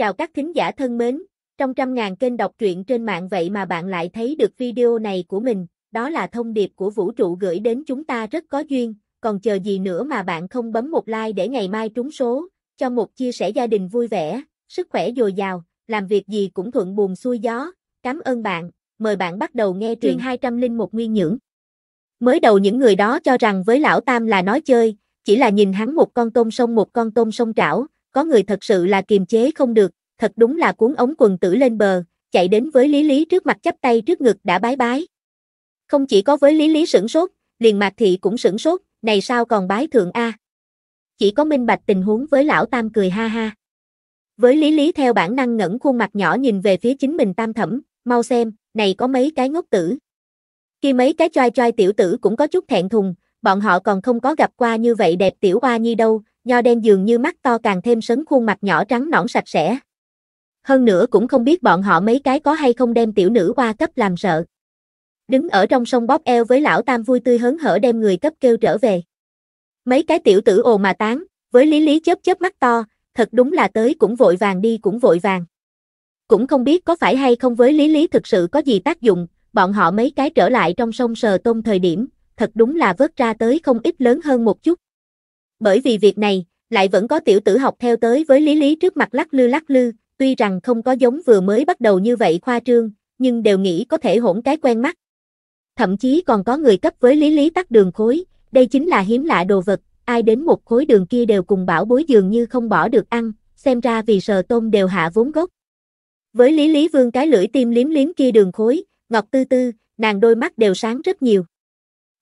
Chào các thính giả thân mến, trong trăm ngàn kênh đọc truyện trên mạng vậy mà bạn lại thấy được video này của mình, đó là thông điệp của vũ trụ gửi đến chúng ta rất có duyên, còn chờ gì nữa mà bạn không bấm một like để ngày mai trúng số, cho một chia sẻ gia đình vui vẻ, sức khỏe dồi dào, làm việc gì cũng thuận buồm xuôi gió. Cảm ơn bạn, mời bạn bắt đầu nghe truyện 201 Nguyên Nhưỡng. Mới đầu những người đó cho rằng với lão Tam là nói chơi, chỉ là nhìn hắn một con tôm sông một con tôm sông trảo, có người thật sự là kiềm chế không được, thật đúng là cuốn ống quần tử lên bờ, chạy đến với Lý Lý trước mặt chắp tay trước ngực đã bái bái. Không chỉ có với Lý Lý sửng sốt, liền Mạc Thị cũng sửng sốt, này sao còn bái thượng A. Chỉ có minh bạch tình huống với lão tam cười ha ha. Với Lý Lý theo bản năng ngẩn khuôn mặt nhỏ nhìn về phía chính mình tam thẩm, mau xem, này có mấy cái ngốc tử. Khi mấy cái choai choai tiểu tử cũng có chút thẹn thùng, bọn họ còn không có gặp qua như vậy đẹp tiểu hoa nhi đâu, nho đen dường như mắt to càng thêm sấn khuôn mặt nhỏ trắng nõn sạch sẽ. Hơn nữa cũng không biết bọn họ mấy cái có hay không đem tiểu nữ qua cấp làm sợ. Đứng ở trong sông bóp eo với lão tam vui tươi hớn hở đem người cấp kêu trở về. Mấy cái tiểu tử ồ mà tán, với lý lý chớp chớp mắt to, thật đúng là tới cũng vội vàng đi cũng vội vàng. Cũng không biết có phải hay không với lý lý thực sự có gì tác dụng, bọn họ mấy cái trở lại trong sông sờ tôm thời điểm, thật đúng là vớt ra tới không ít lớn hơn một chút bởi vì việc này, lại vẫn có tiểu tử học theo tới với lý lý trước mặt lắc lư lắc lư, tuy rằng không có giống vừa mới bắt đầu như vậy khoa trương, nhưng đều nghĩ có thể hỗn cái quen mắt. Thậm chí còn có người cấp với lý lý tắt đường khối, đây chính là hiếm lạ đồ vật, ai đến một khối đường kia đều cùng bảo bối dường như không bỏ được ăn, xem ra vì sờ tôm đều hạ vốn gốc. Với lý lý vương cái lưỡi tim liếm liếm kia đường khối, ngọc tư tư, nàng đôi mắt đều sáng rất nhiều.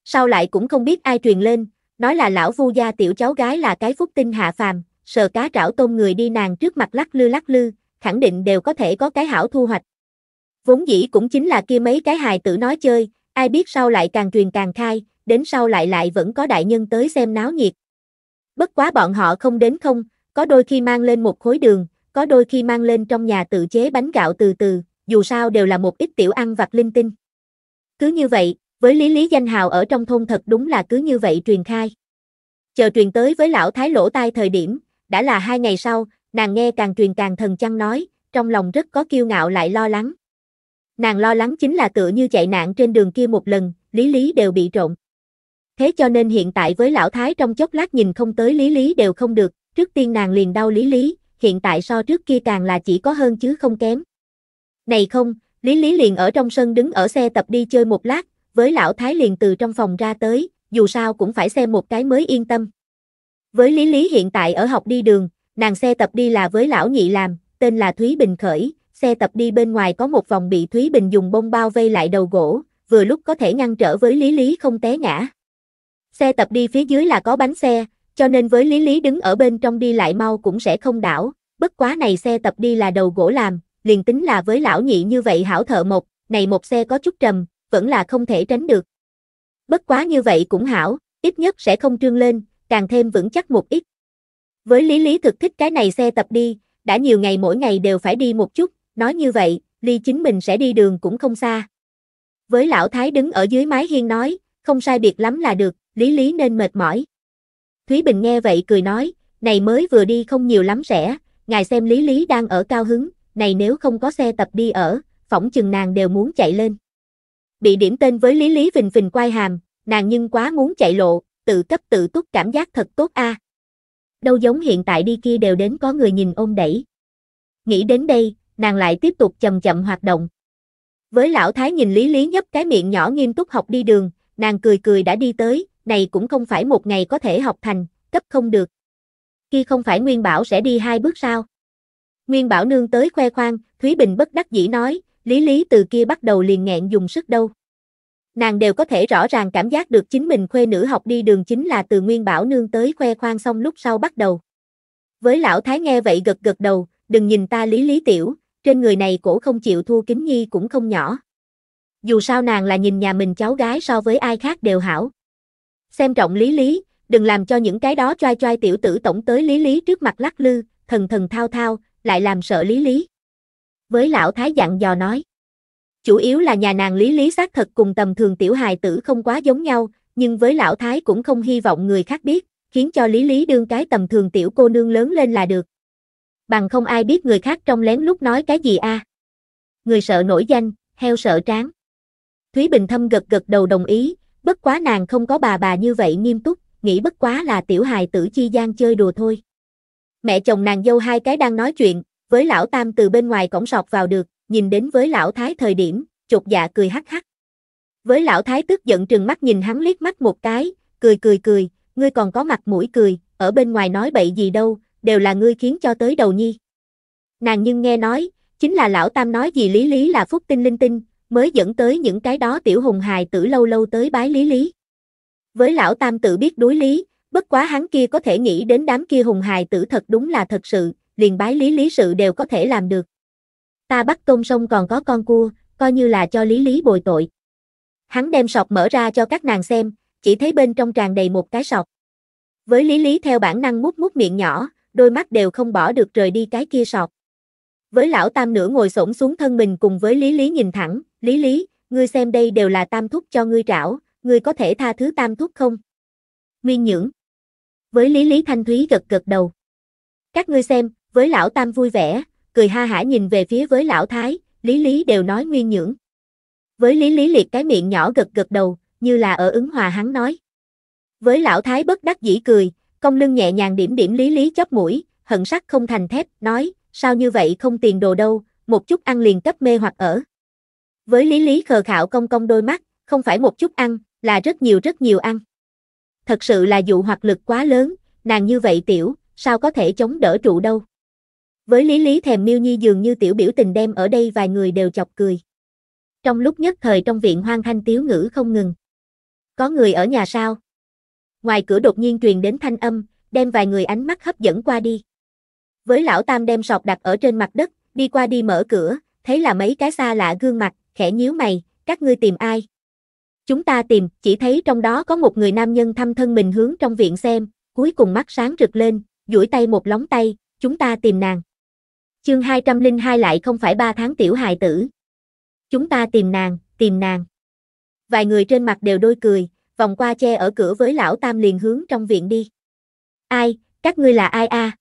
Sau lại cũng không biết ai truyền lên, Nói là lão vu gia tiểu cháu gái là cái phúc tinh hạ phàm, sờ cá trảo tôm người đi nàng trước mặt lắc lư lắc lư, khẳng định đều có thể có cái hảo thu hoạch. Vốn dĩ cũng chính là kia mấy cái hài tử nói chơi, ai biết sau lại càng truyền càng khai, đến sau lại lại vẫn có đại nhân tới xem náo nhiệt. Bất quá bọn họ không đến không, có đôi khi mang lên một khối đường, có đôi khi mang lên trong nhà tự chế bánh gạo từ từ, dù sao đều là một ít tiểu ăn vặt linh tinh. Cứ như vậy, với lý lý danh hào ở trong thôn thật đúng là cứ như vậy truyền khai. Chờ truyền tới với lão thái lỗ tai thời điểm, đã là hai ngày sau, nàng nghe càng truyền càng thần chăng nói, trong lòng rất có kiêu ngạo lại lo lắng. Nàng lo lắng chính là tựa như chạy nạn trên đường kia một lần, lý lý đều bị trộn. Thế cho nên hiện tại với lão thái trong chốc lát nhìn không tới lý lý đều không được, trước tiên nàng liền đau lý lý, hiện tại so trước kia càng là chỉ có hơn chứ không kém. Này không, lý lý liền ở trong sân đứng ở xe tập đi chơi một lát, với lão thái liền từ trong phòng ra tới, dù sao cũng phải xem một cái mới yên tâm. Với Lý Lý hiện tại ở học đi đường, nàng xe tập đi là với lão nhị làm, tên là Thúy Bình Khởi, xe tập đi bên ngoài có một vòng bị Thúy Bình dùng bông bao vây lại đầu gỗ, vừa lúc có thể ngăn trở với Lý Lý không té ngã. Xe tập đi phía dưới là có bánh xe, cho nên với Lý Lý đứng ở bên trong đi lại mau cũng sẽ không đảo, bất quá này xe tập đi là đầu gỗ làm, liền tính là với lão nhị như vậy hảo thợ một, này một xe có chút trầm, vẫn là không thể tránh được. Bất quá như vậy cũng hảo, ít nhất sẽ không trương lên, càng thêm vững chắc một ít. Với Lý Lý thực thích cái này xe tập đi, đã nhiều ngày mỗi ngày đều phải đi một chút, nói như vậy, Ly chính mình sẽ đi đường cũng không xa. Với lão thái đứng ở dưới mái hiên nói, không sai biệt lắm là được, Lý Lý nên mệt mỏi. Thúy Bình nghe vậy cười nói, này mới vừa đi không nhiều lắm rẻ, ngài xem Lý Lý đang ở cao hứng, này nếu không có xe tập đi ở, phỏng chừng nàng đều muốn chạy lên bị điểm tên với Lý Lý Vình Vình quay hàm, nàng nhưng quá muốn chạy lộ, tự cấp tự túc cảm giác thật tốt a. À. Đâu giống hiện tại đi kia đều đến có người nhìn ôm đẩy. Nghĩ đến đây, nàng lại tiếp tục chậm chậm hoạt động. Với lão thái nhìn Lý Lý nhấp cái miệng nhỏ nghiêm túc học đi đường, nàng cười cười đã đi tới, này cũng không phải một ngày có thể học thành, cấp không được. Kia không phải Nguyên Bảo sẽ đi hai bước sao? Nguyên Bảo nương tới khoe khoang, Thúy Bình bất đắc dĩ nói, Lý Lý từ kia bắt đầu liền nghẹn dùng sức đâu. Nàng đều có thể rõ ràng cảm giác được chính mình khuê nữ học đi đường chính là từ Nguyên Bảo Nương tới khoe khoang xong lúc sau bắt đầu. Với lão thái nghe vậy gật gật đầu, đừng nhìn ta Lý Lý tiểu, trên người này cổ không chịu thua kính nhi cũng không nhỏ. Dù sao nàng là nhìn nhà mình cháu gái so với ai khác đều hảo. Xem trọng Lý Lý, đừng làm cho những cái đó choai choai tiểu tử tổng tới Lý Lý trước mặt lắc lư, thần thần thao thao, lại làm sợ Lý Lý với lão thái dặn dò nói. Chủ yếu là nhà nàng lý lý xác thật cùng tầm thường tiểu hài tử không quá giống nhau, nhưng với lão thái cũng không hy vọng người khác biết, khiến cho lý lý đương cái tầm thường tiểu cô nương lớn lên là được. Bằng không ai biết người khác trong lén lúc nói cái gì a à. Người sợ nổi danh, heo sợ tráng. Thúy Bình Thâm gật gật đầu đồng ý, bất quá nàng không có bà bà như vậy nghiêm túc, nghĩ bất quá là tiểu hài tử chi gian chơi đùa thôi. Mẹ chồng nàng dâu hai cái đang nói chuyện, với lão tam từ bên ngoài cổng sọt vào được, nhìn đến với lão thái thời điểm, chột dạ cười hắc hắc. Với lão thái tức giận trừng mắt nhìn hắn liếc mắt một cái, cười cười cười, ngươi còn có mặt mũi cười, ở bên ngoài nói bậy gì đâu, đều là ngươi khiến cho tới đầu nhi. Nàng nhưng nghe nói, chính là lão tam nói gì lý lý là phúc tinh linh tinh, mới dẫn tới những cái đó tiểu hùng hài tử lâu lâu tới bái lý lý. Với lão tam tự biết đối lý, bất quá hắn kia có thể nghĩ đến đám kia hùng hài tử thật đúng là thật sự, liền bái lý lý sự đều có thể làm được. Ta bắt tôm sông còn có con cua, coi như là cho lý lý bồi tội. Hắn đem sọc mở ra cho các nàng xem, chỉ thấy bên trong tràn đầy một cái sọc. Với lý lý theo bản năng mút mút miệng nhỏ, đôi mắt đều không bỏ được rời đi cái kia sọt. Với lão tam nửa ngồi xổm xuống thân mình cùng với Lý Lý nhìn thẳng, Lý Lý, ngươi xem đây đều là tam thúc cho ngươi trảo, ngươi có thể tha thứ tam thúc không? Nguyên nhưỡng. Với Lý Lý Thanh Thúy gật gật đầu. Các ngươi xem, với lão tam vui vẻ, cười ha hả nhìn về phía với lão thái, lý lý đều nói nguyên nhưỡng. Với lý lý liệt cái miệng nhỏ gật gật đầu, như là ở ứng hòa hắn nói. Với lão thái bất đắc dĩ cười, công lưng nhẹ nhàng điểm điểm lý lý chóp mũi, hận sắc không thành thép, nói, sao như vậy không tiền đồ đâu, một chút ăn liền cấp mê hoặc ở. Với lý lý khờ khạo công công đôi mắt, không phải một chút ăn, là rất nhiều rất nhiều ăn. Thật sự là dụ hoặc lực quá lớn, nàng như vậy tiểu, sao có thể chống đỡ trụ đâu. Với lý lý thèm miêu nhi dường như tiểu biểu tình đem ở đây vài người đều chọc cười. Trong lúc nhất thời trong viện hoang thanh tiếu ngữ không ngừng. Có người ở nhà sao? Ngoài cửa đột nhiên truyền đến thanh âm, đem vài người ánh mắt hấp dẫn qua đi. Với lão tam đem sọc đặt ở trên mặt đất, đi qua đi mở cửa, thấy là mấy cái xa lạ gương mặt, khẽ nhíu mày, các ngươi tìm ai? Chúng ta tìm, chỉ thấy trong đó có một người nam nhân thăm thân mình hướng trong viện xem, cuối cùng mắt sáng rực lên, duỗi tay một lóng tay, chúng ta tìm nàng. Chương 202 lại không phải ba tháng tiểu hài tử. Chúng ta tìm nàng, tìm nàng. Vài người trên mặt đều đôi cười, vòng qua che ở cửa với lão tam liền hướng trong viện đi. Ai, các ngươi là ai a?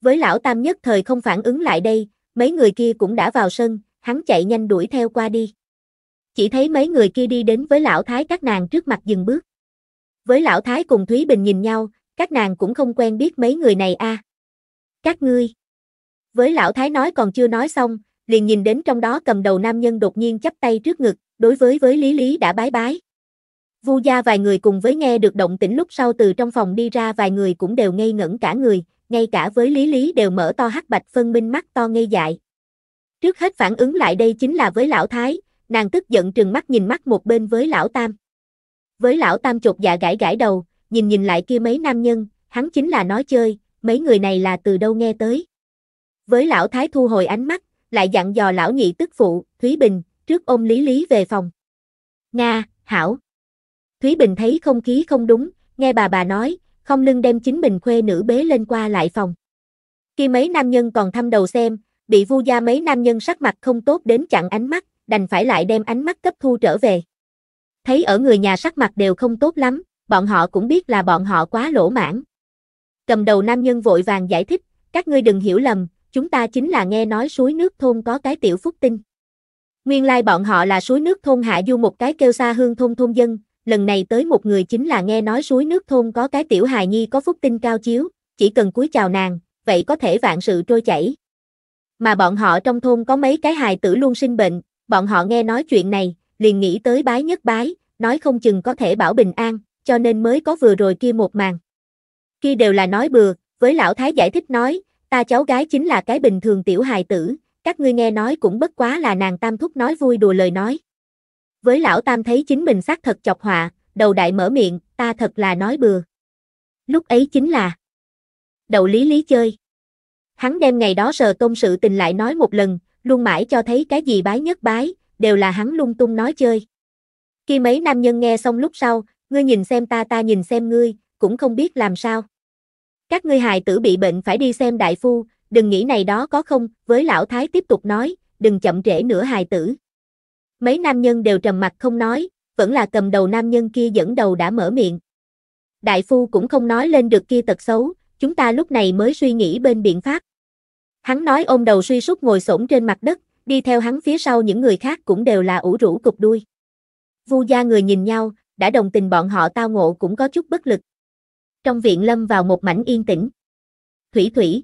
Với lão tam nhất thời không phản ứng lại đây, mấy người kia cũng đã vào sân, hắn chạy nhanh đuổi theo qua đi. Chỉ thấy mấy người kia đi đến với lão thái các nàng trước mặt dừng bước. Với lão thái cùng Thúy Bình nhìn nhau, các nàng cũng không quen biết mấy người này a. Các ngươi với lão thái nói còn chưa nói xong, liền nhìn đến trong đó cầm đầu nam nhân đột nhiên chắp tay trước ngực, đối với với Lý Lý đã bái bái. Vu gia vài người cùng với nghe được động tĩnh lúc sau từ trong phòng đi ra vài người cũng đều ngây ngẩn cả người, ngay cả với Lý Lý đều mở to hắc bạch phân minh mắt to ngây dại. Trước hết phản ứng lại đây chính là với lão thái, nàng tức giận trừng mắt nhìn mắt một bên với lão tam. Với lão tam chột dạ gãi gãi đầu, nhìn nhìn lại kia mấy nam nhân, hắn chính là nói chơi, mấy người này là từ đâu nghe tới. Với lão thái thu hồi ánh mắt, lại dặn dò lão nhị tức phụ, Thúy Bình, trước ôm Lý Lý về phòng. Nga, Hảo. Thúy Bình thấy không khí không đúng, nghe bà bà nói, không lưng đem chính mình khuê nữ bế lên qua lại phòng. Khi mấy nam nhân còn thăm đầu xem, bị vu gia mấy nam nhân sắc mặt không tốt đến chặn ánh mắt, đành phải lại đem ánh mắt cấp thu trở về. Thấy ở người nhà sắc mặt đều không tốt lắm, bọn họ cũng biết là bọn họ quá lỗ mãn. Cầm đầu nam nhân vội vàng giải thích, các ngươi đừng hiểu lầm, chúng ta chính là nghe nói suối nước thôn có cái tiểu phúc tinh. Nguyên lai like bọn họ là suối nước thôn hạ du một cái kêu xa hương thôn thôn dân, lần này tới một người chính là nghe nói suối nước thôn có cái tiểu hài nhi có phúc tinh cao chiếu, chỉ cần cúi chào nàng, vậy có thể vạn sự trôi chảy. Mà bọn họ trong thôn có mấy cái hài tử luôn sinh bệnh, bọn họ nghe nói chuyện này, liền nghĩ tới bái nhất bái, nói không chừng có thể bảo bình an, cho nên mới có vừa rồi kia một màn. Kia đều là nói bừa, với lão thái giải thích nói, ta cháu gái chính là cái bình thường tiểu hài tử, các ngươi nghe nói cũng bất quá là nàng tam thúc nói vui đùa lời nói. Với lão tam thấy chính mình xác thật chọc họa, đầu đại mở miệng, ta thật là nói bừa. Lúc ấy chính là đậu lý lý chơi. Hắn đem ngày đó sờ tôn sự tình lại nói một lần, luôn mãi cho thấy cái gì bái nhất bái, đều là hắn lung tung nói chơi. Khi mấy nam nhân nghe xong lúc sau, ngươi nhìn xem ta ta nhìn xem ngươi, cũng không biết làm sao. Các ngươi hài tử bị bệnh phải đi xem đại phu, đừng nghĩ này đó có không, với lão thái tiếp tục nói, đừng chậm trễ nữa hài tử. Mấy nam nhân đều trầm mặt không nói, vẫn là cầm đầu nam nhân kia dẫn đầu đã mở miệng. Đại phu cũng không nói lên được kia tật xấu, chúng ta lúc này mới suy nghĩ bên biện pháp. Hắn nói ôm đầu suy sút ngồi xổm trên mặt đất, đi theo hắn phía sau những người khác cũng đều là ủ rũ cục đuôi. Vu gia người nhìn nhau, đã đồng tình bọn họ tao ngộ cũng có chút bất lực trong viện lâm vào một mảnh yên tĩnh. Thủy thủy.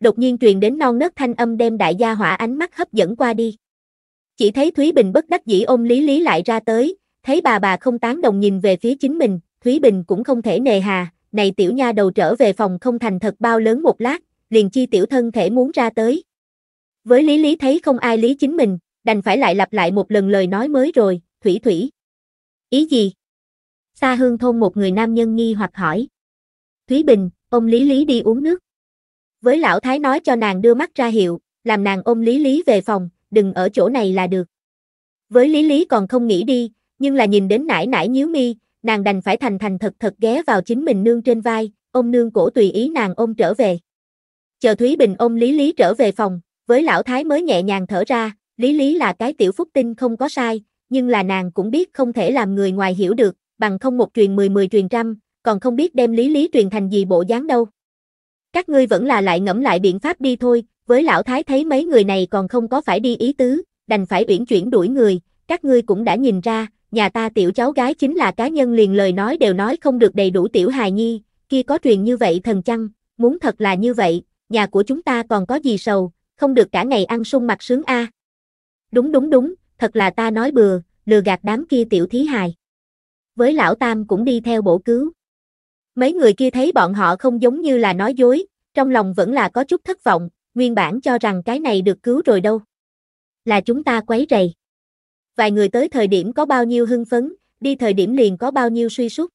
Đột nhiên truyền đến non nớt thanh âm đem đại gia hỏa ánh mắt hấp dẫn qua đi. Chỉ thấy Thúy Bình bất đắc dĩ ôm Lý Lý lại ra tới, thấy bà bà không tán đồng nhìn về phía chính mình, Thúy Bình cũng không thể nề hà, này tiểu nha đầu trở về phòng không thành thật bao lớn một lát, liền chi tiểu thân thể muốn ra tới. Với Lý Lý thấy không ai lý chính mình, đành phải lại lặp lại một lần lời nói mới rồi, Thủy Thủy. Ý gì? xa hương thôn một người nam nhân nghi hoặc hỏi. Thúy Bình, ông Lý Lý đi uống nước. Với lão thái nói cho nàng đưa mắt ra hiệu, làm nàng ôm Lý Lý về phòng, đừng ở chỗ này là được. Với Lý Lý còn không nghĩ đi, nhưng là nhìn đến nải nải nhíu mi, nàng đành phải thành thành thật thật ghé vào chính mình nương trên vai, ôm nương cổ tùy ý nàng ôm trở về. Chờ Thúy Bình ôm Lý Lý trở về phòng, với lão thái mới nhẹ nhàng thở ra, Lý Lý là cái tiểu phúc tinh không có sai, nhưng là nàng cũng biết không thể làm người ngoài hiểu được, bằng không một truyền mười mười truyền trăm, còn không biết đem lý lý truyền thành gì bộ dáng đâu. Các ngươi vẫn là lại ngẫm lại biện pháp đi thôi, với lão thái thấy mấy người này còn không có phải đi ý tứ, đành phải uyển chuyển đuổi người, các ngươi cũng đã nhìn ra, nhà ta tiểu cháu gái chính là cá nhân liền lời nói đều nói không được đầy đủ tiểu hài nhi, kia có truyền như vậy thần chăng, muốn thật là như vậy, nhà của chúng ta còn có gì sầu, không được cả ngày ăn sung mặt sướng a. Đúng đúng đúng, thật là ta nói bừa, lừa gạt đám kia tiểu thí hài với lão tam cũng đi theo bổ cứu. Mấy người kia thấy bọn họ không giống như là nói dối, trong lòng vẫn là có chút thất vọng, nguyên bản cho rằng cái này được cứu rồi đâu. Là chúng ta quấy rầy. Vài người tới thời điểm có bao nhiêu hưng phấn, đi thời điểm liền có bao nhiêu suy sút.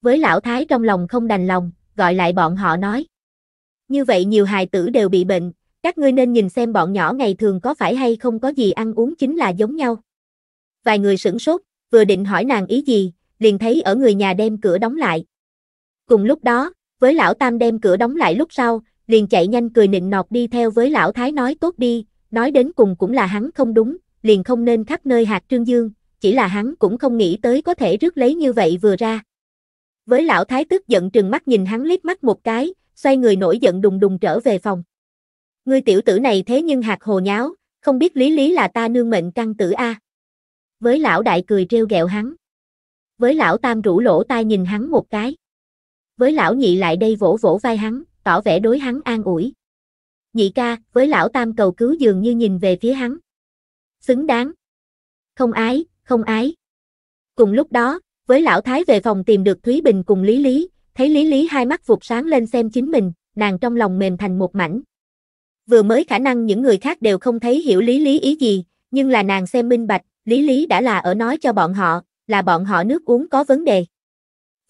Với lão thái trong lòng không đành lòng, gọi lại bọn họ nói. Như vậy nhiều hài tử đều bị bệnh, các ngươi nên nhìn xem bọn nhỏ ngày thường có phải hay không có gì ăn uống chính là giống nhau. Vài người sửng sốt, vừa định hỏi nàng ý gì, liền thấy ở người nhà đem cửa đóng lại. Cùng lúc đó, với lão tam đem cửa đóng lại lúc sau, liền chạy nhanh cười nịnh nọt đi theo với lão thái nói tốt đi, nói đến cùng cũng là hắn không đúng, liền không nên khắp nơi hạt trương dương, chỉ là hắn cũng không nghĩ tới có thể rước lấy như vậy vừa ra. Với lão thái tức giận trừng mắt nhìn hắn liếc mắt một cái, xoay người nổi giận đùng đùng trở về phòng. Ngươi tiểu tử này thế nhưng hạt hồ nháo, không biết lý lý là ta nương mệnh căng tử a. Với lão đại cười trêu ghẹo hắn với lão tam rủ lỗ tai nhìn hắn một cái. Với lão nhị lại đây vỗ vỗ vai hắn, tỏ vẻ đối hắn an ủi. Nhị ca, với lão tam cầu cứu dường như nhìn về phía hắn. Xứng đáng. Không ái, không ái. Cùng lúc đó, với lão thái về phòng tìm được Thúy Bình cùng Lý Lý, thấy Lý Lý hai mắt vụt sáng lên xem chính mình, nàng trong lòng mềm thành một mảnh. Vừa mới khả năng những người khác đều không thấy hiểu Lý Lý ý gì, nhưng là nàng xem minh bạch, Lý Lý đã là ở nói cho bọn họ, là bọn họ nước uống có vấn đề.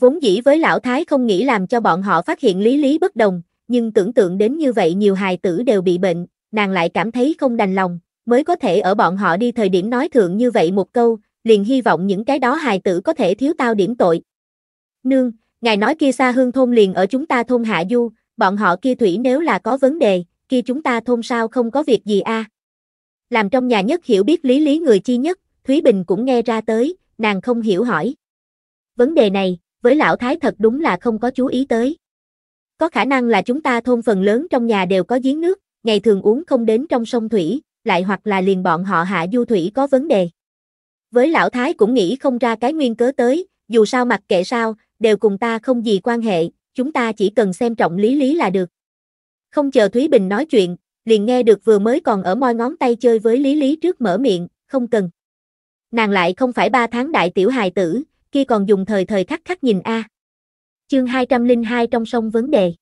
Vốn dĩ với lão thái không nghĩ làm cho bọn họ phát hiện lý lý bất đồng, nhưng tưởng tượng đến như vậy nhiều hài tử đều bị bệnh, nàng lại cảm thấy không đành lòng, mới có thể ở bọn họ đi thời điểm nói thượng như vậy một câu, liền hy vọng những cái đó hài tử có thể thiếu tao điểm tội. Nương, ngài nói kia xa hương thôn liền ở chúng ta thôn Hạ Du, bọn họ kia thủy nếu là có vấn đề, kia chúng ta thôn sao không có việc gì a? À? Làm trong nhà nhất hiểu biết lý lý người chi nhất, Thúy Bình cũng nghe ra tới, nàng không hiểu hỏi. Vấn đề này, với lão thái thật đúng là không có chú ý tới. Có khả năng là chúng ta thôn phần lớn trong nhà đều có giếng nước, ngày thường uống không đến trong sông thủy, lại hoặc là liền bọn họ hạ du thủy có vấn đề. Với lão thái cũng nghĩ không ra cái nguyên cớ tới, dù sao mặc kệ sao, đều cùng ta không gì quan hệ, chúng ta chỉ cần xem trọng lý lý là được. Không chờ Thúy Bình nói chuyện, liền nghe được vừa mới còn ở môi ngón tay chơi với lý lý trước mở miệng, không cần nàng lại không phải ba tháng đại tiểu hài tử, kia còn dùng thời thời khắc khắc nhìn a. À. Chương 202 trong sông vấn đề.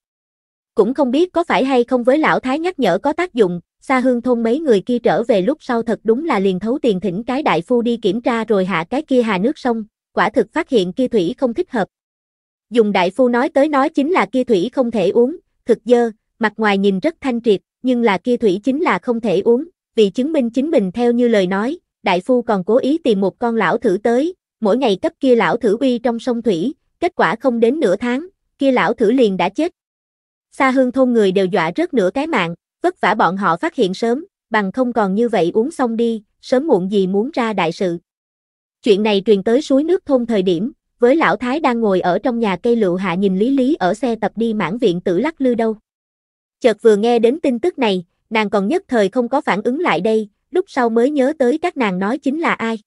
Cũng không biết có phải hay không với lão thái nhắc nhở có tác dụng, xa hương thôn mấy người kia trở về lúc sau thật đúng là liền thấu tiền thỉnh cái đại phu đi kiểm tra rồi hạ cái kia hà nước sông, quả thực phát hiện kia thủy không thích hợp. Dùng đại phu nói tới nói chính là kia thủy không thể uống, thực dơ, mặt ngoài nhìn rất thanh triệt, nhưng là kia thủy chính là không thể uống, vì chứng minh chính mình theo như lời nói, đại phu còn cố ý tìm một con lão thử tới, mỗi ngày cấp kia lão thử uy trong sông thủy, kết quả không đến nửa tháng, kia lão thử liền đã chết. Xa hương thôn người đều dọa rớt nửa cái mạng, vất vả bọn họ phát hiện sớm, bằng không còn như vậy uống xong đi, sớm muộn gì muốn ra đại sự. Chuyện này truyền tới suối nước thôn thời điểm, với lão thái đang ngồi ở trong nhà cây lựu hạ nhìn Lý Lý ở xe tập đi mãn viện tử lắc lư đâu. Chợt vừa nghe đến tin tức này, nàng còn nhất thời không có phản ứng lại đây, lúc sau mới nhớ tới các nàng nói chính là ai.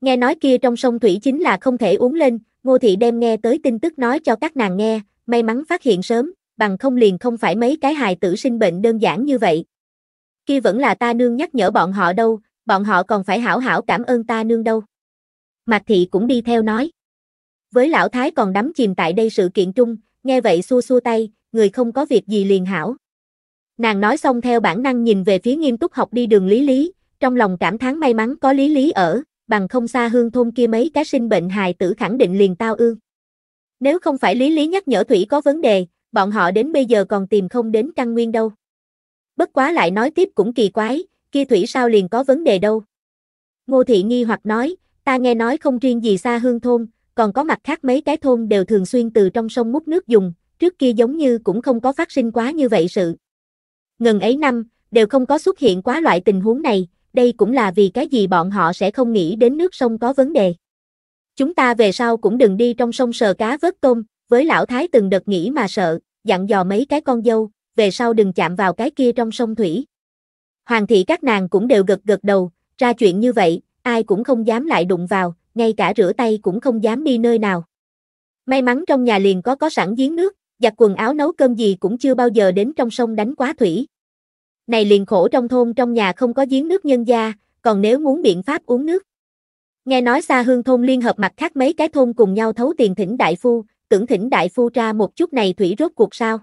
Nghe nói kia trong sông thủy chính là không thể uống lên, Ngô Thị đem nghe tới tin tức nói cho các nàng nghe, may mắn phát hiện sớm, bằng không liền không phải mấy cái hài tử sinh bệnh đơn giản như vậy. Kia vẫn là ta nương nhắc nhở bọn họ đâu, bọn họ còn phải hảo hảo cảm ơn ta nương đâu. Mạc Thị cũng đi theo nói. Với lão thái còn đắm chìm tại đây sự kiện chung, nghe vậy xua xua tay, người không có việc gì liền hảo. Nàng nói xong theo bản năng nhìn về phía nghiêm túc học đi đường Lý Lý, trong lòng cảm thán may mắn có Lý Lý ở, bằng không xa hương thôn kia mấy cái sinh bệnh hài tử khẳng định liền tao ương. Nếu không phải Lý Lý nhắc nhở Thủy có vấn đề, bọn họ đến bây giờ còn tìm không đến căn nguyên đâu. Bất quá lại nói tiếp cũng kỳ quái, kia Thủy sao liền có vấn đề đâu. Ngô Thị nghi hoặc nói, ta nghe nói không riêng gì xa hương thôn, còn có mặt khác mấy cái thôn đều thường xuyên từ trong sông múc nước dùng, trước kia giống như cũng không có phát sinh quá như vậy sự ngần ấy năm, đều không có xuất hiện quá loại tình huống này, đây cũng là vì cái gì bọn họ sẽ không nghĩ đến nước sông có vấn đề. Chúng ta về sau cũng đừng đi trong sông sờ cá vớt tôm, với lão thái từng đợt nghĩ mà sợ, dặn dò mấy cái con dâu, về sau đừng chạm vào cái kia trong sông thủy. Hoàng thị các nàng cũng đều gật gật đầu, ra chuyện như vậy, ai cũng không dám lại đụng vào, ngay cả rửa tay cũng không dám đi nơi nào. May mắn trong nhà liền có có sẵn giếng nước, giặt quần áo nấu cơm gì cũng chưa bao giờ đến trong sông đánh quá thủy. Này liền khổ trong thôn trong nhà không có giếng nước nhân gia, còn nếu muốn biện pháp uống nước. Nghe nói xa hương thôn liên hợp mặt khác mấy cái thôn cùng nhau thấu tiền thỉnh đại phu, tưởng thỉnh đại phu ra một chút này thủy rốt cuộc sao.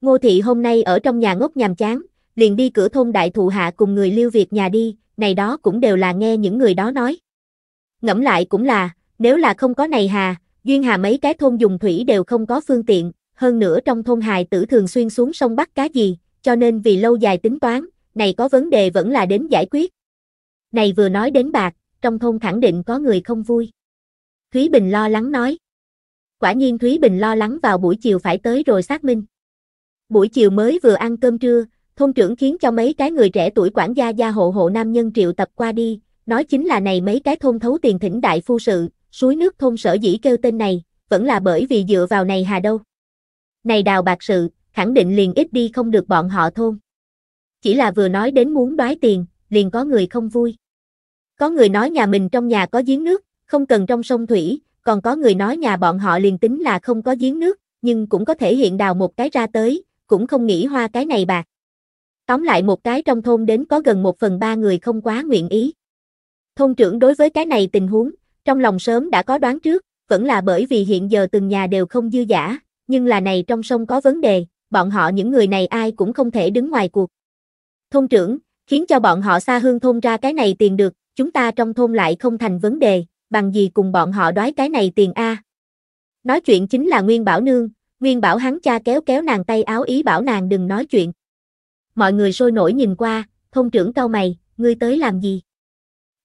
Ngô thị hôm nay ở trong nhà ngốc nhàm chán, liền đi cửa thôn đại thụ hạ cùng người lưu việc nhà đi, này đó cũng đều là nghe những người đó nói. Ngẫm lại cũng là, nếu là không có này hà, duyên hà mấy cái thôn dùng thủy đều không có phương tiện, hơn nữa trong thôn hài tử thường xuyên xuống sông bắt cá gì, cho nên vì lâu dài tính toán, này có vấn đề vẫn là đến giải quyết. Này vừa nói đến bạc, trong thôn khẳng định có người không vui. Thúy Bình lo lắng nói. Quả nhiên Thúy Bình lo lắng vào buổi chiều phải tới rồi xác minh. Buổi chiều mới vừa ăn cơm trưa, thôn trưởng khiến cho mấy cái người trẻ tuổi quản gia gia hộ hộ nam nhân triệu tập qua đi, nói chính là này mấy cái thôn thấu tiền thỉnh đại phu sự, suối nước thôn sở dĩ kêu tên này, vẫn là bởi vì dựa vào này hà đâu này đào bạc sự, khẳng định liền ít đi không được bọn họ thôn. Chỉ là vừa nói đến muốn đoái tiền, liền có người không vui. Có người nói nhà mình trong nhà có giếng nước, không cần trong sông thủy, còn có người nói nhà bọn họ liền tính là không có giếng nước, nhưng cũng có thể hiện đào một cái ra tới, cũng không nghĩ hoa cái này bạc. Tóm lại một cái trong thôn đến có gần một phần ba người không quá nguyện ý. Thôn trưởng đối với cái này tình huống, trong lòng sớm đã có đoán trước, vẫn là bởi vì hiện giờ từng nhà đều không dư giả, nhưng là này trong sông có vấn đề, bọn họ những người này ai cũng không thể đứng ngoài cuộc. Thôn trưởng, khiến cho bọn họ xa hương thôn ra cái này tiền được, chúng ta trong thôn lại không thành vấn đề, bằng gì cùng bọn họ đói cái này tiền A. Nói chuyện chính là Nguyên Bảo Nương, Nguyên Bảo hắn cha kéo kéo nàng tay áo ý bảo nàng đừng nói chuyện. Mọi người sôi nổi nhìn qua, thôn trưởng cau mày, ngươi tới làm gì?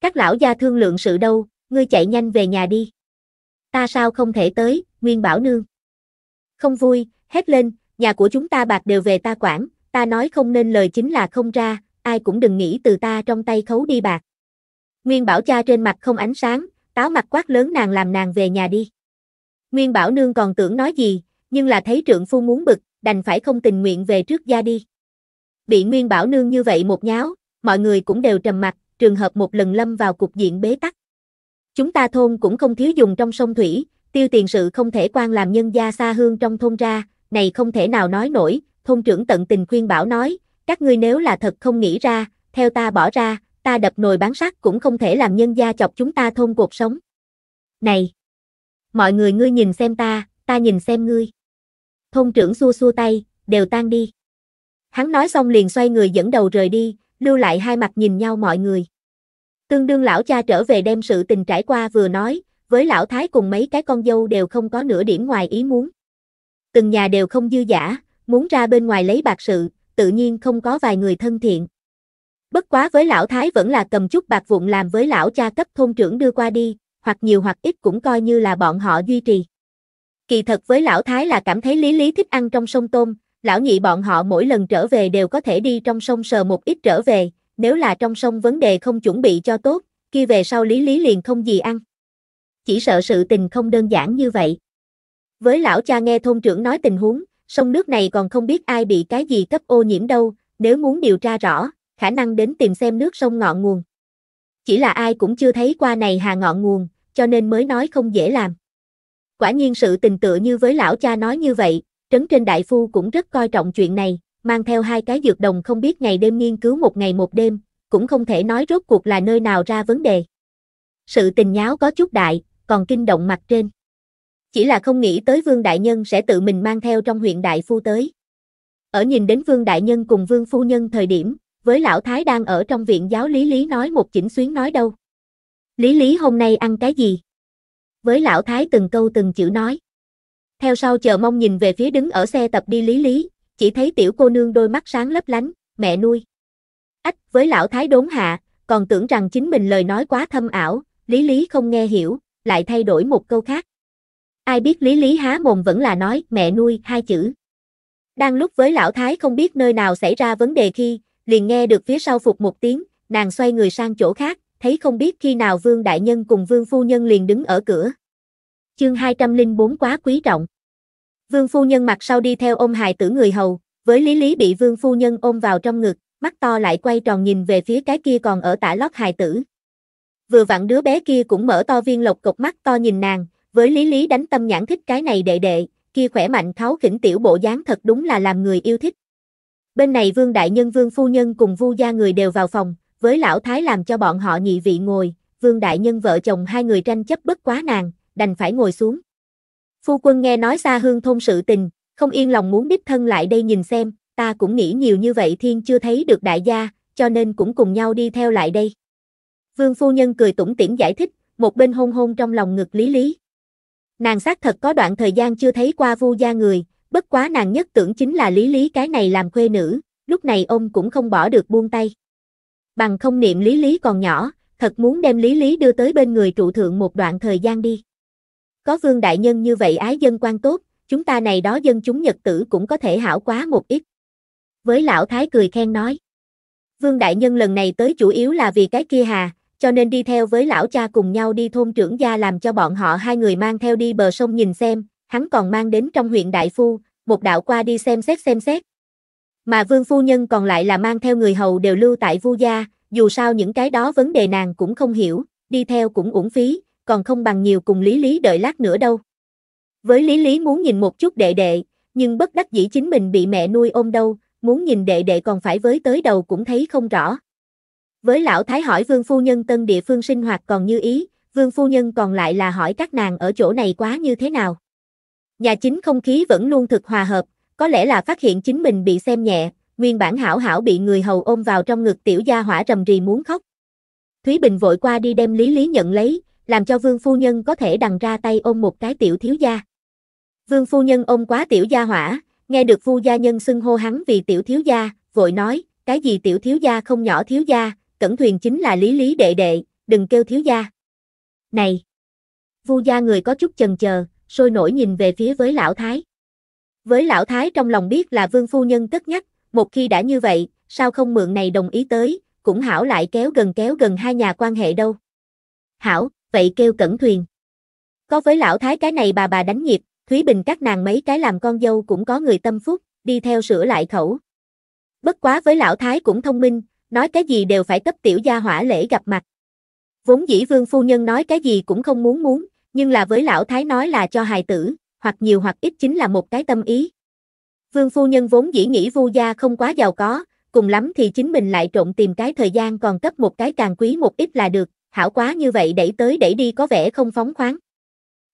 Các lão gia thương lượng sự đâu, ngươi chạy nhanh về nhà đi. Ta sao không thể tới, Nguyên Bảo Nương. Không vui, hét lên, nhà của chúng ta bạc đều về ta quản, ta nói không nên lời chính là không ra, ai cũng đừng nghĩ từ ta trong tay khấu đi bạc. Nguyên bảo cha trên mặt không ánh sáng, táo mặt quát lớn nàng làm nàng về nhà đi. Nguyên bảo nương còn tưởng nói gì, nhưng là thấy trượng phu muốn bực, đành phải không tình nguyện về trước gia đi. Bị Nguyên bảo nương như vậy một nháo, mọi người cũng đều trầm mặt, trường hợp một lần lâm vào cục diện bế tắc. Chúng ta thôn cũng không thiếu dùng trong sông thủy, tiêu tiền sự không thể quan làm nhân gia xa hương trong thôn ra, này không thể nào nói nổi, thôn trưởng tận tình khuyên bảo nói, các ngươi nếu là thật không nghĩ ra, theo ta bỏ ra, ta đập nồi bán sắt cũng không thể làm nhân gia chọc chúng ta thôn cuộc sống. Này! Mọi người ngươi nhìn xem ta, ta nhìn xem ngươi. Thôn trưởng xua xua tay, đều tan đi. Hắn nói xong liền xoay người dẫn đầu rời đi, lưu lại hai mặt nhìn nhau mọi người. Tương đương lão cha trở về đem sự tình trải qua vừa nói, với lão thái cùng mấy cái con dâu đều không có nửa điểm ngoài ý muốn. Từng nhà đều không dư giả, muốn ra bên ngoài lấy bạc sự, tự nhiên không có vài người thân thiện. Bất quá với lão thái vẫn là cầm chút bạc vụn làm với lão cha cấp thôn trưởng đưa qua đi, hoặc nhiều hoặc ít cũng coi như là bọn họ duy trì. Kỳ thật với lão thái là cảm thấy lý lý thích ăn trong sông tôm, lão nhị bọn họ mỗi lần trở về đều có thể đi trong sông sờ một ít trở về, nếu là trong sông vấn đề không chuẩn bị cho tốt, kia về sau lý lý liền không gì ăn chỉ sợ sự tình không đơn giản như vậy. Với lão cha nghe thôn trưởng nói tình huống, sông nước này còn không biết ai bị cái gì cấp ô nhiễm đâu, nếu muốn điều tra rõ, khả năng đến tìm xem nước sông ngọn nguồn. Chỉ là ai cũng chưa thấy qua này hà ngọn nguồn, cho nên mới nói không dễ làm. Quả nhiên sự tình tựa như với lão cha nói như vậy, trấn trên đại phu cũng rất coi trọng chuyện này, mang theo hai cái dược đồng không biết ngày đêm nghiên cứu một ngày một đêm, cũng không thể nói rốt cuộc là nơi nào ra vấn đề. Sự tình nháo có chút đại, còn kinh động mặt trên. Chỉ là không nghĩ tới Vương Đại Nhân sẽ tự mình mang theo trong huyện Đại Phu tới. Ở nhìn đến Vương Đại Nhân cùng Vương Phu Nhân thời điểm, với Lão Thái đang ở trong viện giáo Lý Lý nói một chỉnh xuyến nói đâu. Lý Lý hôm nay ăn cái gì? Với Lão Thái từng câu từng chữ nói. Theo sau chờ mong nhìn về phía đứng ở xe tập đi Lý Lý, chỉ thấy tiểu cô nương đôi mắt sáng lấp lánh, mẹ nuôi. Ách, với Lão Thái đốn hạ, còn tưởng rằng chính mình lời nói quá thâm ảo, Lý Lý không nghe hiểu, lại thay đổi một câu khác. Ai biết Lý Lý há mồm vẫn là nói mẹ nuôi hai chữ. Đang lúc với lão thái không biết nơi nào xảy ra vấn đề khi, liền nghe được phía sau phục một tiếng, nàng xoay người sang chỗ khác, thấy không biết khi nào vương đại nhân cùng vương phu nhân liền đứng ở cửa. Chương 204 quá quý trọng. Vương phu nhân mặt sau đi theo ôm hài tử người hầu, với Lý Lý bị vương phu nhân ôm vào trong ngực, mắt to lại quay tròn nhìn về phía cái kia còn ở tả lót hài tử vừa vặn đứa bé kia cũng mở to viên lộc cột mắt to nhìn nàng, với lý lý đánh tâm nhãn thích cái này đệ đệ, kia khỏe mạnh kháo khỉnh tiểu bộ dáng thật đúng là làm người yêu thích. Bên này vương đại nhân vương phu nhân cùng vu gia người đều vào phòng, với lão thái làm cho bọn họ nhị vị ngồi, vương đại nhân vợ chồng hai người tranh chấp bất quá nàng, đành phải ngồi xuống. Phu quân nghe nói xa hương thôn sự tình, không yên lòng muốn đích thân lại đây nhìn xem, ta cũng nghĩ nhiều như vậy thiên chưa thấy được đại gia, cho nên cũng cùng nhau đi theo lại đây. Vương phu nhân cười tủm tỉm giải thích, một bên hôn hôn trong lòng ngực Lý Lý. Nàng xác thật có đoạn thời gian chưa thấy qua Vu gia người, bất quá nàng nhất tưởng chính là Lý Lý cái này làm khuê nữ, lúc này ôm cũng không bỏ được buông tay. Bằng không niệm Lý Lý còn nhỏ, thật muốn đem Lý Lý đưa tới bên người trụ thượng một đoạn thời gian đi. Có vương đại nhân như vậy ái dân quan tốt, chúng ta này đó dân chúng nhật tử cũng có thể hảo quá một ít. Với lão thái cười khen nói. Vương đại nhân lần này tới chủ yếu là vì cái kia hà, cho nên đi theo với lão cha cùng nhau đi thôn trưởng gia làm cho bọn họ hai người mang theo đi bờ sông nhìn xem, hắn còn mang đến trong huyện Đại Phu, một đạo qua đi xem xét xem xét. Mà vương phu nhân còn lại là mang theo người hầu đều lưu tại vu gia, dù sao những cái đó vấn đề nàng cũng không hiểu, đi theo cũng uổng phí, còn không bằng nhiều cùng Lý Lý đợi lát nữa đâu. Với Lý Lý muốn nhìn một chút đệ đệ, nhưng bất đắc dĩ chính mình bị mẹ nuôi ôm đâu, muốn nhìn đệ đệ còn phải với tới đầu cũng thấy không rõ. Với lão thái hỏi vương phu nhân tân địa phương sinh hoạt còn như ý, vương phu nhân còn lại là hỏi các nàng ở chỗ này quá như thế nào. Nhà chính không khí vẫn luôn thực hòa hợp, có lẽ là phát hiện chính mình bị xem nhẹ, nguyên bản hảo hảo bị người hầu ôm vào trong ngực tiểu gia hỏa rầm rì muốn khóc. Thúy Bình vội qua đi đem Lý Lý nhận lấy, làm cho vương phu nhân có thể đằng ra tay ôm một cái tiểu thiếu gia. Vương phu nhân ôm quá tiểu gia hỏa, nghe được phu gia nhân xưng hô hắn vì tiểu thiếu gia, vội nói, cái gì tiểu thiếu gia không nhỏ thiếu gia, Cẩn Thuyền chính là Lý Lý đệ đệ, đừng kêu thiếu gia. Này! Vu gia người có chút chần chờ, sôi nổi nhìn về phía với lão thái. Với lão thái trong lòng biết là vương phu nhân tất nhắc, một khi đã như vậy, sao không mượn này đồng ý tới, cũng hảo lại kéo gần kéo gần hai nhà quan hệ đâu. Hảo, vậy kêu cẩn thuyền. Có với lão thái cái này bà bà đánh nhịp, Thúy Bình các nàng mấy cái làm con dâu cũng có người tâm phúc, đi theo sửa lại khẩu. Bất quá với lão thái cũng thông minh, nói cái gì đều phải cấp tiểu gia hỏa lễ gặp mặt. Vốn dĩ vương phu nhân nói cái gì cũng không muốn muốn, nhưng là với lão thái nói là cho hài tử, hoặc nhiều hoặc ít chính là một cái tâm ý. Vương phu nhân vốn dĩ nghĩ vu gia không quá giàu có, cùng lắm thì chính mình lại trộn tìm cái thời gian còn cấp một cái càng quý một ít là được, hảo quá như vậy đẩy tới đẩy đi có vẻ không phóng khoáng.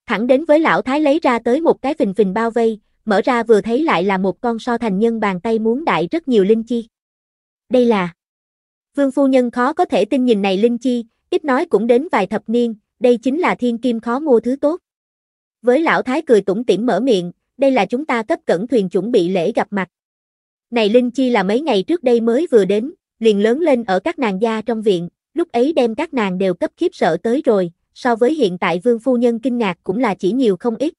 Thẳng đến với lão thái lấy ra tới một cái phình phình bao vây, mở ra vừa thấy lại là một con so thành nhân bàn tay muốn đại rất nhiều linh chi. Đây là Vương phu nhân khó có thể tin nhìn này Linh Chi, ít nói cũng đến vài thập niên, đây chính là thiên kim khó mua thứ tốt. Với lão thái cười tủm tỉm mở miệng, đây là chúng ta cấp cẩn thuyền chuẩn bị lễ gặp mặt. Này Linh Chi là mấy ngày trước đây mới vừa đến, liền lớn lên ở các nàng gia trong viện, lúc ấy đem các nàng đều cấp khiếp sợ tới rồi, so với hiện tại vương phu nhân kinh ngạc cũng là chỉ nhiều không ít.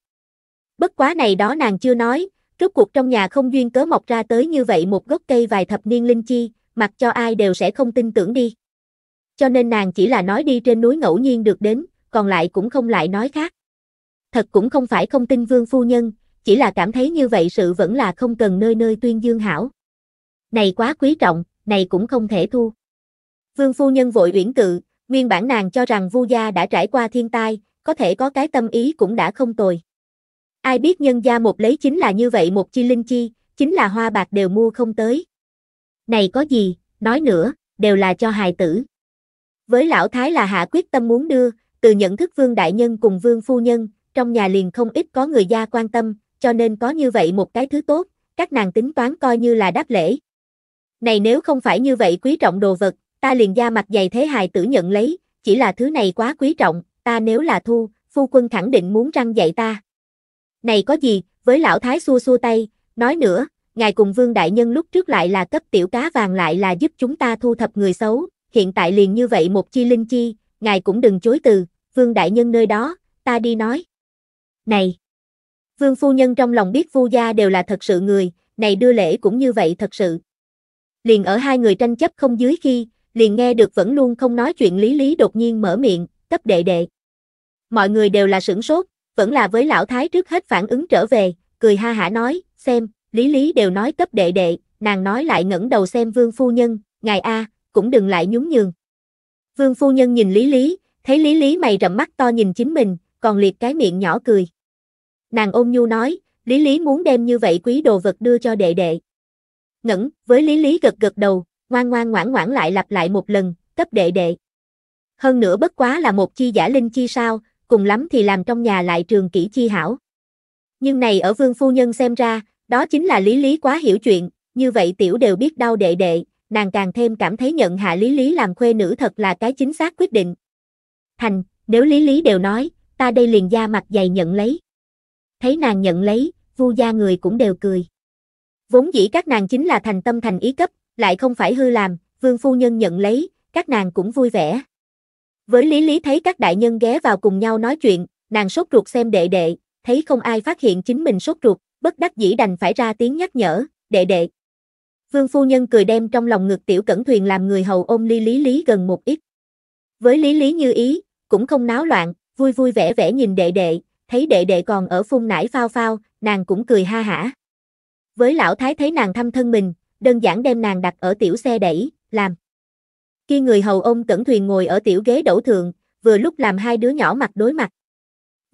Bất quá này đó nàng chưa nói, rốt cuộc trong nhà không duyên cớ mọc ra tới như vậy một gốc cây vài thập niên Linh Chi, mặc cho ai đều sẽ không tin tưởng đi. Cho nên nàng chỉ là nói đi trên núi ngẫu nhiên được đến, còn lại cũng không lại nói khác. Thật cũng không phải không tin vương phu nhân, chỉ là cảm thấy như vậy sự vẫn là không cần nơi nơi tuyên dương hảo. Này quá quý trọng, này cũng không thể thu. Vương phu nhân vội uyển cự, nguyên bản nàng cho rằng Vu gia đã trải qua thiên tai, có thể có cái tâm ý cũng đã không tồi. Ai biết nhân gia một lấy chính là như vậy một chi linh chi, chính là hoa bạc đều mua không tới này có gì, nói nữa, đều là cho hài tử. Với lão thái là hạ quyết tâm muốn đưa, từ nhận thức vương đại nhân cùng vương phu nhân, trong nhà liền không ít có người gia quan tâm, cho nên có như vậy một cái thứ tốt, các nàng tính toán coi như là đáp lễ. Này nếu không phải như vậy quý trọng đồ vật, ta liền ra mặt dày thế hài tử nhận lấy, chỉ là thứ này quá quý trọng, ta nếu là thu, phu quân khẳng định muốn răng dạy ta. Này có gì, với lão thái xua xua tay, nói nữa, ngài cùng vương đại nhân lúc trước lại là cấp tiểu cá vàng lại là giúp chúng ta thu thập người xấu, hiện tại liền như vậy một chi linh chi, ngài cũng đừng chối từ, vương đại nhân nơi đó, ta đi nói. Này! Vương phu nhân trong lòng biết vu gia đều là thật sự người, này đưa lễ cũng như vậy thật sự. Liền ở hai người tranh chấp không dưới khi, liền nghe được vẫn luôn không nói chuyện lý lý đột nhiên mở miệng, cấp đệ đệ. Mọi người đều là sửng sốt, vẫn là với lão thái trước hết phản ứng trở về, cười ha hả nói, xem, Lý Lý đều nói cấp đệ đệ, nàng nói lại ngẩng đầu xem Vương Phu Nhân, ngài A, cũng đừng lại nhún nhường. Vương Phu Nhân nhìn Lý Lý, thấy Lý Lý mày rậm mắt to nhìn chính mình, còn liệt cái miệng nhỏ cười. Nàng ôm nhu nói, Lý Lý muốn đem như vậy quý đồ vật đưa cho đệ đệ. Ngẩn, với Lý Lý gật gật đầu, ngoan ngoan ngoãn ngoãn lại lặp lại một lần, cấp đệ đệ. Hơn nữa bất quá là một chi giả linh chi sao, cùng lắm thì làm trong nhà lại trường kỹ chi hảo. Nhưng này ở vương phu nhân xem ra, đó chính là Lý Lý quá hiểu chuyện, như vậy tiểu đều biết đau đệ đệ, nàng càng thêm cảm thấy nhận hạ Lý Lý làm khuê nữ thật là cái chính xác quyết định. Thành, nếu Lý Lý đều nói, ta đây liền da mặt dày nhận lấy. Thấy nàng nhận lấy, vu gia người cũng đều cười. Vốn dĩ các nàng chính là thành tâm thành ý cấp, lại không phải hư làm, vương phu nhân nhận lấy, các nàng cũng vui vẻ. Với Lý Lý thấy các đại nhân ghé vào cùng nhau nói chuyện, nàng sốt ruột xem đệ đệ, thấy không ai phát hiện chính mình sốt ruột, bất đắc dĩ đành phải ra tiếng nhắc nhở, đệ đệ. Vương phu nhân cười đem trong lòng ngực tiểu cẩn thuyền làm người hầu ôm ly lý lý gần một ít. Với lý lý như ý, cũng không náo loạn, vui vui vẻ vẻ nhìn đệ đệ, thấy đệ đệ còn ở phun nải phao phao, nàng cũng cười ha hả. Với lão thái thấy nàng thăm thân mình, đơn giản đem nàng đặt ở tiểu xe đẩy, làm. Khi người hầu ôm cẩn thuyền ngồi ở tiểu ghế đổ thường, vừa lúc làm hai đứa nhỏ mặt đối mặt.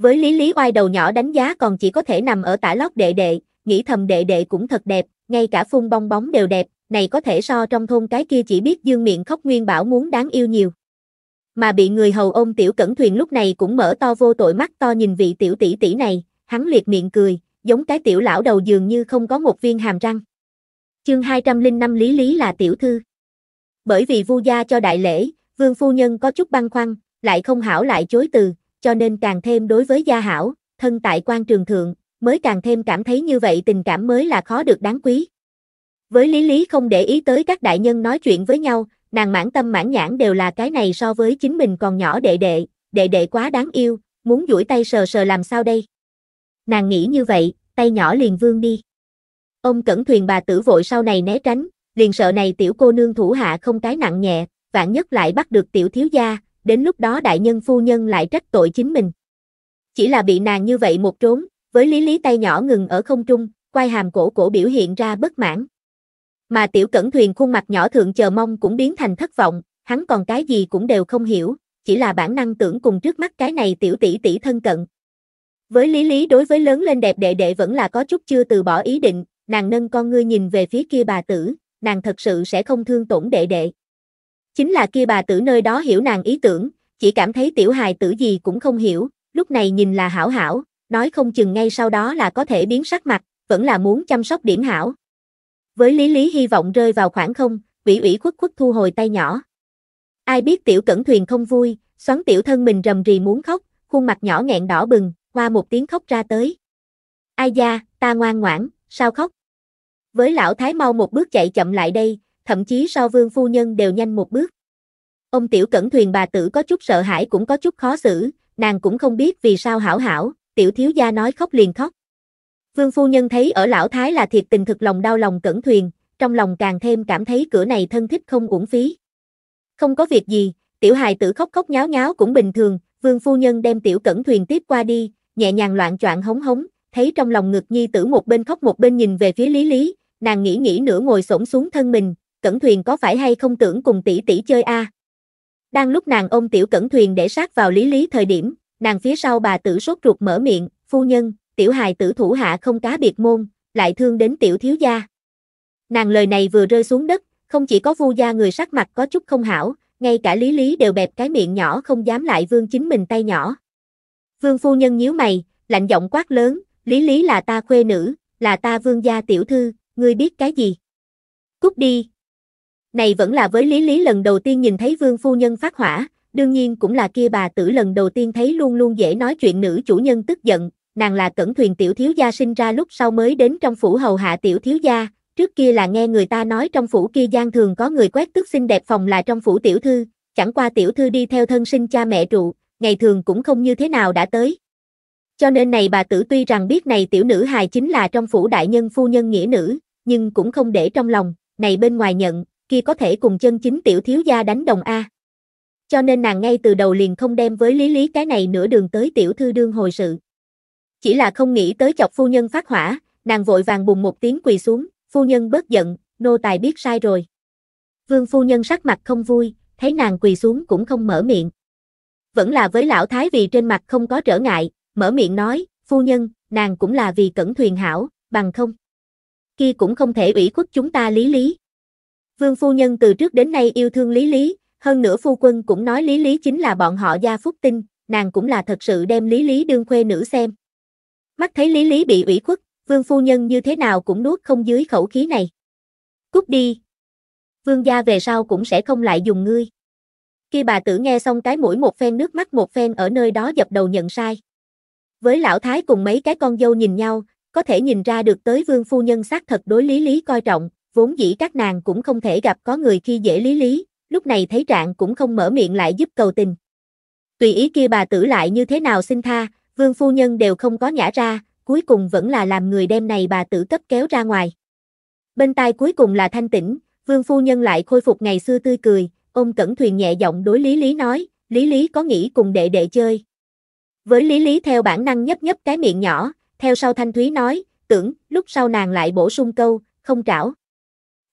Với Lý Lý oai đầu nhỏ đánh giá còn chỉ có thể nằm ở tả lót đệ đệ, nghĩ thầm đệ đệ cũng thật đẹp, ngay cả phun bong bóng đều đẹp, này có thể so trong thôn cái kia chỉ biết dương miệng khóc nguyên bảo muốn đáng yêu nhiều. Mà bị người hầu ôm tiểu cẩn thuyền lúc này cũng mở to vô tội mắt to nhìn vị tiểu tỷ tỷ này, hắn liệt miệng cười, giống cái tiểu lão đầu dường như không có một viên hàm răng. Chương 205 Lý Lý là tiểu thư. Bởi vì vu gia cho đại lễ, vương phu nhân có chút băn khoăn, lại không hảo lại chối từ, cho nên càng thêm đối với gia hảo, thân tại quan trường thượng, mới càng thêm cảm thấy như vậy tình cảm mới là khó được đáng quý. Với Lý Lý không để ý tới các đại nhân nói chuyện với nhau, nàng mãn tâm mãn nhãn đều là cái này so với chính mình còn nhỏ đệ đệ, đệ đệ quá đáng yêu, muốn duỗi tay sờ sờ làm sao đây. Nàng nghĩ như vậy, tay nhỏ liền vương đi. Ông cẩn thuyền bà tử vội sau này né tránh, liền sợ này tiểu cô nương thủ hạ không cái nặng nhẹ, vạn nhất lại bắt được tiểu thiếu gia, đến lúc đó đại nhân phu nhân lại trách tội chính mình. Chỉ là bị nàng như vậy một trốn, với lý lý tay nhỏ ngừng ở không trung, quay hàm cổ cổ biểu hiện ra bất mãn. Mà tiểu cẩn thuyền khuôn mặt nhỏ thượng chờ mong cũng biến thành thất vọng, hắn còn cái gì cũng đều không hiểu, chỉ là bản năng tưởng cùng trước mắt cái này tiểu tỷ tỷ thân cận. Với lý lý đối với lớn lên đẹp đệ đệ vẫn là có chút chưa từ bỏ ý định, nàng nâng con ngươi nhìn về phía kia bà tử, nàng thật sự sẽ không thương tổn đệ đệ. Chính là kia bà tử nơi đó hiểu nàng ý tưởng, chỉ cảm thấy tiểu hài tử gì cũng không hiểu, lúc này nhìn là hảo hảo, nói không chừng ngay sau đó là có thể biến sắc mặt, vẫn là muốn chăm sóc điểm hảo. Với Lý Lý hy vọng rơi vào khoảng không, ủy ủy khuất khuất thu hồi tay nhỏ. Ai biết tiểu cẩn thuyền không vui, xoắn tiểu thân mình rầm rì muốn khóc, khuôn mặt nhỏ nghẹn đỏ bừng, qua một tiếng khóc ra tới. Ai da, ta ngoan ngoãn, sao khóc? Với lão thái mau một bước chạy chậm lại đây, thậm chí so vương phu nhân đều nhanh một bước. Ông tiểu cẩn thuyền bà tử có chút sợ hãi cũng có chút khó xử, nàng cũng không biết vì sao hảo hảo, tiểu thiếu gia nói khóc liền khóc. Vương phu nhân thấy ở lão thái là thiệt tình thực lòng đau lòng cẩn thuyền, trong lòng càng thêm cảm thấy cửa này thân thích không uổng phí. Không có việc gì, tiểu hài tử khóc khóc nháo nháo cũng bình thường, vương phu nhân đem tiểu cẩn thuyền tiếp qua đi, nhẹ nhàng loạn choạng hống hống, thấy trong lòng ngực nhi tử một bên khóc một bên nhìn về phía Lý Lý, nàng nghĩ nghĩ nửa ngồi xổm xuống thân mình, Cẩn Thuyền có phải hay không tưởng cùng tỷ tỷ chơi a? À? Đang lúc nàng ôm tiểu Cẩn Thuyền để sát vào Lý Lý thời điểm, nàng phía sau bà tử sốt ruột mở miệng, phu nhân, tiểu hài tử thủ hạ không cá biệt môn, lại thương đến tiểu thiếu gia. Nàng lời này vừa rơi xuống đất, không chỉ có vu gia người sắc mặt có chút không hảo, ngay cả Lý Lý đều bẹp cái miệng nhỏ không dám lại vương chính mình tay nhỏ. Vương phu nhân nhíu mày, lạnh giọng quát lớn, Lý Lý là ta khuê nữ, là ta vương gia tiểu thư, ngươi biết cái gì? Cút đi, này vẫn là với Lý Lý lần đầu tiên nhìn thấy Vương Phu Nhân phát hỏa, đương nhiên cũng là kia bà tử lần đầu tiên thấy luôn luôn dễ nói chuyện nữ chủ nhân tức giận, nàng là cẩn thuyền tiểu thiếu gia sinh ra lúc sau mới đến trong phủ hầu hạ tiểu thiếu gia, trước kia là nghe người ta nói trong phủ kia gian thường có người quét tước xinh đẹp phòng là trong phủ tiểu thư, chẳng qua tiểu thư đi theo thân sinh cha mẹ trụ, ngày thường cũng không như thế nào đã tới. Cho nên này bà tử tuy rằng biết này tiểu nữ hài chính là trong phủ đại nhân phu nhân nghĩa nữ, nhưng cũng không để trong lòng, này bên ngoài nhận, kia có thể cùng chân chính tiểu thiếu gia đánh đồng A. Cho nên nàng ngay từ đầu liền không đem với lý lý cái này nửa đường tới tiểu thư đương hồi sự. Chỉ là không nghĩ tới chọc phu nhân phát hỏa, nàng vội vàng bùng một tiếng quỳ xuống, phu nhân bớt giận, nô tài biết sai rồi. Vương phu nhân sắc mặt không vui, thấy nàng quỳ xuống cũng không mở miệng. Vẫn là với lão thái vì trên mặt không có trở ngại, mở miệng nói, phu nhân, nàng cũng là vì cẩn thuyền hảo, bằng không. Kia cũng không thể ủy khuất chúng ta lý lý. Vương phu nhân từ trước đến nay yêu thương Lý Lý, hơn nữa phu quân cũng nói Lý Lý chính là bọn họ gia phúc tinh, nàng cũng là thật sự đem Lý Lý đương khuê nữ xem. Mắt thấy Lý Lý bị ủy khuất, vương phu nhân như thế nào cũng nuốt không dưới khẩu khí này. Cút đi. Vương gia về sau cũng sẽ không lại dùng ngươi. Khi bà tử nghe xong cái mũi một phen nước mắt một phen ở nơi đó dập đầu nhận sai. Với lão thái cùng mấy cái con dâu nhìn nhau, có thể nhìn ra được tới vương phu nhân xác thật đối lý lý coi trọng, vốn dĩ các nàng cũng không thể gặp có người khi dễ lý lý, lúc này thấy trạng cũng không mở miệng lại giúp cầu tình. Tùy ý kia bà tử lại như thế nào xin tha, vương phu nhân đều không có nhả ra, cuối cùng vẫn là làm người đem này bà tử cấp kéo ra ngoài. Bên tai cuối cùng là thanh tĩnh, vương phu nhân lại khôi phục ngày xưa tươi cười, ôm cẩn thuyền nhẹ giọng đối lý lý nói, lý lý có nghĩ cùng đệ đệ chơi. Với lý lý theo bản năng nhấp nhấp cái miệng nhỏ, theo sau thanh thúy nói, tưởng, lúc sau nàng lại bổ sung câu, không trảo.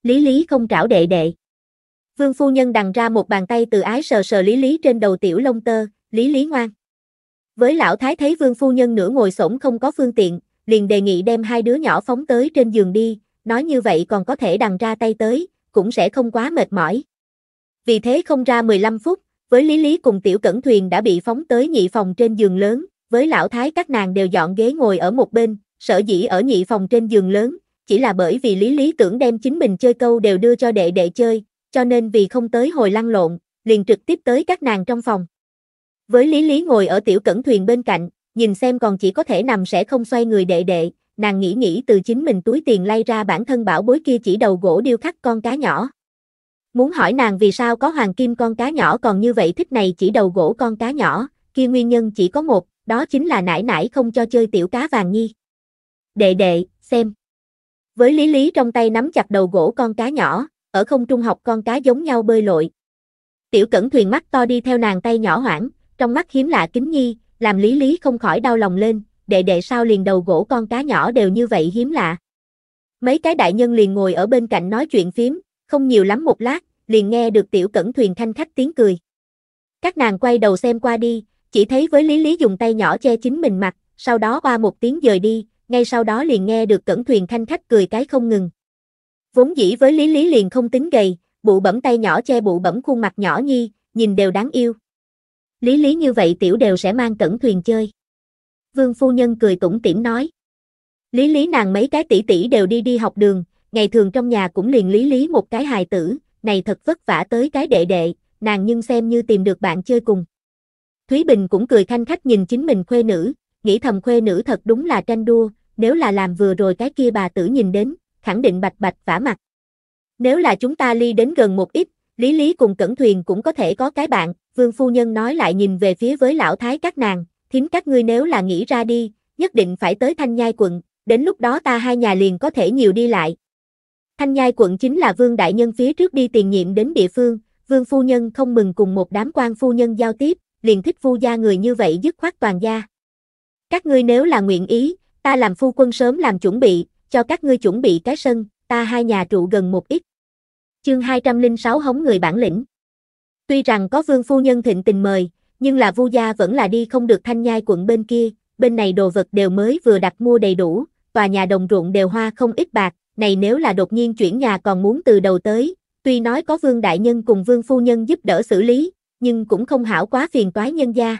Lý Lý không trảo đệ đệ. Vương phu nhân đằng ra một bàn tay từ ái sờ sờ Lý Lý trên đầu tiểu lông tơ, Lý Lý ngoan. Với lão thái thấy vương phu nhân nửa ngồi sổng không có phương tiện, liền đề nghị đem hai đứa nhỏ phóng tới trên giường đi, nói như vậy còn có thể đằng ra tay tới, cũng sẽ không quá mệt mỏi. Vì thế không ra 15 phút, với Lý Lý cùng tiểu cẩn thuyền đã bị phóng tới nhị phòng trên giường lớn, với lão thái các nàng đều dọn ghế ngồi ở một bên, sở dĩ ở nhị phòng trên giường lớn, chỉ là bởi vì lý lý tưởng đem chính mình chơi câu đều đưa cho đệ đệ chơi, cho nên vì không tới hồi lăn lộn, liền trực tiếp tới các nàng trong phòng. Với lý lý ngồi ở tiểu cẩn thuyền bên cạnh, nhìn xem còn chỉ có thể nằm sẽ không xoay người đệ đệ, nàng nghĩ nghĩ từ chính mình túi tiền lay ra bản thân bảo bối kia chỉ đầu gỗ điêu khắc con cá nhỏ. Muốn hỏi nàng vì sao có hoàng kim con cá nhỏ còn như vậy thích này chỉ đầu gỗ con cá nhỏ, kia nguyên nhân chỉ có một, đó chính là nãi nãi không cho chơi tiểu cá vàng nhi. Đệ đệ, xem. Với Lý Lý trong tay nắm chặt đầu gỗ con cá nhỏ, ở không trung học con cá giống nhau bơi lội. Tiểu Cẩn thuyền mắt to đi theo nàng tay nhỏ hoảng, trong mắt hiếm lạ kính nhi, làm Lý Lý không khỏi đau lòng lên, đệ đệ sao liền đầu gỗ con cá nhỏ đều như vậy hiếm lạ. Mấy cái đại nhân liền ngồi ở bên cạnh nói chuyện phím, không nhiều lắm một lát, liền nghe được tiểu cẩn thuyền thanh khách tiếng cười. Các nàng quay đầu xem qua đi, chỉ thấy với Lý Lý dùng tay nhỏ che chính mình mặt, sau đó qua một tiếng dời đi, ngay sau đó liền nghe được cẩn thuyền thanh khách cười cái không ngừng. Vốn dĩ với Lý Lý liền không tính gầy, bụ bẩm tay nhỏ che bụ bẩm khuôn mặt nhỏ nhi, nhìn đều đáng yêu. Lý Lý như vậy tiểu đều sẽ mang cẩn thuyền chơi. Vương phu nhân cười tủm tỉm nói. Lý Lý nàng mấy cái tỷ tỷ đều đi đi học đường, ngày thường trong nhà cũng liền Lý Lý một cái hài tử, này thật vất vả tới cái đệ đệ, nàng nhưng xem như tìm được bạn chơi cùng. Thúy Bình cũng cười thanh khách nhìn chính mình khuê nữ, nghĩ thầm khuê nữ thật đúng là tranh đua, nếu là làm vừa rồi cái kia bà tử nhìn đến, khẳng định bạch bạch vả mặt. Nếu là chúng ta ly đến gần một ít, Lý Lý cùng Cẩn Thuyền cũng có thể có cái bạn, Vương Phu Nhân nói lại nhìn về phía với lão thái các nàng, thím các ngươi nếu là nghĩ ra đi, nhất định phải tới Thanh Nhai quận, đến lúc đó ta hai nhà liền có thể nhiều đi lại. Thanh Nhai quận chính là Vương Đại Nhân phía trước đi tiền nhiệm đến địa phương, Vương Phu Nhân không mừng cùng một đám quan phu nhân giao tiếp, liền thích phu gia người như vậy dứt khoát toàn gia. Các ngươi nếu là nguyện ý, ta làm phu quân sớm làm chuẩn bị, cho các ngươi chuẩn bị cái sân, ta hai nhà trụ gần một ít. Chương 206 hống người bản lĩnh. Tuy rằng có vương phu nhân thịnh tình mời, nhưng là vu gia vẫn là đi không được thanh nhai quận bên kia, bên này đồ vật đều mới vừa đặt mua đầy đủ, tòa nhà đồng ruộng đều hoa không ít bạc, này nếu là đột nhiên chuyển nhà còn muốn từ đầu tới, tuy nói có vương đại nhân cùng vương phu nhân giúp đỡ xử lý, nhưng cũng không hảo quá phiền toái nhân gia.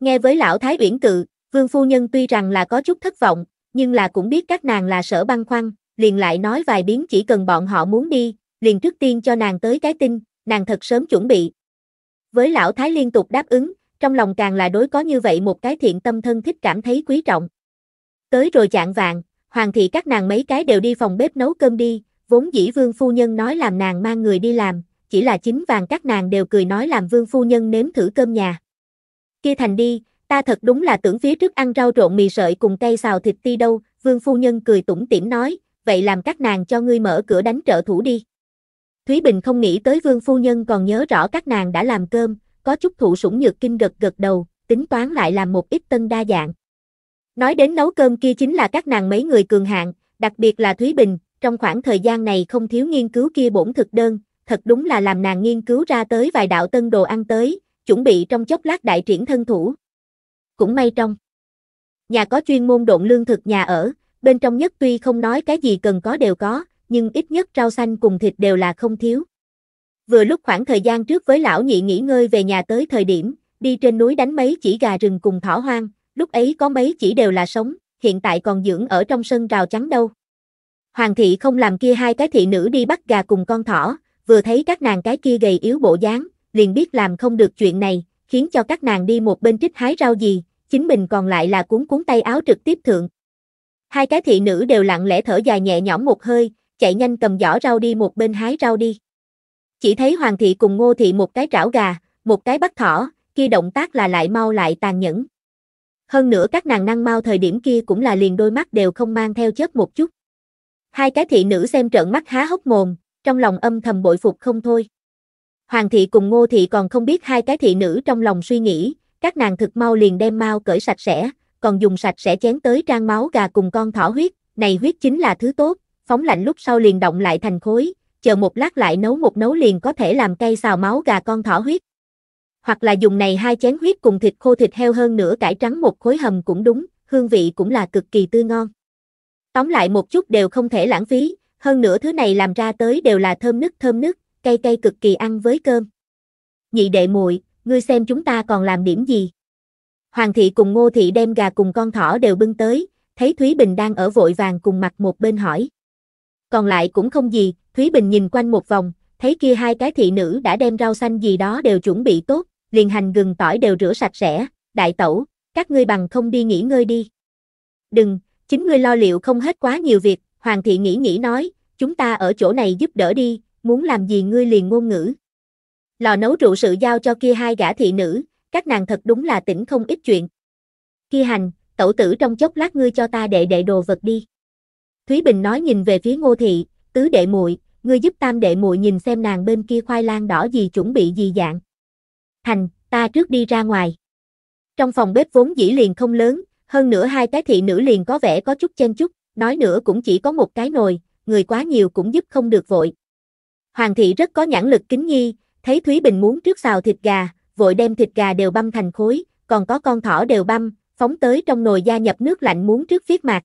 Nghe với lão Thái Uyển cự, Vương phu nhân tuy rằng là có chút thất vọng, nhưng là cũng biết các nàng là sở băng khoăn, liền lại nói vài biến chỉ cần bọn họ muốn đi, liền trước tiên cho nàng tới cái tin, nàng thật sớm chuẩn bị. Với lão thái liên tục đáp ứng, trong lòng càng là đối có như vậy một cái thiện tâm thân thích cảm thấy quý trọng. Tới rồi chạm vàng, hoàng thị các nàng mấy cái đều đi phòng bếp nấu cơm đi, vốn dĩ vương phu nhân nói làm nàng mang người đi làm, chỉ là chính vàng các nàng đều cười nói làm vương phu nhân nếm thử cơm nhà. Kia thành đi, ta thật đúng là tưởng phía trước ăn rau trộn mì sợi cùng cây xào thịt ti đâu, vương phu nhân cười tủm tỉm nói, vậy làm các nàng cho ngươi mở cửa đánh trợ thủ đi. Thúy Bình không nghĩ tới vương phu nhân còn nhớ rõ các nàng đã làm cơm, có chút thụ sủng nhược kinh gật gật đầu, tính toán lại làm một ít tân đa dạng. Nói đến nấu cơm kia chính là các nàng mấy người cường hạng, đặc biệt là Thúy Bình, trong khoảng thời gian này không thiếu nghiên cứu kia bổn thực đơn, thật đúng là làm nàng nghiên cứu ra tới vài đạo tân đồ ăn tới, chuẩn bị trong chốc lát đại triển thân thủ cũng may trong. Nhà có chuyên môn độn lương thực nhà ở, bên trong nhất tuy không nói cái gì cần có đều có, nhưng ít nhất rau xanh cùng thịt đều là không thiếu. Vừa lúc khoảng thời gian trước với lão nhị nghỉ ngơi về nhà tới thời điểm, đi trên núi đánh mấy chỉ gà rừng cùng thỏ hoang, lúc ấy có mấy chỉ đều là sống, hiện tại còn dưỡng ở trong sân rào trắng đâu. Hoàng thị không làm kia hai cái thị nữ đi bắt gà cùng con thỏ, vừa thấy các nàng cái kia gầy yếu bộ dáng, liền biết làm không được chuyện này, khiến cho các nàng đi một bên trích hái rau gì, chính mình còn lại là cuốn cuốn tay áo trực tiếp thượng. Hai cái thị nữ đều lặng lẽ thở dài nhẹ nhõm một hơi, chạy nhanh cầm giỏ rau đi một bên hái rau đi. Chỉ thấy Hoàng thị cùng Ngô thị một cái trảo gà, một cái bắt thỏ, kia động tác là lại mau lại tàn nhẫn. Hơn nữa các nàng năng mau thời điểm kia cũng là liền đôi mắt đều không mang theo chớp một chút. Hai cái thị nữ xem trợn mắt há hốc mồm, trong lòng âm thầm bội phục không thôi. Hoàng thị cùng ngô thị còn không biết hai cái thị nữ trong lòng suy nghĩ, các nàng thực mau liền đem mau cởi sạch sẽ, còn dùng sạch sẽ chén tới trang máu gà cùng con thỏ huyết, này huyết chính là thứ tốt, phóng lạnh lúc sau liền động lại thành khối, chờ một lát lại nấu một nấu liền có thể làm cây xào máu gà con thỏ huyết. Hoặc là dùng này hai chén huyết cùng thịt khô thịt heo hơn nữa cải trắng một khối hầm cũng đúng, hương vị cũng là cực kỳ tươi ngon. Tóm lại một chút đều không thể lãng phí, hơn nữa thứ này làm ra tới đều là thơm nức thơm nức, cây cây cực kỳ ăn với cơm. Nhị đệ muội, ngươi xem chúng ta còn làm điểm gì? Hoàng thị cùng Ngô thị đem gà cùng con thỏ đều bưng tới, thấy Thúy Bình đang ở vội vàng cùng mặt một bên hỏi. Còn lại cũng không gì, Thúy Bình nhìn quanh một vòng, thấy kia hai cái thị nữ đã đem rau xanh gì đó đều chuẩn bị tốt, liền hành gừng tỏi đều rửa sạch sẽ, đại tẩu, các ngươi bằng không đi nghỉ ngơi đi. Đừng, chính ngươi lo liệu không hết quá nhiều việc, Hoàng thị nghĩ nghĩ nói, chúng ta ở chỗ này giúp đỡ đi, muốn làm gì ngươi liền ngôn ngữ. Lò nấu rượu sự giao cho kia hai gã thị nữ, các nàng thật đúng là tỉnh không ít chuyện. Kia hành, tẩu tử trong chốc lát ngươi cho ta đệ đệ đồ vật đi. Thúy Bình nói nhìn về phía ngô thị, tứ đệ muội ngươi giúp tam đệ muội nhìn xem nàng bên kia khoai lang đỏ gì chuẩn bị gì dạng. Thành, ta trước đi ra ngoài. Trong phòng bếp vốn dĩ liền không lớn, hơn nữa hai cái thị nữ liền có vẻ có chút chen chút, nói nữa cũng chỉ có một cái nồi, người quá nhiều cũng giúp không được vội, Hoàng thị rất có nhãn lực kính nghi, thấy Thúy Bình muốn trước xào thịt gà, vội đem thịt gà đều băm thành khối, còn có con thỏ đều băm, phóng tới trong nồi gia nhập nước lạnh muốn trước viết mạc.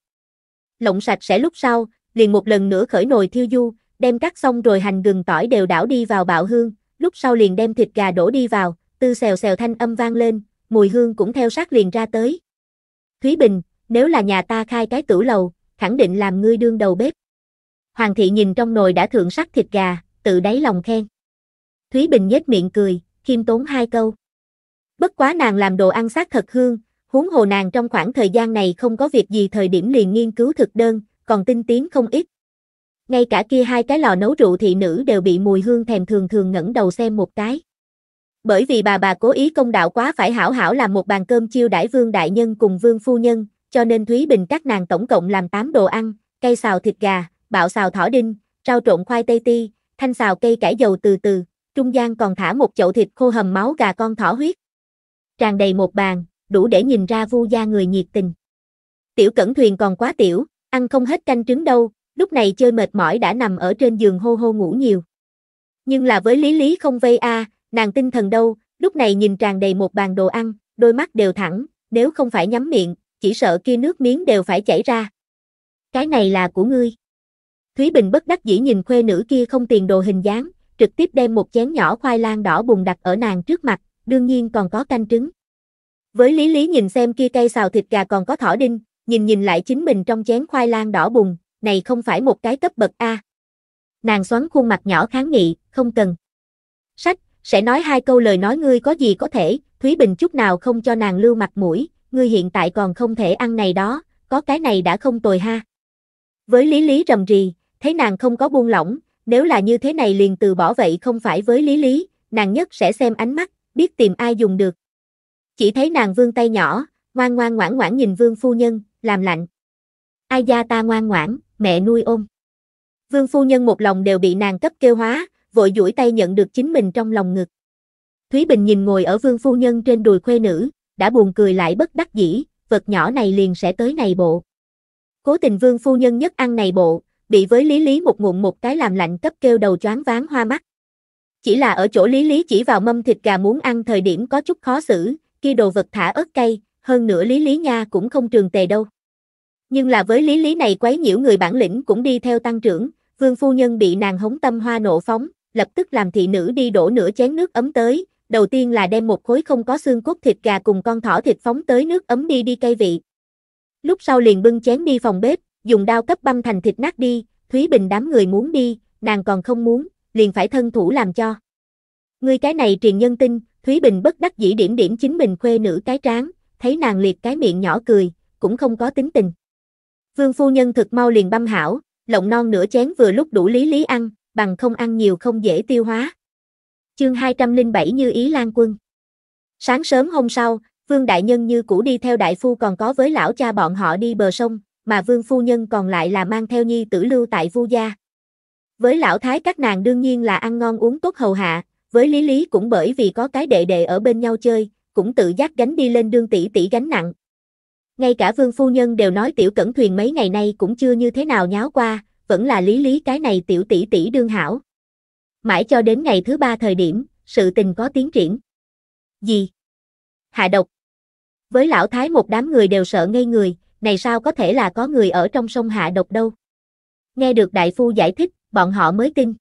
Lộng sạch sẽ lúc sau, liền một lần nữa khởi nồi thiêu du, đem cắt xong rồi hành gừng tỏi đều đảo đi vào bạo hương, lúc sau liền đem thịt gà đổ đi vào, tư xèo xèo thanh âm vang lên, mùi hương cũng theo sát liền ra tới. Thúy Bình, nếu là nhà ta khai cái tử lầu, khẳng định làm ngươi đương đầu bếp. Hoàng thị nhìn trong nồi đã thượng sắc thịt gà, tự đáy lòng khen. Thúy Bình nhếch miệng cười, khiêm tốn hai câu. Bất quá nàng làm đồ ăn xác thật hương, huống hồ nàng trong khoảng thời gian này không có việc gì thời điểm liền nghiên cứu thực đơn, còn tinh tiến không ít. Ngay cả kia hai cái lò nấu rượu thị nữ đều bị mùi hương thèm thường thường ngẩng đầu xem một cái. Bởi vì bà bà cố ý công đạo quá phải hảo hảo làm một bàn cơm chiêu đãi vương đại nhân cùng vương phu nhân, cho nên Thúy Bình các nàng tổng cộng làm 8 đồ ăn, cây xào thịt gà, bạo xào thỏ đinh, rau trộn khoai tây ti, thanh xào cây cải dầu từ từ, trung gian còn thả một chậu thịt khô hầm máu gà con thỏ huyết. Tràn đầy một bàn, đủ để nhìn ra vu gia người nhiệt tình. Tiểu cẩn thuyền còn quá tiểu, ăn không hết canh trứng đâu, lúc này chơi mệt mỏi đã nằm ở trên giường hô hô ngủ nhiều. Nhưng là với lý lý không vây a, nàng tinh thần đâu, lúc này nhìn tràn đầy một bàn đồ ăn, đôi mắt đều thẳng, nếu không phải nhắm miệng, chỉ sợ kia nước miếng đều phải chảy ra. Cái này là của ngươi. Thúy Bình bất đắc dĩ nhìn khuê nữ kia không tiền đồ hình dáng, trực tiếp đem một chén nhỏ khoai lang đỏ bùng đặt ở nàng trước mặt, đương nhiên còn có canh trứng. Với Lý Lý nhìn xem kia cây xào thịt gà còn có thỏ đinh, nhìn nhìn lại chính mình trong chén khoai lang đỏ bùng, này không phải một cái cấp bậc A. Nàng xoắn khuôn mặt nhỏ kháng nghị, không cần. Sách, sẽ nói hai câu lời nói ngươi có gì có thể, Thúy Bình chút nào không cho nàng lưu mặt mũi, ngươi hiện tại còn không thể ăn này đó, có cái này đã không tồi ha. Với Lý Lý rầm rì, thấy nàng không có buông lỏng, nếu là như thế này liền từ bỏ vậy không phải với lý lý, nàng nhất sẽ xem ánh mắt, biết tìm ai dùng được. Chỉ thấy nàng vương tay nhỏ, ngoan ngoan ngoãn ngoãn nhìn vương phu nhân, làm lạnh. Ai gia ta ngoan ngoãn, mẹ nuôi ôm. Vương phu nhân một lòng đều bị nàng cấp kêu hóa, vội duỗi tay nhận được chính mình trong lòng ngực. Thúy Bình nhìn ngồi ở vương phu nhân trên đùi khuê nữ, đã buồn cười lại bất đắc dĩ, vật nhỏ này liền sẽ tới này bộ. Cố tình vương phu nhân nhất ăn này bộ, bị với Lý Lý một ngụm một cái làm lạnh cấp kêu đầu choáng váng hoa mắt. Chỉ là ở chỗ Lý Lý chỉ vào mâm thịt gà muốn ăn thời điểm có chút khó xử, kia đồ vật thả ớt cay, hơn nữa Lý Lý nha cũng không trường tề đâu. Nhưng là với Lý Lý này quấy nhiễu người bản lĩnh cũng đi theo tăng trưởng, vương phu nhân bị nàng hống tâm hoa nộ phóng, lập tức làm thị nữ đi đổ nửa chén nước ấm tới, đầu tiên là đem một khối không có xương cốt thịt gà cùng con thỏ thịt phóng tới nước ấm đi đi cay vị. Lúc sau liền bưng chén đi phòng bếp, dùng đao cấp băm thành thịt nát đi, Thúy Bình đám người muốn đi, nàng còn không muốn, liền phải thân thủ làm cho. Ngươi cái này truyền nhân tin, Thúy Bình bất đắc dĩ điểm điểm chính mình khuê nữ cái tráng, thấy nàng liệt cái miệng nhỏ cười, cũng không có tính tình. Vương phu nhân thực mau liền băm hảo, lộng non nửa chén vừa lúc đủ lý lý ăn, bằng không ăn nhiều không dễ tiêu hóa. Chương 207 như ý lan quân. Sáng sớm hôm sau, Vương đại nhân như cũ đi theo đại phu còn có với lão cha bọn họ đi bờ sông, mà vương phu nhân còn lại là mang theo nhi tử lưu tại vu gia. Với lão thái các nàng đương nhiên là ăn ngon uống tốt hầu hạ, với lý lý cũng bởi vì có cái đệ đệ ở bên nhau chơi, cũng tự giác gánh đi lên đương tỷ tỷ gánh nặng. Ngay cả vương phu nhân đều nói tiểu cẩn thuyền mấy ngày nay cũng chưa như thế nào nháo qua, vẫn là lý lý cái này tiểu tỷ tỷ đương hảo. Mãi cho đến ngày thứ ba thời điểm, sự tình có tiến triển. Gì? Hạ độc. Với lão thái một đám người đều sợ ngây người, này sao có thể là có người ở trong sông hạ độc đâu. Nghe được đại phu giải thích, bọn họ mới tin.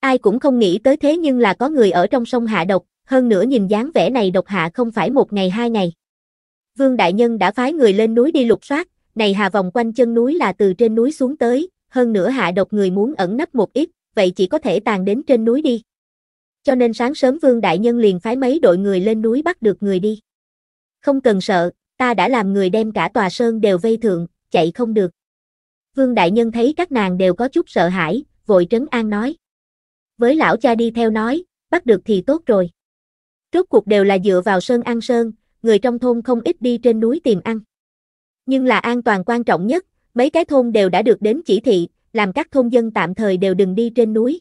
Ai cũng không nghĩ tới thế nhưng là có người ở trong sông hạ độc, hơn nữa nhìn dáng vẻ này độc hạ không phải một ngày hai ngày. Vương Đại Nhân đã phái người lên núi đi lục soát, này hà vòng quanh chân núi là từ trên núi xuống tới, hơn nữa hạ độc người muốn ẩn nấp một ít, vậy chỉ có thể tàn đến trên núi đi. Cho nên sáng sớm Vương Đại Nhân liền phái mấy đội người lên núi bắt được người đi. Không cần sợ, ta đã làm người đem cả tòa sơn đều vây thượng, chạy không được. Vương Đại Nhân thấy các nàng đều có chút sợ hãi, vội trấn an nói. Với lão cha đi theo nói, bắt được thì tốt rồi. Rốt cuộc đều là dựa vào sơn ăn sơn, người trong thôn không ít đi trên núi tìm ăn. Nhưng là an toàn quan trọng nhất, mấy cái thôn đều đã được đến chỉ thị, làm các thôn dân tạm thời đều đừng đi trên núi.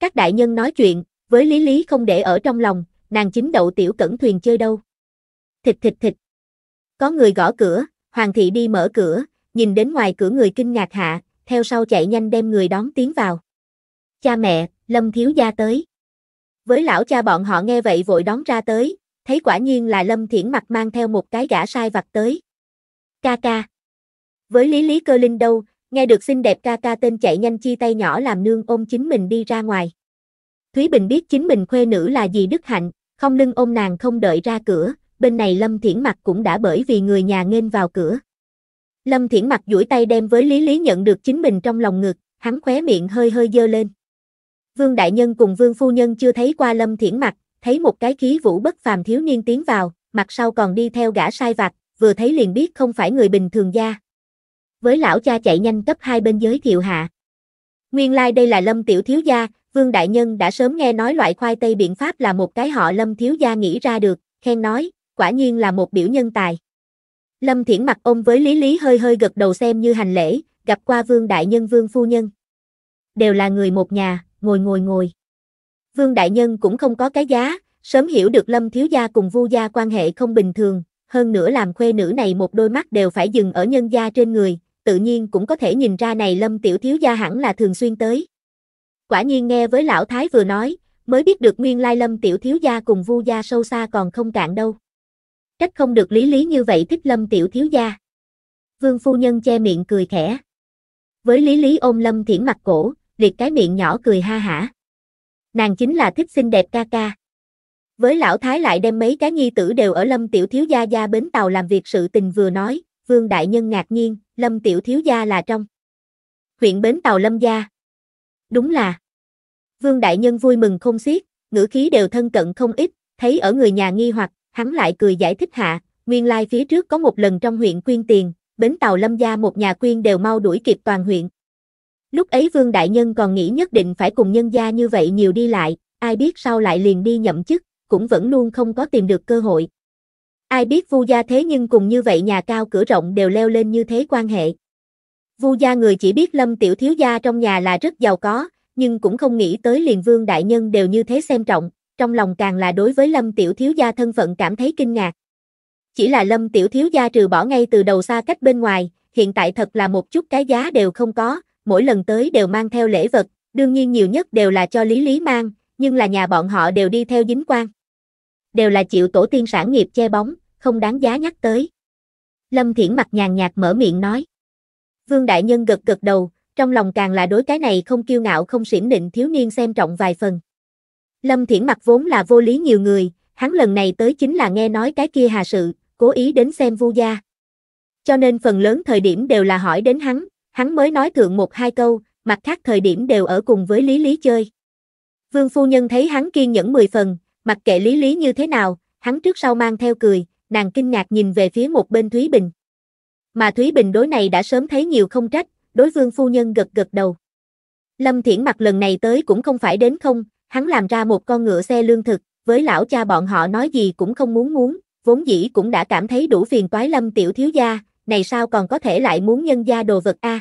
Các đại nhân nói chuyện, với lý lý không để ở trong lòng, nàng chính đậu tiểu cẩn thuyền chơi đâu. Thịt thịt thịt, có người gõ cửa, Hoàng thị đi mở cửa, nhìn đến ngoài cửa người kinh ngạc hạ, theo sau chạy nhanh đem người đón tiến vào. Cha mẹ, Lâm Thiếu Gia tới. Với lão cha bọn họ nghe vậy vội đón ra tới, thấy quả nhiên là Lâm Thiển mặt mang theo một cái gã sai vặt tới. Ca ca. Với lý lý cơ linh đâu, nghe được xinh đẹp ca ca tên chạy nhanh chi tay nhỏ làm nương ôm chính mình đi ra ngoài. Thúy Bình biết chính mình khuê nữ là gì đức hạnh, không lưng ôm nàng không đợi ra cửa, bên này Lâm Thiển Mặc cũng đã bởi vì người nhà nên vào cửa. Lâm Thiển Mặc duỗi tay đem với Lý Lý nhận được chính mình trong lòng ngực, hắn khóe miệng hơi hơi dơ lên. Vương Đại Nhân cùng Vương Phu Nhân chưa thấy qua Lâm Thiển Mặc, thấy một cái khí vũ bất phàm thiếu niên tiến vào, mặt sau còn đi theo gã sai vặt, vừa thấy liền biết không phải người bình thường gia. Với lão cha chạy nhanh cấp hai bên giới thiệu hạ. Nguyên lai like đây là Lâm Tiểu Thiếu Gia, Vương Đại Nhân đã sớm nghe nói loại khoai tây biện pháp là một cái họ Lâm Thiếu Gia nghĩ ra được, khen nói, quả nhiên là một biểu nhân tài. Lâm Thiển mặt ôm với Lý Lý hơi hơi gật đầu xem như hành lễ, gặp qua Vương Đại Nhân Vương Phu Nhân. Đều là người một nhà, ngồi ngồi ngồi. Vương Đại Nhân cũng không có cái giá, sớm hiểu được Lâm Thiếu Gia cùng Vu Gia quan hệ không bình thường, hơn nữa làm khuê nữ này một đôi mắt đều phải dừng ở nhân gia trên người, tự nhiên cũng có thể nhìn ra này Lâm Tiểu Thiếu Gia hẳn là thường xuyên tới. Quả nhiên nghe với Lão Thái vừa nói, mới biết được nguyên lai Lâm Tiểu Thiếu Gia cùng Vu Gia sâu xa còn không cạn đâu trách không được lý lý như vậy thích lâm tiểu thiếu gia. Vương phu nhân che miệng cười khẽ. Với lý lý ôm lâm thiển mặt cổ, liệt cái miệng nhỏ cười ha hả. Nàng chính là thích xinh đẹp ca ca. Với lão thái lại đem mấy cái nhi tử đều ở lâm tiểu thiếu gia gia bến tàu làm việc sự tình vừa nói, vương đại nhân ngạc nhiên, lâm tiểu thiếu gia là trong. Huyện bến tàu lâm gia. Đúng là. Vương đại nhân vui mừng không xiết, ngữ khí đều thân cận không ít, thấy ở người nhà nghi hoặc, hắn lại cười giải thích hạ, nguyên lai phía trước có một lần trong huyện quyên tiền, bến tàu lâm gia một nhà quyên đều mau đuổi kịp toàn huyện. Lúc ấy Vương Đại Nhân còn nghĩ nhất định phải cùng nhân gia như vậy nhiều đi lại, ai biết sau lại liền đi nhậm chức, cũng vẫn luôn không có tìm được cơ hội. Ai biết Vu gia thế nhưng cùng như vậy nhà cao cửa rộng đều leo lên như thế quan hệ. Vu gia người chỉ biết Lâm tiểu thiếu gia trong nhà là rất giàu có, nhưng cũng không nghĩ tới liền Vương đại nhân đều như thế xem trọng trong lòng càng là đối với Lâm Tiểu Thiếu Gia thân phận cảm thấy kinh ngạc. Chỉ là Lâm Tiểu Thiếu Gia trừ bỏ ngay từ đầu xa cách bên ngoài, hiện tại thật là một chút cái giá đều không có, mỗi lần tới đều mang theo lễ vật, đương nhiên nhiều nhất đều là cho Lý Lý mang, nhưng là nhà bọn họ đều đi theo dính quan. Đều là chịu tổ tiên sản nghiệp che bóng, không đáng giá nhắc tới. Lâm Thiển mặt nhàn nhạt mở miệng nói. Vương Đại Nhân gật gật đầu, trong lòng càng là đối cái này không kiêu ngạo không xỉn định thiếu niên xem trọng vài phần. Lâm Thiển Mặc vốn là vô lý nhiều người, hắn lần này tới chính là nghe nói cái kia hà sự, cố ý đến xem vu gia. Cho nên phần lớn thời điểm đều là hỏi đến hắn, hắn mới nói thượng một hai câu, mặt khác thời điểm đều ở cùng với Lý Lý chơi. Vương phu nhân thấy hắn kiên nhẫn mười phần, mặc kệ Lý Lý như thế nào, hắn trước sau mang theo cười, nàng kinh ngạc nhìn về phía một bên Thúy Bình. Mà Thúy Bình đối này đã sớm thấy nhiều không trách, đối vương phu nhân gật gật đầu. Lâm Thiển Mặc lần này tới cũng không phải đến không, hắn làm ra một con ngựa xe lương thực, với lão cha bọn họ nói gì cũng không muốn muốn, vốn dĩ cũng đã cảm thấy đủ phiền toái lâm tiểu thiếu gia, này sao còn có thể lại muốn nhân gia đồ vật a?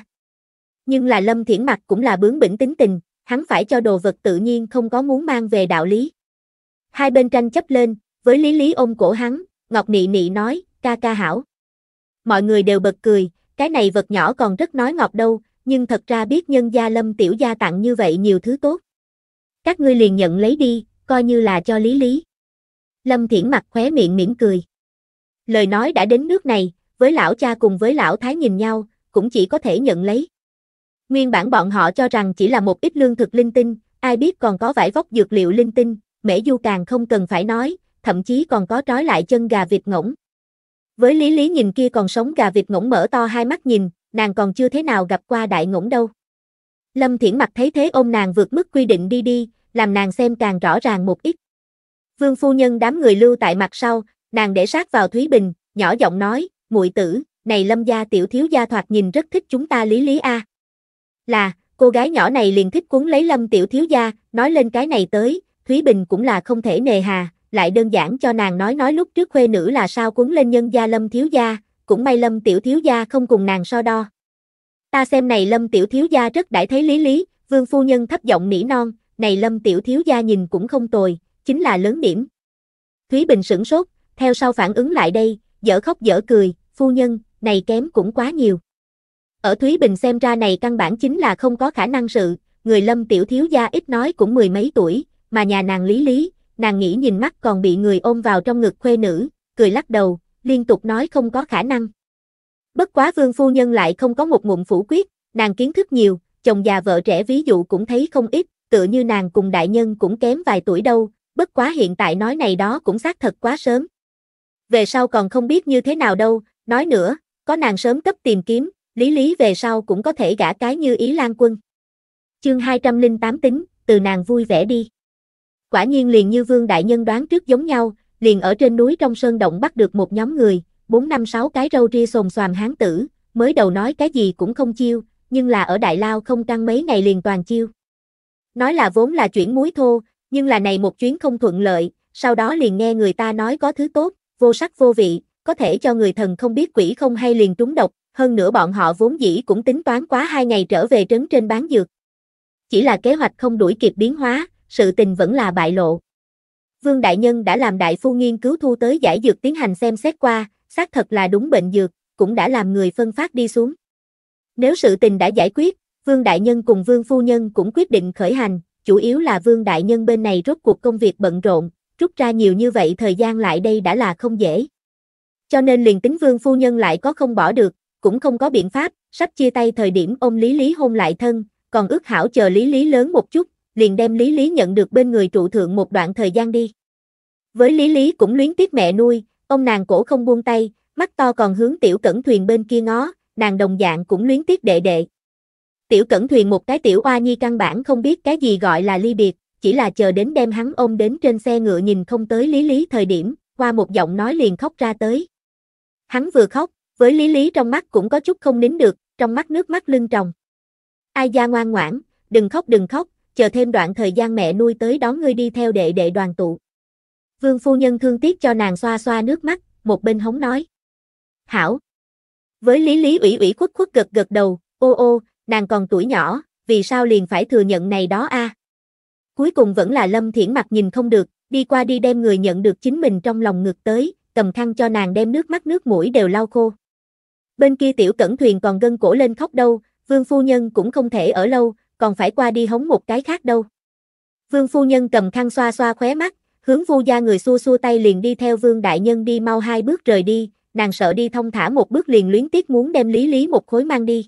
Nhưng là lâm thiển mặt cũng là bướng bỉnh tính tình, hắn phải cho đồ vật tự nhiên không có muốn mang về đạo lý. Hai bên tranh chấp lên, với lý lý ôm cổ hắn, Ngọc Nị Nị nói, ca ca hảo. Mọi người đều bật cười, cái này vật nhỏ còn rất nói Ngọc đâu, nhưng thật ra biết nhân gia lâm tiểu gia tặng như vậy nhiều thứ tốt các ngươi liền nhận lấy đi, coi như là cho lý lý. Lâm Thiển mặt khóe miệng mỉm cười. Lời nói đã đến nước này, với lão cha cùng với lão thái nhìn nhau, cũng chỉ có thể nhận lấy. Nguyên bản bọn họ cho rằng chỉ là một ít lương thực linh tinh, ai biết còn có vải vóc dược liệu linh tinh, mễ du càng không cần phải nói, thậm chí còn có trói lại chân gà vịt ngỗng. Với lý lý nhìn kia còn sống gà vịt ngỗng mở to hai mắt nhìn, nàng còn chưa thế nào gặp qua đại ngỗng đâu. Lâm Thiển mặt thấy thế ôm nàng vượt mức quy định đi đi, làm nàng xem càng rõ ràng một ít. Vương phu nhân đám người lưu tại mặt sau, nàng để sát vào Thúy Bình, nhỏ giọng nói, muội tử, này lâm gia tiểu thiếu gia thoạt nhìn rất thích chúng ta lý lý a. Là, cô gái nhỏ này liền thích cuốn lấy lâm tiểu thiếu gia, nói lên cái này tới, Thúy Bình cũng là không thể nề hà, lại đơn giản cho nàng nói nói lúc trước khuê nữ là sao cuốn lên nhân gia lâm thiếu gia, cũng may lâm tiểu thiếu gia không cùng nàng so đo. Ta xem này lâm tiểu thiếu gia rất đãi thấy lý lý, vương phu nhân thấp giọng nỉ non, này lâm tiểu thiếu gia nhìn cũng không tồi, chính là lớn điểm. Thúy Bình sửng sốt, theo sau phản ứng lại đây, dở khóc dở cười, phu nhân, này kém cũng quá nhiều. Ở Thúy Bình xem ra này căn bản chính là không có khả năng sự, người lâm tiểu thiếu gia ít nói cũng mười mấy tuổi, mà nhà nàng lý lý, nàng nghĩ nhìn mắt còn bị người ôm vào trong ngực khuê nữ, cười lắc đầu, liên tục nói không có khả năng. Bất quá vương phu nhân lại không có một ngụm phủ quyết, nàng kiến thức nhiều, chồng già vợ trẻ ví dụ cũng thấy không ít, tựa như nàng cùng đại nhân cũng kém vài tuổi đâu, bất quá hiện tại nói này đó cũng xác thật quá sớm. Về sau còn không biết như thế nào đâu, nói nữa, có nàng sớm cấp tìm kiếm, lý lý về sau cũng có thể gả cái như ý lan quân. Chương 208 tính, từ nàng vui vẻ đi. Quả nhiên liền như vương đại nhân đoán trước giống nhau, liền ở trên núi trong sơn động bắt được một nhóm người, bốn năm sáu cái râu ria sồn xoàm hán tử, mới đầu nói cái gì cũng không chiêu, nhưng là ở đại lao không căng mấy ngày liền toàn chiêu. Nói là vốn là chuyển muối thô, nhưng là này một chuyến không thuận lợi, sau đó liền nghe người ta nói có thứ tốt, vô sắc vô vị, có thể cho người thần không biết quỷ không hay liền trúng độc, hơn nữa bọn họ vốn dĩ cũng tính toán quá hai ngày trở về trấn trên bán dược. Chỉ là kế hoạch không đuổi kịp biến hóa, sự tình vẫn là bại lộ. Vương Đại Nhân đã làm đại phu nghiên cứu thu tới giải dược tiến hành xem xét qua, xác thật là đúng bệnh dược, cũng đã làm người phân phát đi xuống. Nếu sự tình đã giải quyết, Vương Đại Nhân cùng Vương Phu Nhân cũng quyết định khởi hành, chủ yếu là Vương Đại Nhân bên này rốt cuộc công việc bận rộn, rút ra nhiều như vậy thời gian lại đây đã là không dễ. Cho nên liền tính Vương Phu Nhân lại có không bỏ được, cũng không có biện pháp, sắp chia tay thời điểm ôm Lý Lý hôn lại thân, còn ước hảo chờ Lý Lý lớn một chút, liền đem Lý Lý nhận được bên người trụ thượng một đoạn thời gian đi. Với Lý Lý cũng luyến tiếc mẹ nuôi, ông nàng cổ không buông tay, mắt to còn hướng tiểu cẩn thuyền bên kia ngó, nàng đồng dạng cũng luyến tiếc đệ đệ. Tiểu cẩn thuyền một cái tiểu oa nhi căn bản không biết cái gì gọi là ly biệt, chỉ là chờ đến đem hắn ôm đến trên xe ngựa nhìn không tới lý lý thời điểm, qua một giọng nói liền khóc ra tới. Hắn vừa khóc, với lý lý trong mắt cũng có chút không nín được, trong mắt nước mắt lưng tròng. Ai gia ngoan ngoãn, đừng khóc đừng khóc, chờ thêm đoạn thời gian mẹ nuôi tới đón ngươi đi theo đệ đệ đoàn tụ. Vương phu nhân thương tiếc cho nàng xoa xoa nước mắt, một bên hống nói. Hảo. Với lý lý ủy ủy khuất khuất gật gật đầu, ô ô, nàng còn tuổi nhỏ, vì sao liền phải thừa nhận này đó a? À? Cuối cùng vẫn là Lâm Thiển mặt nhìn không được, đi qua đi đem người nhận được chính mình trong lòng ngực tới, cầm khăn cho nàng đem nước mắt nước mũi đều lau khô. Bên kia tiểu cẩn thuyền còn gân cổ lên khóc đâu, vương phu nhân cũng không thể ở lâu, còn phải qua đi hống một cái khác đâu. Vương phu nhân cầm khăn xoa xoa khóe mắt, hướng vu gia người xua xua tay liền đi theo vương đại nhân đi mau hai bước rời đi, nàng sợ đi thông thả một bước liền luyến tiếc muốn đem lý lý một khối mang đi.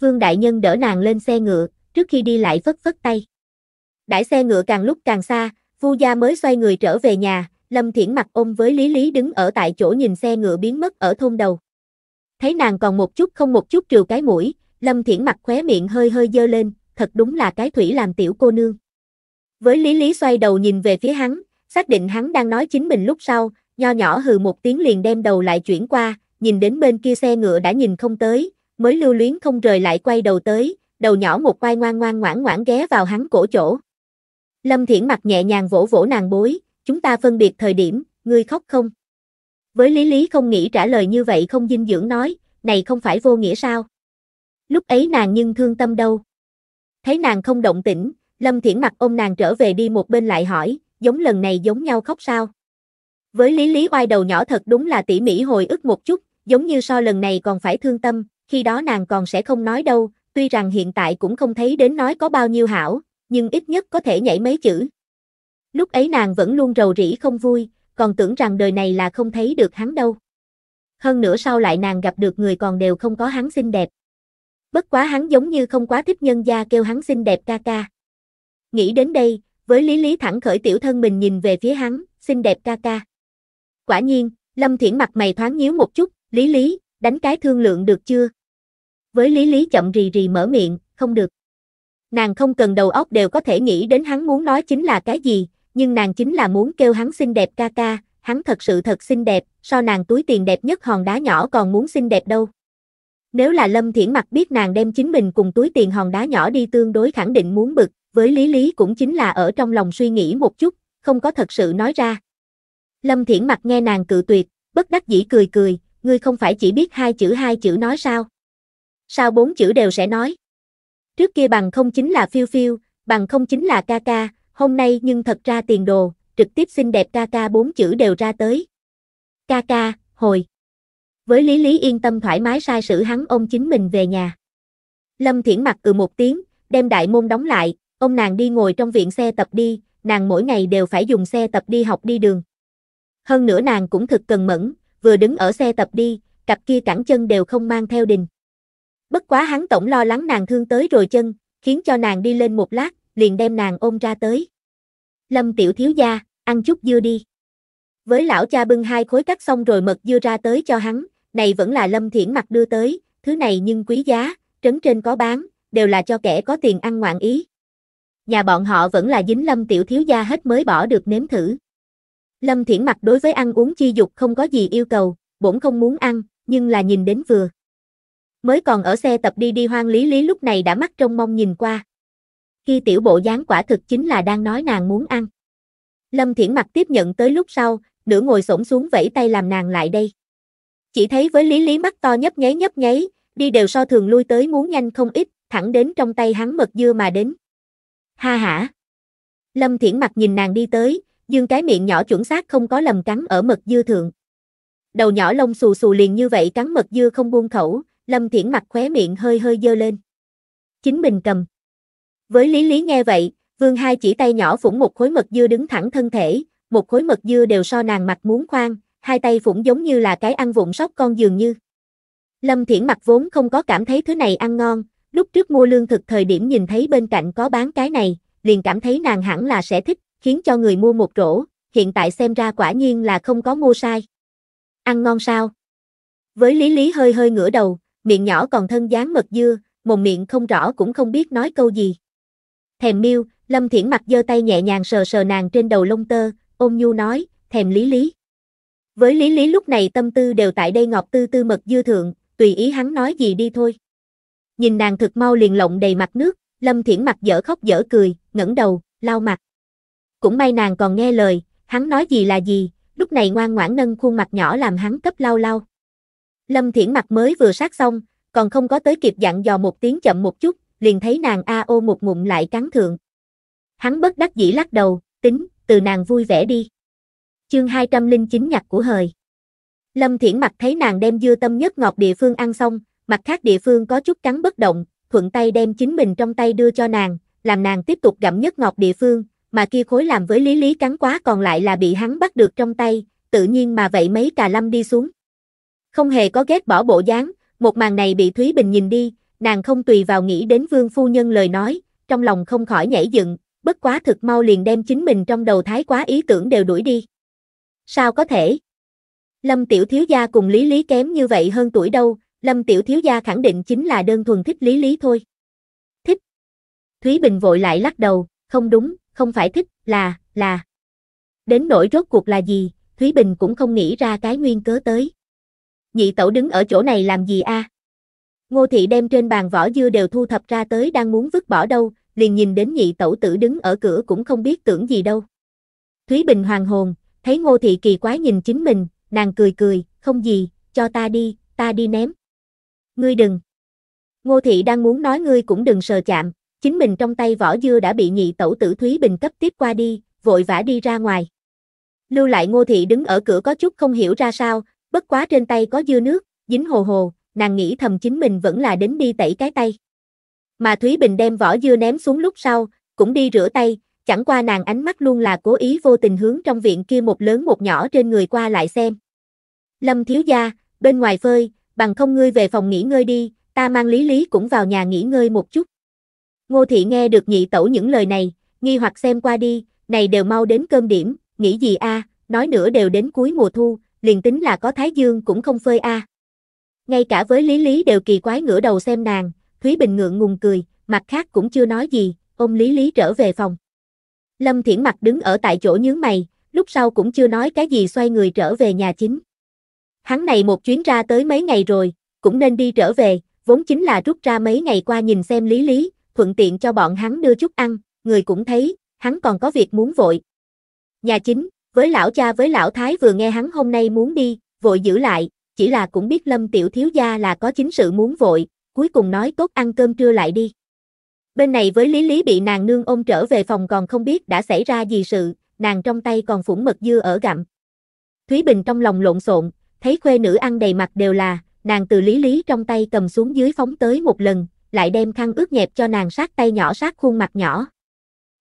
Vương Đại Nhân đỡ nàng lên xe ngựa, trước khi đi lại phất phất tay. Đãi xe ngựa càng lúc càng xa, Vu Gia mới xoay người trở về nhà, Lâm Thiển mặt ôm với Lý Lý đứng ở tại chỗ nhìn xe ngựa biến mất ở thôn đầu. Thấy nàng còn một chút không một chút trừ cái mũi, Lâm Thiển mặt khóe miệng hơi hơi dơ lên, thật đúng là cái thủy làm tiểu cô nương. Với Lý Lý xoay đầu nhìn về phía hắn, xác định hắn đang nói chính mình lúc sau, nho nhỏ hừ một tiếng liền đem đầu lại chuyển qua, nhìn đến bên kia xe ngựa đã nhìn không tới, mới lưu luyến không rời lại quay đầu tới, đầu nhỏ một quai ngoan ngoan ngoãn ngoãn ghé vào hắn cổ chỗ. Lâm Thiển mặt nhẹ nhàng vỗ vỗ nàng bối, chúng ta phân biệt thời điểm, ngươi khóc không? Với Lý Lý không nghĩ trả lời như vậy không dinh dưỡng nói, này không phải vô nghĩa sao? Lúc ấy nàng nhưng thương tâm đâu? Thấy nàng không động tĩnh, Lâm Thiển mặt ôm nàng trở về đi một bên lại hỏi, giống lần này giống nhau khóc sao? Với Lý Lý oai đầu nhỏ thật đúng là tỉ mỉ hồi ức một chút, giống như so lần này còn phải thương tâm, khi đó nàng còn sẽ không nói đâu, tuy rằng hiện tại cũng không thấy đến nói có bao nhiêu hảo, nhưng ít nhất có thể nhảy mấy chữ. Lúc ấy nàng vẫn luôn rầu rĩ không vui, còn tưởng rằng đời này là không thấy được hắn đâu. Hơn nữa sau lại nàng gặp được người còn đều không có hắn xinh đẹp. Bất quá hắn giống như không quá thích nhân gia kêu hắn xinh đẹp ca ca. Nghĩ đến đây, với lý lý thẳng khởi tiểu thân mình nhìn về phía hắn, xinh đẹp ca ca. Quả nhiên, Lâm Thiển mặt mày thoáng nhíu một chút, lý lý, đánh cái thương lượng được chưa? Với Lý Lý chậm rì rì mở miệng, không được. Nàng không cần đầu óc đều có thể nghĩ đến hắn muốn nói chính là cái gì, nhưng nàng chính là muốn kêu hắn xinh đẹp ca ca, hắn thật sự thật xinh đẹp, so nàng túi tiền đẹp nhất hòn đá nhỏ còn muốn xinh đẹp đâu. Nếu là Lâm Thiển mặc biết nàng đem chính mình cùng túi tiền hòn đá nhỏ đi tương đối khẳng định muốn bực, với Lý Lý cũng chính là ở trong lòng suy nghĩ một chút, không có thật sự nói ra. Lâm Thiển mặc nghe nàng cự tuyệt, bất đắc dĩ cười cười, ngươi không phải chỉ biết hai chữ hai chữ nói sao? Sao bốn chữ đều sẽ nói? Trước kia bằng không chính là phiêu phiêu, bằng không chính là ca ca, hôm nay nhưng thật ra tiền đồ, trực tiếp xinh đẹp ca ca bốn chữ đều ra tới. Ca ca, hồi. Với Lý Lý yên tâm thoải mái sai sử hắn ôm chính mình về nhà. Lâm Thiển mặt từ một tiếng, đem đại môn đóng lại, ông nàng đi ngồi trong viện xe tập đi, nàng mỗi ngày đều phải dùng xe tập đi học đi đường. Hơn nữa nàng cũng thực cần mẫn, vừa đứng ở xe tập đi, cặp kia cẳng chân đều không mang theo đình. Bất quá hắn tổng lo lắng nàng thương tới rồi chân, khiến cho nàng đi lên một lát, liền đem nàng ôm ra tới. Lâm tiểu thiếu gia, ăn chút dưa đi. Với lão cha bưng hai khối cắt xong rồi mật dưa ra tới cho hắn, này vẫn là lâm thiển mặt đưa tới, thứ này nhưng quý giá, trấn trên có bán, đều là cho kẻ có tiền ăn ngoạn ý. Nhà bọn họ vẫn là dính lâm tiểu thiếu gia hết mới bỏ được nếm thử. Lâm Thiển Mặc đối với ăn uống chi dục không có gì yêu cầu, bổn không muốn ăn, nhưng là nhìn đến vừa. Mới còn ở xe tập đi đi hoang lý lý lúc này đã mắt trông mong nhìn qua. Khi tiểu bộ dáng quả thực chính là đang nói nàng muốn ăn. Lâm Thiển Mặc tiếp nhận tới lúc sau, nửa ngồi xổm xuống vẫy tay làm nàng lại đây. Chỉ thấy với lý lý mắt to nhấp nháy nhấp nháy, đi đều so thường lui tới muốn nhanh không ít, thẳng đến trong tay hắn mật dưa mà đến. Ha hả! Lâm Thiển Mặc nhìn nàng đi tới, dương cái miệng nhỏ chuẩn xác không có lầm cắn ở mật dưa thượng. Đầu nhỏ lông xù xù liền như vậy cắn mật dưa không buông khẩu, Lâm Thiển mặt khóe miệng hơi hơi dơ lên. Chính mình cầm. Với Lý Lý nghe vậy, Vương Hai chỉ tay nhỏ phủng một khối mật dưa đứng thẳng thân thể, một khối mật dưa đều so nàng mặt muốn khoan, hai tay phủng giống như là cái ăn vụn sóc con dường như. Lâm Thiển mặt vốn không có cảm thấy thứ này ăn ngon, lúc trước mua lương thực thời điểm nhìn thấy bên cạnh có bán cái này, liền cảm thấy nàng hẳn là sẽ thích, khiến cho người mua một rổ, hiện tại xem ra quả nhiên là không có mua sai. Ăn ngon sao? Với Lý Lý hơi hơi ngửa đầu, miệng nhỏ còn thân dáng mật dưa, mồm miệng không rõ cũng không biết nói câu gì. Thèm miêu, Lâm Thiển mặt giơ tay nhẹ nhàng sờ sờ nàng trên đầu lông tơ, ôm nhu nói, thèm Lý Lý. Với Lý Lý lúc này tâm tư đều tại đây ngọc tư tư mật dưa thượng, tùy ý hắn nói gì đi thôi. Nhìn nàng thực mau liền lộng đầy mặt nước, Lâm Thiển mặt dở khóc dở cười, ngẩng đầu, lau mặt. Cũng may nàng còn nghe lời, hắn nói gì là gì, lúc này ngoan ngoãn nâng khuôn mặt nhỏ làm hắn cấp lau lau. Lâm Thiển mặt mới vừa sát xong, còn không có tới kịp dặn dò một tiếng chậm một chút, liền thấy nàng a ô một ngụm lại cắn thượng. Hắn bất đắc dĩ lắc đầu, tính, từ nàng vui vẻ đi. Chương 209 nhạc của hời. Lâm Thiển mặt thấy nàng đem dưa tâm nhất ngọt địa phương ăn xong, mặt khác địa phương có chút cắn bất động, thuận tay đem chính mình trong tay đưa cho nàng, làm nàng tiếp tục gặm nhất ngọt địa phương, mà kia khối làm với lý lý cắn quá còn lại là bị hắn bắt được trong tay, tự nhiên mà vậy mấy cà lâm đi xuống. Không hề có ghét bỏ bộ dáng, một màn này bị Thúy Bình nhìn đi, nàng không tùy vào nghĩ đến vương phu nhân lời nói, trong lòng không khỏi nhảy dựng, bất quá thực mau liền đem chính mình trong đầu thái quá ý tưởng đều đuổi đi. Sao có thể? Lâm Tiểu Thiếu Gia cùng Lý Lý kém như vậy hơn tuổi đâu, Lâm Tiểu Thiếu Gia khẳng định chính là đơn thuần thích Lý Lý thôi. Thích. Thúy Bình vội lại lắc đầu, không đúng, không phải thích, là, là. Đến nỗi rốt cuộc là gì, Thúy Bình cũng không nghĩ ra cái nguyên cớ tới. Nhị tẩu đứng ở chỗ này làm gì a? Ngô thị đem trên bàn vỏ dưa đều thu thập ra tới đang muốn vứt bỏ đâu, liền nhìn đến nhị tẩu tử đứng ở cửa cũng không biết tưởng gì đâu. Thúy Bình hoàng hồn, thấy ngô thị kỳ quái nhìn chính mình, nàng cười cười, không gì, cho ta đi, ta đi ném. Ngươi đừng. Ngô thị đang muốn nói ngươi cũng đừng sờ chạm, Chính mình trong tay vỏ dưa đã bị nhị tẩu tử Thúy Bình cấp tiếp qua đi, vội vã đi ra ngoài. Lưu lại ngô thị đứng ở cửa có chút không hiểu ra sao, bất quá trên tay có dưa nước, dính hồ hồ, nàng nghĩ thầm chính mình vẫn là đến đi tẩy cái tay. Mà Thúy Bình đem vỏ dưa ném xuống lúc sau, cũng đi rửa tay, chẳng qua nàng ánh mắt luôn là cố ý vô tình hướng trong viện kia một lớn một nhỏ trên người qua lại xem. Lâm thiếu gia, bên ngoài phơi, bằng không ngươi về phòng nghỉ ngơi đi, ta mang Lý Lý cũng vào nhà nghỉ ngơi một chút. Ngô Thị nghe được nhị tẩu những lời này, nghi hoặc xem qua đi, này đều mau đến cơm điểm, nghĩ gì a? À, nói nữa đều đến cuối mùa thu, liền tính là có Thái Dương cũng không phơi a. À. Ngay cả với Lý Lý đều kỳ quái ngửa đầu xem nàng, Thúy Bình ngượng ngùng cười, mặt khác cũng chưa nói gì, ôm Lý Lý trở về phòng. Lâm Thiển mặt đứng ở tại chỗ nhướng mày, lúc sau cũng chưa nói cái gì xoay người trở về nhà chính. Hắn này một chuyến ra tới mấy ngày rồi, cũng nên đi trở về, vốn chính là rút ra mấy ngày qua nhìn xem Lý Lý, thuận tiện cho bọn hắn đưa chút ăn, người cũng thấy, hắn còn có việc muốn vội. Nhà chính, với lão cha với lão thái vừa nghe hắn hôm nay muốn đi, vội giữ lại, chỉ là cũng biết lâm tiểu thiếu gia là có chính sự muốn vội, cuối cùng nói tốt ăn cơm trưa lại đi. Bên này với Lý Lý bị nàng nương ôm trở về phòng còn không biết đã xảy ra gì sự, nàng trong tay còn phủng mật dưa ở gặm. Thúy Bình trong lòng lộn xộn, thấy khuê nữ ăn đầy mặt đều là, nàng từ Lý Lý trong tay cầm xuống dưới phóng tới một lần, lại đem khăn ướt nhẹp cho nàng sát tay nhỏ sát khuôn mặt nhỏ.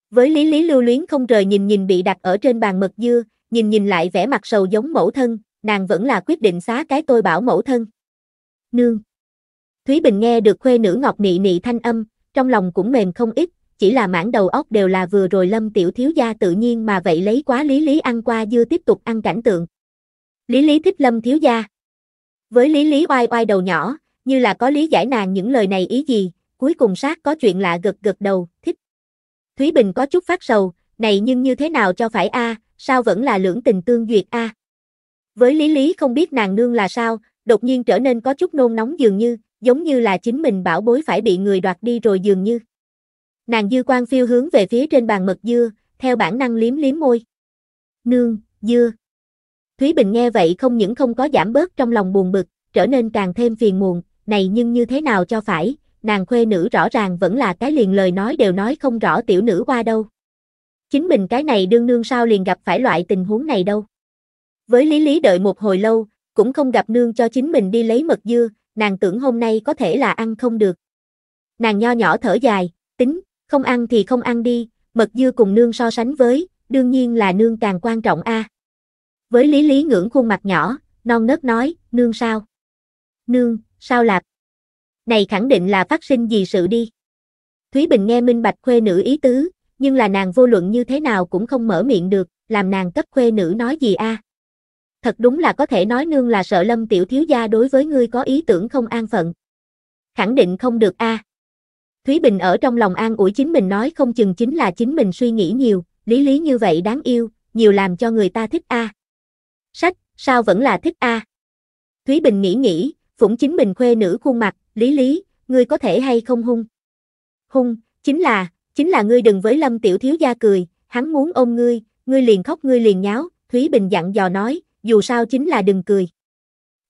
Với lý lý lưu luyến không rời nhìn nhìn bị đặt ở trên bàn mật dưa, nhìn nhìn lại vẻ mặt sầu giống mẫu thân, nàng vẫn là quyết định xá cái tôi bảo mẫu thân. Nương. Thúy Bình nghe được khuê nữ ngọc nị nị thanh âm, trong lòng cũng mềm không ít, chỉ là mảng đầu óc đều là vừa rồi lâm tiểu thiếu gia tự nhiên mà vậy lấy quá lý lý ăn qua dưa tiếp tục ăn cảnh tượng. Lý lý thích lâm thiếu gia. Với lý lý oai oai đầu nhỏ, như là có lý giải nàng những lời này ý gì, cuối cùng sát có chuyện lạ gật gật đầu, thích. Thúy Bình có chút phát sầu, này nhưng như thế nào cho phải a, sao vẫn là lưỡng tình tương duyệt a. Với Lý Lý không biết nàng nương là sao, đột nhiên trở nên có chút nôn nóng dường như, giống như là chính mình bảo bối phải bị người đoạt đi rồi dường như. Nàng dư quan phiêu hướng về phía trên bàn mật dưa, theo bản năng liếm liếm môi. Nương, dưa. Thúy Bình nghe vậy không những không có giảm bớt trong lòng buồn bực, trở nên càng thêm phiền muộn, này nhưng như thế nào cho phải, nàng khuê nữ rõ ràng vẫn là cái liền lời nói đều nói không rõ tiểu nữ qua đâu. Chính mình cái này đương nương sao liền gặp phải loại tình huống này đâu. Với lý lý đợi một hồi lâu, cũng không gặp nương cho chính mình đi lấy mật dưa, nàng tưởng hôm nay có thể là ăn không được. Nàng nho nhỏ thở dài, tính, không ăn thì không ăn đi, mật dưa cùng nương so sánh với, đương nhiên là nương càng quan trọng a. À. Với lý lý ngưỡng khuôn mặt nhỏ, non nớt nói, nương sao? Nương, sao lạp? Này khẳng định là phát sinh gì sự đi. Thúy Bình nghe minh bạch khuê nữ ý tứ, nhưng là nàng vô luận như thế nào cũng không mở miệng được, làm nàng cấp khuê nữ nói gì a? Thật đúng là có thể nói nương là sợ lâm tiểu thiếu gia đối với ngươi có ý tưởng không an phận. Khẳng định không được a. Thúy Bình ở trong lòng an ủi chính mình nói không chừng chính là chính mình suy nghĩ nhiều, lý lý như vậy đáng yêu, nhiều làm cho người ta thích a. Sách, sao vẫn là thích a? Thúy Bình nghĩ nghĩ, Phủng chính mình khuê nữ khuôn mặt, lý lý, ngươi có thể hay không hung? Hung, chính là, chính là ngươi đừng với lâm tiểu thiếu gia cười, hắn muốn ôm ngươi, ngươi liền khóc ngươi liền nháo, Thúy Bình dặn dò nói, dù sao chính là đừng cười.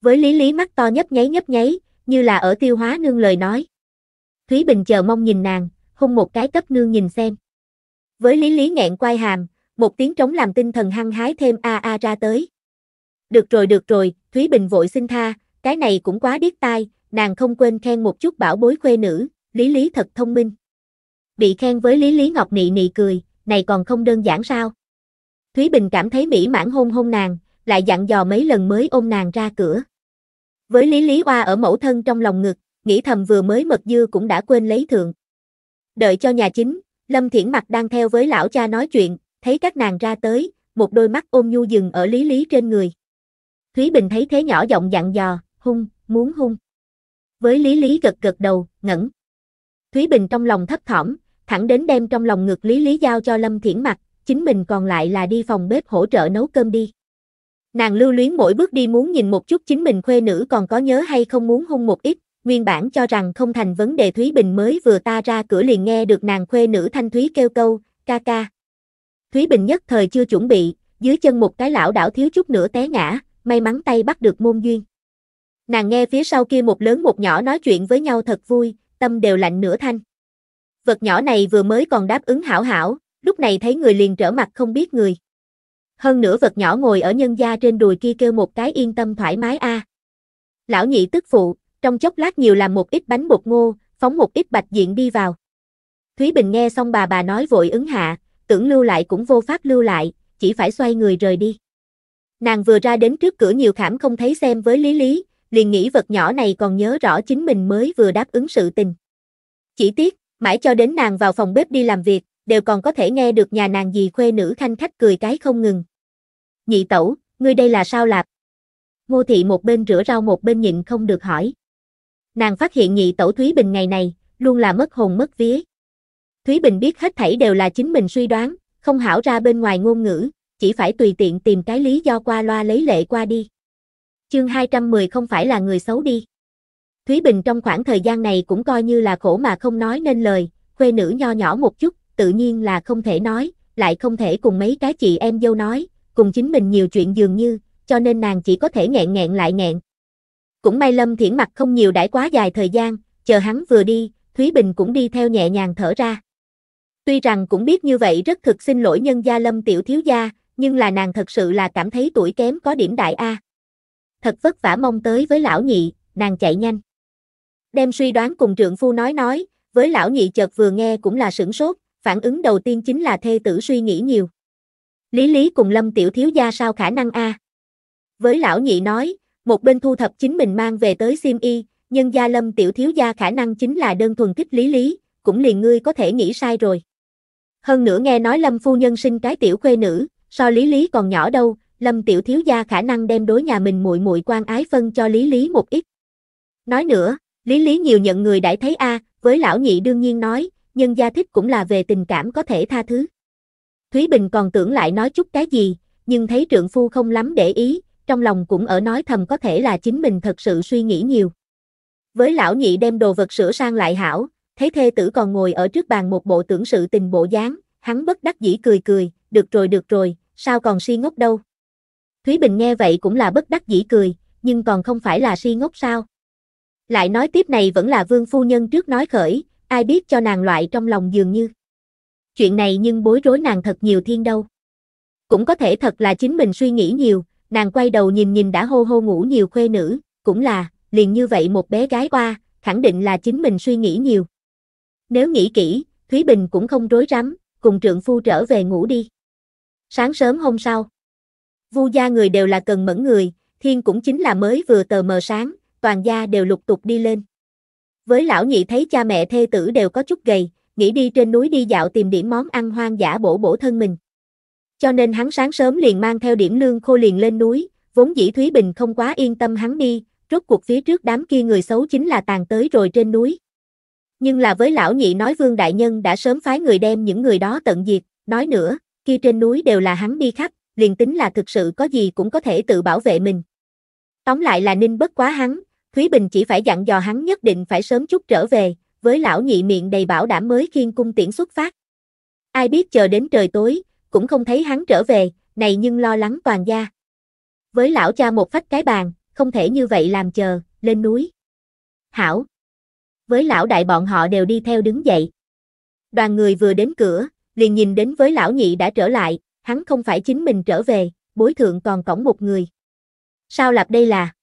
Với lý lý mắt to nhấp nháy nhấp nháy, như là ở tiêu hóa nương lời nói. Thúy Bình chờ mong nhìn nàng, hung một cái cấp nương nhìn xem. Với lý lý nghẹn quay hàm, một tiếng trống làm tinh thần hăng hái thêm a a ra tới. Được rồi được rồi, Thúy Bình vội xin tha, cái này cũng quá điếc tai, nàng không quên khen một chút bảo bối khuê nữ, Lý Lý thật thông minh. Bị khen với Lý Lý Ngọc nị nị cười, này còn không đơn giản sao? Thúy Bình cảm thấy mỹ mãn hôn hôn nàng, lại dặn dò mấy lần mới ôm nàng ra cửa. Với Lý Lý Oa ở mẫu thân trong lòng ngực, nghĩ thầm vừa mới mật dư cũng đã quên lấy thượng. Đợi cho nhà chính, Lâm Thiển mặt đang theo với lão cha nói chuyện, thấy các nàng ra tới, một đôi mắt ôm nhu dừng ở Lý Lý trên người. Thúy Bình thấy thế nhỏ giọng dặn dò, hung, muốn hung. Với Lý Lý gật gật đầu, ngẩn. Thúy Bình trong lòng thấp thỏm, thẳng đến đem trong lòng ngực Lý Lý giao cho Lâm Thiển mặt, chính mình còn lại là đi phòng bếp hỗ trợ nấu cơm đi. Nàng lưu luyến mỗi bước đi muốn nhìn một chút chính mình khuê nữ còn có nhớ hay không muốn hung một ít, nguyên bản cho rằng không thành vấn đề Thúy Bình mới vừa ta ra cửa liền nghe được nàng khuê nữ thanh Thúy kêu câu, ca ca. Thúy Bình nhất thời chưa chuẩn bị, dưới chân một cái lão đảo thiếu chút nữa té ngã, may mắn tay bắt được môn duyên. Nàng nghe phía sau kia một lớn một nhỏ nói chuyện với nhau thật vui, tâm đều lạnh nửa thanh. Vật nhỏ này vừa mới còn đáp ứng hảo hảo, lúc này thấy người liền trở mặt không biết người. Hơn nữa vật nhỏ ngồi ở nhân gia trên đùi kia kêu một cái yên tâm thoải mái a. À. Lão nhị tức phụ, trong chốc lát nhiều làm một ít bánh bột ngô, phóng một ít bạch diện đi vào. Thúy Bình nghe xong bà bà nói vội ứng hạ, tưởng lưu lại cũng vô pháp lưu lại, chỉ phải xoay người rời đi. Nàng vừa ra đến trước cửa nhiều khảm không thấy xem với Lý Lý, liền nghĩ vật nhỏ này còn nhớ rõ chính mình mới vừa đáp ứng sự tình. Chỉ tiếc, mãi cho đến nàng vào phòng bếp đi làm việc, đều còn có thể nghe được nhà nàng dì khuê nữ thanh khách cười cái không ngừng. Nhị tẩu, ngươi đây là sao lạp? Ngô thị một bên rửa rau một bên nhịn không được hỏi. Nàng phát hiện nhị tẩu Thúy Bình ngày này, luôn là mất hồn mất vía. Thúy Bình biết hết thảy đều là chính mình suy đoán, không hảo ra bên ngoài ngôn ngữ, chỉ phải tùy tiện tìm cái lý do qua loa lấy lệ qua đi. Chương 210 không phải là người xấu đi. Thúy Bình trong khoảng thời gian này cũng coi như là khổ mà không nói nên lời, quê nữ nho nhỏ một chút, tự nhiên là không thể nói, lại không thể cùng mấy cái chị em dâu nói, cùng chính mình nhiều chuyện dường như, cho nên nàng chỉ có thể nghẹn nghẹn lại nghẹn. Cũng may Lâm Thiển mặt không nhiều đãi quá dài thời gian, chờ hắn vừa đi, Thúy Bình cũng đi theo nhẹ nhàng thở ra. Tuy rằng cũng biết như vậy rất thực xin lỗi nhân gia Lâm Tiểu Thiếu Gia, nhưng là nàng thật sự là cảm thấy tuổi kém có điểm đại A thật vất vả mong tới với lão nhị, nàng chạy nhanh. Đem suy đoán cùng trượng phu nói nói, với lão nhị chợt vừa nghe cũng là sửng sốt, phản ứng đầu tiên chính là thê tử suy nghĩ nhiều. Lý Lý cùng Lâm Tiểu Thiếu Gia sao khả năng a Với lão nhị nói, một bên thu thập chính mình mang về tới sim y, nhân gia Lâm Tiểu Thiếu Gia khả năng chính là đơn thuần thích Lý Lý, cũng liền ngươi có thể nghĩ sai rồi. Hơn nữa nghe nói Lâm Phu Nhân sinh cái tiểu khuê nữ, so Lý Lý còn nhỏ đâu, Lâm tiểu thiếu gia khả năng đem đối nhà mình muội muội quan ái phân cho Lý Lý một ít. Nói nữa, Lý Lý nhiều nhận người đãi thấy a, với lão nhị đương nhiên nói, nhưng gia thích cũng là về tình cảm có thể tha thứ. Thúy Bình còn tưởng lại nói chút cái gì, nhưng thấy trượng phu không lắm để ý, trong lòng cũng ở nói thầm có thể là chính mình thật sự suy nghĩ nhiều. Với lão nhị đem đồ vật sửa sang lại hảo, thấy thê tử còn ngồi ở trước bàn một bộ tưởng sự tình bộ dáng, hắn bất đắc dĩ cười cười, được rồi được rồi, sao còn si ngốc đâu. Thúy Bình nghe vậy cũng là bất đắc dĩ cười, nhưng còn không phải là si ngốc sao. Lại nói tiếp này vẫn là vương phu nhân trước nói khởi, ai biết cho nàng loại trong lòng dường như. Chuyện này nhưng bối rối nàng thật nhiều thiên đâu. Cũng có thể thật là chính mình suy nghĩ nhiều, nàng quay đầu nhìn nhìn đã hô hô ngủ nhiều khuê nữ, cũng là, liền như vậy một bé gái qua, khẳng định là chính mình suy nghĩ nhiều. Nếu nghĩ kỹ, Thúy Bình cũng không rối rắm, cùng trượng phu trở về ngủ đi. Sáng sớm hôm sau, Vu gia người đều là cần mẫn người, thiên cũng chính là mới vừa tờ mờ sáng, toàn gia đều lục tục đi lên. Với lão nhị thấy cha mẹ thê tử đều có chút gầy, nghĩ đi trên núi đi dạo tìm điểm món ăn hoang dã bổ bổ thân mình. Cho nên hắn sáng sớm liền mang theo điểm lương khô liền lên núi, vốn dĩ Thúy Bình không quá yên tâm hắn đi, rốt cuộc phía trước đám kia người xấu chính là tàn tới rồi trên núi. Nhưng là với lão nhị nói vương đại nhân đã sớm phái người đem những người đó tận diệt, nói nữa, kia trên núi đều là hắn đi khắp, liền tính là thực sự có gì cũng có thể tự bảo vệ mình. Tóm lại là Ninh bất quá hắn, Thúy Bình chỉ phải dặn dò hắn nhất định phải sớm chút trở về, với lão nhị miệng đầy bảo đảm mới khiên cung tiễn xuất phát. Ai biết chờ đến trời tối, cũng không thấy hắn trở về, này nhưng lo lắng toàn gia. Với lão cha một phách cái bàn, không thể như vậy làm chờ, lên núi. Hảo. Với lão đại bọn họ đều đi theo đứng dậy. Đoàn người vừa đến cửa, liền nhìn đến với lão nhị đã trở lại, hắn không phải chính mình trở về, bối thượng còn cổng một người. Sao lạp đây là?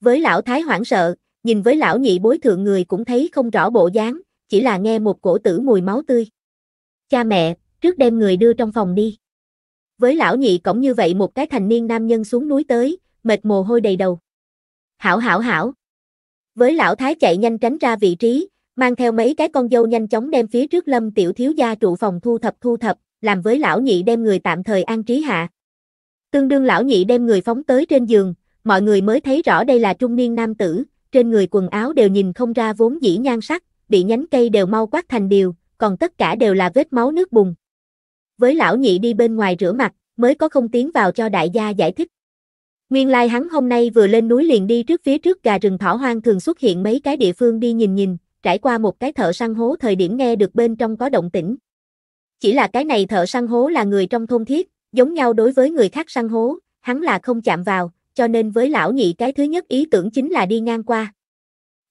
Với lão thái hoảng sợ, nhìn với lão nhị bối thượng người cũng thấy không rõ bộ dáng, chỉ là nghe một cổ tử mùi máu tươi. Cha mẹ, trước đem người đưa trong phòng đi. Với lão nhị cổng như vậy một cái thành niên nam nhân xuống núi tới, mệt mồ hôi đầy đầu. Hảo hảo hảo. Với lão thái chạy nhanh tránh ra vị trí, mang theo mấy cái con dâu nhanh chóng đem phía trước lâm tiểu thiếu gia trụ phòng thu thập thu thập, làm với lão nhị đem người tạm thời an trí hạ. Tương đương lão nhị đem người phóng tới trên giường, mọi người mới thấy rõ đây là trung niên nam tử, trên người quần áo đều nhìn không ra vốn dĩ nhan sắc, bị nhánh cây đều mau quát thành điều, còn tất cả đều là vết máu nước bùn. Với lão nhị đi bên ngoài rửa mặt, mới có không tiến vào cho đại gia giải thích. Nguyên lai hắn hôm nay vừa lên núi liền đi trước phía trước gà rừng thỏ hoang thường xuất hiện mấy cái địa phương đi nhìn nhìn, trải qua một cái thợ săn hố thời điểm nghe được bên trong có động tĩnh, chỉ là cái này thợ săn hố là người trong thôn thiết, giống nhau đối với người khác săn hố, hắn là không chạm vào, cho nên với lão nhị cái thứ nhất ý tưởng chính là đi ngang qua.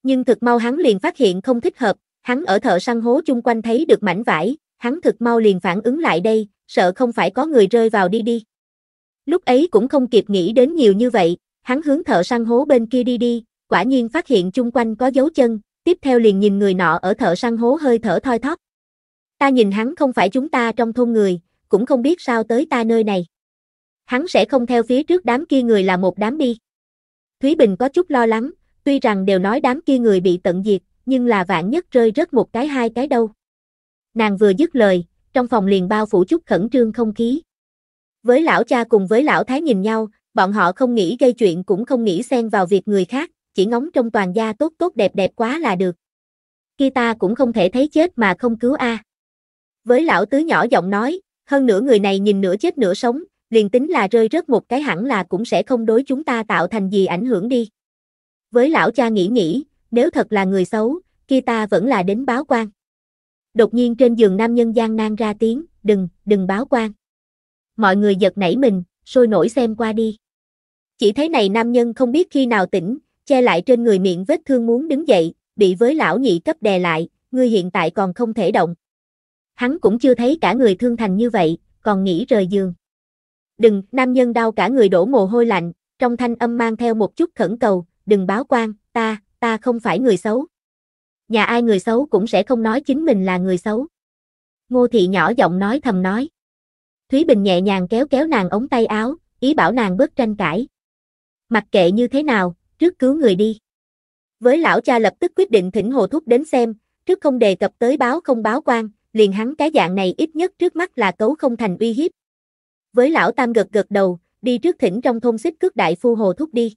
Nhưng thực mau hắn liền phát hiện không thích hợp, hắn ở thợ săn hố chung quanh thấy được mảnh vải, hắn thực mau liền phản ứng lại đây, sợ không phải có người rơi vào đi đi. Lúc ấy cũng không kịp nghĩ đến nhiều như vậy, hắn hướng thợ săn hố bên kia đi đi, quả nhiên phát hiện chung quanh có dấu chân, tiếp theo liền nhìn người nọ ở thợ săn hố hơi thở thoi thóp. Ta nhìn hắn không phải chúng ta trong thôn người, cũng không biết sao tới ta nơi này. Hắn sẽ không theo phía trước đám kia người là một đám đi. Thúy Bình có chút lo lắng, tuy rằng đều nói đám kia người bị tận diệt, nhưng là vạn nhất rơi rớt một cái hai cái đâu. Nàng vừa dứt lời, trong phòng liền bao phủ chút khẩn trương không khí. Với lão cha cùng với lão thái nhìn nhau, bọn họ không nghĩ gây chuyện cũng không nghĩ xen vào việc người khác, chỉ ngóng trong toàn gia tốt tốt đẹp đẹp quá là được. khi ta cũng không thể thấy chết mà không cứu a. À. Với lão tứ nhỏ giọng nói, hơn nữa người này nhìn nửa chết nửa sống, liền tính là rơi rớt một cái hẳn là cũng sẽ không đối chúng ta tạo thành gì ảnh hưởng đi. Với lão cha nghĩ nghĩ, nếu thật là người xấu, kia ta vẫn là đến báo quan. Đột nhiên trên giường nam nhân gian nan ra tiếng, đừng, đừng báo quan. Mọi người giật nảy mình, sôi nổi xem qua đi. Chỉ thấy này nam nhân không biết khi nào tỉnh, che lại trên người miệng vết thương muốn đứng dậy, bị với lão nhị cấp đè lại, người hiện tại còn không thể động hắn cũng chưa thấy cả người thương thành như vậy, còn nghĩ rời giường. Đừng, nam nhân đau cả người đổ mồ hôi lạnh, trong thanh âm mang theo một chút khẩn cầu, đừng báo quan, ta, ta không phải người xấu. Nhà ai người xấu cũng sẽ không nói chính mình là người xấu. Ngô thị nhỏ giọng nói thầm nói. Thúy Bình nhẹ nhàng kéo kéo nàng ống tay áo, ý bảo nàng bớt tranh cãi. Mặc kệ như thế nào, trước cứu người đi. Với lão cha lập tức quyết định thỉnh Hồ Thúc đến xem, trước không đề cập tới báo không báo quan, liền hắn cái dạng này ít nhất trước mắt là cấu không thành uy hiếp. Với lão tam gật gật đầu, đi trước thỉnh trong thôn xích cước đại phu hồ thúc đi.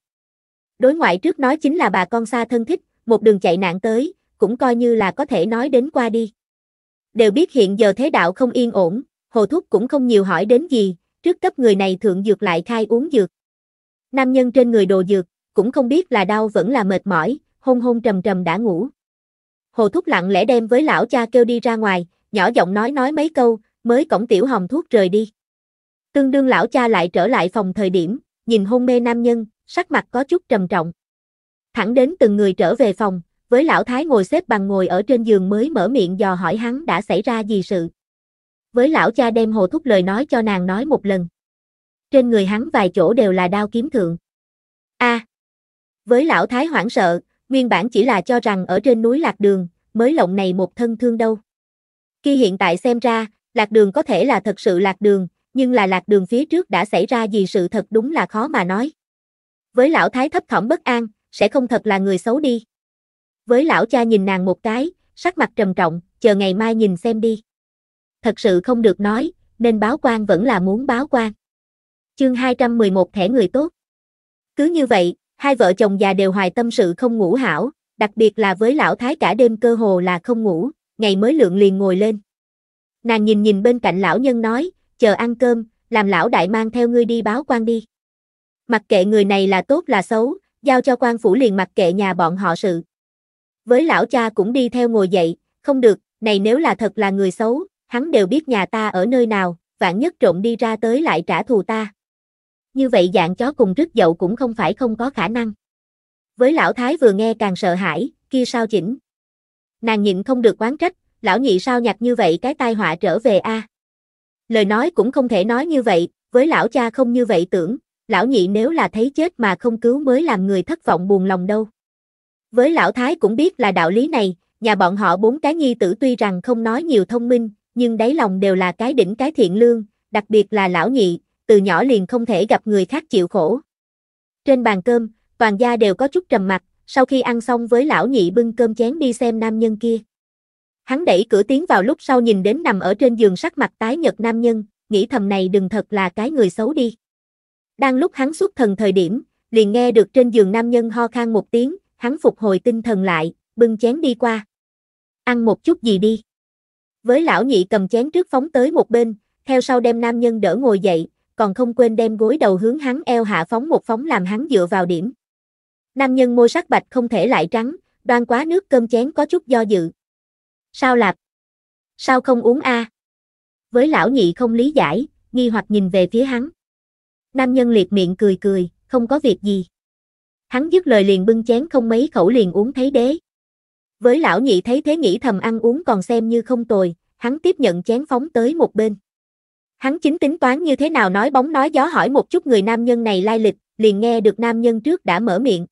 Đối ngoại trước nói chính là bà con xa thân thích, một đường chạy nạn tới, cũng coi như là có thể nói đến qua đi. Đều biết hiện giờ thế đạo không yên ổn, hồ thúc cũng không nhiều hỏi đến gì, trước cấp người này thượng dược lại khai uống dược. Nam nhân trên người đồ dược, cũng không biết là đau vẫn là mệt mỏi, hôn hôn trầm trầm đã ngủ. Hồ thúc lặng lẽ đem với lão cha kêu đi ra ngoài, nhỏ giọng nói nói mấy câu, mới cổng tiểu hồng thuốc rời đi. Tương đương lão cha lại trở lại phòng thời điểm, nhìn hôn mê nam nhân, sắc mặt có chút trầm trọng. Thẳng đến từng người trở về phòng, với lão thái ngồi xếp bằng ngồi ở trên giường mới mở miệng dò hỏi hắn đã xảy ra gì sự. Với lão cha đem hồ thúc lời nói cho nàng nói một lần. Trên người hắn vài chỗ đều là đao kiếm thượng. a à, Với lão thái hoảng sợ, nguyên bản chỉ là cho rằng ở trên núi lạc đường, mới lộng này một thân thương đâu. Khi hiện tại xem ra, lạc đường có thể là thật sự lạc đường, nhưng là lạc đường phía trước đã xảy ra gì sự thật đúng là khó mà nói. Với lão thái thấp thỏm bất an, sẽ không thật là người xấu đi. Với lão cha nhìn nàng một cái, sắc mặt trầm trọng, chờ ngày mai nhìn xem đi. Thật sự không được nói, nên báo quan vẫn là muốn báo quan. Chương 211 thẻ người tốt. Cứ như vậy, hai vợ chồng già đều hoài tâm sự không ngủ hảo, đặc biệt là với lão thái cả đêm cơ hồ là không ngủ, ngày mới lượng liền ngồi lên. Nàng nhìn nhìn bên cạnh lão nhân nói, chờ ăn cơm, làm lão đại mang theo ngươi đi báo quan đi. Mặc kệ người này là tốt là xấu, giao cho quan phủ liền mặc kệ nhà bọn họ sự. Với lão cha cũng đi theo ngồi dậy, không được, này nếu là thật là người xấu, hắn đều biết nhà ta ở nơi nào, vạn nhất trộm đi ra tới lại trả thù ta. Như vậy dạng chó cùng rứt dậu cũng không phải không có khả năng. Với lão thái vừa nghe càng sợ hãi, kia sao chỉnh. Nàng nhịn không được quán trách, lão nhị sao nhặt như vậy cái tai họa trở về a. À? Lời nói cũng không thể nói như vậy, với lão cha không như vậy tưởng, lão nhị nếu là thấy chết mà không cứu mới làm người thất vọng buồn lòng đâu. Với lão thái cũng biết là đạo lý này, nhà bọn họ bốn cái nhi tử tuy rằng không nói nhiều thông minh, nhưng đáy lòng đều là cái đỉnh cái thiện lương, đặc biệt là lão nhị, từ nhỏ liền không thể gặp người khác chịu khổ. Trên bàn cơm, toàn gia đều có chút trầm mặc, sau khi ăn xong với lão nhị bưng cơm chén đi xem nam nhân kia. Hắn đẩy cửa tiến vào lúc sau nhìn đến nằm ở trên giường sắc mặt tái nhợt nam nhân, nghĩ thầm này đừng thật là cái người xấu đi. Đang lúc hắn xuất thần thời điểm, liền nghe được trên giường nam nhân ho khan một tiếng, hắn phục hồi tinh thần lại, bưng chén đi qua. Ăn một chút gì đi. Với lão nhị cầm chén trước phóng tới một bên, theo sau đem nam nhân đỡ ngồi dậy, còn không quên đem gối đầu hướng hắn eo hạ phóng một phóng làm hắn dựa vào điểm. Nam nhân môi sắc bạch không thể lại trắng, đoan quá nước cơm chén có chút do dự. Sao lạp? Sao không uống a? À? Với lão nhị không lý giải, nghi hoặc nhìn về phía hắn. Nam nhân liệt miệng cười cười, không có việc gì. Hắn dứt lời liền bưng chén không mấy khẩu liền uống thấy đế. Với lão nhị thấy thế nghĩ thầm ăn uống còn xem như không tồi, hắn tiếp nhận chén phóng tới một bên. Hắn chính tính toán như thế nào nói bóng nói gió hỏi một chút người nam nhân này lai lịch, liền nghe được nam nhân trước đã mở miệng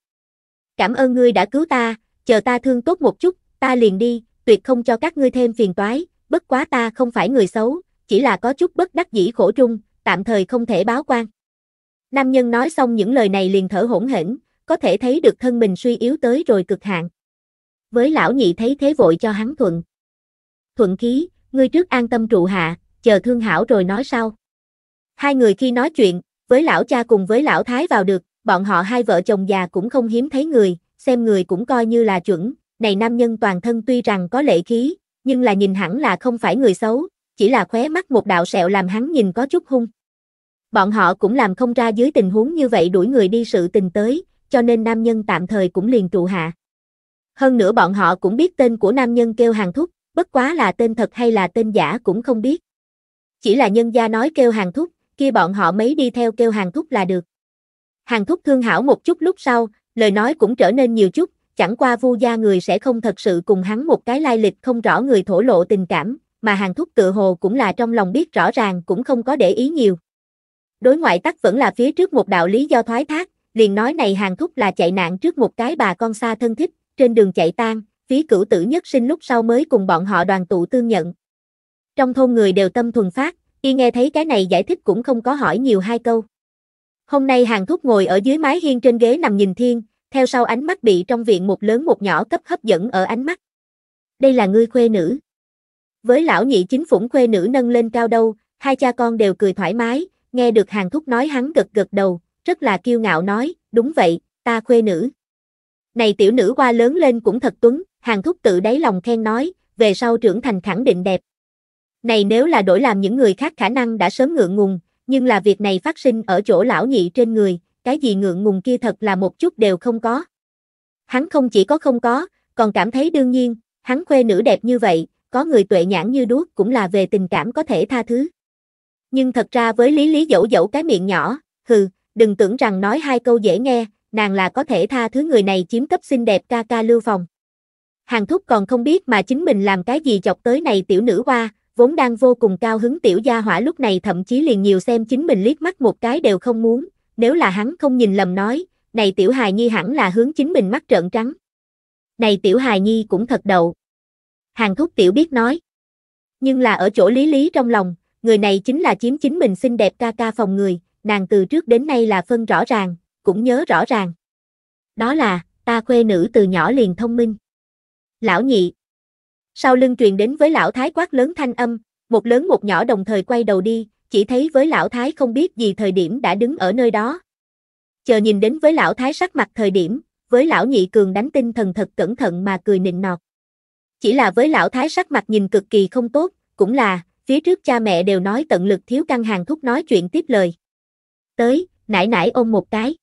cảm ơn ngươi đã cứu ta, chờ ta thương tốt một chút, ta liền đi, tuyệt không cho các ngươi thêm phiền toái, bất quá ta không phải người xấu, chỉ là có chút bất đắc dĩ khổ trung, tạm thời không thể báo quan. Nam nhân nói xong những lời này liền thở hổn hển, có thể thấy được thân mình suy yếu tới rồi cực hạn. Với lão nhị thấy thế vội cho hắn thuận. Thuận khí, ngươi trước an tâm trụ hạ, chờ thương hảo rồi nói sau. Hai người khi nói chuyện, với lão cha cùng với lão thái vào được, bọn họ hai vợ chồng già cũng không hiếm thấy người, xem người cũng coi như là chuẩn, này nam nhân toàn thân tuy rằng có lệ khí, nhưng là nhìn hẳn là không phải người xấu, chỉ là khóe mắt một đạo sẹo làm hắn nhìn có chút hung. Bọn họ cũng làm không ra dưới tình huống như vậy đuổi người đi sự tình tới, cho nên nam nhân tạm thời cũng liền trụ hạ. Hơn nữa bọn họ cũng biết tên của nam nhân kêu hàng thúc, bất quá là tên thật hay là tên giả cũng không biết. Chỉ là nhân gia nói kêu hàng thúc, kia bọn họ mấy đi theo kêu hàng thúc là được. Hàng thúc thương hảo một chút lúc sau, lời nói cũng trở nên nhiều chút, chẳng qua vu gia người sẽ không thật sự cùng hắn một cái lai lịch không rõ người thổ lộ tình cảm, mà hàng thúc tự hồ cũng là trong lòng biết rõ ràng cũng không có để ý nhiều. Đối ngoại tắc vẫn là phía trước một đạo lý do thoái thác, liền nói này hàng thúc là chạy nạn trước một cái bà con xa thân thích, trên đường chạy tan, phí cửu tử nhất sinh lúc sau mới cùng bọn họ đoàn tụ tương nhận. Trong thôn người đều tâm thuần phát, y nghe thấy cái này giải thích cũng không có hỏi nhiều hai câu. Hôm nay hàng thúc ngồi ở dưới mái hiên trên ghế nằm nhìn thiên, theo sau ánh mắt bị trong viện một lớn một nhỏ cấp hấp dẫn ở ánh mắt. Đây là ngươi khuê nữ. Với lão nhị chính phủng khuê nữ nâng lên cao đâu, hai cha con đều cười thoải mái, nghe được hàng thúc nói hắn gật gật đầu, rất là kiêu ngạo nói, đúng vậy, ta khuê nữ. Này tiểu nữ qua lớn lên cũng thật tuấn, hàng thúc tự đáy lòng khen nói, về sau trưởng thành khẳng định đẹp. Này nếu là đổi làm những người khác khả năng đã sớm ngượng ngùng, nhưng là việc này phát sinh ở chỗ lão nhị trên người, cái gì ngượng ngùng kia thật là một chút đều không có. Hắn không chỉ có không có, còn cảm thấy đương nhiên, hắn khoe nữ đẹp như vậy, có người tuệ nhãn như đuốc cũng là về tình cảm có thể tha thứ. Nhưng thật ra với lý lý dẫu dẫu cái miệng nhỏ, hừ, đừng tưởng rằng nói hai câu dễ nghe, nàng là có thể tha thứ người này chiếm cấp xinh đẹp ca ca lưu phòng. Hàng thúc còn không biết mà chính mình làm cái gì chọc tới này tiểu nữ hoa, vốn đang vô cùng cao hứng tiểu gia hỏa lúc này thậm chí liền nhiều xem chính mình liếc mắt một cái đều không muốn, nếu là hắn không nhìn lầm nói, này tiểu hài nhi hẳn là hướng chính mình mắt trợn trắng. Này tiểu hài nhi cũng thật đầu Hàng thúc tiểu biết nói. Nhưng là ở chỗ lý lý trong lòng, người này chính là chiếm chính mình xinh đẹp ca ca phòng người, nàng từ trước đến nay là phân rõ ràng, cũng nhớ rõ ràng. Đó là, ta khuê nữ từ nhỏ liền thông minh. Lão nhị, sau lưng truyền đến với lão thái quát lớn thanh âm, một lớn một nhỏ đồng thời quay đầu đi, chỉ thấy với lão thái không biết gì thời điểm đã đứng ở nơi đó. Chờ nhìn đến với lão thái sắc mặt thời điểm, với lão nhị cường đánh tinh thần thật cẩn thận mà cười nịnh nọt. Chỉ là với lão thái sắc mặt nhìn cực kỳ không tốt, cũng là, phía trước cha mẹ đều nói tận lực thiếu căn hàng thúc nói chuyện tiếp lời. Tới, nãy nãy ôm một cái.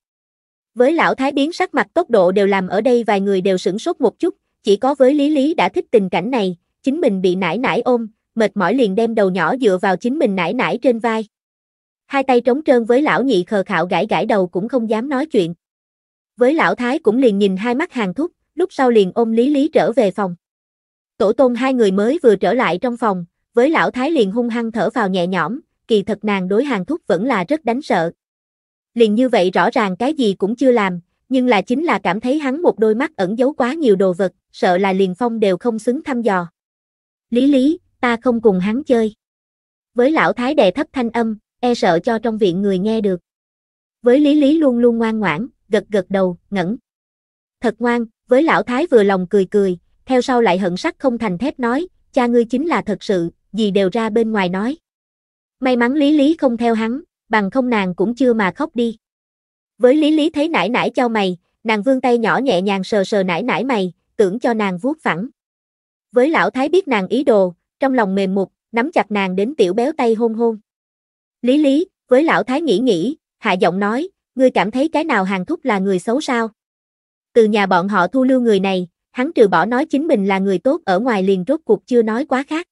Với lão thái biến sắc mặt tốc độ đều làm ở đây vài người đều sửng sốt một chút, chỉ có với Lý Lý đã thích tình cảnh này, chính mình bị nải nải ôm, mệt mỏi liền đem đầu nhỏ dựa vào chính mình nải nải trên vai. Hai tay trống trơn với lão nhị khờ khạo gãi gãi đầu cũng không dám nói chuyện. Với lão thái cũng liền nhìn hai mắt hàng thúc, lúc sau liền ôm Lý Lý trở về phòng. Tổ tôn hai người mới vừa trở lại trong phòng, với lão thái liền hung hăng thở vào nhẹ nhõm, kỳ thật nàng đối hàng thúc vẫn là rất đánh sợ. Liền như vậy rõ ràng cái gì cũng chưa làm, nhưng là chính là cảm thấy hắn một đôi mắt ẩn giấu quá nhiều đồ vật, sợ là liền phong đều không xứng thăm dò. Lý lý, ta không cùng hắn chơi. Với lão thái đệ thấp thanh âm, e sợ cho trong viện người nghe được. Với lý lý luôn luôn ngoan ngoãn, gật gật đầu, ngẩn. Thật ngoan, với lão thái vừa lòng cười cười, theo sau lại hận sắc không thành thép nói, cha ngươi chính là thật sự, gì đều ra bên ngoài nói. May mắn lý lý không theo hắn, bằng không nàng cũng chưa mà khóc đi. Với lý lý thấy nải nải cho mày, nàng vương tay nhỏ nhẹ nhàng sờ sờ nải nải mày, tưởng cho nàng vuốt phẳng. Với lão thái biết nàng ý đồ, trong lòng mềm mục, nắm chặt nàng đến tiểu béo tay hôn hôn. Lý lý, với lão thái nghĩ nghĩ, hạ giọng nói, ngươi cảm thấy cái nào hàng thúc là người xấu sao? Từ nhà bọn họ thu lưu người này, hắn trừ bỏ nói chính mình là người tốt ở ngoài liền rốt cuộc chưa nói quá khác.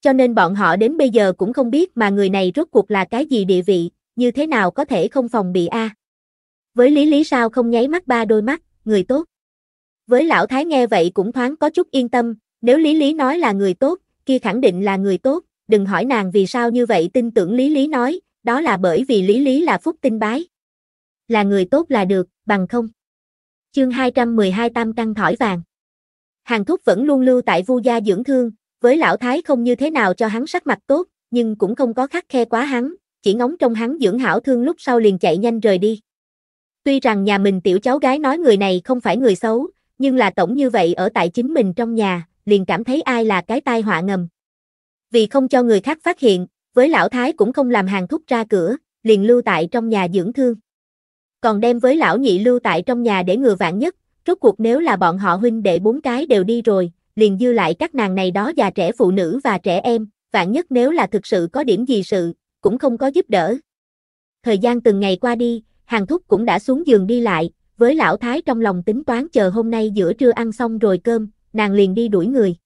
Cho nên bọn họ đến bây giờ cũng không biết mà người này rốt cuộc là cái gì địa vị, như thế nào có thể không phòng bị a. Với lý lý sao không nháy mắt ba đôi mắt, người tốt. Với lão thái nghe vậy cũng thoáng có chút yên tâm, nếu Lý Lý nói là người tốt, kia khẳng định là người tốt, đừng hỏi nàng vì sao như vậy tin tưởng Lý Lý nói, đó là bởi vì Lý Lý là phúc tinh bái. Là người tốt là được, bằng không. Chương 212 Tam Căng Thỏi Vàng Hàng Thúc vẫn luôn lưu tại Vu Gia dưỡng thương, với lão thái không như thế nào cho hắn sắc mặt tốt, nhưng cũng không có khắc khe quá hắn, chỉ ngóng trong hắn dưỡng hảo thương lúc sau liền chạy nhanh rời đi. Tuy rằng nhà mình tiểu cháu gái nói người này không phải người xấu, nhưng là tổng như vậy ở tại chính mình trong nhà, liền cảm thấy ai là cái tai họa ngầm. Vì không cho người khác phát hiện, với lão thái cũng không làm hàng thúc ra cửa, liền lưu tại trong nhà dưỡng thương. Còn đem với lão nhị lưu tại trong nhà để ngừa vạn nhất, rốt cuộc nếu là bọn họ huynh đệ bốn cái đều đi rồi, liền dư lại các nàng này đó già trẻ phụ nữ và trẻ em, vạn nhất nếu là thực sự có điểm gì sự, cũng không có giúp đỡ. Thời gian từng ngày qua đi, hàng thúc cũng đã xuống giường đi lại, với lão thái trong lòng tính toán chờ hôm nay giữa trưa ăn xong rồi cơm, nàng liền đi đuổi người.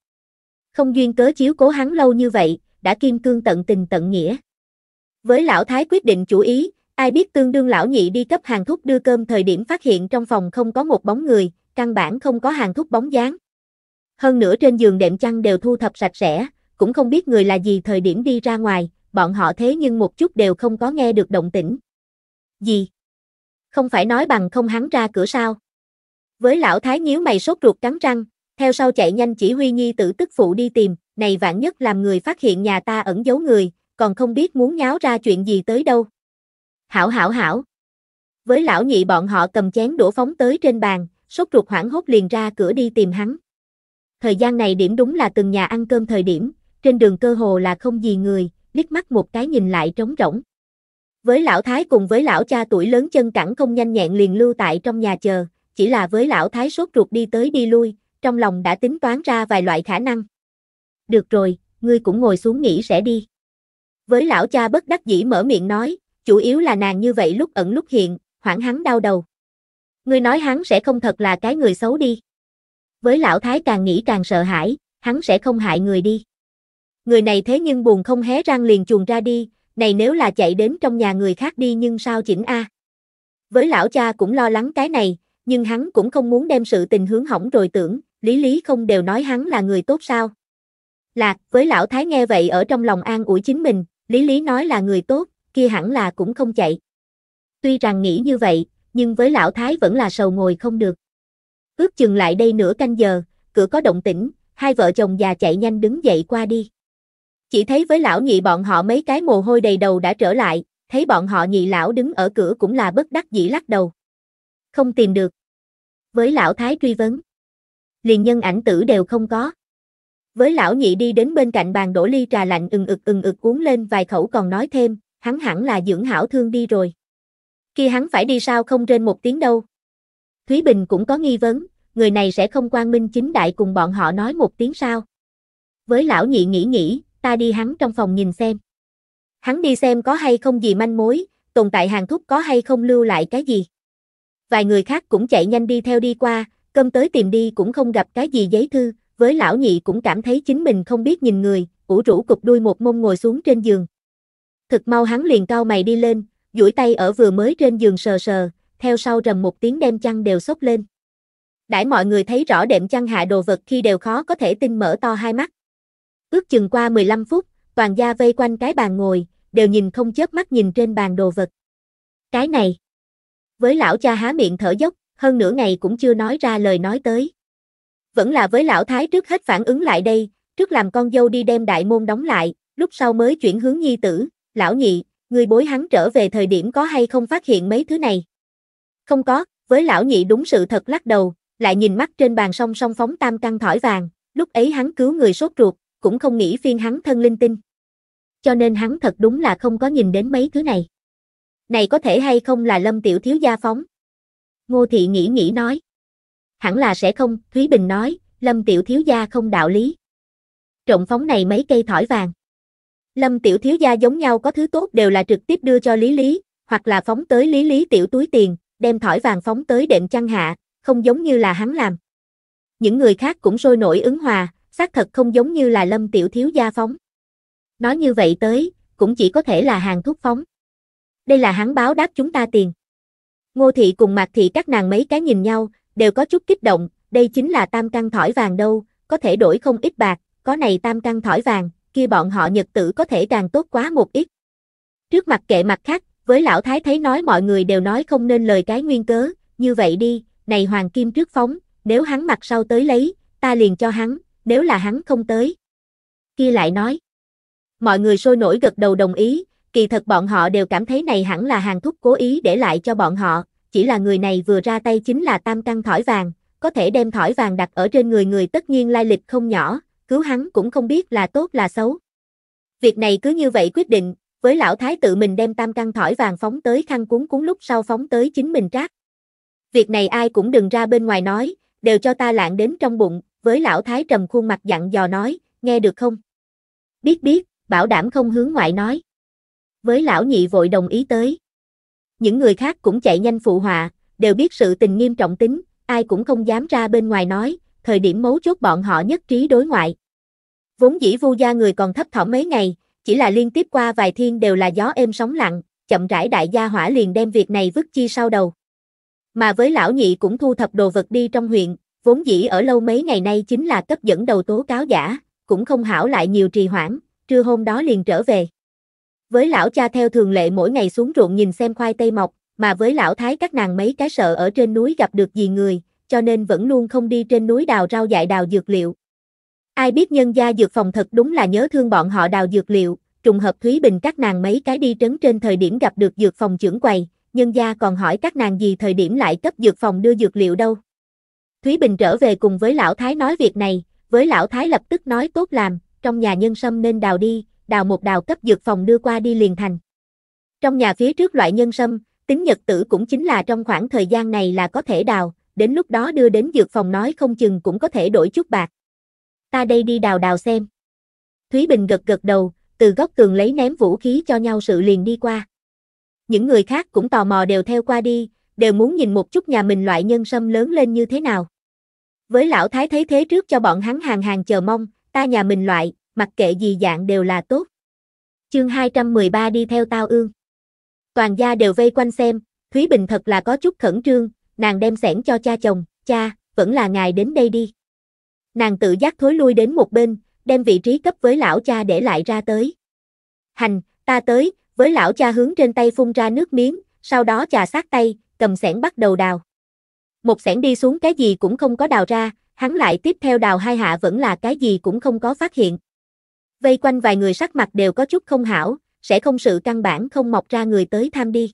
Không duyên cớ chiếu cố hắn lâu như vậy, đã kim cương tận tình tận nghĩa. Với lão thái quyết định chủ ý, ai biết tương đương lão nhị đi cấp hàng thúc đưa cơm thời điểm phát hiện trong phòng không có một bóng người, căn bản không có hàng thúc bóng dáng. Hơn nữa trên giường đệm chăn đều thu thập sạch sẽ, cũng không biết người là gì thời điểm đi ra ngoài, bọn họ thế nhưng một chút đều không có nghe được động tĩnh. Gì? không phải nói bằng không hắn ra cửa sao. Với lão thái nhíu mày sốt ruột cắn răng, theo sau chạy nhanh chỉ huy nhi tử tức phụ đi tìm, này vạn nhất làm người phát hiện nhà ta ẩn giấu người, còn không biết muốn nháo ra chuyện gì tới đâu. Hảo hảo hảo. Với lão nhị bọn họ cầm chén đổ phóng tới trên bàn, sốt ruột hoảng hốt liền ra cửa đi tìm hắn. Thời gian này điểm đúng là từng nhà ăn cơm thời điểm, trên đường cơ hồ là không gì người, liếc mắt một cái nhìn lại trống rỗng. Với lão thái cùng với lão cha tuổi lớn chân cẳng không nhanh nhẹn liền lưu tại trong nhà chờ, chỉ là với lão thái sốt ruột đi tới đi lui, trong lòng đã tính toán ra vài loại khả năng. Được rồi, ngươi cũng ngồi xuống nghỉ sẽ đi. Với lão cha bất đắc dĩ mở miệng nói, chủ yếu là nàng như vậy lúc ẩn lúc hiện, hoảng hắn đau đầu. Ngươi nói hắn sẽ không thật là cái người xấu đi. Với lão thái càng nghĩ càng sợ hãi, hắn sẽ không hại người đi. Người này thế nhưng buồn không hé răng liền chuồn ra đi, này nếu là chạy đến trong nhà người khác đi nhưng sao chỉnh a? Với lão cha cũng lo lắng cái này, nhưng hắn cũng không muốn đem sự tình hướng hỏng rồi tưởng, lý lý không đều nói hắn là người tốt sao. Lạc, với lão thái nghe vậy ở trong lòng an ủi chính mình, lý lý nói là người tốt, kia hẳn là cũng không chạy. Tuy rằng nghĩ như vậy, nhưng với lão thái vẫn là sầu ngồi không được. Ước chừng lại đây nửa canh giờ, cửa có động tĩnh, hai vợ chồng già chạy nhanh đứng dậy qua đi. Chỉ thấy với lão nhị bọn họ mấy cái mồ hôi đầy đầu đã trở lại, thấy bọn họ nhị lão đứng ở cửa cũng là bất đắc dĩ lắc đầu. Không tìm được. Với lão thái truy vấn. Liền nhân ảnh tử đều không có. Với lão nhị đi đến bên cạnh bàn đổ ly trà lạnh ừng ực ừng ực uống lên vài khẩu còn nói thêm, hắn hẳn là dưỡng hảo thương đi rồi. Khi hắn phải đi sao không trên một tiếng đâu. Thúy Bình cũng có nghi vấn, người này sẽ không quan minh chính đại cùng bọn họ nói một tiếng sao. Với lão nhị nghĩ nghĩ, ta đi hắn trong phòng nhìn xem. Hắn đi xem có hay không gì manh mối, tồn tại hàng thúc có hay không lưu lại cái gì. Vài người khác cũng chạy nhanh đi theo đi qua, cơm tới tìm đi cũng không gặp cái gì giấy thư, với lão nhị cũng cảm thấy chính mình không biết nhìn người, ủ rũ cục đuôi một mông ngồi xuống trên giường. Thực mau hắn liền cao mày đi lên, duỗi tay ở vừa mới trên giường sờ sờ, theo sau rầm một tiếng đem chăn đều xốc lên. Đãi mọi người thấy rõ đệm chăn hạ đồ vật khi đều khó có thể tin mở to hai mắt. Ước chừng qua 15 phút, toàn gia vây quanh cái bàn ngồi, đều nhìn không chớp mắt nhìn trên bàn đồ vật. Cái này. Với lão cha há miệng thở dốc, hơn nửa ngày cũng chưa nói ra lời nói tới. Vẫn là với lão thái trước hết phản ứng lại đây, trước làm con dâu đi đem đại môn đóng lại, lúc sau mới chuyển hướng nhi tử, lão nhị, người bối hắn trở về thời điểm có hay không phát hiện mấy thứ này. Không có, với lão nhị đúng sự thật lắc đầu, lại nhìn mắt trên bàn song song phóng tam căng thỏi vàng, lúc ấy hắn cứu người sốt ruột, cũng không nghĩ phiên hắn thân linh tinh. Cho nên hắn thật đúng là không có nhìn đến mấy thứ này. Này có thể hay không là lâm tiểu thiếu gia phóng? Ngô thị nghĩ nghĩ nói. Hẳn là sẽ không, Thúy Bình nói, lâm tiểu thiếu gia không đạo lý. Trộn phóng này mấy cây thỏi vàng. Lâm tiểu thiếu gia giống nhau có thứ tốt đều là trực tiếp đưa cho Lý Lý, hoặc là phóng tới Lý Lý tiểu túi tiền, đem thỏi vàng phóng tới đệm chăn hạ, không giống như là hắn làm. Những người khác cũng sôi nổi ứng hòa, xác thật không giống như là lâm tiểu thiếu gia phóng. Nói như vậy tới, cũng chỉ có thể là hàng thuốc phóng. Đây là hắn báo đáp chúng ta tiền. Ngô thị cùng mạc thị các nàng mấy cái nhìn nhau, đều có chút kích động, đây chính là tam căn thỏi vàng đâu, có thể đổi không ít bạc, có này tam căn thỏi vàng, kia bọn họ nhật tử có thể càng tốt quá một ít. Trước mặt kệ mặt khác, với lão thái thấy nói mọi người đều nói không nên lời cái nguyên cớ, như vậy đi, này hoàng kim trước phóng, nếu hắn mặt sau tới lấy, ta liền cho hắn, nếu là hắn không tới. Kia lại nói. Mọi người sôi nổi gật đầu đồng ý, kỳ thật bọn họ đều cảm thấy này hẳn là hàng thúc cố ý để lại cho bọn họ, chỉ là người này vừa ra tay chính là tam căn thỏi vàng, có thể đem thỏi vàng đặt ở trên người người tất nhiên lai lịch không nhỏ, cứu hắn cũng không biết là tốt là xấu. Việc này cứ như vậy quyết định, với lão thái tự mình đem tam căn thỏi vàng phóng tới khăn cuốn cuốn lúc sau phóng tới chính mình trác. Việc này ai cũng đừng ra bên ngoài nói, đều cho ta lạng đến trong bụng, với lão thái trầm khuôn mặt dặn dò nói, nghe được không? Biết biết, bảo đảm không hướng ngoại nói. Với lão nhị vội đồng ý tới. Những người khác cũng chạy nhanh phụ họa, đều biết sự tình nghiêm trọng tính, ai cũng không dám ra bên ngoài nói, thời điểm mấu chốt bọn họ nhất trí đối ngoại. Vốn dĩ vu gia người còn thấp thỏm mấy ngày, chỉ là liên tiếp qua vài thiên đều là gió êm sóng lặng, chậm rãi đại gia hỏa liền đem việc này vứt chi sau đầu. Mà với lão nhị cũng thu thập đồ vật đi trong huyện, vốn dĩ ở lâu mấy ngày nay chính là cấp dẫn đầu tố cáo giả, cũng không hảo lại nhiều trì hoãn, trưa hôm đó liền trở về. Với lão cha theo thường lệ mỗi ngày xuống ruộng nhìn xem khoai tây mọc, mà với lão thái các nàng mấy cái sợ ở trên núi gặp được gì người, cho nên vẫn luôn không đi trên núi đào rau dại đào dược liệu. Ai biết nhân gia dược phòng thật đúng là nhớ thương bọn họ đào dược liệu, trùng hợp Thúy Bình các nàng mấy cái đi trấn trên thời điểm gặp được dược phòng trưởng quầy, nhân gia còn hỏi các nàng gì thời điểm lại cấp dược phòng đưa dược liệu đâu. Thúy Bình trở về cùng với lão thái nói việc này, với lão thái lập tức nói tốt làm, trong nhà nhân sâm nên đào đi, đào một đào cấp dược phòng đưa qua đi liền thành. Trong nhà phía trước loại nhân sâm, tính nhật tử cũng chính là trong khoảng thời gian này là có thể đào, đến lúc đó đưa đến dược phòng nói không chừng cũng có thể đổi chút bạc. Ta đây đi đào đào xem. Thúy Bình gật gật đầu, từ góc tường lấy ném vũ khí cho nhau sự liền đi qua. Những người khác cũng tò mò đều theo qua đi, đều muốn nhìn một chút nhà mình loại nhân sâm lớn lên như thế nào. Với lão thái thấy thế trước cho bọn hắn hàng hàng chờ mong, ta nhà mình loại, mặc kệ gì dạng đều là tốt. Chương 213 đi theo tao ương. Toàn gia đều vây quanh xem, Thúy Bình thật là có chút khẩn trương, nàng đem sẻn cho cha chồng, cha, vẫn là ngài đến đây đi. Nàng tự giác thối lui đến một bên, đem vị trí cấp với lão cha để lại ra tới. Hành, ta tới, với lão cha hướng trên tay phun ra nước miếng, sau đó chà sát tay, cầm xẻng bắt đầu đào. Một xẻng đi xuống cái gì cũng không có đào ra, hắn lại tiếp theo đào hai hạ vẫn là cái gì cũng không có phát hiện. Vây quanh vài người sắc mặt đều có chút không hảo, sẽ không sự căn bản không mọc ra người tới tham đi.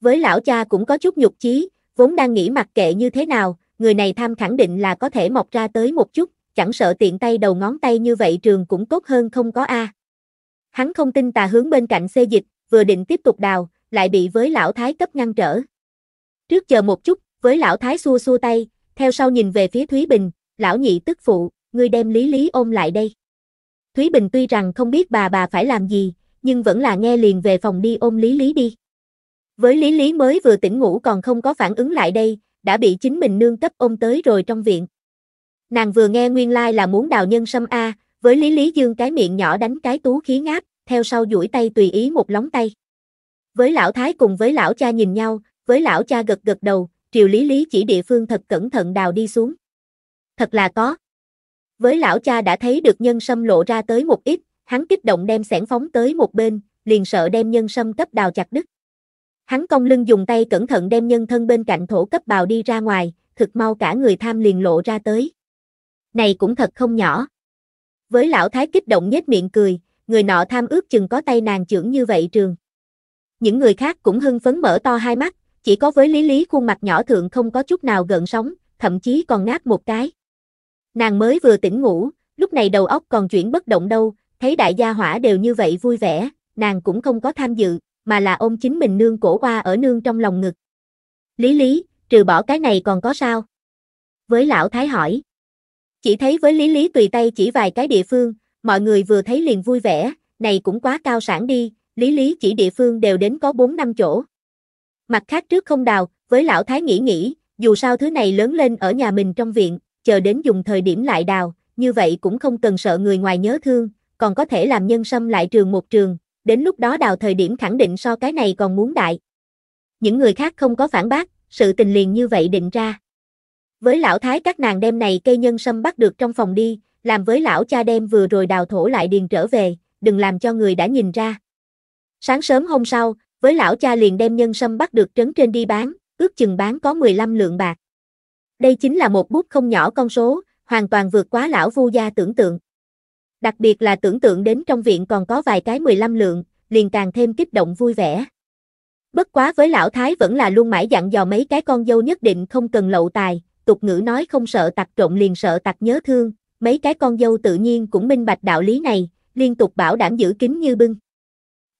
Với lão cha cũng có chút nhục chí, vốn đang nghĩ mặc kệ như thế nào, người này tham khẳng định là có thể mọc ra tới một chút, chẳng sợ tiện tay đầu ngón tay như vậy trường cũng tốt hơn không có a. Hắn không tin tà hướng bên cạnh xê dịch, vừa định tiếp tục đào, lại bị với lão thái cấp ngăn trở. Trước chờ một chút, với lão thái xua xua tay, theo sau nhìn về phía Thúy Bình, lão nhị tức phụ, ngươi đem Lý Lý ôm lại đây. Thúy Bình tuy rằng không biết bà bà phải làm gì, nhưng vẫn là nghe liền về phòng đi ôm Lý Lý đi. Với Lý Lý mới vừa tỉnh ngủ còn không có phản ứng lại đây, đã bị chính mình nương cấp ôm tới rồi trong viện. Nàng vừa nghe nguyên lai like là muốn đào nhân sâm A, với Lý Lý dương cái miệng nhỏ đánh cái tú khí ngáp, theo sau duỗi tay tùy ý một lóng tay. Với lão thái cùng với lão cha nhìn nhau, với lão cha gật gật đầu, Triều Lý Lý chỉ địa phương thật cẩn thận đào đi xuống. Thật là có. Với lão cha đã thấy được nhân sâm lộ ra tới một ít, hắn kích động đem sẻn phóng tới một bên, liền sợ đem nhân sâm cấp đào chặt đứt. Hắn cong lưng dùng tay cẩn thận đem nhân thân bên cạnh thổ cấp bào đi ra ngoài, thực mau cả người tham liền lộ ra tới. Này cũng thật không nhỏ. Với lão thái kích động nhếch miệng cười, người nọ tham ước chừng có tay nàng trưởng như vậy trường. Những người khác cũng hưng phấn mở to hai mắt, chỉ có với Lý Lý khuôn mặt nhỏ thượng không có chút nào gợn sóng, thậm chí còn ngáp một cái. Nàng mới vừa tỉnh ngủ, lúc này đầu óc còn chuyển bất động đâu, thấy đại gia hỏa đều như vậy vui vẻ, nàng cũng không có tham dự, mà là ôm chính mình nương cổ qua ở nương trong lòng ngực. Lý Lý, trừ bỏ cái này còn có sao? Với lão thái hỏi. Chỉ thấy với Lý Lý tùy tay chỉ vài cái địa phương, mọi người vừa thấy liền vui vẻ, này cũng quá cao sản đi, Lý Lý chỉ địa phương đều đến có 4 năm chỗ. Mặt khác trước không đào, với lão thái nghĩ nghĩ, dù sao thứ này lớn lên ở nhà mình trong viện, chờ đến dùng thời điểm lại đào, như vậy cũng không cần sợ người ngoài nhớ thương, còn có thể làm nhân sâm lại trường một trường, đến lúc đó đào thời điểm khẳng định so cái này còn muốn đại. Những người khác không có phản bác, sự tình liền như vậy định ra. Với lão thái các nàng đem này cây nhân sâm bắt được trong phòng đi, làm với lão cha đem vừa rồi đào thổ lại điền trở về, đừng làm cho người đã nhìn ra. Sáng sớm hôm sau, với lão cha liền đem nhân sâm bắt được trấn trên đi bán, ước chừng bán có 15 lượng bạc. Đây chính là một bút không nhỏ con số, hoàn toàn vượt quá lão vu gia tưởng tượng. Đặc biệt là tưởng tượng đến trong viện còn có vài cái 15 lượng, liền càng thêm kích động vui vẻ. Bất quá với lão thái vẫn là luôn mãi dặn dò mấy cái con dâu nhất định không cần lậu tài, tục ngữ nói không sợ tặc trộm liền sợ tặc nhớ thương, mấy cái con dâu tự nhiên cũng minh bạch đạo lý này, liên tục bảo đảm giữ kín như bưng.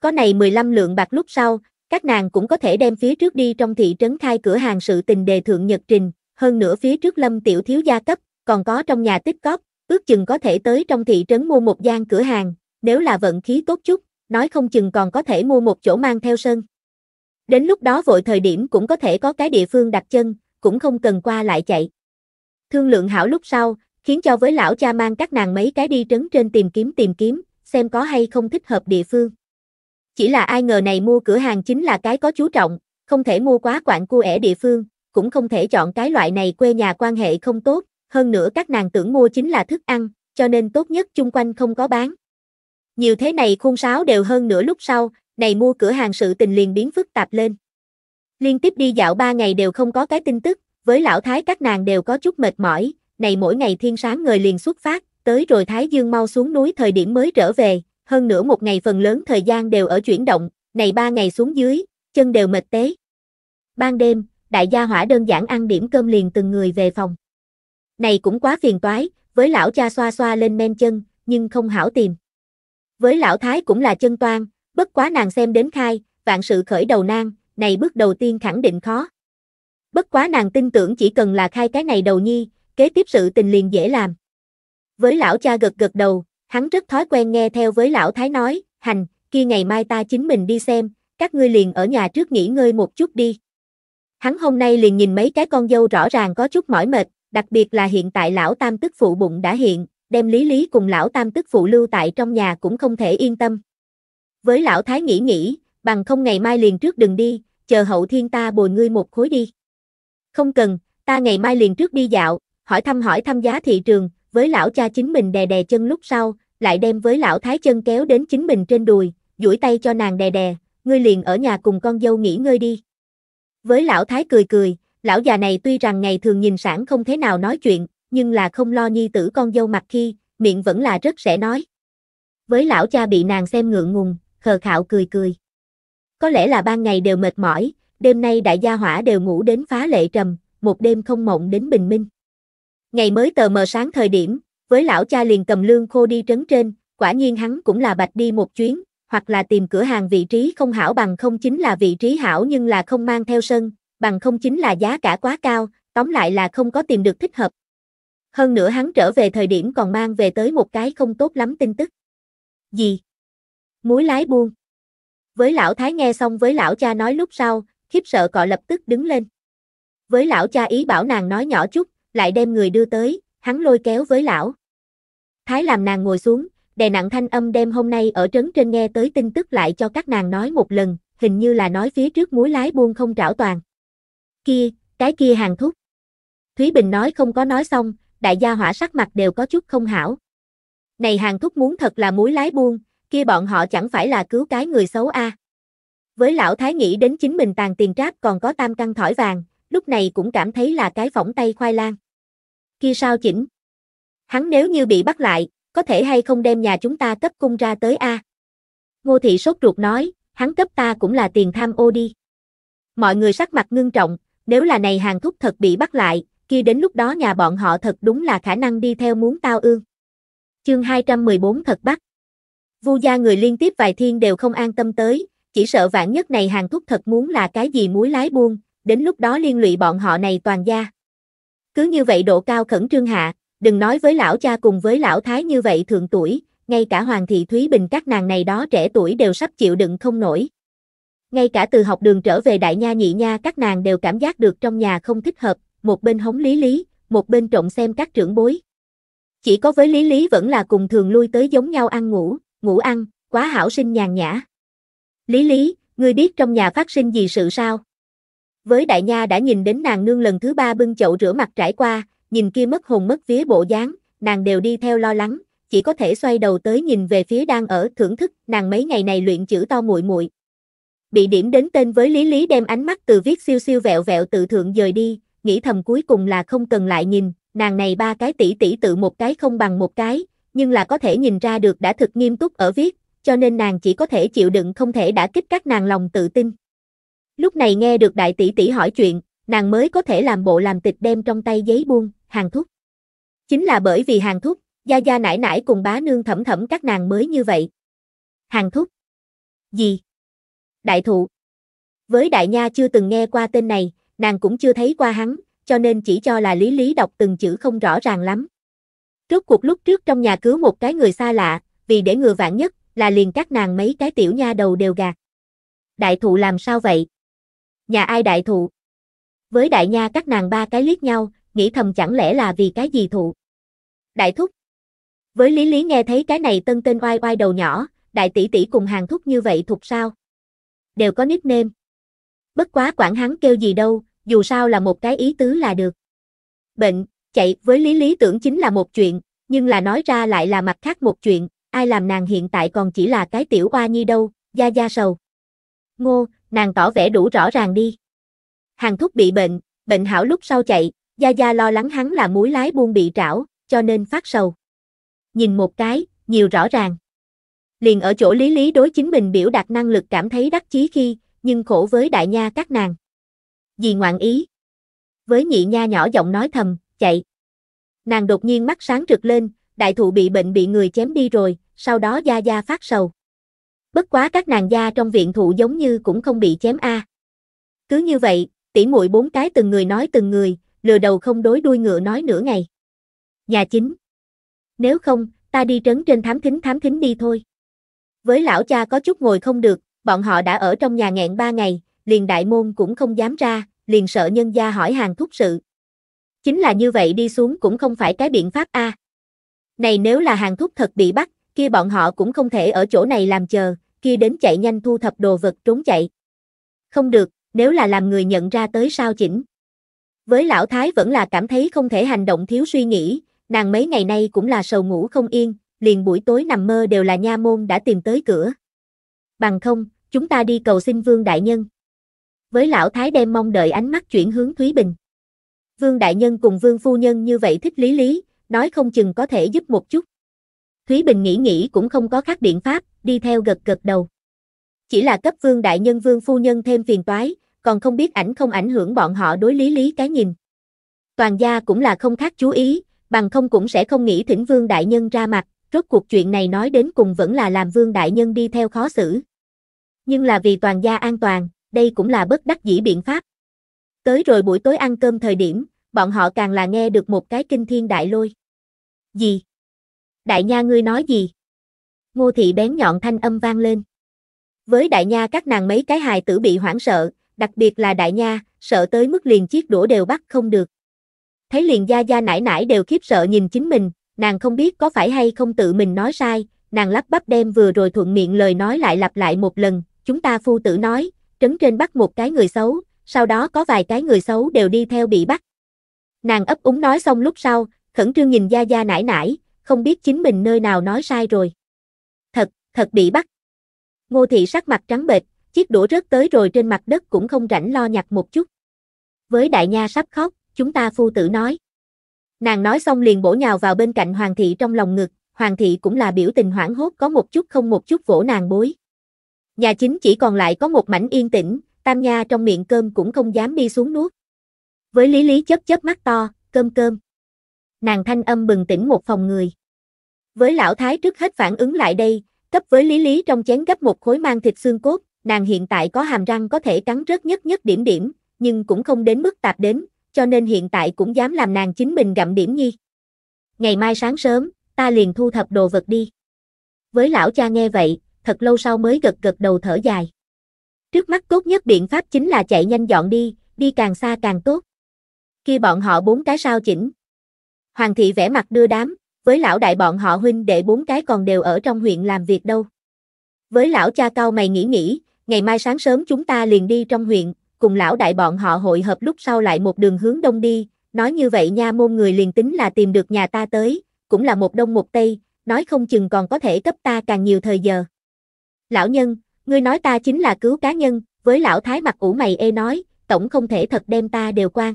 Có này 15 lượng bạc lúc sau, các nàng cũng có thể đem phía trước đi trong thị trấn khai cửa hàng sự tình đề thượng nhật trình, hơn nữa phía trước lâm tiểu thiếu gia cấp, còn có trong nhà tích cóp, ước chừng có thể tới trong thị trấn mua một gian cửa hàng, nếu là vận khí tốt chút, nói không chừng còn có thể mua một chỗ mang theo sân. Đến lúc đó vội thời điểm cũng có thể có cái địa phương đặt chân, cũng không cần qua lại chạy. Thương lượng hảo lúc sau, khiến cho với lão cha mang các nàng mấy cái đi trấn trên tìm kiếm tìm kiếm, xem có hay không thích hợp địa phương. Chỉ là ai ngờ này mua cửa hàng chính là cái có chú trọng, không thể mua quá quạng cua ẻ địa phương, cũng không thể chọn cái loại này quê nhà quan hệ không tốt, hơn nữa các nàng tưởng mua chính là thức ăn, cho nên tốt nhất chung quanh không có bán. Nhiều thế này khôn sáo đều hơn nửa lúc sau, này mua cửa hàng sự tình liền biến phức tạp lên. Liên tiếp đi dạo ba ngày đều không có cái tin tức, với lão thái các nàng đều có chút mệt mỏi, này mỗi ngày thiên sáng người liền xuất phát, tới rồi Thái Dương mau xuống núi thời điểm mới trở về, hơn nữa một ngày phần lớn thời gian đều ở chuyển động, này ba ngày xuống dưới, chân đều mệt tế. Ban đêm, đại gia hỏa đơn giản ăn điểm cơm liền từng người về phòng. Này cũng quá phiền toái, với lão cha xoa xoa lên men chân, nhưng không hảo tìm. Với lão thái cũng là chân toan, bất quá nàng xem đến khai, vạn sự khởi đầu nan, này bước đầu tiên khẳng định khó. Bất quá nàng tin tưởng chỉ cần là khai cái này đầu nhi, kế tiếp sự tình liền dễ làm. Với lão cha gật gật đầu, Hắn rất thói quen nghe theo với lão thái nói, hành, kia ngày mai ta chính mình đi xem, các ngươi liền ở nhà trước nghỉ ngơi một chút đi. Hắn hôm nay liền nhìn mấy cái con dâu rõ ràng có chút mỏi mệt, đặc biệt là hiện tại lão tam tức phụ bụng đã hiện, đem lý lý cùng lão tam tức phụ lưu tại trong nhà cũng không thể yên tâm. Với lão thái nghĩ nghĩ, bằng không ngày mai liền trước đừng đi, chờ hậu thiên ta bồi ngươi một khối đi. Không cần, ta ngày mai liền trước đi dạo, hỏi thăm hỏi thăm giá thị trường, với lão cha chính mình đè đè chân lúc sau, lại đem với lão thái chân kéo đến chính mình trên đùi, duỗi tay cho nàng đè đè, ngươi liền ở nhà cùng con dâu nghỉ ngơi đi. Với lão thái cười cười, lão già này tuy rằng ngày thường nhìn sản không thế nào nói chuyện, nhưng là không lo nhi tử con dâu mặt khi, miệng vẫn là rất sẽ nói. Với lão cha bị nàng xem ngượng ngùng, khờ khạo cười cười. Có lẽ là ban ngày đều mệt mỏi, đêm nay đại gia hỏa đều ngủ đến phá lệ trầm, một đêm không mộng đến bình minh. Ngày mới tờ mờ sáng thời điểm, với lão cha liền cầm lương khô đi trấn trên, quả nhiên hắn cũng là bạch đi một chuyến, hoặc là tìm cửa hàng vị trí không hảo bằng không chính là vị trí hảo nhưng là không mang theo sân, bằng không chính là giá cả quá cao, tóm lại là không có tìm được thích hợp. Hơn nữa hắn trở về thời điểm còn mang về tới một cái không tốt lắm tin tức. Gì? Muối lái buông. Với lão thái nghe xong với lão cha nói lúc sau, khiếp sợ cọ lập tức đứng lên. Với lão cha ý bảo nàng nói nhỏ chút, lại đem người đưa tới, hắn lôi kéo với lão. Thái làm nàng ngồi xuống, đè nặng thanh âm đêm hôm nay ở trấn trên nghe tới tin tức lại cho các nàng nói một lần, hình như là nói phía trước muối lái buông không trảo toàn. Kia, cái kia hàng thúc. Thúy Bình nói không có nói xong, đại gia hỏa sắc mặt đều có chút không hảo. Này hàng thúc muốn thật là muối lái buông, kia bọn họ chẳng phải là cứu cái người xấu a. À. Với lão thái nghĩ đến chính mình tàn tiền tráp còn có tam căn thỏi vàng, lúc này cũng cảm thấy là cái phỏng tay khoai lang kia sao chỉnh? Hắn nếu như bị bắt lại, có thể hay không đem nhà chúng ta cấp cung ra tới A? Ngô Thị sốt ruột nói, hắn cấp ta cũng là tiền tham ô đi. Mọi người sắc mặt ngưng trọng, nếu là này hàng thúc thật bị bắt lại, kia đến lúc đó nhà bọn họ thật đúng là khả năng đi theo muốn tao ương. Chương 214 thật bắt. Vu gia người liên tiếp vài thiên đều không an tâm tới, chỉ sợ vạn nhất này hàng thúc thật muốn là cái gì muối lái buông, đến lúc đó liên lụy bọn họ này toàn gia. Cứ như vậy độ cao khẩn trương hạ, đừng nói với lão cha cùng với lão thái như vậy thượng tuổi, ngay cả Hoàng thị Thúy Bình các nàng này đó trẻ tuổi đều sắp chịu đựng không nổi. Ngay cả từ học đường trở về đại nha nhị nha các nàng đều cảm giác được trong nhà không thích hợp, một bên hống lý lý, một bên trộn xem các trưởng bối. Chỉ có với lý lý vẫn là cùng thường lui tới giống nhau ăn ngủ, ngủ ăn, quá hảo sinh nhàn nhã. Lý lý, ngươi biết trong nhà phát sinh gì sự sao? với đại nha đã nhìn đến nàng nương lần thứ ba bưng chậu rửa mặt trải qua, nhìn kia mất hồn mất vía bộ dáng, nàng đều đi theo lo lắng, chỉ có thể xoay đầu tới nhìn về phía đang ở thưởng thức, nàng mấy ngày này luyện chữ to muội muội. Bị điểm đến tên với Lý Lý đem ánh mắt từ viết siêu siêu vẹo vẹo tự thượng dời đi, nghĩ thầm cuối cùng là không cần lại nhìn, nàng này ba cái tỷ tỷ tự một cái không bằng một cái, nhưng là có thể nhìn ra được đã thực nghiêm túc ở viết, cho nên nàng chỉ có thể chịu đựng không thể đã kích các nàng lòng tự tin. Lúc này nghe được đại tỷ tỷ hỏi chuyện, nàng mới có thể làm bộ làm tịch đem trong tay giấy buông, hàng thúc. Chính là bởi vì hàng thúc, gia gia nải nải cùng bá nương thẩm thẩm các nàng mới như vậy. Hàng thúc. Gì? Đại thụ. Với đại nha chưa từng nghe qua tên này, nàng cũng chưa thấy qua hắn, cho nên chỉ cho là lý lý đọc từng chữ không rõ ràng lắm. trước cuộc lúc trước trong nhà cứu một cái người xa lạ, vì để ngừa vạn nhất, là liền các nàng mấy cái tiểu nha đầu đều gạt. Đại thụ làm sao vậy? Nhà ai đại thụ? Với đại nha các nàng ba cái liếc nhau, nghĩ thầm chẳng lẽ là vì cái gì thụ? Đại thúc. Với Lý Lý nghe thấy cái này tân tên oai oai đầu nhỏ, đại tỷ tỷ cùng hàng thúc như vậy thuộc sao? Đều có nickname. Bất quá quản hắn kêu gì đâu, dù sao là một cái ý tứ là được. Bệnh, chạy với Lý Lý tưởng chính là một chuyện, nhưng là nói ra lại là mặt khác một chuyện, ai làm nàng hiện tại còn chỉ là cái tiểu oa nhi đâu, gia gia sầu. Ngô, nàng tỏ vẻ đủ rõ ràng đi. Hàng thúc bị bệnh, bệnh hảo lúc sau chạy, Gia Gia lo lắng hắn là muối lái buôn bị trảo, cho nên phát sầu. Nhìn một cái, nhiều rõ ràng. Liền ở chỗ Lý Lý đối chính mình biểu đạt năng lực cảm thấy đắc chí khi, nhưng khổ với đại nha các nàng. Vì ngoạn ý. Với nhị nha nhỏ giọng nói thầm, chạy. Nàng đột nhiên mắt sáng rực lên, đại thụ bị bệnh bị người chém đi rồi, sau đó Gia Gia phát sầu bất quá các nàng gia trong viện thụ giống như cũng không bị chém a. Cứ như vậy, tỉ muội bốn cái từng người nói từng người, lừa đầu không đối đuôi ngựa nói nửa ngày. Nhà chính. Nếu không, ta đi trấn trên thám thính thám thính đi thôi. Với lão cha có chút ngồi không được, bọn họ đã ở trong nhà nghẹn ba ngày, liền đại môn cũng không dám ra, liền sợ nhân gia hỏi hàng thúc sự. Chính là như vậy đi xuống cũng không phải cái biện pháp a. Này nếu là hàng thúc thật bị bắt, kia bọn họ cũng không thể ở chỗ này làm chờ, kia đến chạy nhanh thu thập đồ vật trốn chạy. Không được, nếu là làm người nhận ra tới sao chỉnh. Với lão thái vẫn là cảm thấy không thể hành động thiếu suy nghĩ, nàng mấy ngày nay cũng là sầu ngủ không yên, liền buổi tối nằm mơ đều là nha môn đã tìm tới cửa. Bằng không, chúng ta đi cầu xin vương đại nhân. Với lão thái đem mong đợi ánh mắt chuyển hướng Thúy Bình. Vương đại nhân cùng vương phu nhân như vậy thích lý lý, nói không chừng có thể giúp một chút. Thúy Bình nghĩ nghĩ cũng không có khác biện pháp, đi theo gật gật đầu. Chỉ là cấp vương đại nhân vương phu nhân thêm phiền toái, còn không biết ảnh không ảnh hưởng bọn họ đối lý lý cái nhìn. Toàn gia cũng là không khác chú ý, bằng không cũng sẽ không nghĩ thỉnh vương đại nhân ra mặt, rốt cuộc chuyện này nói đến cùng vẫn là làm vương đại nhân đi theo khó xử. Nhưng là vì toàn gia an toàn, đây cũng là bất đắc dĩ biện pháp. Tới rồi buổi tối ăn cơm thời điểm, bọn họ càng là nghe được một cái kinh thiên đại lôi. Gì? đại nha ngươi nói gì? Ngô thị bén nhọn thanh âm vang lên. Với đại nha các nàng mấy cái hài tử bị hoảng sợ, đặc biệt là đại nha, sợ tới mức liền chiếc đũa đều bắt không được. Thấy liền gia gia nải nải đều khiếp sợ nhìn chính mình, nàng không biết có phải hay không tự mình nói sai, nàng lắp bắp đem vừa rồi thuận miệng lời nói lại lặp lại một lần, chúng ta phu tử nói, trấn trên bắt một cái người xấu, sau đó có vài cái người xấu đều đi theo bị bắt. Nàng ấp úng nói xong lúc sau, khẩn trương nhìn gia gia nải nải, không biết chính mình nơi nào nói sai rồi. Thật, thật bị bắt. Ngô thị sắc mặt trắng bệch, chiếc đũa rớt tới rồi trên mặt đất cũng không rảnh lo nhặt một chút. Với đại nha sắp khóc, chúng ta phu tử nói. Nàng nói xong liền bổ nhào vào bên cạnh hoàng thị trong lòng ngực, hoàng thị cũng là biểu tình hoảng hốt có một chút không một chút vỗ nàng bối. Nhà chính chỉ còn lại có một mảnh yên tĩnh, tam nha trong miệng cơm cũng không dám đi xuống nuốt. Với lý lý chớp chớp mắt to, cơm cơm nàng thanh âm bừng tỉnh một phòng người. Với lão thái trước hết phản ứng lại đây, cấp với lý lý trong chén gấp một khối mang thịt xương cốt, nàng hiện tại có hàm răng có thể cắn rất nhất nhất điểm điểm, nhưng cũng không đến mức tạp đến, cho nên hiện tại cũng dám làm nàng chính mình gặm điểm nhi. Ngày mai sáng sớm, ta liền thu thập đồ vật đi. Với lão cha nghe vậy, thật lâu sau mới gật gật đầu thở dài. Trước mắt tốt nhất biện pháp chính là chạy nhanh dọn đi, đi càng xa càng tốt. Khi bọn họ bốn cái sao chỉnh, Hoàng thị vẽ mặt đưa đám, với lão đại bọn họ huynh đệ bốn cái còn đều ở trong huyện làm việc đâu. Với lão cha cao mày nghĩ nghĩ, ngày mai sáng sớm chúng ta liền đi trong huyện, cùng lão đại bọn họ hội hợp lúc sau lại một đường hướng đông đi, nói như vậy nha môn người liền tính là tìm được nhà ta tới, cũng là một đông một tây, nói không chừng còn có thể cấp ta càng nhiều thời giờ. Lão nhân, ngươi nói ta chính là cứu cá nhân, với lão thái mặt ủ mày ê nói, tổng không thể thật đem ta đều quan.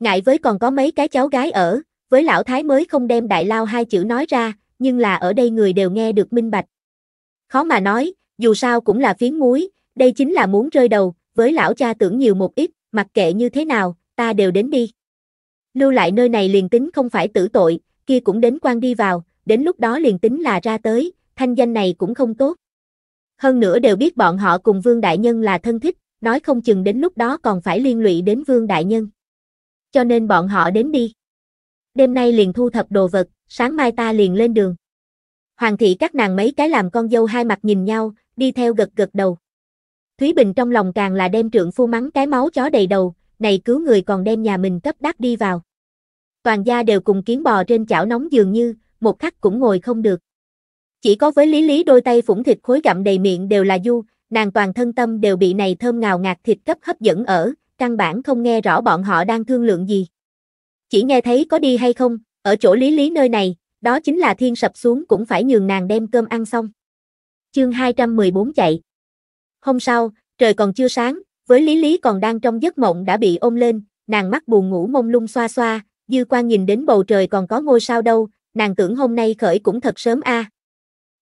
Ngại với còn có mấy cái cháu gái ở, với lão thái mới không đem đại lao hai chữ nói ra, nhưng là ở đây người đều nghe được minh bạch. Khó mà nói, dù sao cũng là phiến muối, đây chính là muốn rơi đầu, với lão cha tưởng nhiều một ít, mặc kệ như thế nào, ta đều đến đi. Lưu lại nơi này liền tính không phải tử tội, kia cũng đến quan đi vào, đến lúc đó liền tính là ra tới, thanh danh này cũng không tốt. Hơn nữa đều biết bọn họ cùng Vương Đại Nhân là thân thích, nói không chừng đến lúc đó còn phải liên lụy đến Vương Đại Nhân. Cho nên bọn họ đến đi đêm nay liền thu thập đồ vật, sáng mai ta liền lên đường. Hoàng thị các nàng mấy cái làm con dâu hai mặt nhìn nhau, đi theo gật gật đầu. Thúy Bình trong lòng càng là đem trượng phu mắng cái máu chó đầy đầu, này cứu người còn đem nhà mình cấp đắc đi vào. Toàn gia đều cùng kiến bò trên chảo nóng dường như, một khắc cũng ngồi không được. Chỉ có với Lý Lý đôi tay phủng thịt khối gặm đầy miệng đều là du, nàng toàn thân tâm đều bị này thơm ngào ngạt thịt cấp hấp dẫn ở, căn bản không nghe rõ bọn họ đang thương lượng gì. Chỉ nghe thấy có đi hay không, ở chỗ lý lý nơi này, đó chính là thiên sập xuống cũng phải nhường nàng đem cơm ăn xong. Chương 214 chạy. Hôm sau, trời còn chưa sáng, với lý lý còn đang trong giấc mộng đã bị ôm lên, nàng mắt buồn ngủ mông lung xoa xoa, dư quan nhìn đến bầu trời còn có ngôi sao đâu, nàng tưởng hôm nay khởi cũng thật sớm a. À.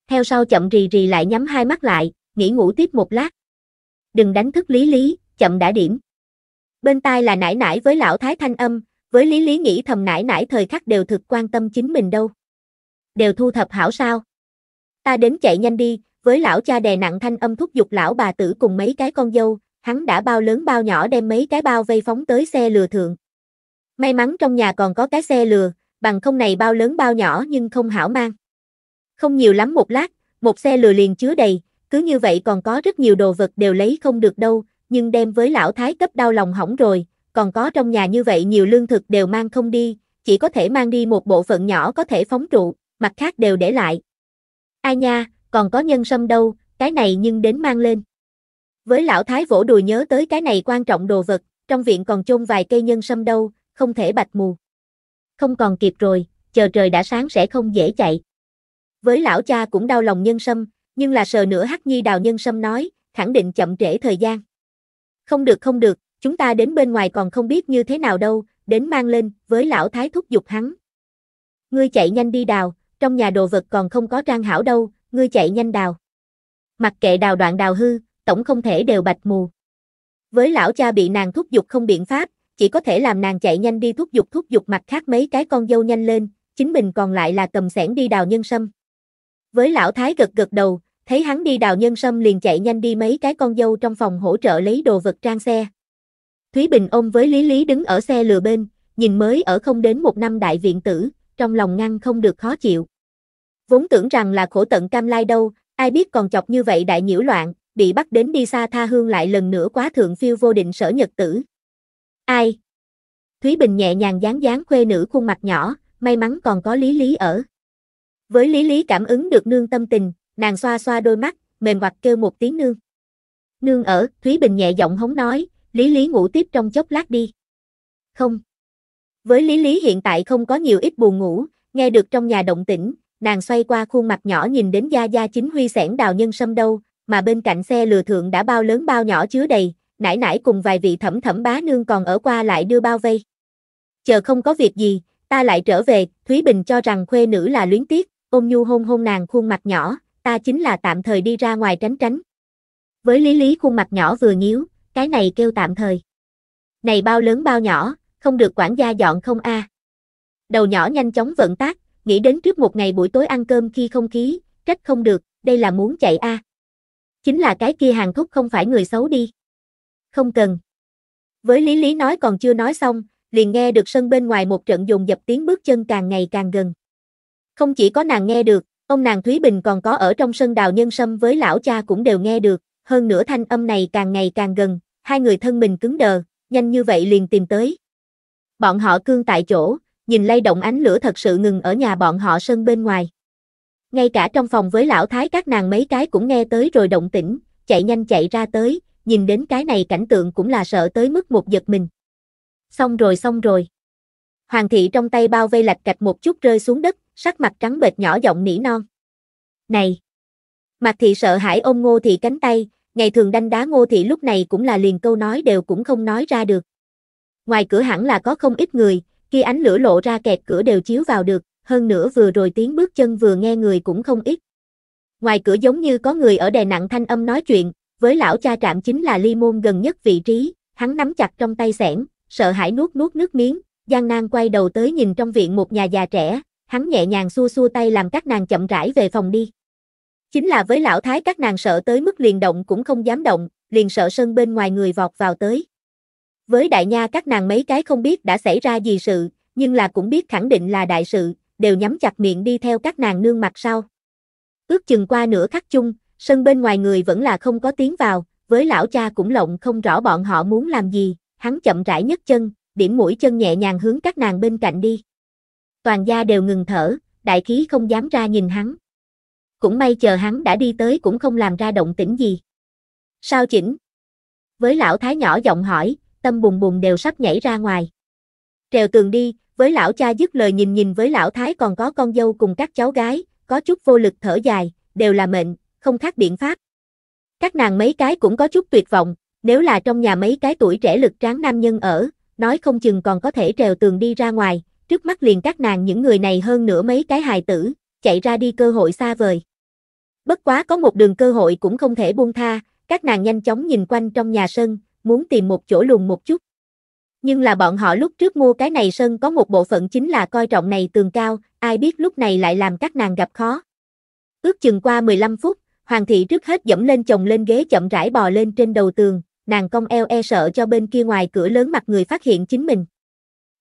Theo sau chậm rì rì lại nhắm hai mắt lại, nghỉ ngủ tiếp một lát. Đừng đánh thức lý lý, chậm đã điểm. Bên tai là nải nải với lão thái thanh âm, với lý lý nghĩ thầm nãi nãi thời khắc đều thực quan tâm chính mình đâu. Đều thu thập hảo sao. Ta đến chạy nhanh đi, với lão cha đè nặng thanh âm thúc giục lão bà tử cùng mấy cái con dâu, hắn đã bao lớn bao nhỏ đem mấy cái bao vây phóng tới xe lừa thượng. May mắn trong nhà còn có cái xe lừa, bằng không này bao lớn bao nhỏ nhưng không hảo mang. Không nhiều lắm một lát, một xe lừa liền chứa đầy, cứ như vậy còn có rất nhiều đồ vật đều lấy không được đâu, nhưng đem với lão thái cấp đau lòng hỏng rồi, còn có trong nhà như vậy nhiều lương thực đều mang không đi, chỉ có thể mang đi một bộ phận nhỏ có thể phóng trụ, mặt khác đều để lại. Ai nha, còn có nhân sâm đâu, cái này nhưng đến mang lên. Với lão thái vỗ đùi nhớ tới cái này quan trọng đồ vật, trong viện còn chôn vài cây nhân sâm đâu, không thể bạch mù. Không còn kịp rồi, chờ trời đã sáng sẽ không dễ chạy. Với lão cha cũng đau lòng nhân sâm, nhưng là sờ nửa hắc nhi đào nhân sâm nói, khẳng định chậm trễ thời gian. Không được không được, Chúng ta đến bên ngoài còn không biết như thế nào đâu, đến mang lên, với lão thái thúc giục hắn. Ngươi chạy nhanh đi đào, trong nhà đồ vật còn không có trang hảo đâu, ngươi chạy nhanh đào. Mặc kệ đào đoạn đào hư, tổng không thể đều bạch mù. Với lão cha bị nàng thúc giục không biện pháp, chỉ có thể làm nàng chạy nhanh đi thúc giục thúc giục mặt khác mấy cái con dâu nhanh lên, chính mình còn lại là cầm sẻn đi đào nhân sâm. Với lão thái gật gật đầu, thấy hắn đi đào nhân sâm liền chạy nhanh đi mấy cái con dâu trong phòng hỗ trợ lấy đồ vật trang xe. Thúy Bình ôm với Lý Lý đứng ở xe lừa bên, nhìn mới ở không đến một năm đại viện tử, trong lòng ngăn không được khó chịu. Vốn tưởng rằng là khổ tận cam lai đâu, ai biết còn chọc như vậy đại nhiễu loạn, bị bắt đến đi xa tha hương lại lần nữa quá thượng phiêu vô định sở nhật tử. Ai? Thúy Bình nhẹ nhàng dáng dáng khuê nữ khuôn mặt nhỏ, may mắn còn có Lý Lý ở. Với Lý Lý cảm ứng được nương tâm tình, nàng xoa xoa đôi mắt, mềm hoặc kêu một tiếng nương. Nương ở, Thúy Bình nhẹ giọng hống nói, Lý Lý ngủ tiếp trong chốc lát đi. Không. Với Lý Lý hiện tại không có nhiều ít buồn ngủ, nghe được trong nhà động tĩnh, nàng xoay qua khuôn mặt nhỏ nhìn đến Gia Gia chính huy sẻn đào nhân sâm đâu, mà bên cạnh xe lừa thượng đã bao lớn bao nhỏ chứa đầy, nãy nãy cùng vài vị thẩm thẩm bá nương còn ở qua lại đưa bao vây. Chờ không có việc gì, ta lại trở về, Thúy Bình cho rằng khuê nữ là luyến tiếc, ôm nhu hôn hôn nàng khuôn mặt nhỏ, ta chính là tạm thời đi ra ngoài tránh tránh. Với Lý Lý khuôn mặt nhỏ vừa nhíu, cái này kêu tạm thời. Này bao lớn bao nhỏ, không được quản gia dọn không a. À. Đầu nhỏ nhanh chóng vận tác, nghĩ đến trước một ngày buổi tối ăn cơm khi không khí, trách không được, đây là muốn chạy a. À. Chính là cái kia hàng thúc không phải người xấu đi. Không cần. Với Lý Lý nói còn chưa nói xong, liền nghe được sân bên ngoài một trận dùng dập tiếng bước chân càng ngày càng gần. Không chỉ có nàng nghe được, ông nàng Thúy Bình còn có ở trong sân đào nhân sâm với lão cha cũng đều nghe được, hơn nữa thanh âm này càng ngày càng gần, hai người thân mình cứng đờ, nhanh như vậy liền tìm tới. Bọn họ cương tại chỗ, nhìn lay động ánh lửa thật sự ngừng ở nhà bọn họ sân bên ngoài. Ngay cả trong phòng với lão thái các nàng mấy cái cũng nghe tới rồi động tĩnh, chạy nhanh chạy ra tới, nhìn đến cái này cảnh tượng cũng là sợ tới mức một giật mình. Xong rồi xong rồi. Hoàng thị trong tay bao vây lạch cạch một chút rơi xuống đất, sắc mặt trắng bệch nhỏ giọng nỉ non. Này! Mạc thị sợ hãi ôm ngô thị cánh tay, ngày thường đánh đá ngô thị lúc này cũng là liền câu nói đều cũng không nói ra được. Ngoài cửa hẳn là có không ít người, khi ánh lửa lộ ra kẹt cửa đều chiếu vào được, hơn nữa vừa rồi tiếng bước chân vừa nghe người cũng không ít. Ngoài cửa giống như có người ở đè nặng thanh âm nói chuyện, với lão cha trạm chính là ly môn gần nhất vị trí, hắn nắm chặt trong tay sẻn, sợ hãi nuốt nuốt nước miếng, Giang Nan quay đầu tới nhìn trong viện một nhà già trẻ, hắn nhẹ nhàng xua xua tay làm các nàng chậm rãi về phòng đi. Chính là với lão thái các nàng sợ tới mức liền động cũng không dám động, liền sợ sân bên ngoài người vọt vào tới. Với đại nha các nàng mấy cái không biết đã xảy ra gì sự, nhưng là cũng biết khẳng định là đại sự, đều nhắm chặt miệng đi theo các nàng nương mặt sau. Ước chừng qua nửa khắc chung, sân bên ngoài người vẫn là không có tiếng vào, với lão cha cũng lộng không rõ bọn họ muốn làm gì, hắn chậm rãi nhấc chân, điểm mũi chân nhẹ nhàng hướng các nàng bên cạnh đi. Toàn gia đều ngừng thở, đại khí không dám ra nhìn hắn, cũng may chờ hắn đã đi tới cũng không làm ra động tĩnh gì. Sao chỉnh? Với lão thái nhỏ giọng hỏi, tâm bùng bùng đều sắp nhảy ra ngoài. Trèo tường đi, với lão cha dứt lời nhìn nhìn với lão thái còn có con dâu cùng các cháu gái, có chút vô lực thở dài, đều là mệnh, không khác biện pháp. Các nàng mấy cái cũng có chút tuyệt vọng, nếu là trong nhà mấy cái tuổi trẻ lực tráng nam nhân ở, nói không chừng còn có thể trèo tường đi ra ngoài, trước mắt liền các nàng những người này hơn nửa mấy cái hài tử, chạy ra đi cơ hội xa vời. Bất quá có một đường cơ hội cũng không thể buông tha, các nàng nhanh chóng nhìn quanh trong nhà sân, muốn tìm một chỗ lùn một chút. Nhưng là bọn họ lúc trước mua cái này sân có một bộ phận chính là coi trọng này tường cao, ai biết lúc này lại làm các nàng gặp khó. Ước chừng qua 15 phút, Hoàng thị trước hết dẫm lên chồng lên ghế chậm rãi bò lên trên đầu tường, nàng cong eo e sợ cho bên kia ngoài cửa lớn mặt người phát hiện chính mình.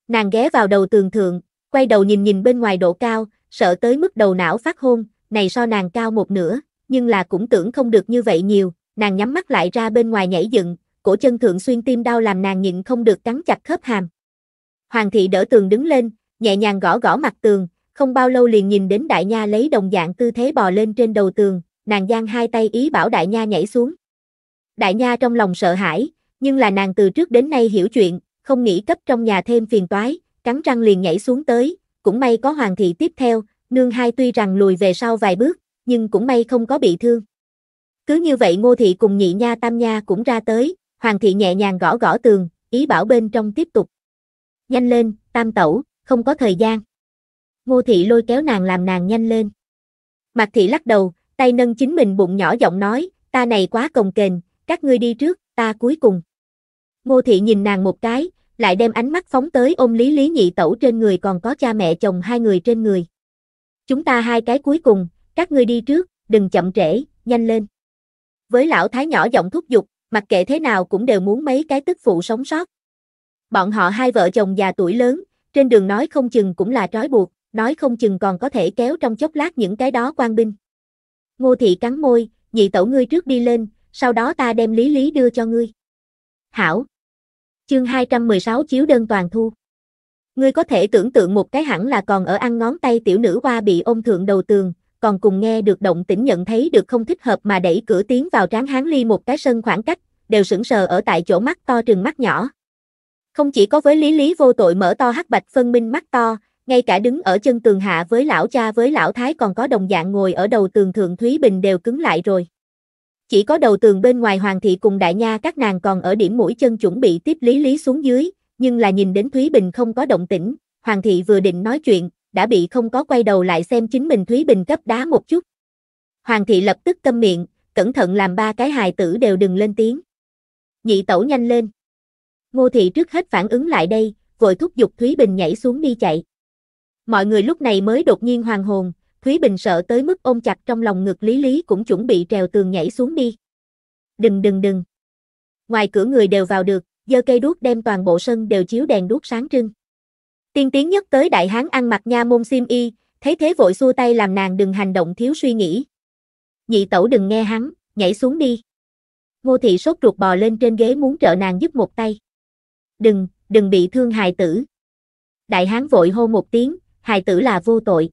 Nàng ghé vào đầu tường thượng, quay đầu nhìn nhìn bên ngoài độ cao, sợ tới mức đầu não phát hôn, này so nàng cao một nửa, nhưng là cũng tưởng không được như vậy nhiều, nàng nhắm mắt lại ra bên ngoài nhảy dựng, cổ chân thượng xuyên tim đau làm nàng nhịn không được cắn chặt khớp hàm. Hoàng thị đỡ tường đứng lên, nhẹ nhàng gõ gõ mặt tường, không bao lâu liền nhìn đến đại nha lấy đồng dạng tư thế bò lên trên đầu tường, nàng giang hai tay ý bảo đại nha nhảy xuống. Đại nha trong lòng sợ hãi, nhưng là nàng từ trước đến nay hiểu chuyện, không nghĩ cấp trong nhà thêm phiền toái, cắn răng liền nhảy xuống tới, cũng may có hoàng thị tiếp theo, nương hai tuy rằng lùi về sau vài bước, nhưng cũng may không có bị thương. Cứ như vậy ngô thị cùng nhị nha tam nha cũng ra tới, hoàng thị nhẹ nhàng gõ gõ tường, ý bảo bên trong tiếp tục. Nhanh lên, tam tẩu, không có thời gian. Ngô thị lôi kéo nàng làm nàng nhanh lên. Mạc thị lắc đầu, tay nâng chính mình bụng nhỏ giọng nói, ta này quá cồng kềnh, các ngươi đi trước, ta cuối cùng. Ngô thị nhìn nàng một cái, lại đem ánh mắt phóng tới ôm lý lý nhị tẩu trên người còn có cha mẹ chồng hai người trên người. Chúng ta hai cái cuối cùng, các ngươi đi trước, đừng chậm trễ, nhanh lên. Với lão thái nhỏ giọng thúc giục, mặc kệ thế nào cũng đều muốn mấy cái tức phụ sống sót. Bọn họ hai vợ chồng già tuổi lớn, trên đường nói không chừng cũng là trói buộc, nói không chừng còn có thể kéo trong chốc lát những cái đó quan binh. Ngô thị cắn môi, nhị tẩu ngươi trước đi lên, sau đó ta đem lý lý đưa cho ngươi. Hảo. Chương 216 chiếu đơn toàn thu. Ngươi có thể tưởng tượng một cái hẳn là còn ở ăn ngón tay tiểu nữ hoa bị ôm thượng đầu tường, còn cùng nghe được động tĩnh nhận thấy được không thích hợp mà đẩy cửa tiến vào tráng hán ly một cái sân khoảng cách, đều sững sờ ở tại chỗ mắt to trừng mắt nhỏ. Không chỉ có với lý lý vô tội mở to hắc bạch phân minh mắt to, ngay cả đứng ở chân tường hạ với lão cha với lão thái còn có đồng dạng ngồi ở đầu tường thượng Thúy Bình đều cứng lại rồi. Chỉ có đầu tường bên ngoài hoàng thị cùng đại nha các nàng còn ở điểm mũi chân chuẩn bị tiếp lý lý xuống dưới, nhưng là nhìn đến Thúy Bình không có động tĩnh, Hoàng thị vừa định nói chuyện, đã bị không có quay đầu lại xem chính mình Thúy Bình cấp đá một chút. Hoàng thị lập tức câm miệng, cẩn thận làm ba cái hài tử đều đừng lên tiếng. Nhị tẩu nhanh lên. Ngô thị trước hết phản ứng lại đây, vội thúc giục Thúy Bình nhảy xuống đi chạy. Mọi người lúc này mới đột nhiên hoàng hồn, Thúy Bình sợ tới mức ôm chặt trong lòng ngực Lý Lý cũng chuẩn bị trèo tường nhảy xuống đi. Đừng đừng đừng. Ngoài cửa người đều vào được, giơ cây đuốc đem toàn bộ sân đều chiếu đèn đuốc sáng trưng. Tiên tiến nhất tới đại hán ăn mặc nha môn sim y, thấy thế vội xua tay làm nàng đừng hành động thiếu suy nghĩ. Nhị tẩu đừng nghe hắn, nhảy xuống đi. Ngô thị sốt ruột bò lên trên ghế muốn trợ nàng giúp một tay. Đừng, đừng bị thương hài tử. Đại hán vội hô một tiếng, hài tử là vô tội.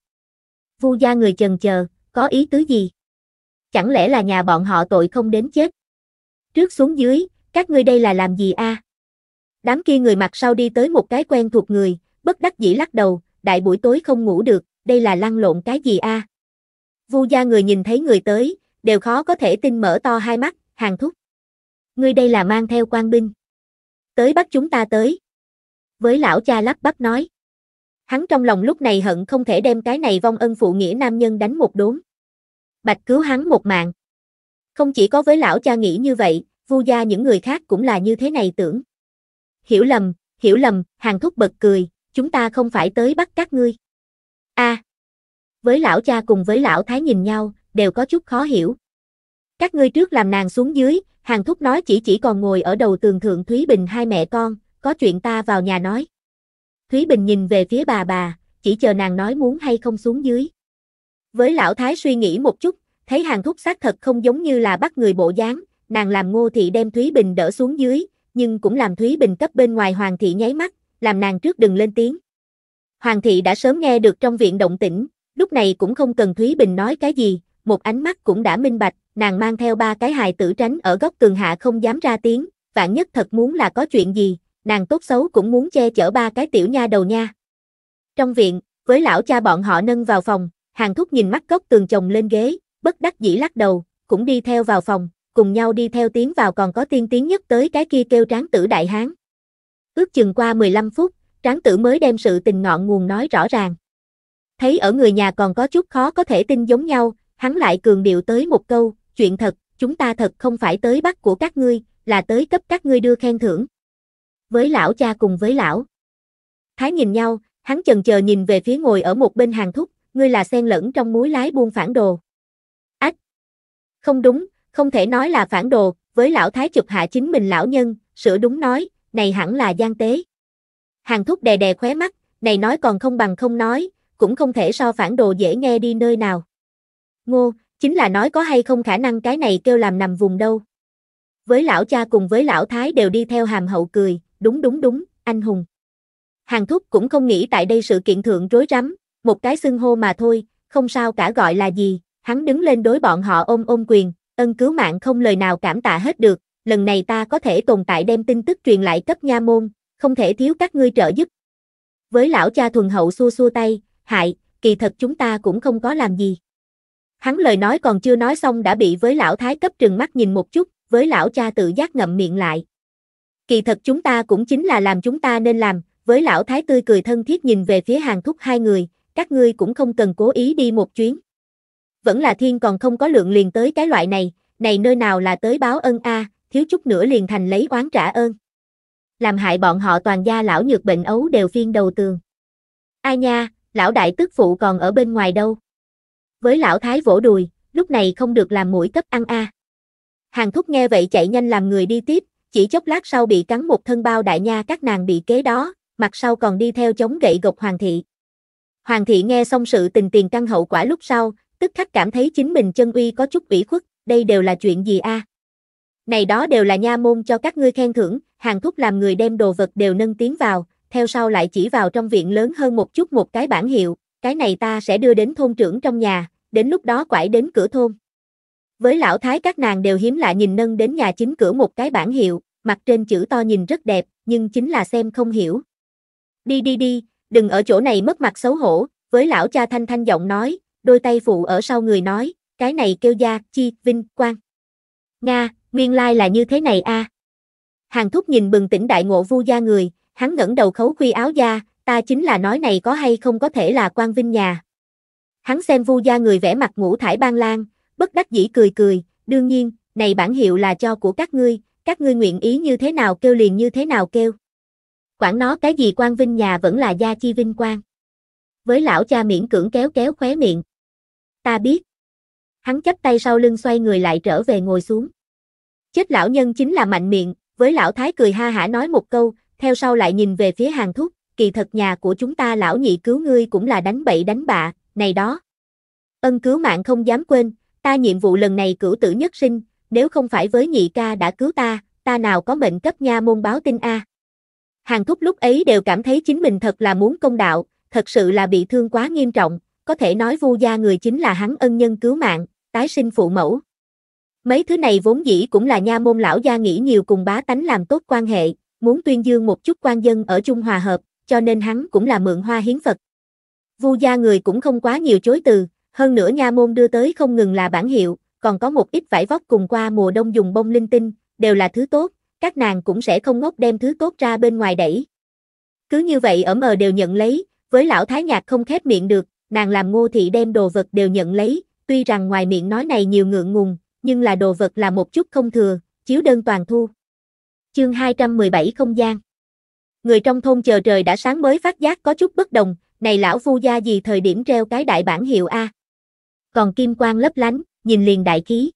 Vu gia người chần chờ, có ý tứ gì? Chẳng lẽ là nhà bọn họ tội không đến chết? Trước xuống dưới, các ngươi đây là làm gì a? À? Đám kia người mặt sau đi tới một cái quen thuộc người, bất đắc dĩ lắc đầu, đại buổi tối không ngủ được, đây là lăn lộn cái gì a? À? Vu gia người nhìn thấy người tới, đều khó có thể tin mở to hai mắt, hàng thúc. Ngươi đây là mang theo quan binh. Tới bắt chúng ta tới. Với lão cha lắp bắp nói. Hắn trong lòng lúc này hận không thể đem cái này vong ân phụ nghĩa nam nhân đánh một đốn. Bạch cứu hắn một mạng. Không chỉ có với lão cha nghĩ như vậy, vu gia những người khác cũng là như thế này tưởng. Hiểu lầm, hiểu lầm, hàng thúc bật cười, chúng ta không phải tới bắt các ngươi. a à, với lão cha cùng với lão thái nhìn nhau, đều có chút khó hiểu. Các ngươi trước làm nàng xuống dưới, hàng thúc nói chỉ chỉ còn ngồi ở đầu tường thượng Thúy Bình hai mẹ con, có chuyện ta vào nhà nói. Thúy Bình nhìn về phía bà bà, chỉ chờ nàng nói muốn hay không xuống dưới. Với lão thái suy nghĩ một chút, thấy hàng thúc xác thật không giống như là bắt người bộ dáng, nàng làm Ngô Thị đem Thúy Bình đỡ xuống dưới, nhưng cũng làm Thúy Bình cấp bên ngoài Hoàng Thị nháy mắt, làm nàng trước đừng lên tiếng. Hoàng Thị đã sớm nghe được trong viện động tĩnh, lúc này cũng không cần Thúy Bình nói cái gì, một ánh mắt cũng đã minh bạch, nàng mang theo ba cái hài tử tránh ở góc tường hạ không dám ra tiếng, vạn nhất thật muốn là có chuyện gì, nàng tốt xấu cũng muốn che chở ba cái tiểu nha đầu nha. Trong viện, với lão cha bọn họ nâng vào phòng, hàng thúc nhìn mắt góc tường chồng lên ghế, bất đắc dĩ lắc đầu, cũng đi theo vào phòng, cùng nhau đi theo tiến vào còn có tiên tiến nhất tới cái kia kêu tráng tử đại hán. Ước chừng qua 15 phút, tráng tử mới đem sự tình ngọn nguồn nói rõ ràng. Thấy ở người nhà còn có chút khó có thể tin giống nhau, hắn lại cường điệu tới một câu, chuyện thật, chúng ta thật không phải tới bắt của các ngươi, là tới cấp các ngươi đưa khen thưởng. Với lão cha cùng với lão. Thái nhìn nhau, hắn chần chờ nhìn về phía ngồi ở một bên hàng thúc, ngươi là xen lẫn trong muối lái buôn phản đồ. Ách! Không đúng, không thể nói là phản đồ, với lão thái chụp hạ chính mình lão nhân, sửa đúng nói, này hẳn là gian tế. Hàng thúc đè đè khóe mắt, này nói còn không bằng không nói, cũng không thể so phản đồ dễ nghe đi nơi nào. Ngô, chính là nói có hay không khả năng cái này kêu làm nằm vùng đâu. Với lão cha cùng với lão thái đều đi theo hàm hậu cười, đúng đúng đúng, anh hùng. Hàng thúc cũng không nghĩ tại đây sự kiện thượng rối rắm, một cái xưng hô mà thôi, không sao cả gọi là gì, hắn đứng lên đối bọn họ ôm ôm quyền, ân cứu mạng không lời nào cảm tạ hết được, lần này ta có thể tồn tại đem tin tức truyền lại cấp nha môn, không thể thiếu các ngươi trợ giúp. Với lão cha thuần hậu xua xua tay, hại, kỳ thật chúng ta cũng không có làm gì. Hắn lời nói còn chưa nói xong đã bị với lão thái cấp trừng mắt nhìn một chút, với lão cha tự giác ngậm miệng lại. Kỳ thật chúng ta cũng chính là làm chúng ta nên làm, với lão thái tươi cười thân thiết nhìn về phía hàng thúc hai người, các ngươi cũng không cần cố ý đi một chuyến vẫn là thiên còn không có lượng liền tới cái loại này, này nơi nào là tới báo ân a, thiếu chút nữa liền thành lấy oán trả ơn. Làm hại bọn họ toàn gia lão nhược bệnh ấu đều phiên đầu tường. Ai nha, lão đại tức phụ còn ở bên ngoài đâu. Với lão thái vỗ đùi, lúc này không được làm mũi cấp ăn a. Hàng thúc nghe vậy chạy nhanh làm người đi tiếp, chỉ chốc lát sau bị cắn một thân bao đại nha các nàng bị kế đó, mặt sau còn đi theo chống gậy gộc hoàng thị. Hoàng thị nghe xong sự tình tiền căn hậu quả lúc sau, tức khắc cảm thấy chính mình chân uy có chút ủy khuất, đây đều là chuyện gì a? Này đó đều là nha môn cho các ngươi khen thưởng, hàng thúc làm người đem đồ vật đều nâng tiến vào, theo sau lại chỉ vào trong viện lớn hơn một chút một cái bản hiệu, cái này ta sẽ đưa đến thôn trưởng trong nhà, đến lúc đó quải đến cửa thôn. Với lão thái các nàng đều hiếm lạ nhìn nâng đến nhà chính cửa một cái bản hiệu, mặt trên chữ to nhìn rất đẹp, nhưng chính là xem không hiểu. Đi đi đi, đừng ở chỗ này mất mặt xấu hổ, với lão cha thanh thanh giọng nói, đôi tay phụ ở sau người nói, cái này kêu gia, chi, vinh, quang. Nga, nguyên lai là như thế này a. À. Hàng thúc nhìn bừng tỉnh đại ngộ vu gia người, hắn ngẩng đầu khấu khuy áo gia, ta chính là nói này có hay không có thể là quan vinh nhà. Hắn xem vu gia người vẽ mặt ngũ thải ban lan, bất đắc dĩ cười cười, đương nhiên, này bản hiệu là cho của các ngươi, các ngươi nguyện ý như thế nào kêu liền như thế nào kêu. Quản nó cái gì quan vinh nhà vẫn là gia chi vinh quang. Với lão cha miễn cưỡng kéo kéo khóe miệng ta biết. Hắn chắp tay sau lưng xoay người lại trở về ngồi xuống. Chết lão nhân chính là mạnh miệng, với lão thái cười ha hả nói một câu, theo sau lại nhìn về phía hàng thúc, kỳ thật nhà của chúng ta lão nhị cứu ngươi cũng là đánh bậy đánh bạ, này đó. Ân cứu mạng không dám quên, ta nhiệm vụ lần này cử tử nhất sinh, nếu không phải với nhị ca đã cứu ta, ta nào có mệnh cấp nha môn báo tin A. Hàng thúc lúc ấy đều cảm thấy chính mình thật là muốn công đạo, thật sự là bị thương quá nghiêm trọng, có thể nói Vu gia người chính là hắn ân nhân cứu mạng, tái sinh phụ mẫu. Mấy thứ này vốn dĩ cũng là nha môn lão gia nghĩ nhiều cùng bá tánh làm tốt quan hệ, muốn tuyên dương một chút quan dân ở chung Hòa Hợp, cho nên hắn cũng là mượn hoa hiến Phật. Vu gia người cũng không quá nhiều chối từ, hơn nữa nha môn đưa tới không ngừng là bản hiệu, còn có một ít vải vóc cùng qua mùa đông dùng bông linh tinh, đều là thứ tốt, các nàng cũng sẽ không ngốc đem thứ tốt ra bên ngoài đẩy. Cứ như vậy ở mờ đều nhận lấy, với lão thái nhạc không khép miệng được, nàng làm ngô thị đem đồ vật đều nhận lấy, tuy rằng ngoài miệng nói này nhiều ngượng ngùng, nhưng là đồ vật là một chút không thừa, chiếu đơn toàn thu. Chương 217 không gian. Người trong thôn chờ trời đã sáng mới phát giác có chút bất đồng, này lão phu gia gì thời điểm treo cái đại bản hiệu A. Còn kim quang lấp lánh, nhìn liền đại khí.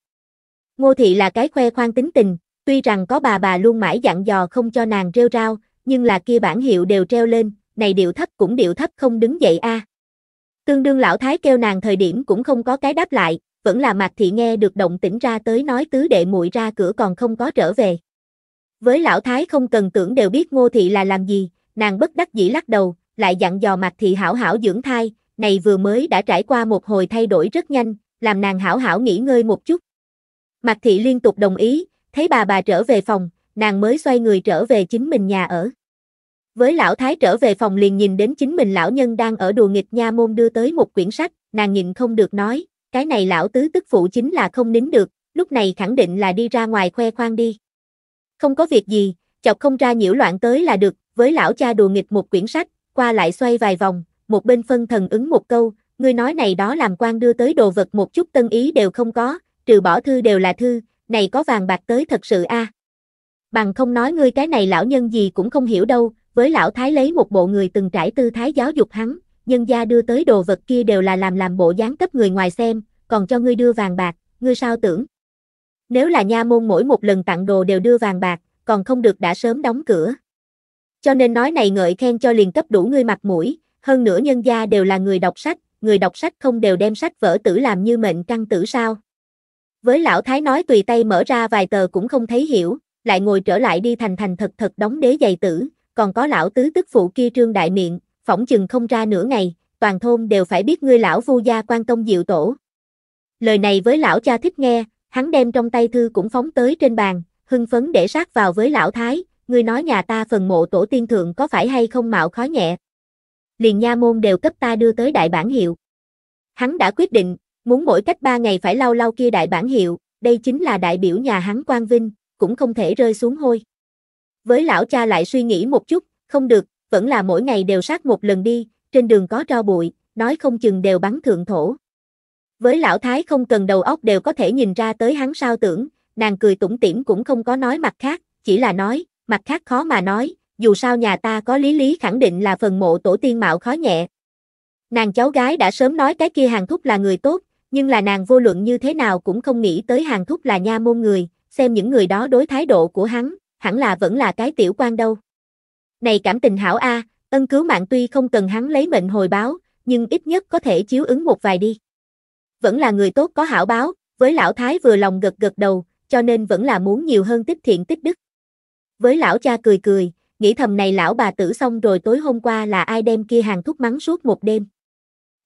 Ngô thị là cái khoe khoang tính tình, tuy rằng có bà bà luôn mãi dặn dò không cho nàng treo rao, nhưng là kia bản hiệu đều treo lên, này điệu thấp cũng điệu thấp không đứng dậy A. Tương đương lão thái kêu nàng thời điểm cũng không có cái đáp lại, vẫn là Mạc thị nghe được động tĩnh ra tới nói tứ đệ muội ra cửa còn không có trở về. Với lão thái không cần tưởng đều biết Ngô thị là làm gì, nàng bất đắc dĩ lắc đầu, lại dặn dò Mạc thị hảo hảo dưỡng thai, này vừa mới đã trải qua một hồi thay đổi rất nhanh, làm nàng hảo hảo nghỉ ngơi một chút. Mạc thị liên tục đồng ý, thấy bà bà trở về phòng, nàng mới xoay người trở về chính mình nhà ở. Với lão thái trở về phòng liền nhìn đến chính mình lão nhân đang ở đùa nghịch nha môn đưa tới một quyển sách, nàng nhìn không được nói, cái này lão tứ tức phụ chính là không nín được, lúc này khẳng định là đi ra ngoài khoe khoang đi. Không có việc gì, chọc không ra nhiễu loạn tới là được, với lão cha đùa nghịch một quyển sách, qua lại xoay vài vòng, một bên phân thần ứng một câu, người nói này đó làm quan đưa tới đồ vật một chút tân ý đều không có, trừ bỏ thư đều là thư, này có vàng bạc tới thật sự a. À. Bằng không nói ngươi cái này lão nhân gì cũng không hiểu đâu, với lão thái lấy một bộ người từng trải tư thái giáo dục hắn, nhân gia đưa tới đồ vật kia đều là làm làm bộ dáng cấp người ngoài xem, còn cho ngươi đưa vàng bạc, ngươi sao tưởng. Nếu là nha môn mỗi một lần tặng đồ đều đưa vàng bạc, còn không được đã sớm đóng cửa. Cho nên nói này ngợi khen cho liền cấp đủ ngươi mặt mũi, hơn nữa nhân gia đều là người đọc sách, người đọc sách không đều đem sách vỡ tử làm như mệnh căn tử sao. Với lão thái nói tùy tay mở ra vài tờ cũng không thấy hiểu, lại ngồi trở lại đi thành thành thật thật đóng đế giày tử, còn có lão tứ tức phụ kia trương đại miệng, phỏng chừng không ra nửa ngày, toàn thôn đều phải biết ngươi lão vu gia quan công diệu tổ. Lời này với lão cha thích nghe, hắn đem trong tay thư cũng phóng tới trên bàn, hưng phấn để sát vào với lão thái, ngươi nói nhà ta phần mộ tổ tiên thượng có phải hay không mạo khó nhẹ. Liền nha môn đều cấp ta đưa tới đại bản hiệu. Hắn đã quyết định, muốn mỗi cách ba ngày phải lau lau kia đại bản hiệu, đây chính là đại biểu nhà hắn quan Vinh, cũng không thể rơi xuống hôi. Với lão cha lại suy nghĩ một chút, không được, vẫn là mỗi ngày đều sát một lần đi, trên đường có tro bụi, nói không chừng đều bắn thượng thổ. Với lão thái không cần đầu óc đều có thể nhìn ra tới hắn sao tưởng, nàng cười tủm tỉm cũng không có nói mặt khác, chỉ là nói, mặt khác khó mà nói, dù sao nhà ta có lý lý khẳng định là phần mộ tổ tiên mạo khó nhẹ. Nàng cháu gái đã sớm nói cái kia hàng thúc là người tốt, nhưng là nàng vô luận như thế nào cũng không nghĩ tới hàng thúc là nha môn người, xem những người đó đối thái độ của hắn, hẳn là vẫn là cái tiểu quan đâu. Này cảm tình hảo a, ân cứu mạng tuy không cần hắn lấy mệnh hồi báo, nhưng ít nhất có thể chiếu ứng một vài đi. Vẫn là người tốt có hảo báo, với lão thái vừa lòng gật gật đầu, cho nên vẫn là muốn nhiều hơn tích thiện tích đức. Với lão cha cười cười, nghĩ thầm này lão bà tử xong rồi tối hôm qua là ai đem kia hàng thuốc mắng suốt một đêm.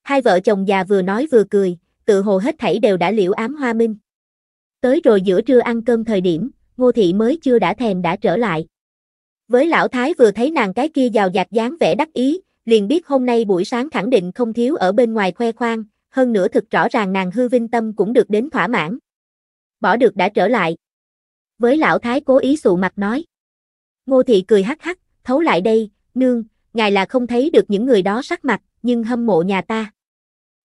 Hai vợ chồng già vừa nói vừa cười, tự hồ hết thảy đều đã liễu ám hoa minh. Tới rồi giữa trưa ăn cơm thời điểm, ngô thị mới chưa đã thèm đã trở lại. Với lão thái vừa thấy nàng cái kia giàu dạt dáng vẻ đắc ý, liền biết hôm nay buổi sáng khẳng định không thiếu ở bên ngoài khoe khoang, hơn nữa thực rõ ràng nàng hư vinh tâm cũng được đến thỏa mãn. Bỏ được đã trở lại. Với lão thái cố ý sụ mặt nói. Ngô thị cười hắc hắc, thấu lại đây, nương, ngài là không thấy được những người đó sắc mặt, nhưng hâm mộ nhà ta.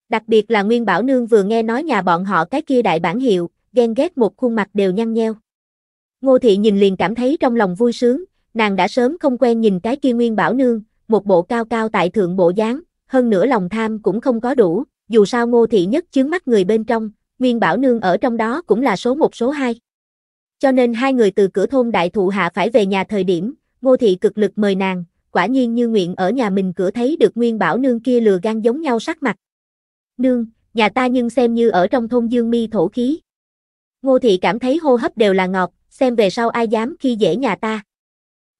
Đặc biệt là Nguyên Bảo Nương vừa nghe nói nhà bọn họ cái kia đại bản hiệu, ghen ghét một khuôn mặt đều nhăn nheo. Ngô Thị nhìn liền cảm thấy trong lòng vui sướng, nàng đã sớm không quen nhìn cái kia Nguyên Bảo Nương, một bộ cao cao tại thượng bộ dáng, hơn nữa lòng tham cũng không có đủ, dù sao Ngô Thị nhất chướng mắt người bên trong, Nguyên Bảo Nương ở trong đó cũng là số một số hai. Cho nên hai người từ cửa thôn đại thụ hạ phải về nhà thời điểm, Ngô Thị cực lực mời nàng, quả nhiên như nguyện ở nhà mình cửa thấy được Nguyên Bảo Nương kia lừa gan giống nhau sắc mặt. Nương, nhà ta nhưng xem như ở trong thôn Dương Mi thổ khí, Ngô Thị cảm thấy hô hấp đều là ngọt, xem về sau ai dám khi dễ nhà ta.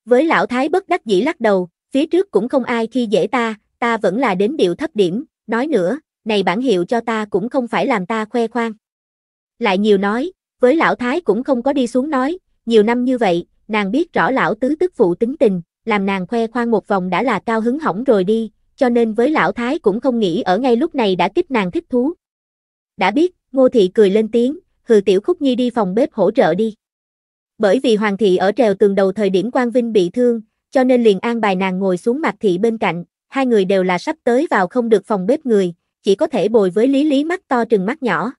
Với lão thái bất đắc dĩ lắc đầu, phía trước cũng không ai khi dễ ta, ta vẫn là đến điệu thấp điểm, nói nữa, này bản hiệu cho ta cũng không phải làm ta khoe khoang. Lại nhiều nói, với lão thái cũng không có đi xuống nói, nhiều năm như vậy, nàng biết rõ lão tứ tức phụ tính tình, làm nàng khoe khoang một vòng đã là cao hứng hỏng rồi đi, cho nên với lão thái cũng không nghĩ ở ngay lúc này đã kích nàng thích thú. Đã biết, ngô thị cười lên tiếng, hừ tiểu khúc nhi đi phòng bếp hỗ trợ đi. Bởi vì Hoàng thị ở trèo tường đầu thời điểm Quang Vinh bị thương, cho nên liền an bài nàng ngồi xuống mặt thị bên cạnh, hai người đều là sắp tới vào không được phòng bếp người, chỉ có thể bồi với Lý Lý mắt to trừng mắt nhỏ.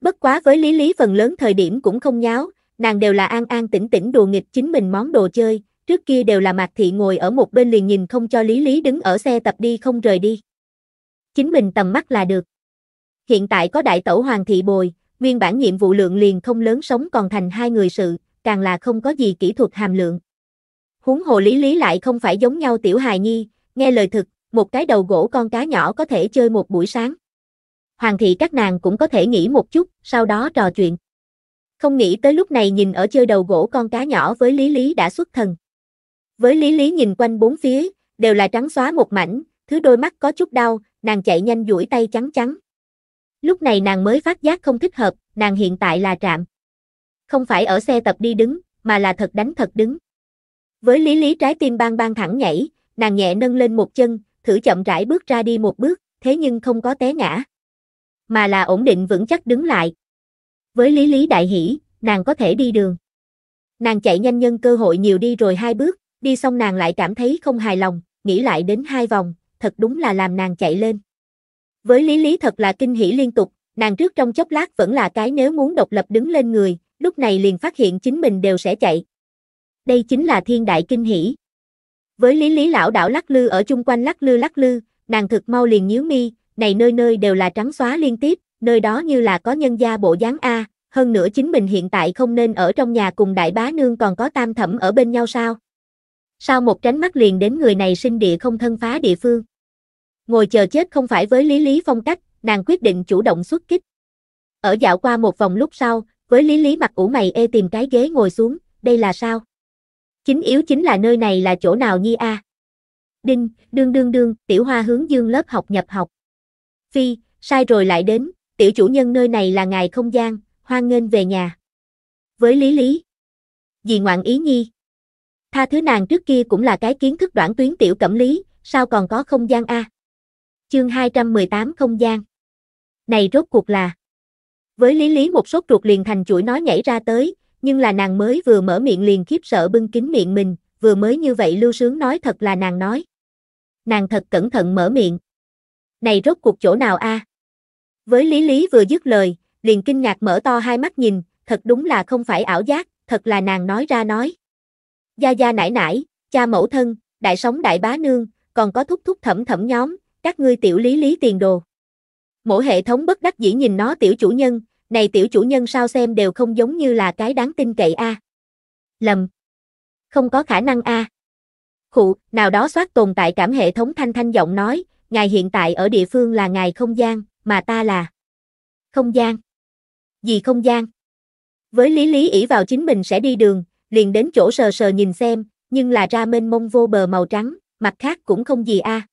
Bất quá với Lý Lý phần lớn thời điểm cũng không nháo, nàng đều là an an tĩnh tĩnh đùa nghịch chính mình món đồ chơi, trước kia đều là Mạc Thị ngồi ở một bên liền nhìn không cho Lý Lý đứng ở xe tập đi không rời đi. Chính mình tầm mắt là được. Hiện tại có đại tẩu Hoàng Thị bồi, nguyên bản nhiệm vụ lượng liền không lớn sống còn thành hai người sự, càng là không có gì kỹ thuật hàm lượng. Huống hồ lý lý lại không phải giống nhau tiểu hài nhi, nghe lời thực, một cái đầu gỗ con cá nhỏ có thể chơi một buổi sáng. Hoàng thị các nàng cũng có thể nghỉ một chút, sau đó trò chuyện. Không nghĩ tới lúc này nhìn ở chơi đầu gỗ con cá nhỏ với Lý Lý đã xuất thần. Với Lý Lý nhìn quanh bốn phía, đều là trắng xóa một mảnh, thứ đôi mắt có chút đau, nàng chạy nhanh duỗi tay trắng trắng. Lúc này nàng mới phát giác không thích hợp, nàng hiện tại là trạm. Không phải ở xe tập đi đứng, mà là thật đánh thật đứng. Với lý lý trái tim bang bang thẳng nhảy, nàng nhẹ nâng lên một chân, thử chậm rãi bước ra đi một bước, thế nhưng không có té ngã. Mà là ổn định vững chắc đứng lại. Với lý lý đại hỷ, nàng có thể đi đường. Nàng chạy nhanh nhân cơ hội nhiều đi rồi hai bước, đi xong nàng lại cảm thấy không hài lòng, nghĩ lại đến hai vòng, thật đúng là làm nàng chạy lên. Với Lý Lý thật là kinh hỉ liên tục, nàng trước trong chốc lát vẫn là cái nếu muốn độc lập đứng lên người, lúc này liền phát hiện chính mình đều sẽ chạy. Đây chính là thiên đại kinh hỉ. Với Lý Lý lão đảo lắc lư ở chung quanh lắc lư lắc lư, nàng thực mau liền nhíu mi, này nơi nơi đều là trắng xóa liên tiếp, nơi đó như là có nhân gia bộ dáng a, hơn nữa chính mình hiện tại không nên ở trong nhà cùng đại bá nương còn có tam thẩm ở bên nhau sao? Sao một tránh mắt liền đến người này sinh địa không thân phá địa phương? Ngồi chờ chết không phải với Lý Lý phong cách, nàng quyết định chủ động xuất kích. Ở dạo qua một vòng lúc sau, với Lý Lý mặt ủ mày ê tìm cái ghế ngồi xuống, đây là sao? Chính yếu chính là nơi này là chỗ nào nhi a? À? Đinh, đương đương đương, tiểu hoa hướng dương lớp học nhập học. Phi, sai rồi lại đến, tiểu chủ nhân nơi này là ngài không gian, hoan nghênh về nhà. Với Lý Lý. Dì ngoạn ý nhi. Tha thứ nàng trước kia cũng là cái kiến thức đoạn tuyến tiểu cẩm lý, sao còn có không gian a? À? Chương 218 không gian. Này rốt cuộc là. Với Lý Lý một sốt ruột liền thành chuỗi nói nhảy ra tới, nhưng là nàng mới vừa mở miệng liền khiếp sợ bưng kín miệng mình, vừa mới như vậy lưu sướng nói thật là nàng nói. Nàng thật cẩn thận mở miệng. Này rốt cuộc chỗ nào a? Với Lý Lý vừa dứt lời, liền kinh ngạc mở to hai mắt nhìn, thật đúng là không phải ảo giác, thật là nàng nói ra nói. Gia gia nải nải, cha mẫu thân, đại sóng đại bá nương, còn có thúc thúc thẩm thẩm nhóm, các ngươi tiểu lý lý tiền đồ. Mỗi hệ thống bất đắc dĩ nhìn nó tiểu chủ nhân, này tiểu chủ nhân sao xem đều không giống như là cái đáng tin cậy a. Lầm. Không có khả năng a. À. Khụ, nào đó soát tồn tại cảm hệ thống thanh thanh giọng nói, ngài hiện tại ở địa phương là ngài không gian, mà ta là không gian. Gì không gian? Với lý lý ỷ vào chính mình sẽ đi đường, liền đến chỗ sờ sờ nhìn xem, nhưng là ra mênh mông vô bờ màu trắng, mặt khác cũng không gì a. À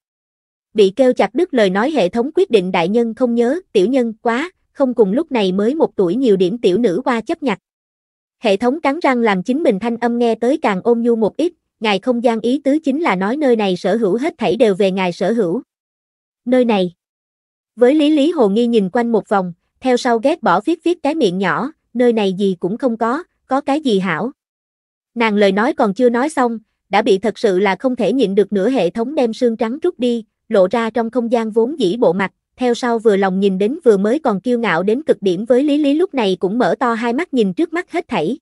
bị kêu chặt đứt lời nói hệ thống quyết định đại nhân không nhớ, tiểu nhân quá, không cùng lúc này mới một tuổi nhiều điểm tiểu nữ qua chấp nhặt. Hệ thống cắn răng làm chính mình thanh âm nghe tới càng ôm nhu một ít, ngài không gian ý tứ chính là nói nơi này sở hữu hết thảy đều về ngài sở hữu. Nơi này. Với lý lý hồ nghi nhìn quanh một vòng, theo sau ghét bỏ viết viết cái miệng nhỏ, nơi này gì cũng không có, có cái gì hảo. Nàng lời nói còn chưa nói xong, đã bị thật sự là không thể nhịn được nữa hệ thống đem xương trắng rút đi, lộ ra trong không gian vốn dĩ bộ mặt, theo sau vừa lòng nhìn đến vừa mới còn kiêu ngạo đến cực điểm với Lý Lý lúc này cũng mở to hai mắt nhìn trước mắt hết thảy.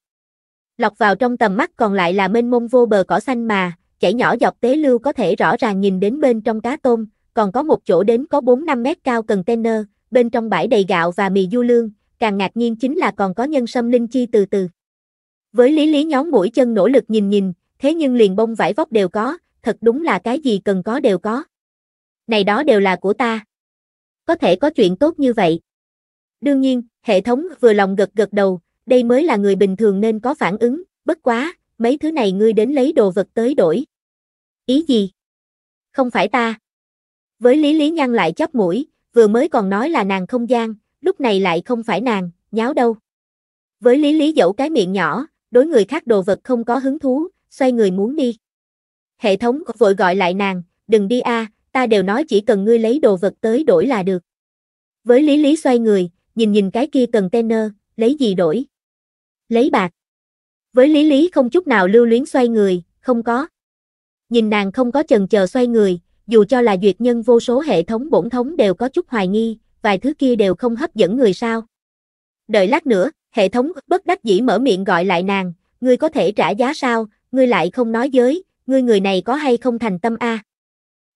Lọc vào trong tầm mắt còn lại là mênh mông vô bờ cỏ xanh mà, chảy nhỏ dọc tế lưu có thể rõ ràng nhìn đến bên trong cá tôm, còn có một chỗ đến có 4-5 mét cao container, bên trong bãi đầy gạo và mì du lương, càng ngạc nhiên chính là còn có nhân sâm linh chi từ từ. Với Lý Lý nhón mũi chân nỗ lực nhìn nhìn, thế nhưng liền bông vải vóc đều có, thật đúng là cái gì cần có đều có này đó đều là của ta. Có thể có chuyện tốt như vậy. Đương nhiên, hệ thống vừa lòng gật gật đầu, đây mới là người bình thường nên có phản ứng, bất quá, mấy thứ này ngươi đến lấy đồ vật tới đổi. Ý gì? Không phải ta. Với Lý Lý Nhăn lại chóp mũi, vừa mới còn nói là nàng không gian, lúc này lại không phải nàng, nháo đâu. Với Lý Lý dẫu cái miệng nhỏ, đối người khác đồ vật không có hứng thú, xoay người muốn đi. Hệ thống vội gọi lại nàng, đừng đi a, à, ta đều nói chỉ cần ngươi lấy đồ vật tới đổi là được. Với Lý Lý xoay người, nhìn nhìn cái kia container, lấy gì đổi? Lấy bạc. Với Lý Lý không chút nào lưu luyến xoay người, không có. Nhìn nàng không có chần chờ xoay người, dù cho là duyệt nhân vô số hệ thống bổn thống đều có chút hoài nghi, vài thứ kia đều không hấp dẫn người sao. Đợi lát nữa, hệ thống bất đắc dĩ mở miệng gọi lại nàng, ngươi có thể trả giá sao, ngươi lại không nói giới, ngươi người này có hay không thành tâm a? À?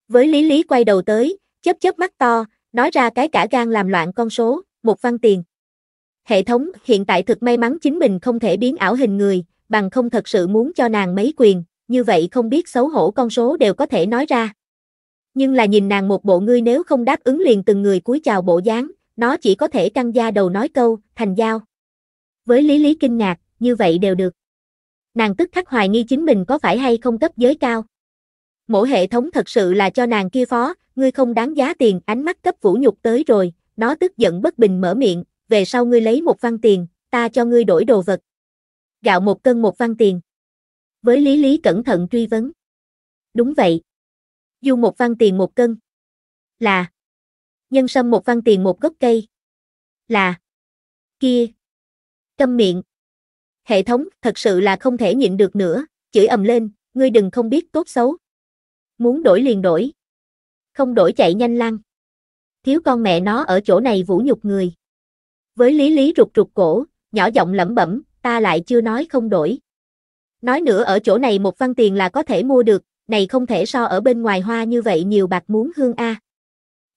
Với Lý Lý quay đầu tới, chớp chớp mắt to, nói ra cái cả gan làm loạn con số, một văn tiền. Hệ thống hiện tại thực may mắn chính mình không thể biến ảo hình người, bằng không thật sự muốn cho nàng mấy quyền, như vậy không biết xấu hổ con số đều có thể nói ra. Nhưng là nhìn nàng một bộ ngươi nếu không đáp ứng liền từng người cúi chào bộ dáng, nó chỉ có thể căng da đầu nói câu, thành giao. Với lý lý kinh ngạc, như vậy đều được. Nàng tức khắc hoài nghi chính mình có phải hay không cấp giới cao. Mỗi hệ thống thật sự là cho nàng kia phó, ngươi không đáng giá tiền, ánh mắt cấp vũ nhục tới rồi, nó tức giận bất bình mở miệng, về sau ngươi lấy một văn tiền, ta cho ngươi đổi đồ vật. Gạo một cân một văn tiền. Với lý lý cẩn thận truy vấn. Đúng vậy. Du một văn tiền một cân. Là. Nhân sâm một văn tiền một gốc cây. Là. Kia. Câm miệng. Hệ thống thật sự là không thể nhịn được nữa, chửi ầm lên, ngươi đừng không biết tốt xấu, muốn đổi liền đổi. Không đổi chạy nhanh lăn. Thiếu con mẹ nó ở chỗ này vũ nhục người. Với lý lý rụt rụt cổ, nhỏ giọng lẩm bẩm, ta lại chưa nói không đổi. Nói nữa ở chỗ này một văn tiền là có thể mua được, này không thể so ở bên ngoài hoa như vậy nhiều bạc muốn hương a.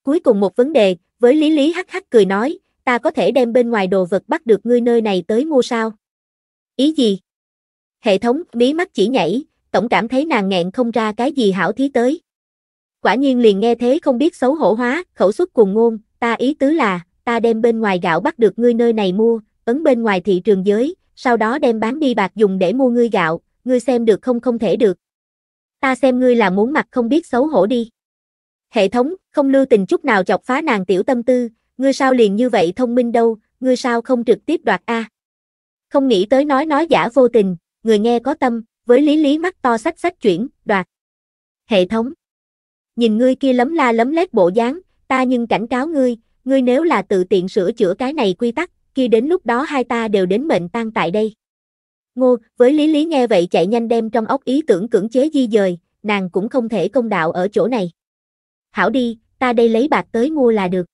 Cuối cùng một vấn đề, với Lý Lý hắc hắc cười nói, ta có thể đem bên ngoài đồ vật bắt được ngươi nơi này tới mua sao? Ý gì? Hệ thống bí mắt chỉ nhảy, tổng cảm thấy nàng nghẹn không ra cái gì hảo thí tới. Quả nhiên liền nghe thế không biết xấu hổ hóa, khẩu xuất cùng ngôn, ta ý tứ là, ta đem bên ngoài gạo bắt được ngươi nơi này mua, ấn bên ngoài thị trường giới, sau đó đem bán đi bạc dùng để mua ngươi gạo, ngươi xem được không không thể được. Ta xem ngươi là muốn mặt không biết xấu hổ đi. Hệ thống, không lưu tình chút nào chọc phá nàng tiểu tâm tư, ngươi sao liền như vậy thông minh đâu, ngươi sao không trực tiếp đoạt A. Không nghĩ tới nói nói giả vô tình, người nghe có tâm, với lý lý mắt to sách sách chuyển, đoạt. Hệ thống. Nhìn ngươi kia lấm la lấm lét bộ dáng, ta nhưng cảnh cáo ngươi, ngươi nếu là tự tiện sửa chữa cái này quy tắc, kia đến lúc đó hai ta đều đến mệnh tan tại đây. Ngô, với lý lý nghe vậy chạy nhanh đem trong ốc ý tưởng cưỡng chế di dời, nàng cũng không thể công đạo ở chỗ này. Hảo đi, ta đây lấy bạc tới mua là được.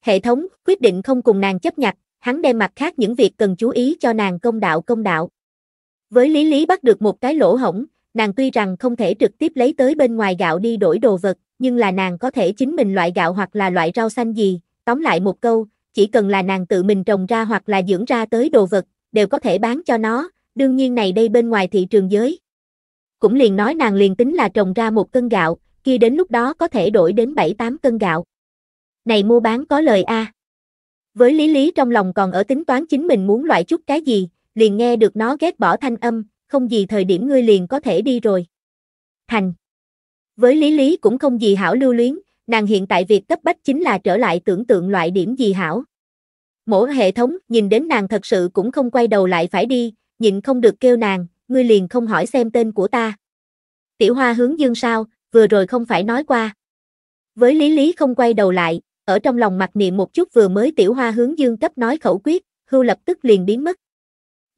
Hệ thống, quyết định không cùng nàng chấp nhặt, hắn đem mặt khác những việc cần chú ý cho nàng công đạo công đạo. Với Lý Lý bắt được một cái lỗ hổng, nàng tuy rằng không thể trực tiếp lấy tới bên ngoài gạo đi đổi đồ vật, nhưng là nàng có thể chính mình loại gạo hoặc là loại rau xanh gì, tóm lại một câu, chỉ cần là nàng tự mình trồng ra hoặc là dưỡng ra tới đồ vật, đều có thể bán cho nó, đương nhiên này đây bên ngoài thị trường giới. Cũng liền nói nàng liền tính là trồng ra một cân gạo, kia đến lúc đó có thể đổi đến 7-8 cân gạo. Này mua bán có lời a. Với Lý Lý trong lòng còn ở tính toán chính mình muốn loại chút cái gì, liền nghe được nó ghét bỏ thanh âm, không gì thời điểm ngươi liền có thể đi rồi. Thành. Với Lý Lý cũng không gì hảo lưu luyến, nàng hiện tại việc cấp bách chính là trở lại tưởng tượng loại điểm gì hảo. Mỗi hệ thống nhìn đến nàng thật sự cũng không quay đầu lại phải đi, nhịn không được kêu nàng, ngươi liền không hỏi xem tên của ta. Tiểu hoa hướng dương sao, vừa rồi không phải nói qua. Với Lý Lý không quay đầu lại, ở trong lòng mặc niệm một chút vừa mới tiểu hoa hướng dương cấp nói khẩu quyết, hưu lập tức liền biến mất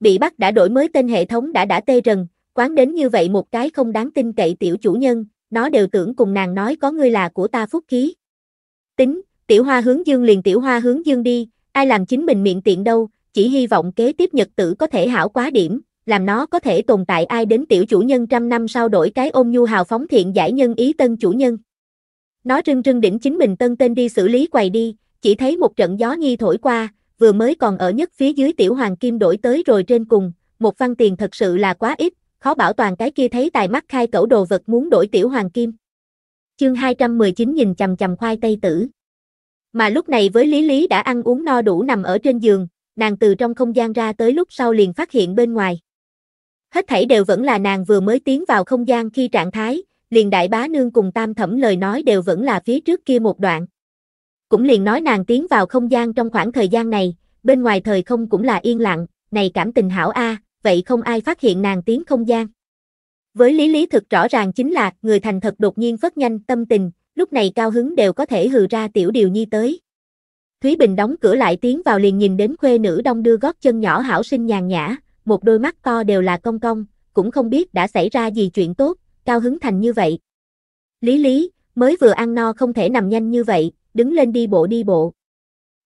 bị bắt đã đổi mới tên hệ thống đã đã tê rần, quán đến như vậy một cái không đáng tin cậy tiểu chủ nhân, nó đều tưởng cùng nàng nói có ngươi là của ta phúc khí. Tính, tiểu hoa hướng dương liền tiểu hoa hướng dương đi, ai làm chính mình miệng tiện đâu, chỉ hy vọng kế tiếp nhật tử có thể hảo quá điểm, làm nó có thể tồn tại ai đến tiểu chủ nhân trăm năm sau đổi cái ôm nhu hào phóng thiện giải nhân ý tân chủ nhân. Nó rưng rưng đỉnh chính mình tân tên đi xử lý quầy đi, chỉ thấy một trận gió nhi thổi qua, vừa mới còn ở nhất phía dưới tiểu hoàng kim đổi tới rồi trên cùng, một văn tiền thật sự là quá ít, khó bảo toàn cái kia thấy tài mắt khai cẩu đồ vật muốn đổi tiểu hoàng kim. Chương 219 nhìn chằm chằm khoai tây tử. Mà lúc này với Lý Lý đã ăn uống no đủ nằm ở trên giường, nàng từ trong không gian ra tới lúc sau liền phát hiện bên ngoài. Hết thảy đều vẫn là nàng vừa mới tiến vào không gian khi trạng thái, liền đại bá nương cùng tam thẩm lời nói đều vẫn là phía trước kia một đoạn cũng liền nói nàng tiến vào không gian trong khoảng thời gian này, bên ngoài thời không cũng là yên lặng, này cảm tình hảo a, vậy không ai phát hiện nàng tiến không gian. Với lý lý thực rõ ràng chính là người thành thật đột nhiên phất nhanh tâm tình, lúc này cao hứng đều có thể hừ ra tiểu điều nhi tới. Thúy Bình đóng cửa lại tiến vào liền nhìn đến khuê nữ đông đưa gót chân nhỏ hảo sinh nhàn nhã, một đôi mắt to đều là cong cong, cũng không biết đã xảy ra gì chuyện tốt, cao hứng thành như vậy. Lý lý, mới vừa ăn no không thể nằm nhanh như vậy, đứng lên đi bộ đi bộ.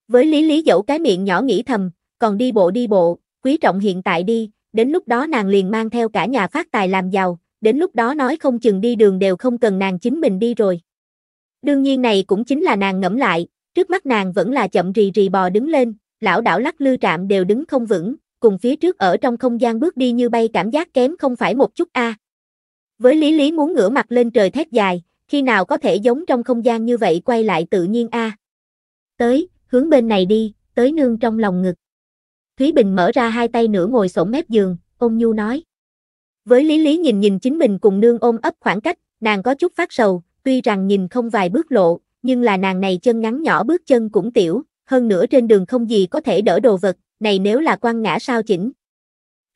Với Lý Lý dẫu cái miệng nhỏ nghĩ thầm, còn đi bộ đi bộ, quý trọng hiện tại đi, đến lúc đó nàng liền mang theo cả nhà phát tài làm giàu, đến lúc đó nói không chừng đi đường đều không cần nàng chính mình đi rồi. Đương nhiên này cũng chính là nàng ngẫm lại, trước mắt nàng vẫn là chậm rì rì bò đứng lên, lão đảo lắc lư trạm đều đứng không vững, cùng phía trước ở trong không gian bước đi như bay cảm giác kém không phải một chút a. À. Với Lý Lý muốn ngửa mặt lên trời thét dài, khi nào có thể giống trong không gian như vậy quay lại tự nhiên a. Tới, hướng bên này đi, tới nương trong lòng ngực. Thúy Bình mở ra hai tay nửa ngồi xổm mép giường, ôm nhu nói. Với Lý Lý nhìn nhìn chính mình cùng nương ôm ấp khoảng cách, nàng có chút phát sầu, tuy rằng nhìn không vài bước lộ, nhưng là nàng này chân ngắn nhỏ bước chân cũng tiểu, hơn nữa trên đường không gì có thể đỡ đồ vật, này nếu là quan ngã sao chỉnh.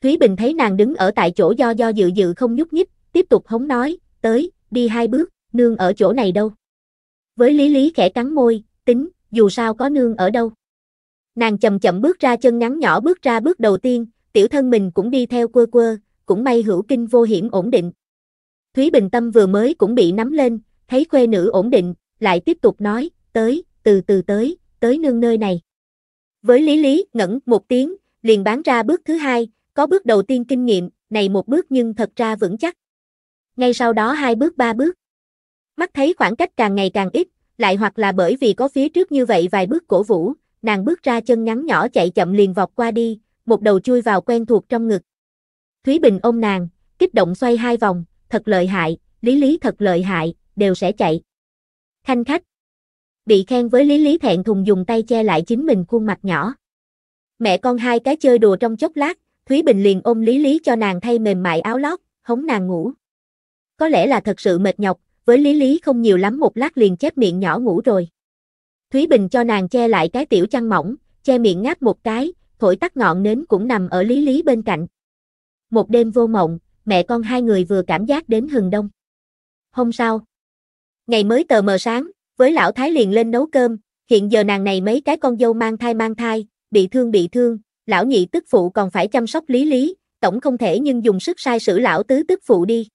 Thúy Bình thấy nàng đứng ở tại chỗ do do dự dự không nhúc nhích, tiếp tục hống nói, tới, đi hai bước, nương ở chỗ này đâu. Với Lý Lý khẽ cắn môi, tính, dù sao có nương ở đâu. Nàng chậm chậm bước ra chân ngắn nhỏ bước ra bước đầu tiên, tiểu thân mình cũng đi theo quơ quơ, cũng may hữu kinh vô hiểm ổn định. Thúy Bình Tâm vừa mới cũng bị nắm lên, thấy khuê nữ ổn định, lại tiếp tục nói, tới, từ từ tới, tới nương nơi này. Với Lý Lý, ngẩn một tiếng, liền bán ra bước thứ hai, có bước đầu tiên kinh nghiệm, này một bước nhưng thật ra vững chắc. Ngay sau đó hai bước ba bước. Mắt thấy khoảng cách càng ngày càng ít, lại hoặc là bởi vì có phía trước như vậy vài bước cổ vũ, nàng bước ra chân ngắn nhỏ chạy chậm liền vọt qua đi, một đầu chui vào quen thuộc trong ngực. Thúy Bình ôm nàng, kích động xoay hai vòng, thật lợi hại, Lý Lý thật lợi hại, đều sẽ chạy. Khanh khách. Bị khen với Lý Lý thẹn thùng dùng tay che lại chính mình khuôn mặt nhỏ. Mẹ con hai cái chơi đùa trong chốc lát, Thúy Bình liền ôm Lý Lý cho nàng thay mềm mại áo lót, hống nàng ngủ. Có lẽ là thật sự mệt nhọc, với Lý Lý không nhiều lắm một lát liền chép miệng nhỏ ngủ rồi. Thúy Bình cho nàng che lại cái tiểu chăn mỏng, che miệng ngáp một cái, thổi tắt ngọn nến cũng nằm ở Lý Lý bên cạnh. Một đêm vô mộng, mẹ con hai người vừa cảm giác đến hừng đông. Hôm sau, ngày mới tờ mờ sáng, với lão Thái liền lên nấu cơm, hiện giờ nàng này mấy cái con dâu mang thai mang thai, bị thương bị thương, lão nhị tức phụ còn phải chăm sóc Lý Lý, tổng không thể nhưng dùng sức sai sử lão tứ tức phụ đi.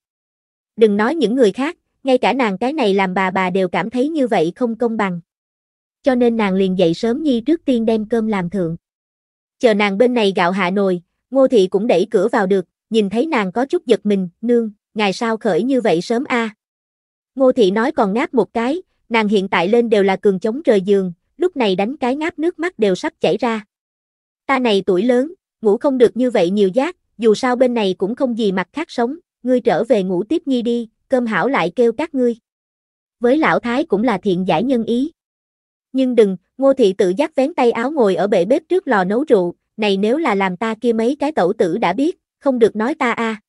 Đừng nói những người khác, ngay cả nàng cái này làm bà bà đều cảm thấy như vậy không công bằng. Cho nên nàng liền dậy sớm nhi trước tiên đem cơm làm thượng. Chờ nàng bên này gạo hạ nồi, ngô thị cũng đẩy cửa vào được, nhìn thấy nàng có chút giật mình, nương, ngày sao khởi như vậy sớm a Ngô thị nói còn ngáp một cái, nàng hiện tại lên đều là cường chống trời giường, lúc này đánh cái ngáp nước mắt đều sắp chảy ra. Ta này tuổi lớn, ngủ không được như vậy nhiều giác, dù sao bên này cũng không gì mặt khác sống, ngươi trở về ngủ tiếp nhi đi, cơm hảo lại kêu các ngươi. Với lão thái cũng là thiện giải nhân ý. Nhưng đừng, ngô thị tự giác vén tay áo ngồi ở bệ bếp trước lò nấu rượu, này nếu là làm ta kia mấy cái tẩu tử đã biết, không được nói ta a. À.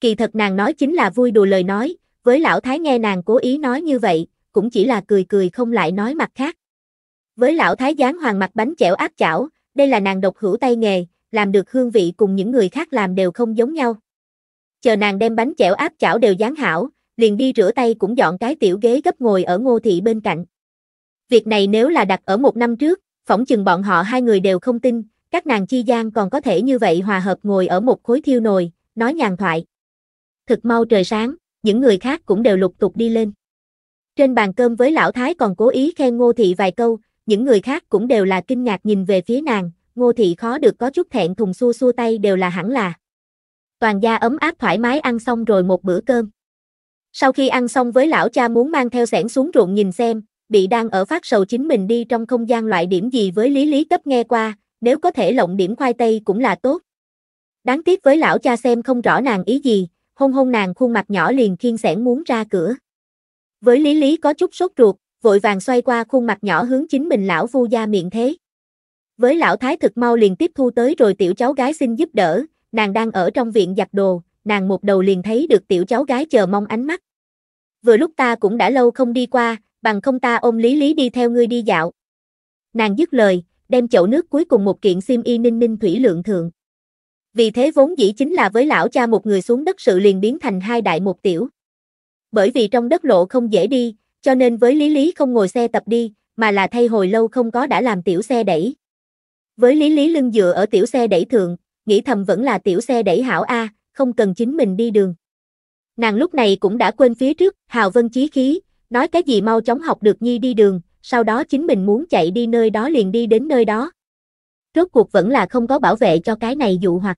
Kỳ thật nàng nói chính là vui đùa lời nói, với lão thái nghe nàng cố ý nói như vậy, cũng chỉ là cười cười không lại nói mặt khác. Với lão thái dáng hoàng mặt bánh chẻo áp chảo, đây là nàng độc hữu tay nghề, làm được hương vị cùng những người khác làm đều không giống nhau chờ nàng đem bánh chẻo áp chảo đều dán hảo, liền đi rửa tay cũng dọn cái tiểu ghế gấp ngồi ở ngô thị bên cạnh. Việc này nếu là đặt ở một năm trước, phỏng chừng bọn họ hai người đều không tin, các nàng chi gian còn có thể như vậy hòa hợp ngồi ở một khối thiêu nồi, nói nhàn thoại. Thực mau trời sáng, những người khác cũng đều lục tục đi lên. Trên bàn cơm với lão thái còn cố ý khen ngô thị vài câu, những người khác cũng đều là kinh ngạc nhìn về phía nàng, ngô thị khó được có chút thẹn thùng xua xua tay đều là hẳn là toàn gia ấm áp thoải mái ăn xong rồi một bữa cơm. Sau khi ăn xong với lão cha muốn mang theo sẻn xuống ruộng nhìn xem, bị đang ở phát sầu chính mình đi trong không gian loại điểm gì với lý lý cấp nghe qua, nếu có thể lộng điểm khoai tây cũng là tốt. Đáng tiếc với lão cha xem không rõ nàng ý gì, hôn hôn nàng khuôn mặt nhỏ liền khiên sẻn muốn ra cửa. Với lý lý có chút sốt ruột, vội vàng xoay qua khuôn mặt nhỏ hướng chính mình lão vu gia miệng thế. Với lão thái thực mau liền tiếp thu tới rồi tiểu cháu gái xin giúp đỡ, nàng đang ở trong viện giặt đồ, nàng một đầu liền thấy được tiểu cháu gái chờ mong ánh mắt. Vừa lúc ta cũng đã lâu không đi qua, bằng không ta ôm Lý Lý đi theo ngươi đi dạo. Nàng dứt lời, đem chậu nước cuối cùng một kiện sim y ninh ninh thủy lượng thượng. Vì thế vốn dĩ chính là với lão cha một người xuống đất sự liền biến thành hai đại một tiểu. Bởi vì trong đất lộ không dễ đi, cho nên với Lý Lý không ngồi xe tập đi, mà là thay hồi lâu không có đã làm tiểu xe đẩy. Với Lý Lý lưng dựa ở tiểu xe đẩy thượng, nghĩ thầm vẫn là tiểu xe đẩy hảo A, không cần chính mình đi đường. Nàng lúc này cũng đã quên phía trước, Hào Vân chí khí, nói cái gì mau chóng học được Nhi đi đường, sau đó chính mình muốn chạy đi nơi đó liền đi đến nơi đó. Rốt cuộc vẫn là không có bảo vệ cho cái này dụ hoặc.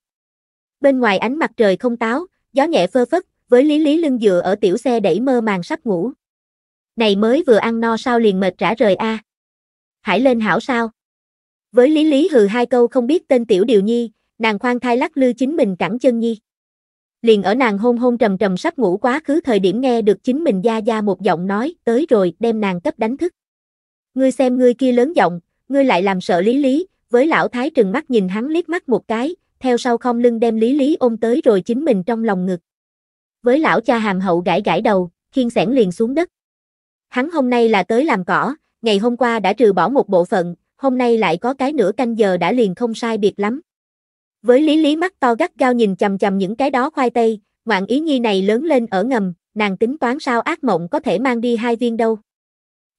Bên ngoài ánh mặt trời không táo, gió nhẹ phơ phất, với lý lý lưng dựa ở tiểu xe đẩy mơ màng sắp ngủ. Này mới vừa ăn no sao liền mệt rã rời a. Hãy lên hảo sao. Với lý lý hừ hai câu không biết tên tiểu điều nhi, nàng khoan thai lắc lư chính mình cẳng chân nhi. Liền ở nàng hôn hôn trầm trầm sắp ngủ quá khứ thời điểm nghe được chính mình gia gia một giọng nói, tới rồi, đem nàng cấp đánh thức. Ngươi xem ngươi kia lớn giọng, ngươi lại làm sợ lý lý, với lão thái trừng mắt nhìn hắn liếc mắt một cái, theo sau không lưng đem lý lý ôm tới rồi chính mình trong lòng ngực. Với lão cha hàm hậu gãi gãi đầu, khiên sẻn liền xuống đất. Hắn hôm nay là tới làm cỏ, ngày hôm qua đã trừ bỏ một bộ phận, hôm nay lại có cái nửa canh giờ đã liền không sai biệt lắm. Với lý lý mắt to gắt gao nhìn chầm chầm những cái đó khoai tây, ngoạn ý nhi này lớn lên ở ngầm, nàng tính toán sao ác mộng có thể mang đi hai viên đâu.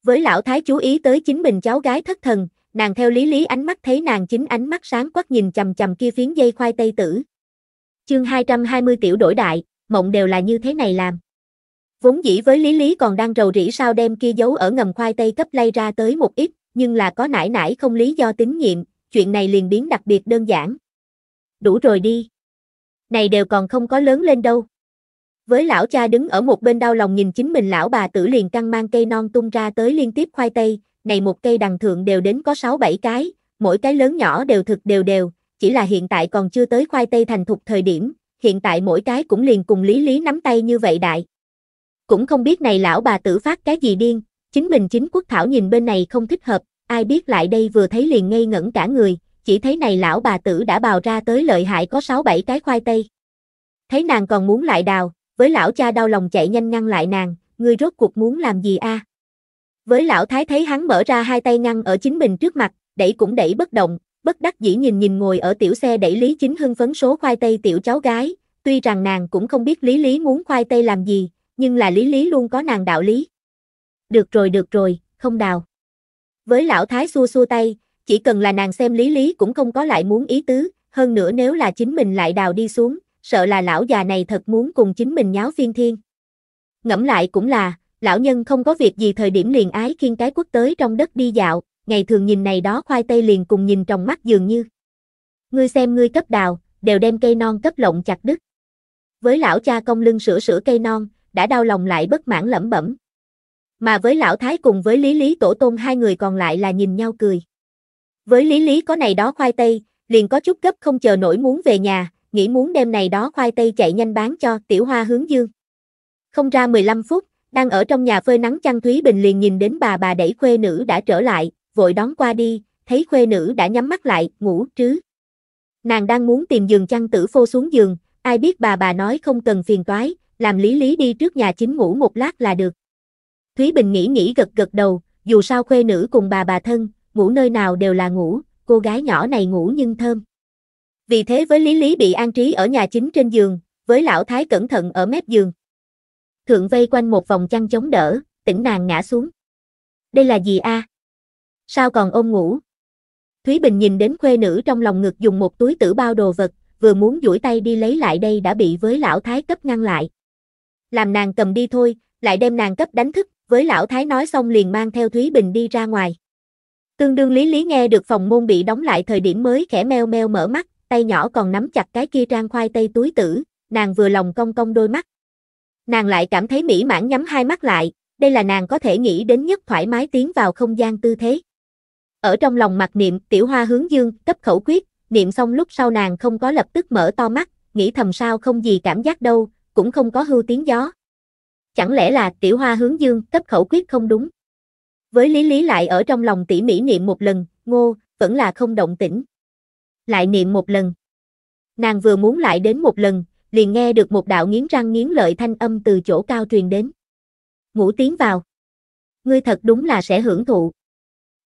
Với lão thái chú ý tới chính mình cháu gái thất thần, nàng theo lý lý ánh mắt thấy nàng chính ánh mắt sáng quắc nhìn chầm chầm kia phiến dây khoai tây tử. Chương 220 tiểu đổi đại, mộng đều là như thế này làm. Vốn dĩ với lý lý còn đang rầu rĩ sao đem kia giấu ở ngầm khoai tây cấp lay ra tới một ít, nhưng là có nải nải không lý do tín nhiệm, chuyện này liền biến đặc biệt đơn giản, đủ rồi đi. Này đều còn không có lớn lên đâu. Với lão cha đứng ở một bên đau lòng nhìn chính mình lão bà tử liền căng mang cây non tung ra tới liên tiếp khoai tây, này một cây đằng thượng đều đến có 6-7 cái, mỗi cái lớn nhỏ đều thực đều đều, chỉ là hiện tại còn chưa tới khoai tây thành thục thời điểm, hiện tại mỗi cái cũng liền cùng lý lý nắm tay như vậy đại. Cũng không biết này lão bà tử phát cái gì điên, chính mình chính quốc thảo nhìn bên này không thích hợp, ai biết lại đây vừa thấy liền ngây ngẩn cả người, chỉ thấy này lão bà tử đã bào ra tới lợi hại có sáu bảy cái khoai tây. Thấy nàng còn muốn lại đào, với lão cha đau lòng chạy nhanh ngăn lại nàng, ngươi rốt cuộc muốn làm gì a? À? Với lão thái thấy hắn mở ra hai tay ngăn ở chính mình trước mặt, đẩy cũng đẩy bất động, bất đắc dĩ nhìn nhìn ngồi ở tiểu xe đẩy Lý Chính hưng phấn số khoai tây tiểu cháu gái, tuy rằng nàng cũng không biết Lý Lý muốn khoai tây làm gì, nhưng là Lý Lý luôn có nàng đạo lý. Được rồi được rồi, không đào. Với lão thái xua xua tay, chỉ cần là nàng xem lý lý cũng không có lại muốn ý tứ, hơn nữa nếu là chính mình lại đào đi xuống, sợ là lão già này thật muốn cùng chính mình nháo phiên thiên. Ngẫm lại cũng là, lão nhân không có việc gì thời điểm liền ái khiên cái quốc tới trong đất đi dạo, ngày thường nhìn này đó khoai tây liền cùng nhìn trong mắt dường như. Ngươi xem ngươi cấp đào, đều đem cây non cấp lộng chặt đứt. Với lão cha công lưng sửa sửa cây non, đã đau lòng lại bất mãn lẩm bẩm. Mà với lão thái cùng với lý lý tổ tôn hai người còn lại là nhìn nhau cười. Với Lý Lý có này đó khoai tây, liền có chút gấp không chờ nổi muốn về nhà, nghĩ muốn đem này đó khoai tây chạy nhanh bán cho tiểu hoa hướng dương. Không ra 15 phút, đang ở trong nhà phơi nắng chăn Thúy Bình liền nhìn đến bà bà đẩy khuê nữ đã trở lại, vội đón qua đi, thấy khuê nữ đã nhắm mắt lại, ngủ trứ. Nàng đang muốn tìm giường chăn tử phô xuống giường, ai biết bà bà nói không cần phiền toái, làm Lý Lý đi trước nhà chính ngủ một lát là được. Thúy Bình nghĩ nghĩ gật gật đầu, dù sao khuê nữ cùng bà bà thân, ngủ nơi nào đều là ngủ, cô gái nhỏ này ngủ nhưng thơm. Vì thế với Lý Lý bị an trí ở nhà chính trên giường, với lão thái cẩn thận ở mép giường. Thượng vây quanh một vòng chăn chống đỡ, tỉnh nàng ngã xuống. Đây là gì a? Sao còn ôm ngủ? Thúy Bình nhìn đến khuê nữ trong lòng ngực dùng một túi tử bao đồ vật, vừa muốn duỗi tay đi lấy lại đây đã bị với lão thái cấp ngăn lại. Làm nàng cầm đi thôi, lại đem nàng cấp đánh thức, với lão thái nói xong liền mang theo Thúy Bình đi ra ngoài. Tương đương lý lý nghe được phòng môn bị đóng lại thời điểm mới khẽ meo meo mở mắt, tay nhỏ còn nắm chặt cái kia trang khoai tây túi tử, nàng vừa lòng cong cong đôi mắt. Nàng lại cảm thấy mỹ mãn nhắm hai mắt lại, đây là nàng có thể nghĩ đến nhất thoải mái tiến vào không gian tư thế. Ở trong lòng mặt niệm, tiểu hoa hướng dương, cấp khẩu quyết, niệm xong lúc sau nàng không có lập tức mở to mắt, nghĩ thầm sao không gì cảm giác đâu, cũng không có hưu tiếng gió. Chẳng lẽ là tiểu hoa hướng dương cấp khẩu quyết không đúng? Với Lý Lý lại ở trong lòng tỉ mỉ niệm một lần, ngô, vẫn là không động tĩnh. Lại niệm một lần. Nàng vừa muốn lại đến một lần, liền nghe được một đạo nghiến răng nghiến lợi thanh âm từ chỗ cao truyền đến. Ngủ tiếng vào. Ngươi thật đúng là sẽ hưởng thụ.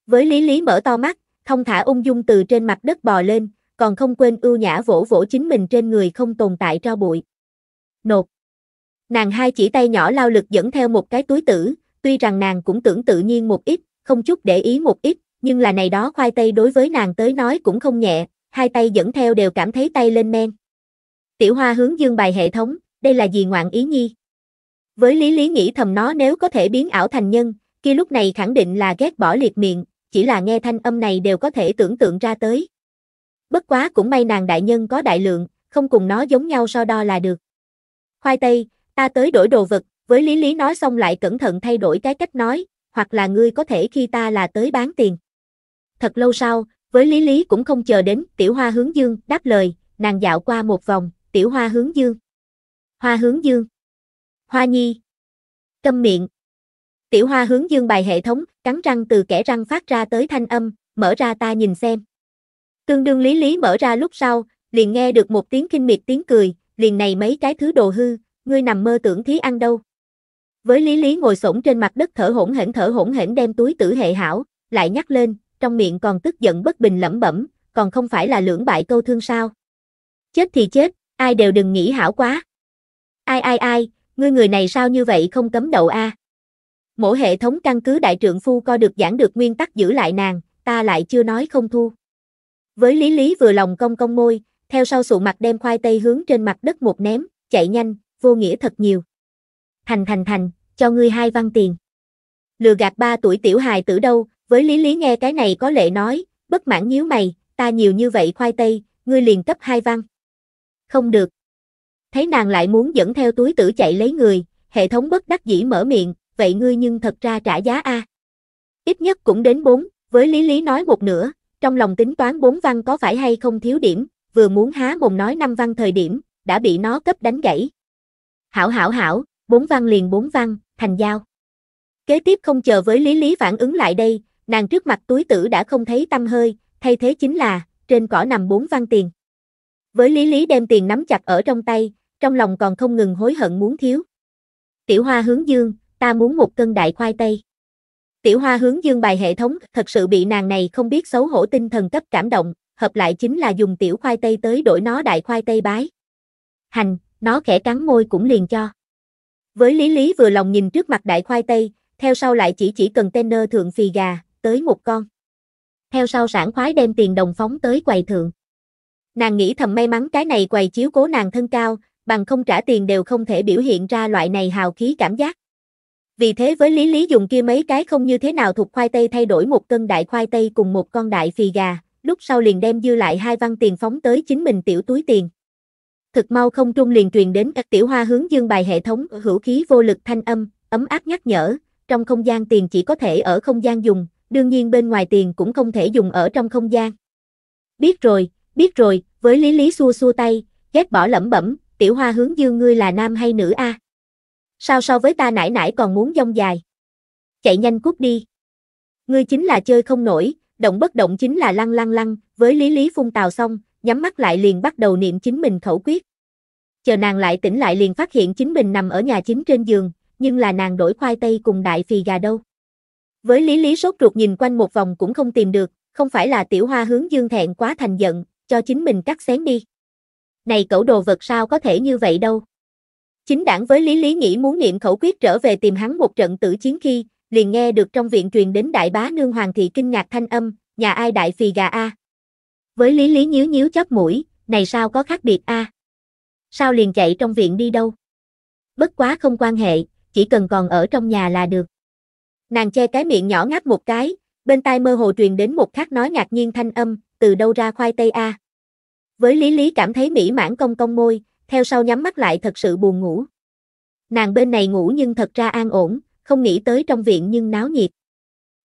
Với Lý Lý mở to mắt, thông thả ung dung từ trên mặt đất bò lên, còn không quên ưu nhã vỗ vỗ chính mình trên người không tồn tại cho bụi. Nột. Nàng hai chỉ tay nhỏ lao lực dẫn theo một cái túi tử, tuy rằng nàng cũng tưởng tự nhiên một ít, không chút để ý một ít, nhưng là này đó khoai tây đối với nàng tới nói cũng không nhẹ, hai tay dẫn theo đều cảm thấy tay lên men. Tiểu hoa hướng dương bài hệ thống, đây là gì ngoạn ý nhi? Với lý lý nghĩ thầm nó nếu có thể biến ảo thành nhân, kia lúc này khẳng định là ghét bỏ liệt miệng, chỉ là nghe thanh âm này đều có thể tưởng tượng ra tới. Bất quá cũng may nàng đại nhân có đại lượng, không cùng nó giống nhau so đo là được. Khoai tây, ta tới đổi đồ vật, với Lý Lý nói xong lại cẩn thận thay đổi cái cách nói, hoặc là ngươi có thể khi ta là tới bán tiền. Thật lâu sau, với Lý Lý cũng không chờ đến, tiểu hoa hướng dương, đáp lời, nàng dạo qua một vòng, tiểu hoa hướng dương. Hoa hướng dương. Hoa nhi. Câm miệng. Tiểu hoa hướng dương bài hệ thống, cắn răng từ kẻ răng phát ra tới thanh âm, mở ra ta nhìn xem. Tương đương Lý Lý mở ra lúc sau, liền nghe được một tiếng kinh miệt tiếng cười, liền này mấy cái thứ đồ hư, ngươi nằm mơ tưởng thí ăn đâu. Với Lý Lý ngồi xổm trên mặt đất thở hổn hển thở hổn hển đem túi tử hệ hảo, lại nhắc lên, trong miệng còn tức giận bất bình lẩm bẩm, còn không phải là lưỡng bại câu thương sao. Chết thì chết, ai đều đừng nghĩ hảo quá. Ai ai ai, ngươi người này sao như vậy không cấm đậu a? À? Mỗi hệ thống căn cứ đại trượng phu co được giảng được nguyên tắc giữ lại nàng, ta lại chưa nói không thu. Với Lý Lý vừa lòng cong cong môi, theo sau sụ mặt đem khoai tây hướng trên mặt đất một ném, chạy nhanh, vô nghĩa thật nhiều thành thành thành, cho ngươi hai văn tiền. Lừa gạt ba tuổi tiểu hài tử đâu, với Lý Lý nghe cái này có lệ nói, bất mãn nhíu mày, ta nhiều như vậy khoai tây, ngươi liền cấp hai văn. Không được. Thấy nàng lại muốn dẫn theo túi tử chạy lấy người, hệ thống bất đắc dĩ mở miệng, vậy ngươi nhưng thật ra trả giá A. Ít nhất cũng đến bốn, với Lý Lý nói một nửa, trong lòng tính toán bốn văn có phải hay không thiếu điểm, vừa muốn há mồm nói năm văn thời điểm, đã bị nó cấp đánh gãy. Hảo hảo hảo, bốn văn liền bốn văn, thành giao. Kế tiếp không chờ với Lý Lý phản ứng lại đây, nàng trước mặt túi tử đã không thấy tâm hơi, thay thế chính là, trên cỏ nằm bốn văn tiền. Với Lý Lý đem tiền nắm chặt ở trong tay, trong lòng còn không ngừng hối hận muốn thiếu. Tiểu hoa hướng dương, ta muốn một cân đại khoai tây. Tiểu hoa hướng dương bài hệ thống thật sự bị nàng này không biết xấu hổ tinh thần cấp cảm động, hợp lại chính là dùng tiểu khoai tây tới đổi nó đại khoai tây bái. Hành, nó khẽ cắn môi cũng liền cho. Với Lý Lý vừa lòng nhìn trước mặt đại khoai tây, theo sau lại chỉ chỉ cần container thượng phì gà, tới một con. Theo sau sản khoái đem tiền đồng phóng tới quầy thượng. Nàng nghĩ thầm may mắn cái này quầy chiếu cố nàng thân cao, bằng không trả tiền đều không thể biểu hiện ra loại này hào khí cảm giác. Vì thế với Lý Lý dùng kia mấy cái không như thế nào thuộc khoai tây thay đổi một cân đại khoai tây cùng một con đại phì gà, lúc sau liền đem dư lại hai văn tiền phóng tới chính mình tiểu túi tiền. Thực mau không trung liền truyền đến các tiểu hoa hướng dương bài hệ thống hữu khí vô lực thanh âm, ấm áp nhắc nhở, trong không gian tiền chỉ có thể ở không gian dùng, đương nhiên bên ngoài tiền cũng không thể dùng ở trong không gian. Biết rồi, biết rồi, với lý lý xua xua tay, ghét bỏ lẩm bẩm, tiểu hoa hướng dương ngươi là nam hay nữ a? À? Sao so với ta nãy nãy còn muốn dông dài? Chạy nhanh cút đi. Ngươi chính là chơi không nổi, động bất động chính là lăng lăng lăng, với lý lý phun tào xong, nhắm mắt lại liền bắt đầu niệm chính mình khẩu quyết. Chờ nàng lại tỉnh lại liền phát hiện chính mình nằm ở nhà chính trên giường, nhưng là nàng đổi khoai tây cùng đại phì gà đâu. Với lý lý sốt ruột nhìn quanh một vòng cũng không tìm được, không phải là tiểu hoa hướng dương thẹn quá thành giận, cho chính mình cắt xén đi. Này cẩu đồ vật sao có thể như vậy đâu. Chính đảng với lý lý nghĩ muốn niệm khẩu quyết trở về tìm hắn một trận tử chiến khi, liền nghe được trong viện truyền đến đại bá nương hoàng thị kinh ngạc thanh âm, nhà ai đại phì gà a. Với Lý Lý nhíu nhíu chóp mũi, này sao có khác biệt a? À? Sao liền chạy trong viện đi đâu? Bất quá không quan hệ, chỉ cần còn ở trong nhà là được. Nàng che cái miệng nhỏ ngáp một cái, bên tai mơ hồ truyền đến một khắc nói ngạc nhiên thanh âm, từ đâu ra khoai tây a? À? Với Lý Lý cảm thấy mỹ mãn công công môi, theo sau nhắm mắt lại thật sự buồn ngủ. Nàng bên này ngủ nhưng thật ra an ổn, không nghĩ tới trong viện nhưng náo nhiệt.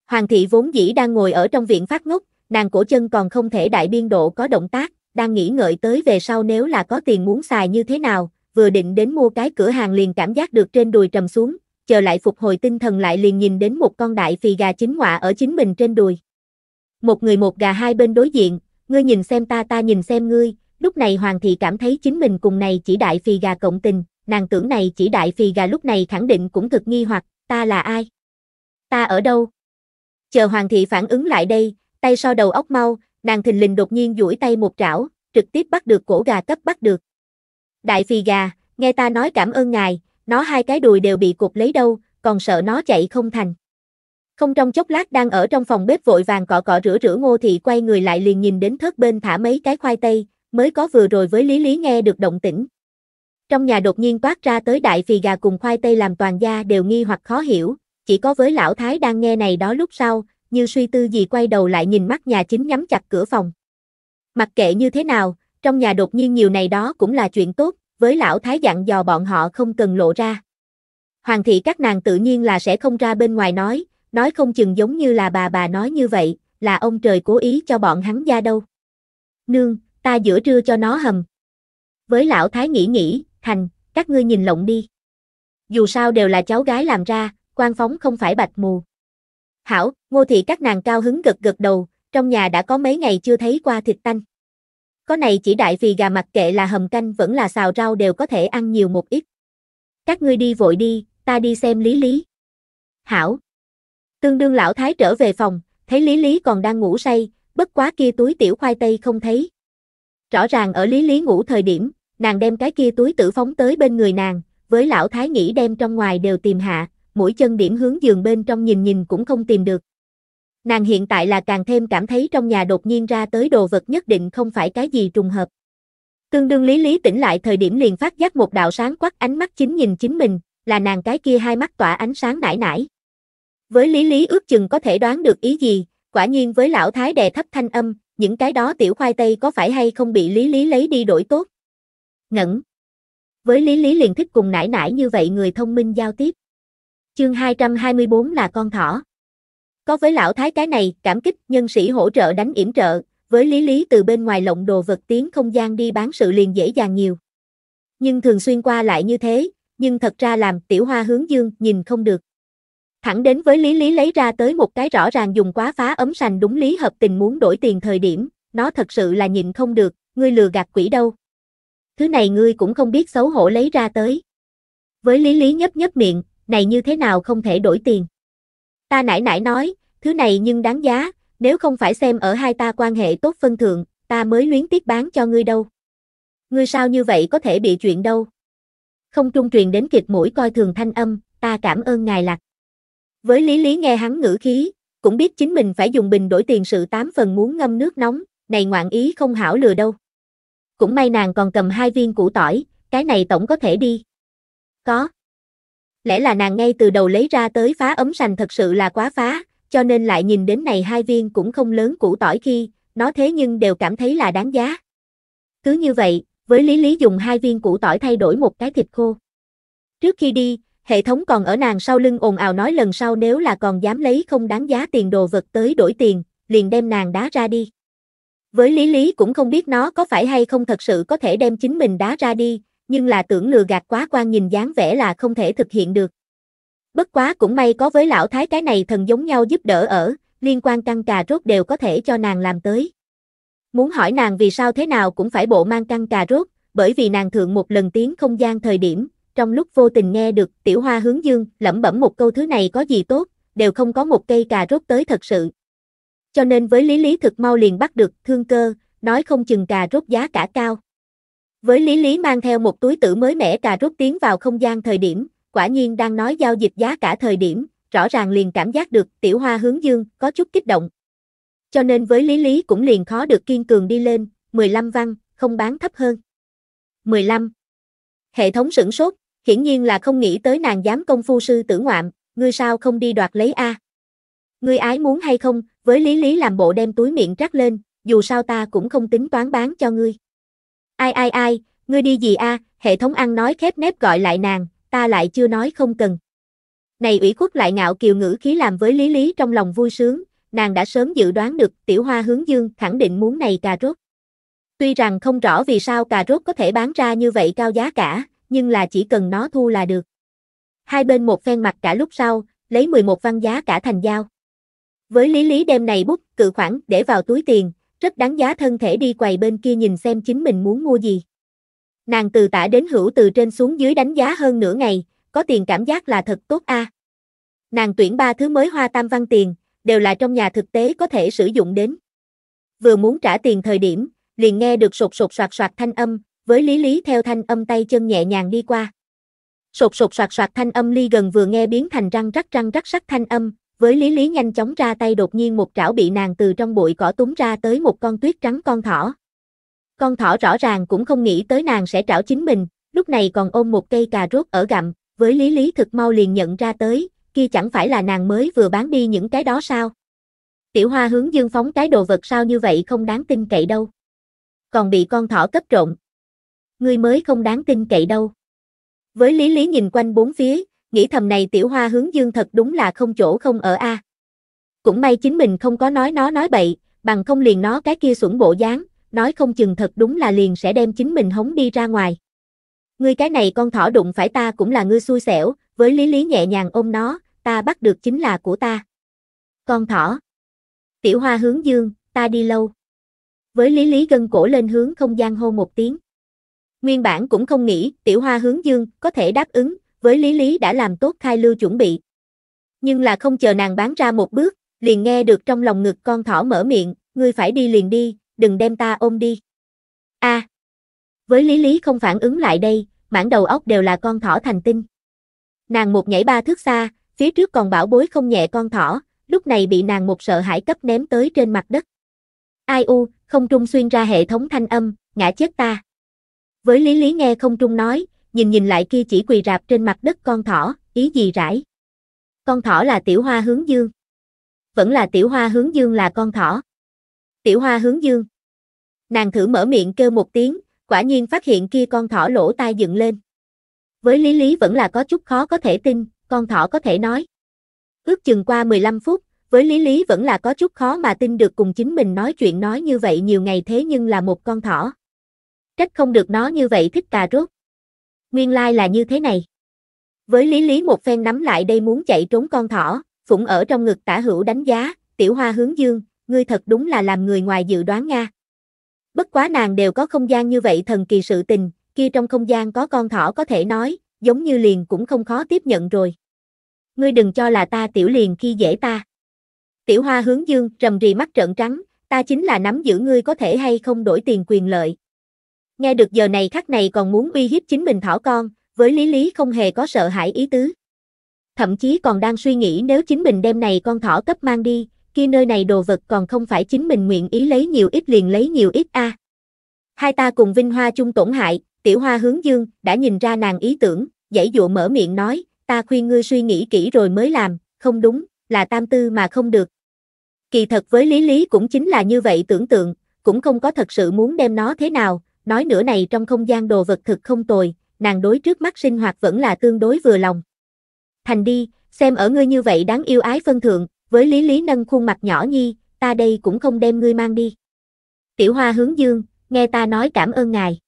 Hoàng thị vốn dĩ đang ngồi ở trong viện phát ngốc, nàng cổ chân còn không thể đại biên độ có động tác, đang nghĩ ngợi tới về sau nếu là có tiền muốn xài như thế nào, vừa định đến mua cái cửa hàng liền cảm giác được trên đùi trầm xuống, chờ lại phục hồi tinh thần lại liền nhìn đến một con đại phì gà chính ngọa ở chính mình trên đùi. Một người một gà hai bên đối diện, ngươi nhìn xem ta ta nhìn xem ngươi, lúc này Hoàng thị cảm thấy chính mình cùng này chỉ đại phì gà cộng tình, nàng tưởng này chỉ đại phì gà lúc này khẳng định cũng thực nghi hoặc, ta là ai? Ta ở đâu? Chờ Hoàng thị phản ứng lại đây, tay so đầu óc mau, nàng thình lình đột nhiên duỗi tay một trảo, trực tiếp bắt được cổ gà cấp bắt được. Đại phi gà, nghe ta nói cảm ơn ngài, nó hai cái đùi đều bị cục lấy đâu, còn sợ nó chạy không thành. Không trong chốc lát đang ở trong phòng bếp vội vàng cọ cọ rửa rửa ngô thị quay người lại liền nhìn đến thớt bên thả mấy cái khoai tây, mới có vừa rồi với Lý Lý nghe được động tĩnh. Trong nhà đột nhiên toát ra tới đại phì gà cùng khoai tây làm toàn gia đều nghi hoặc khó hiểu, chỉ có với lão thái đang nghe này đó lúc sau, như suy tư gì quay đầu lại nhìn mắt nhà chính nhắm chặt cửa phòng. Mặc kệ như thế nào, trong nhà đột nhiên nhiều này đó cũng là chuyện tốt, với lão thái dặn dò bọn họ không cần lộ ra. Hoàng thị các nàng tự nhiên là sẽ không ra bên ngoài nói, nói không chừng giống như là bà bà nói như vậy, là ông trời cố ý cho bọn hắn ra đâu. Nương, ta giữa trưa cho nó hầm. Với lão thái nghĩ nghĩ, thành, các ngươi nhìn lộng đi. Dù sao đều là cháu gái làm ra, quan phóng không phải bạch mù. Hảo, ngô thị các nàng cao hứng gật gật đầu, trong nhà đã có mấy ngày chưa thấy qua thịt tanh. Có này chỉ đại vì gà mặc kệ là hầm canh vẫn là xào rau đều có thể ăn nhiều một ít. Các ngươi đi vội đi, ta đi xem Lý Lý. Hảo. Tương đương lão thái trở về phòng, thấy Lý Lý còn đang ngủ say, bất quá kia túi tiểu khoai tây không thấy. Rõ ràng ở Lý Lý ngủ thời điểm, nàng đem cái kia túi tử phóng tới bên người nàng, với lão thái nghĩ đem trong ngoài đều tìm hạ, mũi chân điểm hướng giường bên trong nhìn nhìn cũng không tìm được. Nàng hiện tại là càng thêm cảm thấy trong nhà đột nhiên ra tới đồ vật nhất định không phải cái gì trùng hợp. Tương đương lý lý tỉnh lại thời điểm liền phát giác một đạo sáng quắc ánh mắt chính nhìn chính mình, là nàng cái kia hai mắt tỏa ánh sáng nải nải. Với lý lý ước chừng có thể đoán được ý gì, quả nhiên với lão thái đè thấp thanh âm, những cái đó tiểu khoai tây có phải hay không bị lý lý lấy đi đổi tốt. Ngẩn. Với lý lý liền thích cùng nải nải như vậy người thông minh giao tiếp chương 224 là con thỏ. Có với lão thái cái này, cảm kích nhân sĩ hỗ trợ đánh yểm trợ, với lý lý từ bên ngoài lộng đồ vật tiến không gian đi bán sự liền dễ dàng nhiều. Nhưng thường xuyên qua lại như thế, nhưng thật ra làm tiểu hoa hướng dương nhìn không được. Thẳng đến với lý lý lấy ra tới một cái rõ ràng dùng quá phá ấm sành đúng lý hợp tình muốn đổi tiền thời điểm, nó thật sự là nhịn không được, ngươi lừa gạt quỷ đâu. Thứ này ngươi cũng không biết xấu hổ lấy ra tới. Với lý lý nhấp nhấp miệng, này như thế nào không thể đổi tiền. Ta nãy nãy nói, thứ này nhưng đáng giá, nếu không phải xem ở hai ta quan hệ tốt phân thượng, ta mới luyến tiếc bán cho ngươi đâu. Ngươi sao như vậy có thể bị chuyện đâu. Không trung truyền đến kịch mũi coi thường thanh âm, ta cảm ơn ngài lạc. Với lý lý nghe hắn ngữ khí, cũng biết chính mình phải dùng bình đổi tiền sự tám phần muốn ngâm nước nóng, này ngoạn ý không hảo lừa đâu. Cũng may nàng còn cầm hai viên củ tỏi, cái này tổng có thể đi. Có. Lẽ là nàng ngay từ đầu lấy ra tới phá ấm sành thật sự là quá phá, cho nên lại nhìn đến này hai viên cũng không lớn củ tỏi khi, nó thế nhưng đều cảm thấy là đáng giá. Cứ như vậy, với lý lý dùng hai viên củ tỏi thay đổi một cái thịt khô. Trước khi đi, hệ thống còn ở nàng sau lưng ồn ào nói lần sau nếu là còn dám lấy không đáng giá tiền đồ vật tới đổi tiền, liền đem nàng đá ra đi. Với lý lý cũng không biết nó có phải hay không thật sự có thể đem chính mình đá ra đi, nhưng là tưởng lừa gạt quá quan nhìn dáng vẻ là không thể thực hiện được. Bất quá cũng may có với lão thái cái này thần giống nhau giúp đỡ ở, liên quan căng cà rốt đều có thể cho nàng làm tới. Muốn hỏi nàng vì sao thế nào cũng phải bộ mang căng cà rốt, bởi vì nàng thượng một lần tiếng không gian thời điểm, trong lúc vô tình nghe được tiểu hoa hướng dương lẩm bẩm một câu thứ này có gì tốt, đều không có một cây cà rốt tới thật sự. Cho nên với lý lý thực mau liền bắt được thương cơ, nói không chừng cà rốt giá cả cao. Với Lý Lý mang theo một túi tử mới mẻ cà rốt tiến vào không gian thời điểm, quả nhiên đang nói giao dịch giá cả thời điểm, rõ ràng liền cảm giác được tiểu hoa hướng dương có chút kích động. Cho nên với Lý Lý cũng liền khó được kiên cường đi lên, 15 văn, không bán thấp hơn. 15. Hệ thống sửng sốt, hiển nhiên là không nghĩ tới nàng dám công phu sư tử ngoạm, ngươi sao không đi đoạt lấy A. Ngươi ái muốn hay không, với Lý Lý làm bộ đem túi miệng rắc lên, dù sao ta cũng không tính toán bán cho ngươi. Ai ai ai, ngươi đi gì a? À? hệ thống ăn nói khép nép gọi lại nàng, ta lại chưa nói không cần. Này ủy khuất lại ngạo kiều ngữ khí làm với Lý Lý trong lòng vui sướng, nàng đã sớm dự đoán được tiểu hoa hướng dương khẳng định muốn này cà rốt. Tuy rằng không rõ vì sao cà rốt có thể bán ra như vậy cao giá cả, nhưng là chỉ cần nó thu là được. Hai bên một phen mặt cả lúc sau, lấy 11 văn giá cả thành giao. Với Lý Lý đem này bút cự khoản để vào túi tiền, rất đáng giá thân thể đi quầy bên kia nhìn xem chính mình muốn mua gì. Nàng từ tả đến hữu từ trên xuống dưới đánh giá hơn nửa ngày, có tiền cảm giác là thật tốt a. À. Nàng tuyển ba thứ mới hoa tam văn tiền, đều là trong nhà thực tế có thể sử dụng đến. Vừa muốn trả tiền thời điểm, liền nghe được sột sột soạt soạt thanh âm, với lý lý theo thanh âm tay chân nhẹ nhàng đi qua. Sột sột soạt soạt thanh âm ly gần vừa nghe biến thành răng rắc răng rắc sắc thanh âm, với lý lý nhanh chóng ra tay đột nhiên một trảo bị nàng từ trong bụi cỏ túm ra tới một con tuyết trắng con thỏ. Con thỏ rõ ràng cũng không nghĩ tới nàng sẽ trảo chính mình, lúc này còn ôm một cây cà rốt ở gặm, với lý lý thực mau liền nhận ra tới, kia chẳng phải là nàng mới vừa bán đi những cái đó sao. Tiểu hoa hướng dương phóng cái đồ vật sao như vậy không đáng tin cậy đâu. Còn bị con thỏ cấp trộn. Ngươi mới không đáng tin cậy đâu. Với lý lý nhìn quanh bốn phía, nghĩ thầm này tiểu hoa hướng dương thật đúng là không chỗ không ở a. À. Cũng may chính mình không có nói nó nói bậy, bằng không liền nó cái kia xuẩn bộ dáng, nói không chừng thật đúng là liền sẽ đem chính mình hống đi ra ngoài. Ngươi cái này con thỏ đụng phải ta cũng là ngươi xui xẻo, với lý lý nhẹ nhàng ôm nó, ta bắt được chính là của ta. Con thỏ. Tiểu hoa hướng dương, ta đi lâu. Với lý lý gân cổ lên hướng không gian hô một tiếng. Nguyên bản cũng không nghĩ tiểu hoa hướng dương có thể đáp ứng, với Lý Lý đã làm tốt khai lưu chuẩn bị. Nhưng là không chờ nàng bán ra một bước, liền nghe được trong lòng ngực con thỏ mở miệng, ngươi phải đi liền đi, đừng đem ta ôm đi. A. À, với Lý Lý không phản ứng lại đây, mảng đầu óc đều là con thỏ thành tinh. Nàng một nhảy ba thước xa, phía trước còn bảo bối không nhẹ con thỏ, lúc này bị nàng một sợ hãi cấp ném tới trên mặt đất. Ai u, không trung xuyên ra hệ thống thanh âm, ngã chết ta. Với Lý Lý nghe không trung nói, nhìn nhìn lại kia chỉ quỳ rạp trên mặt đất con thỏ, ý gì rải. Con thỏ là tiểu hoa hướng dương. Vẫn là tiểu hoa hướng dương là con thỏ. Tiểu hoa hướng dương. Nàng thử mở miệng kêu một tiếng, quả nhiên phát hiện kia con thỏ lỗ tai dựng lên. Với lý lý vẫn là có chút khó có thể tin, con thỏ có thể nói. Ước chừng qua 15 phút, với lý lý vẫn là có chút khó mà tin được cùng chính mình nói chuyện nói như vậy nhiều ngày thế nhưng là một con thỏ. Trách không được nó như vậy thích cà rốt. Nguyên lai là như thế này. Với Lý Lý một phen nắm lại đây muốn chạy trốn con thỏ, Phụng ở trong ngực tả hữu đánh giá, tiểu hoa hướng dương, ngươi thật đúng là làm người ngoài dự đoán Nga. Bất quá nàng đều có không gian như vậy thần kỳ sự tình, kia trong không gian có con thỏ có thể nói, giống như liền cũng không khó tiếp nhận rồi. Ngươi đừng cho là ta tiểu liền khi dễ ta. Tiểu hoa hướng dương trầm rì mắt trợn trắng, ta chính là nắm giữ ngươi có thể hay không đổi tiền quyền lợi, nghe được giờ này khắc này còn muốn uy hiếp chính mình thỏ con, với lý lý không hề có sợ hãi ý tứ. Thậm chí còn đang suy nghĩ nếu chính mình đem này con thỏ cấp mang đi, kia nơi này đồ vật còn không phải chính mình nguyện ý lấy nhiều ít liền lấy nhiều ít a. À. Hai ta cùng Vinh Hoa chung tổn hại, tiểu hoa hướng dương, đã nhìn ra nàng ý tưởng, dãy dụa mở miệng nói, ta khuyên ngươi suy nghĩ kỹ rồi mới làm, không đúng, là tam tư mà không được. Kỳ thật với lý lý cũng chính là như vậy tưởng tượng, cũng không có thật sự muốn đem nó thế nào, nói nửa này trong không gian đồ vật thực không tồi, nàng đối trước mắt sinh hoạt vẫn là tương đối vừa lòng. Thành đi, xem ở ngươi như vậy đáng yêu ái phân thượng, với lý lý nâng khuôn mặt nhỏ nhi, ta đây cũng không đem ngươi mang đi. Tiểu hoa hướng dương, nghe ta nói cảm ơn ngài.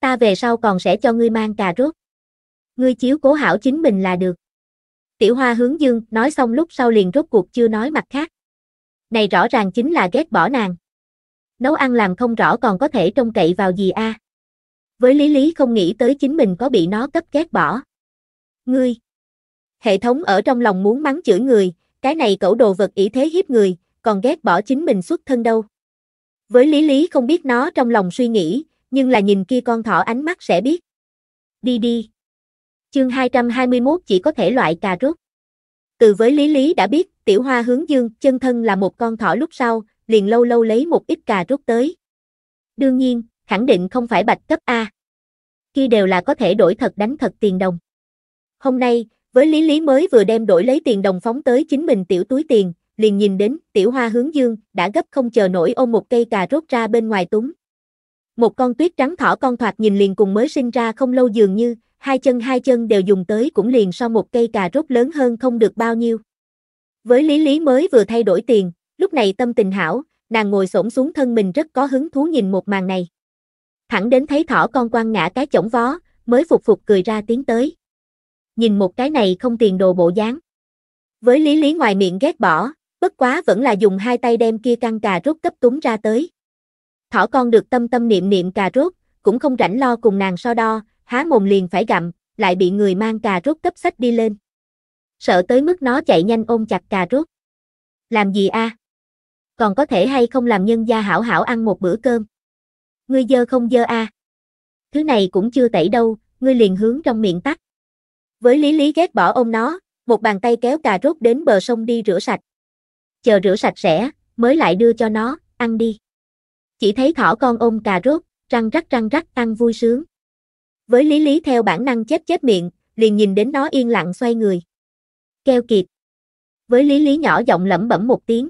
Ta về sau còn sẽ cho ngươi mang cà rốt. Ngươi chiếu cố hảo chính mình là được. Tiểu hoa hướng dương nói xong lúc sau liền rốt cuộc chưa nói mặt khác. Này rõ ràng chính là ghét bỏ nàng nấu ăn làm không rõ còn có thể trông cậy vào gì a? À? Với Lý Lý không nghĩ tới chính mình có bị nó cấp ghét bỏ. Ngươi! Hệ thống ở trong lòng muốn mắng chửi người, cái này cẩu đồ vật ý thế hiếp người, còn ghét bỏ chính mình xuất thân đâu. Với Lý Lý không biết nó trong lòng suy nghĩ, nhưng là nhìn kia con thỏ ánh mắt sẽ biết. Đi đi! Chương 221 chỉ có thể loại cà rốt. Từ với Lý Lý đã biết, Tiểu Hoa hướng dương chân thân là một con thỏ lúc sau, liền lâu lâu lấy một ít cà rút tới. Đương nhiên, khẳng định không phải bạch cấp A. Khi đều là có thể đổi thật đánh thật tiền đồng. Hôm nay, với Lý Lý mới vừa đem đổi lấy tiền đồng phóng tới chính mình tiểu túi tiền, liền nhìn đến tiểu hoa hướng dương đã gấp không chờ nổi ôm một cây cà rốt ra bên ngoài túng. Một con tuyết trắng thỏ con thoạt nhìn liền cùng mới sinh ra không lâu dường như, hai chân hai chân đều dùng tới cũng liền so một cây cà rốt lớn hơn không được bao nhiêu. Với Lý Lý mới vừa thay đổi tiền, Lúc này tâm tình hảo, nàng ngồi xổm xuống thân mình rất có hứng thú nhìn một màn này. Thẳng đến thấy thỏ con quăng ngã cái chổng vó, mới phục phục cười ra tiếng tới. Nhìn một cái này không tiền đồ bộ dáng. Với lý lý ngoài miệng ghét bỏ, bất quá vẫn là dùng hai tay đem kia căng cà rốt cấp túng ra tới. Thỏ con được tâm tâm niệm niệm cà rốt, cũng không rảnh lo cùng nàng so đo, há mồm liền phải gặm, lại bị người mang cà rốt cấp sách đi lên. Sợ tới mức nó chạy nhanh ôm chặt cà rốt. Làm gì a? À? còn có thể hay không làm nhân gia hảo hảo ăn một bữa cơm. Ngươi dơ không dơ a? À. Thứ này cũng chưa tẩy đâu, ngươi liền hướng trong miệng tắt. Với lý lý ghét bỏ ông nó, một bàn tay kéo cà rốt đến bờ sông đi rửa sạch. Chờ rửa sạch sẽ, mới lại đưa cho nó, ăn đi. Chỉ thấy thỏ con ôm cà rốt, răng rắc răng rắc ăn vui sướng. Với lý lý theo bản năng chép chép miệng, liền nhìn đến nó yên lặng xoay người. Keo kiệt. Với lý lý nhỏ giọng lẩm bẩm một tiếng.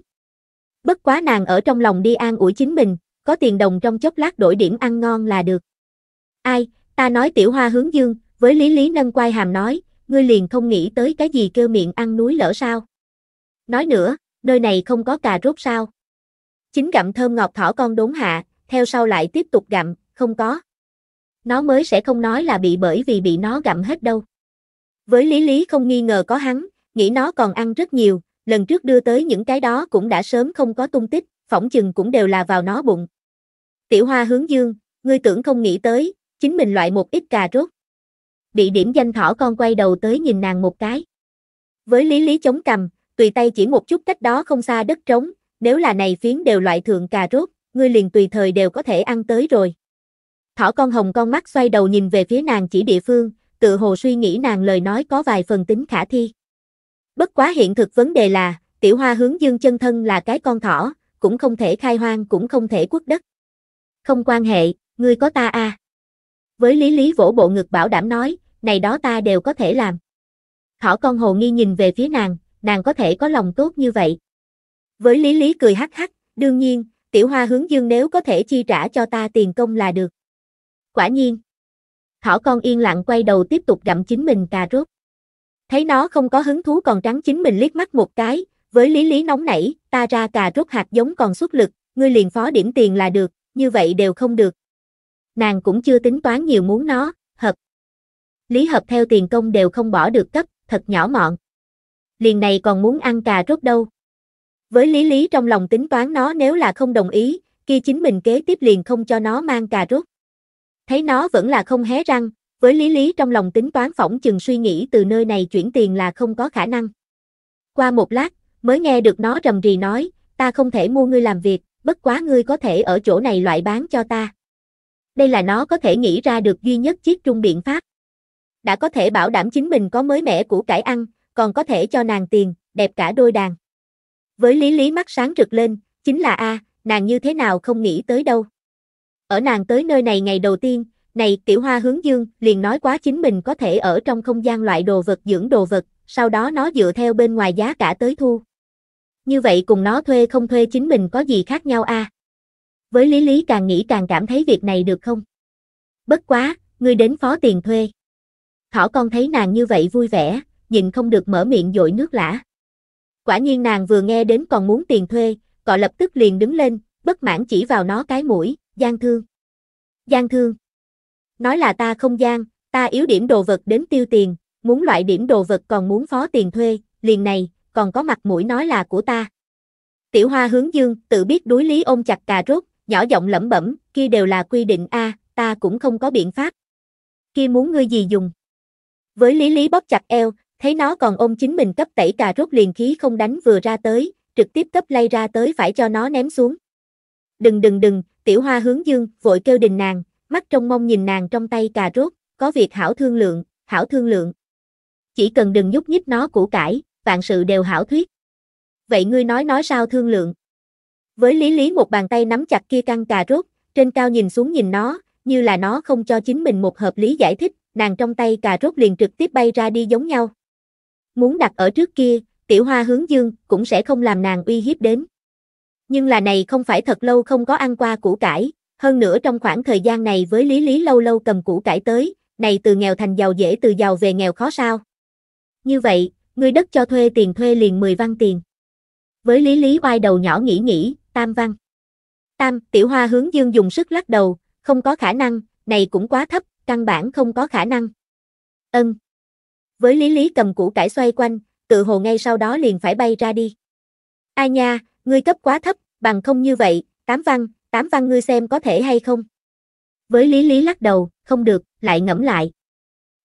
Bất quá nàng ở trong lòng đi an ủi chính mình, có tiền đồng trong chốc lát đổi điểm ăn ngon là được. Ai, ta nói tiểu hoa hướng dương, với lý lý nâng quai hàm nói, ngươi liền không nghĩ tới cái gì kêu miệng ăn núi lỡ sao. Nói nữa, nơi này không có cà rốt sao. Chính gặm thơm ngọt thỏ con đốn hạ, theo sau lại tiếp tục gặm, không có. Nó mới sẽ không nói là bị bởi vì bị nó gặm hết đâu. Với lý lý không nghi ngờ có hắn, nghĩ nó còn ăn rất nhiều, lần trước đưa tới những cái đó cũng đã sớm không có tung tích, phỏng chừng cũng đều là vào nó bụng. Tiểu hoa hướng dương, ngươi tưởng không nghĩ tới, chính mình loại một ít cà rốt. Bị điểm danh thỏ con quay đầu tới nhìn nàng một cái. Với lý lý chống cầm, tùy tay chỉ một chút cách đó không xa đất trống, nếu là này phiến đều loại thượng cà rốt, ngươi liền tùy thời đều có thể ăn tới rồi. Thỏ con hồng con mắt xoay đầu nhìn về phía nàng chỉ địa phương, tự hồ suy nghĩ nàng lời nói có vài phần tính khả thi. Bất quá hiện thực vấn đề là, tiểu hoa hướng dương chân thân là cái con thỏ, cũng không thể khai hoang cũng không thể quốc đất. Không quan hệ, ngươi có ta a. À. Với lý lý vỗ bộ ngực bảo đảm nói, này đó ta đều có thể làm. Thỏ con hồ nghi nhìn về phía nàng, nàng có thể có lòng tốt như vậy. Với lý lý cười hắc hắc, đương nhiên, tiểu hoa hướng dương nếu có thể chi trả cho ta tiền công là được. Quả nhiên. Thỏ con yên lặng quay đầu tiếp tục gặm chính mình cà rốt. Thấy nó không có hứng thú còn trắng chính mình liếc mắt một cái, với lý lý nóng nảy, ta ra cà rốt hạt giống còn xuất lực, ngươi liền phó điểm tiền là được, như vậy đều không được. Nàng cũng chưa tính toán nhiều muốn nó, hợp. Lý hợp theo tiền công đều không bỏ được cấp, thật nhỏ mọn. Liền này còn muốn ăn cà rốt đâu. Với lý lý trong lòng tính toán nó nếu là không đồng ý, kia chính mình kế tiếp liền không cho nó mang cà rốt. Thấy nó vẫn là không hé răng, với Lý Lý trong lòng tính toán phỏng chừng suy nghĩ từ nơi này chuyển tiền là không có khả năng. Qua một lát, mới nghe được nó rầm rì nói, ta không thể mua ngươi làm việc, bất quá ngươi có thể ở chỗ này loại bán cho ta. Đây là nó có thể nghĩ ra được duy nhất chiếc trung biện pháp. Đã có thể bảo đảm chính mình có mới mẻ của cải ăn, còn có thể cho nàng tiền, đẹp cả đôi đàn. Với Lý Lý mắt sáng rực lên, chính là A, nàng như thế nào không nghĩ tới đâu. Ở nàng tới nơi này ngày đầu tiên, này, tiểu hoa hướng dương, liền nói quá chính mình có thể ở trong không gian loại đồ vật dưỡng đồ vật, sau đó nó dựa theo bên ngoài giá cả tới thu. Như vậy cùng nó thuê không thuê chính mình có gì khác nhau a? À? Với lý lý càng nghĩ càng cảm thấy việc này được không? Bất quá, ngươi đến phó tiền thuê. Thỏ con thấy nàng như vậy vui vẻ, nhìn không được mở miệng dội nước lã. Quả nhiên nàng vừa nghe đến còn muốn tiền thuê, cọ lập tức liền đứng lên, bất mãn chỉ vào nó cái mũi, gian thương. Gian thương nói là ta không gian, ta yếu điểm đồ vật đến tiêu tiền, muốn loại điểm đồ vật còn muốn phó tiền thuê, liền này, còn có mặt mũi nói là của ta. Tiểu hoa hướng dương, tự biết đuối lý ôm chặt cà rốt, nhỏ giọng lẩm bẩm, kia đều là quy định a, ta cũng không có biện pháp. Kia muốn ngươi gì dùng? Với lý lý bóp chặt eo, thấy nó còn ôm chính mình cấp tẩy cà rốt liền khí không đánh vừa ra tới, trực tiếp cấp lay ra tới phải cho nó ném xuống. Đừng đừng đừng, tiểu hoa hướng dương, vội kêu đình nàng, mắt trong mong nhìn nàng trong tay cà rốt, có việc hảo thương lượng, hảo thương lượng. Chỉ cần đừng nhúc nhích nó củ cải, vạn sự đều hảo thuyết. Vậy ngươi nói nói sao thương lượng? Với lý lý một bàn tay nắm chặt kia căng cà rốt, trên cao nhìn xuống nhìn nó, như là nó không cho chính mình một hợp lý giải thích, nàng trong tay cà rốt liền trực tiếp bay ra đi giống nhau. Muốn đặt ở trước kia, tiểu hoa hướng dương cũng sẽ không làm nàng uy hiếp đến. Nhưng là này không phải thật lâu không có ăn qua củ cải, hơn nữa trong khoảng thời gian này với Lý Lý lâu lâu cầm củ cải tới, này từ nghèo thành giàu dễ từ giàu về nghèo khó sao. Như vậy, người đất cho thuê tiền thuê liền 10 văn tiền. Với Lý Lý oai đầu nhỏ nghĩ nghĩ, tam văn. Tam, tiểu hoa hướng dương dùng sức lắc đầu, không có khả năng, này cũng quá thấp, căn bản không có khả năng. Ân. Với Lý Lý cầm củ cải xoay quanh, tự hồ ngay sau đó liền phải bay ra đi. ai nha, ngươi cấp quá thấp, bằng không như vậy, tám văn, Tám văn ngươi xem có thể hay không? Với Lý Lý lắc đầu, không được, lại ngẫm lại.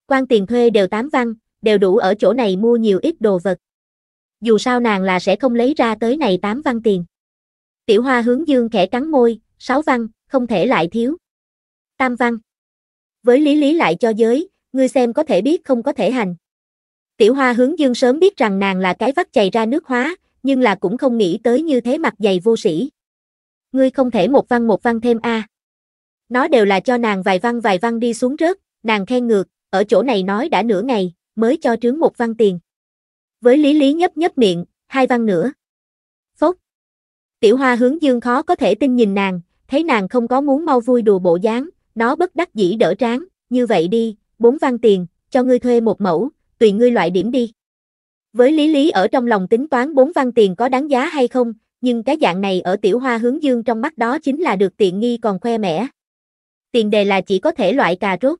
Quan tiền thuê đều tám văn, đều đủ ở chỗ này mua nhiều ít đồ vật. Dù sao nàng là sẽ không lấy ra tới này tám văn tiền. Tiểu hoa hướng dương khẽ cắn môi, sáu văn, không thể lại thiếu. Tam văn. Với Lý Lý lại cho giới, ngươi xem có thể biết không có thể hành. Tiểu hoa hướng dương sớm biết rằng nàng là cái vắt chày ra nước hóa, nhưng là cũng không nghĩ tới như thế mặt dày vô sĩ ngươi không thể một văn một văn thêm a. À. Nó đều là cho nàng vài văn vài văn đi xuống rớt, nàng khen ngược, ở chỗ này nói đã nửa ngày, mới cho trướng một văn tiền. Với Lý Lý nhấp nhấp miệng, hai văn nữa. Phốc. Tiểu Hoa hướng Dương khó có thể tin nhìn nàng, thấy nàng không có muốn mau vui đùa bộ dáng, nó bất đắc dĩ đỡ tráng, như vậy đi, bốn văn tiền, cho ngươi thuê một mẫu, tùy ngươi loại điểm đi. Với Lý Lý ở trong lòng tính toán bốn văn tiền có đáng giá hay không, nhưng cái dạng này ở tiểu hoa hướng dương trong mắt đó chính là được tiện nghi còn khoe mẽ. Tiền đề là chỉ có thể loại cà rốt.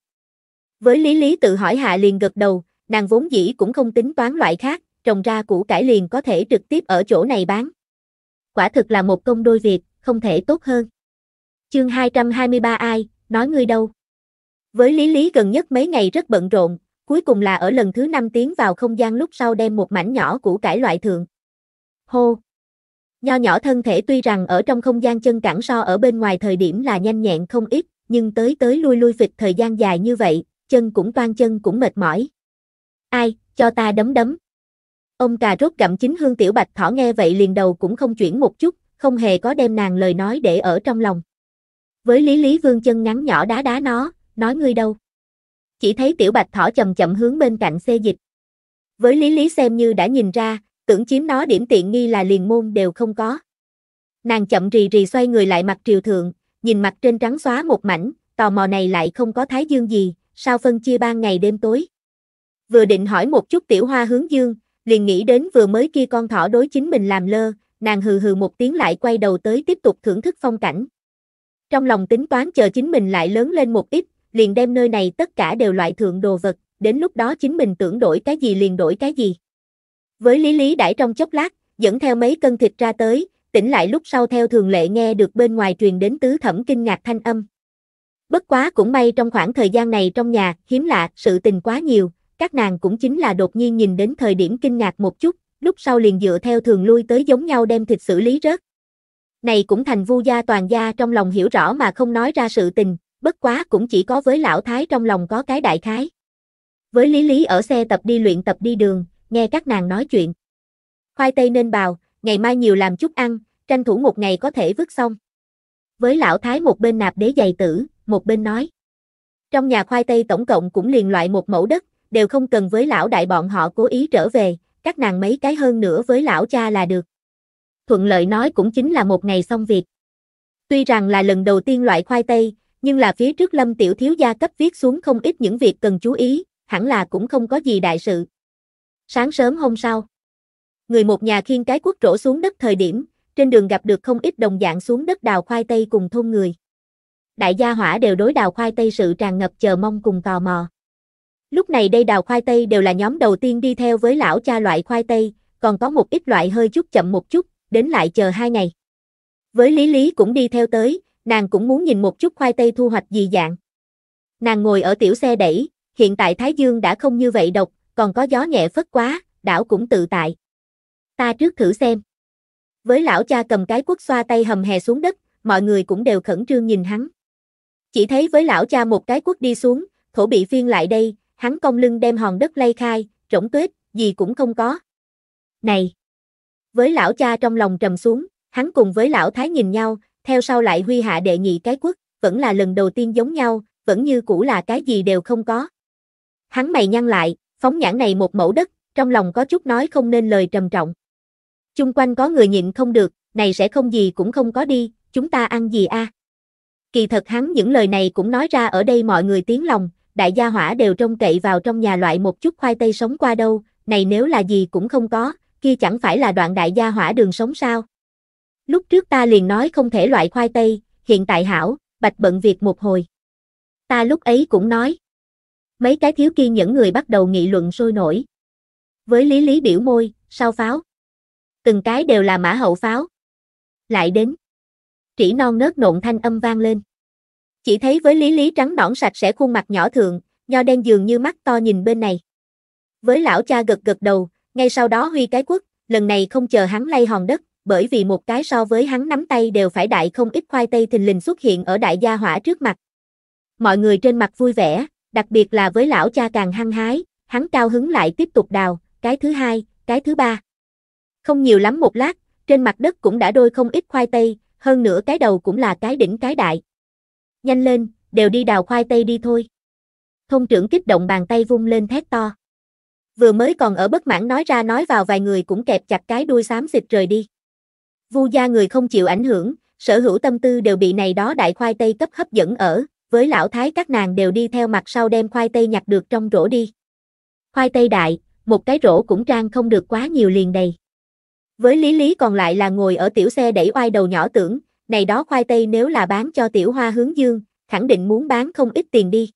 Với lý lý tự hỏi hạ liền gật đầu, nàng vốn dĩ cũng không tính toán loại khác, trồng ra củ cải liền có thể trực tiếp ở chỗ này bán. Quả thực là một công đôi việc, không thể tốt hơn. Chương 223 ai, nói ngươi đâu? Với lý lý gần nhất mấy ngày rất bận rộn, cuối cùng là ở lần thứ năm tiến vào không gian lúc sau đem một mảnh nhỏ củ cải loại thượng. Hô, Nho nhỏ thân thể tuy rằng ở trong không gian chân cẳng so ở bên ngoài thời điểm là nhanh nhẹn không ít, nhưng tới tới lui lui vịt thời gian dài như vậy, chân cũng toan chân cũng mệt mỏi. Ai, cho ta đấm đấm. Ông cà rốt gặm chính hương tiểu bạch thỏ nghe vậy liền đầu cũng không chuyển một chút, không hề có đem nàng lời nói để ở trong lòng. Với lý lý vương chân ngắn nhỏ đá đá nó, nói ngươi đâu. Chỉ thấy tiểu bạch thỏ chậm chậm hướng bên cạnh xê dịch. Với lý lý xem như đã nhìn ra, tưởng chiếm nó điểm tiện nghi là liền môn đều không có. Nàng chậm rì rì xoay người lại mặt triều thượng, nhìn mặt trên trắng xóa một mảnh, tò mò này lại không có thái dương gì, sao phân chia ban ngày đêm tối. Vừa định hỏi một chút tiểu hoa hướng dương, liền nghĩ đến vừa mới kia con thỏ đối chính mình làm lơ, nàng hừ hừ một tiếng lại quay đầu tới tiếp tục thưởng thức phong cảnh. Trong lòng tính toán chờ chính mình lại lớn lên một ít, liền đem nơi này tất cả đều loại thượng đồ vật, đến lúc đó chính mình tưởng đổi cái gì liền đổi cái gì. Với Lý Lý đãi trong chốc lát, dẫn theo mấy cân thịt ra tới, tỉnh lại lúc sau theo thường lệ nghe được bên ngoài truyền đến tứ thẩm kinh ngạc thanh âm. Bất quá cũng may trong khoảng thời gian này trong nhà, hiếm lạ, sự tình quá nhiều, các nàng cũng chính là đột nhiên nhìn đến thời điểm kinh ngạc một chút, lúc sau liền dựa theo thường lui tới giống nhau đem thịt xử lý rớt. Này cũng thành vu gia toàn gia trong lòng hiểu rõ mà không nói ra sự tình, bất quá cũng chỉ có với lão thái trong lòng có cái đại khái. Với Lý Lý ở xe tập đi luyện tập đi đường, nghe các nàng nói chuyện. Khoai tây nên bào, ngày mai nhiều làm chút ăn, tranh thủ một ngày có thể vứt xong. Với lão thái một bên nạp đế giày tử, một bên nói. Trong nhà khoai tây tổng cộng cũng liền loại một mẫu đất, đều không cần với lão đại bọn họ cố ý trở về, các nàng mấy cái hơn nữa với lão cha là được. Thuận lợi nói cũng chính là một ngày xong việc. Tuy rằng là lần đầu tiên loại khoai tây, nhưng là phía trước lâm tiểu thiếu gia cấp viết xuống không ít những việc cần chú ý, hẳn là cũng không có gì đại sự. Sáng sớm hôm sau, người một nhà khiêng cái cuốc rổ xuống đất thời điểm, trên đường gặp được không ít đồng dạng xuống đất đào khoai tây cùng thôn người. Đại gia hỏa đều đối đào khoai tây sự tràn ngập chờ mong cùng tò mò. Lúc này đây đào khoai tây đều là nhóm đầu tiên đi theo với lão cha loại khoai tây, còn có một ít loại hơi chút chậm một chút, đến lại chờ hai ngày. Với Lý Lý cũng đi theo tới, nàng cũng muốn nhìn một chút khoai tây thu hoạch gì dạng. Nàng ngồi ở tiểu xe đẩy, hiện tại Thái Dương đã không như vậy độc, còn có gió nhẹ phất quá, đảo cũng tự tại. Ta trước thử xem. Với lão cha cầm cái quốc xoa tay hầm hè xuống đất, mọi người cũng đều khẩn trương nhìn hắn. Chỉ thấy với lão cha một cái quốc đi xuống, thổ bị phiên lại đây, hắn cong lưng đem hòn đất lay khai, rỗng tuyết, gì cũng không có. Này! Với lão cha trong lòng trầm xuống, hắn cùng với lão thái nhìn nhau, theo sau lại huy hạ đệ nhị cái quốc, vẫn là lần đầu tiên giống nhau, vẫn như cũ là cái gì đều không có. Hắn mày nhăn lại, phóng nhãn này một mẫu đất, trong lòng có chút nói không nên lời trầm trọng. Chung quanh có người nhịn không được, này sẽ không gì cũng không có đi, chúng ta ăn gì a? Kỳ thật hắn những lời này cũng nói ra ở đây mọi người tiếng lòng, đại gia hỏa đều trông cậy vào trong nhà loại một chút khoai tây sống qua đâu, này nếu là gì cũng không có, kia chẳng phải là đoạn đại gia hỏa đường sống sao. Lúc trước ta liền nói không thể loại khoai tây, hiện tại hảo, bạch bận việc một hồi. Ta lúc ấy cũng nói. Mấy cái thiếu kiên những người bắt đầu nghị luận sôi nổi. Với lý lý biểu môi, sao pháo? Từng cái đều là mã hậu pháo. Lại đến. Trĩ non nớt nộn thanh âm vang lên. Chỉ thấy với lý lý trắng nõn sạch sẽ khuôn mặt nhỏ thường nho đen dường như mắt to nhìn bên này. Với lão cha gật gật đầu, ngay sau đó huy cái quất, lần này không chờ hắn lay hòn đất, bởi vì một cái so với hắn nắm tay đều phải đại không ít khoai tây thình lình xuất hiện ở đại gia hỏa trước mặt. Mọi người trên mặt vui vẻ, đặc biệt là với lão cha càng hăng hái, hắn cao hứng lại tiếp tục đào, cái thứ hai, cái thứ ba. Không nhiều lắm một lát, trên mặt đất cũng đã đôi không ít khoai tây, hơn nữa cái đầu cũng là cái đỉnh cái đại. Nhanh lên, đều đi đào khoai tây đi thôi. Thôn trưởng kích động bàn tay vung lên thét to. Vừa mới còn ở bất mãn nói ra nói vào vài người cũng kẹp chặt cái đuôi xám xịt rời đi. Vu gia người không chịu ảnh hưởng, sở hữu tâm tư đều bị này đó đại khoai tây cấp hấp dẫn ở, với lão thái các nàng đều đi theo mặt sau đem khoai tây nhặt được trong rổ đi. Khoai tây đại, một cái rổ cũng trang không được quá nhiều liền đầy. Với Lý Lý còn lại là ngồi ở tiểu xe đẩy oai đầu nhỏ tưởng, này đó khoai tây nếu là bán cho tiểu hoa hướng dương, khẳng định muốn bán không ít tiền đi.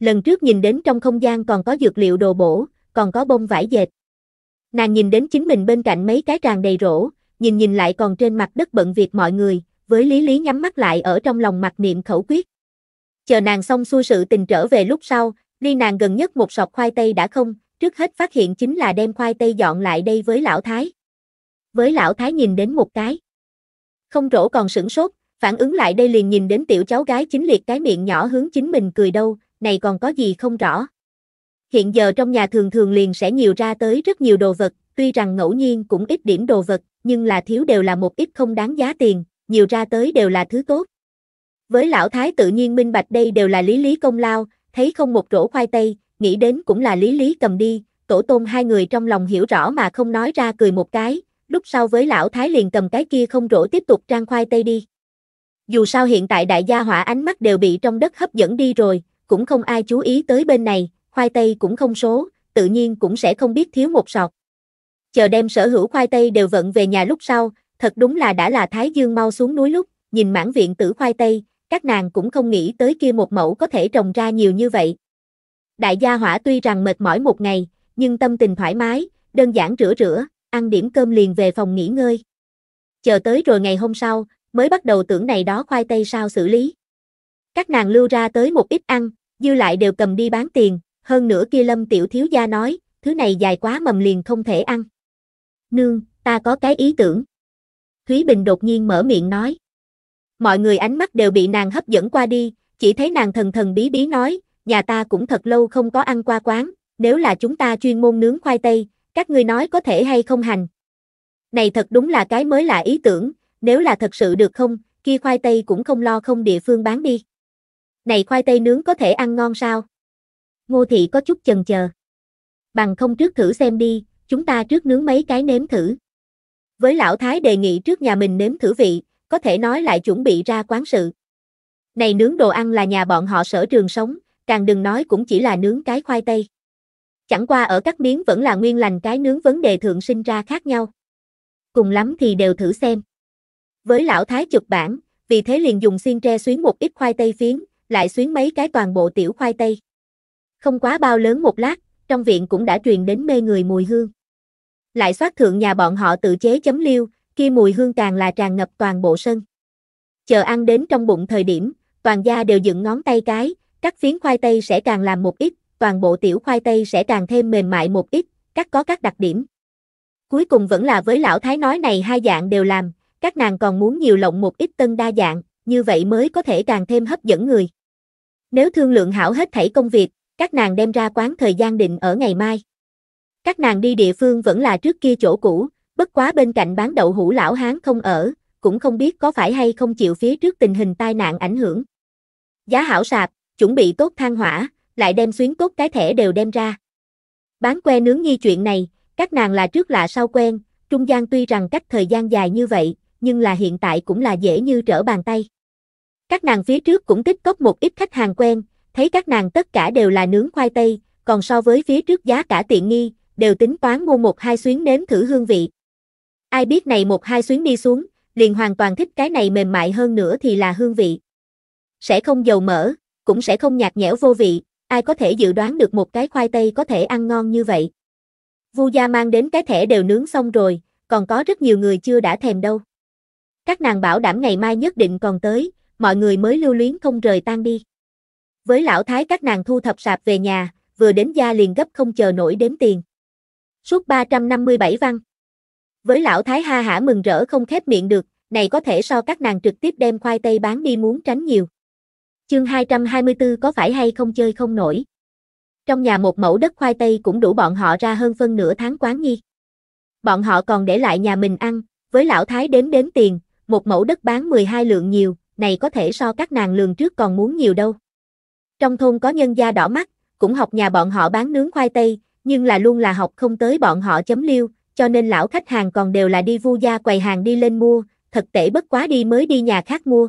Lần trước nhìn đến trong không gian còn có dược liệu đồ bổ, còn có bông vải dệt. Nàng nhìn đến chính mình bên cạnh mấy cái tràn đầy rổ, nhìn nhìn lại còn trên mặt đất bận việc mọi người, với Lý Lý nhắm mắt lại ở trong lòng mặt niệm khẩu quyết chờ nàng xong xuôi sự tình trở về lúc sau, ly nàng gần nhất một sọt khoai tây đã không, trước hết phát hiện chính là đem khoai tây dọn lại đây với lão thái. Với lão thái nhìn đến một cái. Không rỗ còn sửng sốt, phản ứng lại đây liền nhìn đến tiểu cháu gái chính liệt cái miệng nhỏ hướng chính mình cười đâu, này còn có gì không rõ. Hiện giờ trong nhà thường thường liền sẽ nhiều ra tới rất nhiều đồ vật, tuy rằng ngẫu nhiên cũng ít điểm đồ vật, nhưng là thiếu đều là một ít không đáng giá tiền, nhiều ra tới đều là thứ tốt. Với lão thái tự nhiên minh bạch đây đều là lý lý công lao, thấy không một rổ khoai tây, nghĩ đến cũng là lý lý cầm đi, tổ tôn hai người trong lòng hiểu rõ mà không nói ra cười một cái, lúc sau với lão thái liền cầm cái kia không rổ tiếp tục trang khoai tây đi. Dù sao hiện tại đại gia hỏa ánh mắt đều bị trong đất hấp dẫn đi rồi, cũng không ai chú ý tới bên này, khoai tây cũng không số, tự nhiên cũng sẽ không biết thiếu một sọt. Chờ đem sở hữu khoai tây đều vận về nhà lúc sau, thật đúng là đã là Thái Dương mau xuống núi lúc, nhìn mãn viện tử khoai tây, các nàng cũng không nghĩ tới kia một mẫu có thể trồng ra nhiều như vậy. Đại gia hỏa tuy rằng mệt mỏi một ngày, nhưng tâm tình thoải mái, đơn giản rửa rửa, ăn điểm cơm liền về phòng nghỉ ngơi. Chờ tới rồi ngày hôm sau, mới bắt đầu tưởng này đó khoai tây sao xử lý. Các nàng lưu ra tới một ít ăn, dư lại đều cầm đi bán tiền, hơn nữa kia lâm tiểu thiếu gia nói, thứ này dài quá mầm liền không thể ăn. Nương, ta có cái ý tưởng. Thúy Bình đột nhiên mở miệng nói mọi người ánh mắt đều bị nàng hấp dẫn qua đi, chỉ thấy nàng thần thần bí bí nói, nhà ta cũng thật lâu không có ăn qua quán, nếu là chúng ta chuyên môn nướng khoai tây, các ngươi nói có thể hay không hành. Này thật đúng là cái mới là ý tưởng, nếu là thật sự được không, kia khoai tây cũng không lo không địa phương bán đi. Này khoai tây nướng có thể ăn ngon sao? Ngô thị có chút chần chờ. Bằng không trước thử xem đi, chúng ta trước nướng mấy cái nếm thử. Với lão thái đề nghị trước nhà mình nếm thử vị, có thể nói lại chuẩn bị ra quán sự. Này nướng đồ ăn là nhà bọn họ sở trường sống, càng đừng nói cũng chỉ là nướng cái khoai tây. Chẳng qua ở các miếng vẫn là nguyên lành cái nướng vấn đề thượng sinh ra khác nhau. Cùng lắm thì đều thử xem. Với lão thái chụp bản, vì thế liền dùng xiên tre xuyến một ít khoai tây phiến, lại xuyến mấy cái toàn bộ tiểu khoai tây. Không quá bao lớn một lát, trong viện cũng đã truyền đến mê người mùi hương. Lại soát thượng nhà bọn họ tự chế chấm liêu, kia mùi hương càng là tràn ngập toàn bộ sân. Chờ ăn đến trong bụng thời điểm, toàn gia đều dựng ngón tay cái, các phiến khoai tây sẽ càng làm một ít, toàn bộ tiểu khoai tây sẽ càng thêm mềm mại một ít, các có các đặc điểm. Cuối cùng vẫn là với lão thái nói này hai dạng đều làm, các nàng còn muốn nhiều lộng một ít tân đa dạng, như vậy mới có thể càng thêm hấp dẫn người. Nếu thương lượng hảo hết thảy công việc, các nàng đem ra quán thời gian định ở ngày mai. Các nàng đi địa phương vẫn là trước kia chỗ cũ, Bất quá bên cạnh bán đậu hũ lão hán không ở, cũng không biết có phải hay không chịu phía trước tình hình tai nạn ảnh hưởng. Giá hảo sạp, chuẩn bị tốt than hỏa, lại đem xuyến tốt cái thẻ đều đem ra. Bán que nướng nhi chuyện này, các nàng là trước lạ sau quen, trung gian tuy rằng cách thời gian dài như vậy, nhưng là hiện tại cũng là dễ như trở bàn tay. Các nàng phía trước cũng tích cốc một ít khách hàng quen, thấy các nàng tất cả đều là nướng khoai tây, còn so với phía trước giá cả tiện nghi, đều tính toán mua một hai xuyến nếm thử hương vị. Ai biết này một hai xuyến đi xuống, liền hoàn toàn thích cái này mềm mại hơn nữa thì là hương vị. Sẽ không dầu mỡ, cũng sẽ không nhạt nhẽo vô vị, ai có thể dự đoán được một cái khoai tây có thể ăn ngon như vậy. Vu gia mang đến cái thẻ đều nướng xong rồi, còn có rất nhiều người chưa đã thèm đâu. Các nàng bảo đảm ngày mai nhất định còn tới, mọi người mới lưu luyến không rời tan đi. Với lão thái các nàng thu thập sạp về nhà, vừa đến gia liền gấp không chờ nổi đếm tiền. Suốt 357 văn. Với lão thái ha hả mừng rỡ không khép miệng được, này có thể so các nàng trực tiếp đem khoai tây bán đi muốn tránh nhiều. Chương 224 có phải hay không chơi không nổi. Trong nhà một mẫu đất khoai tây cũng đủ bọn họ ra hơn phân nửa tháng quán nhi. Bọn họ còn để lại nhà mình ăn, với lão thái đếm đếm tiền, một mẫu đất bán 12 lượng nhiều, này có thể so các nàng lường trước còn muốn nhiều đâu. Trong thôn có nhân gia đỏ mắt, cũng học nhà bọn họ bán nướng khoai tây, nhưng là luôn là học không tới bọn họ chấm liêu, cho nên lão khách hàng còn đều là đi vu gia quầy hàng đi lên mua, thật tệ bất quá đi mới đi nhà khác mua.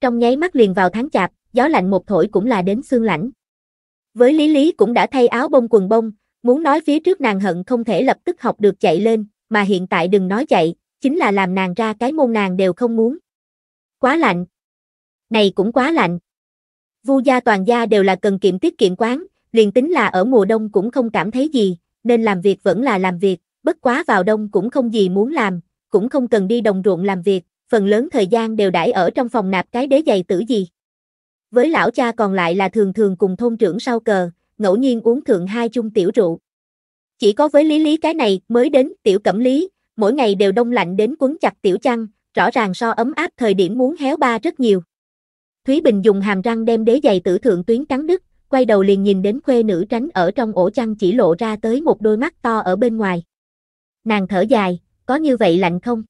Trong nháy mắt liền vào tháng chạp, gió lạnh một thổi cũng là đến xương lạnh. Với Lý Lý cũng đã thay áo bông quần bông, muốn nói phía trước nàng hận không thể lập tức học được chạy lên, mà hiện tại đừng nói chạy, chính là làm nàng ra cái môn nàng đều không muốn. Quá lạnh. Này cũng quá lạnh. Vu gia toàn gia đều là cần kiệm tiết kiệm quán, liền tính là ở mùa đông cũng không cảm thấy gì, nên làm việc vẫn là làm việc, bất quá vào đông cũng không gì muốn làm, cũng không cần đi đồng ruộng làm việc, phần lớn thời gian đều đãi ở trong phòng nạp cái đế giày tử gì. Với lão cha còn lại là thường thường cùng thôn trưởng sau cờ, ngẫu nhiên uống thượng hai chung tiểu rượu. Chỉ có với lý lý cái này mới đến tiểu cẩm lý, mỗi ngày đều đông lạnh đến cuốn chặt tiểu chăn, rõ ràng so ấm áp thời điểm muốn héo ba rất nhiều. Thúy Bình dùng hàm răng đem đế giày tử thượng tuyến cắn đứt, quay đầu liền nhìn đến khuê nữ tránh ở trong ổ chăn chỉ lộ ra tới một đôi mắt to ở bên ngoài nàng thở dài, có như vậy lạnh không?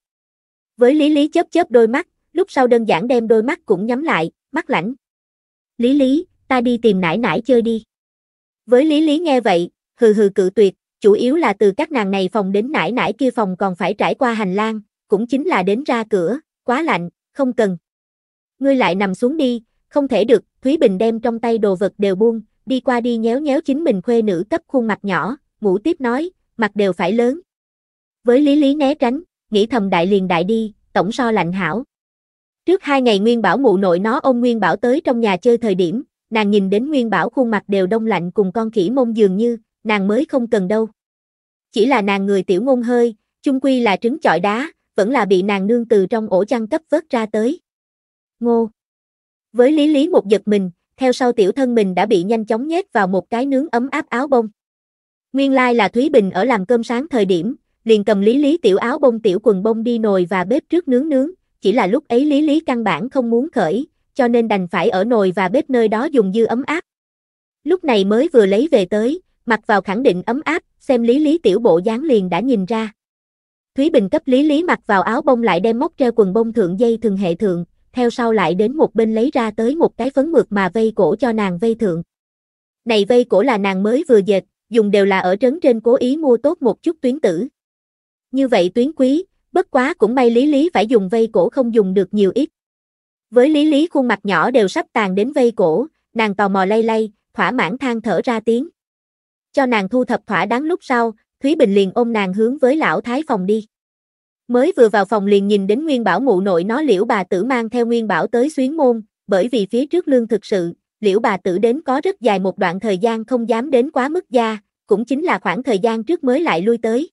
Với Lý Lý chớp chớp đôi mắt, lúc sau đơn giản đem đôi mắt cũng nhắm lại, mắt lạnh. Lý Lý, ta đi tìm nãi nãi chơi đi. Với Lý Lý nghe vậy, hừ hừ cự tuyệt, chủ yếu là từ các nàng này phòng đến nãi nãi kia phòng còn phải trải qua hành lang, cũng chính là đến ra cửa, quá lạnh, không cần. Ngươi lại nằm xuống đi, không thể được, Thúy Bình đem trong tay đồ vật đều buông, đi qua đi nhéo nhéo chính mình khuê nữ cấp khuôn mặt nhỏ, ngủ tiếp nói, mặt đều phải lớn, với lý lý né tránh, nghĩ thầm đại liền đại đi, tổng so lạnh hảo. Trước hai ngày Nguyên Bảo mụ nội nó ôm Nguyên Bảo tới trong nhà chơi thời điểm, nàng nhìn đến Nguyên Bảo khuôn mặt đều đông lạnh cùng con khỉ mông dường như, nàng mới không cần đâu. Chỉ là nàng người tiểu ngôn hơi, chung quy là trứng chọi đá, vẫn là bị nàng nương từ trong ổ chăn cấp vớt ra tới. Ngô. Với lý lý một giật mình, theo sau tiểu thân mình đã bị nhanh chóng nhét vào một cái nướng ấm áp áo bông. Nguyên lai là Thúy Bình ở làm cơm sáng thời điểm, liền cầm Lý Lý tiểu áo bông tiểu quần bông đi nồi và bếp trước nướng nướng, chỉ là lúc ấy Lý Lý căn bản không muốn khởi, cho nên đành phải ở nồi và bếp nơi đó dùng dư ấm áp. Lúc này mới vừa lấy về tới, mặc vào khẳng định ấm áp, xem Lý Lý tiểu bộ dáng liền đã nhìn ra. Thúy Bình cấp Lý Lý mặc vào áo bông lại đem móc treo quần bông thượng dây thường hệ thượng, theo sau lại đến một bên lấy ra tới một cái phấn mượt mà vây cổ cho nàng vây thượng. Này vây cổ là nàng mới vừa dệt, dùng đều là ở trấn trên cố ý mua tốt một chút tuyến tử như vậy tuyến quý, bất quá cũng may Lý Lý phải dùng vây cổ không dùng được nhiều ít. Với Lý Lý khuôn mặt nhỏ đều sắp tàn đến vây cổ, nàng tò mò lay lay, thỏa mãn than thở ra tiếng. Cho nàng thu thập thỏa đáng lúc sau, Thúy Bình liền ôm nàng hướng với lão thái phòng đi. Mới vừa vào phòng liền nhìn đến Nguyên Bảo mụ nội nó liễu bà tử mang theo Nguyên Bảo tới xuyến môn, bởi vì phía trước lương thực sự, liễu bà tử đến có rất dài một đoạn thời gian không dám đến quá mức gia, cũng chính là khoảng thời gian trước mới lại lui tới.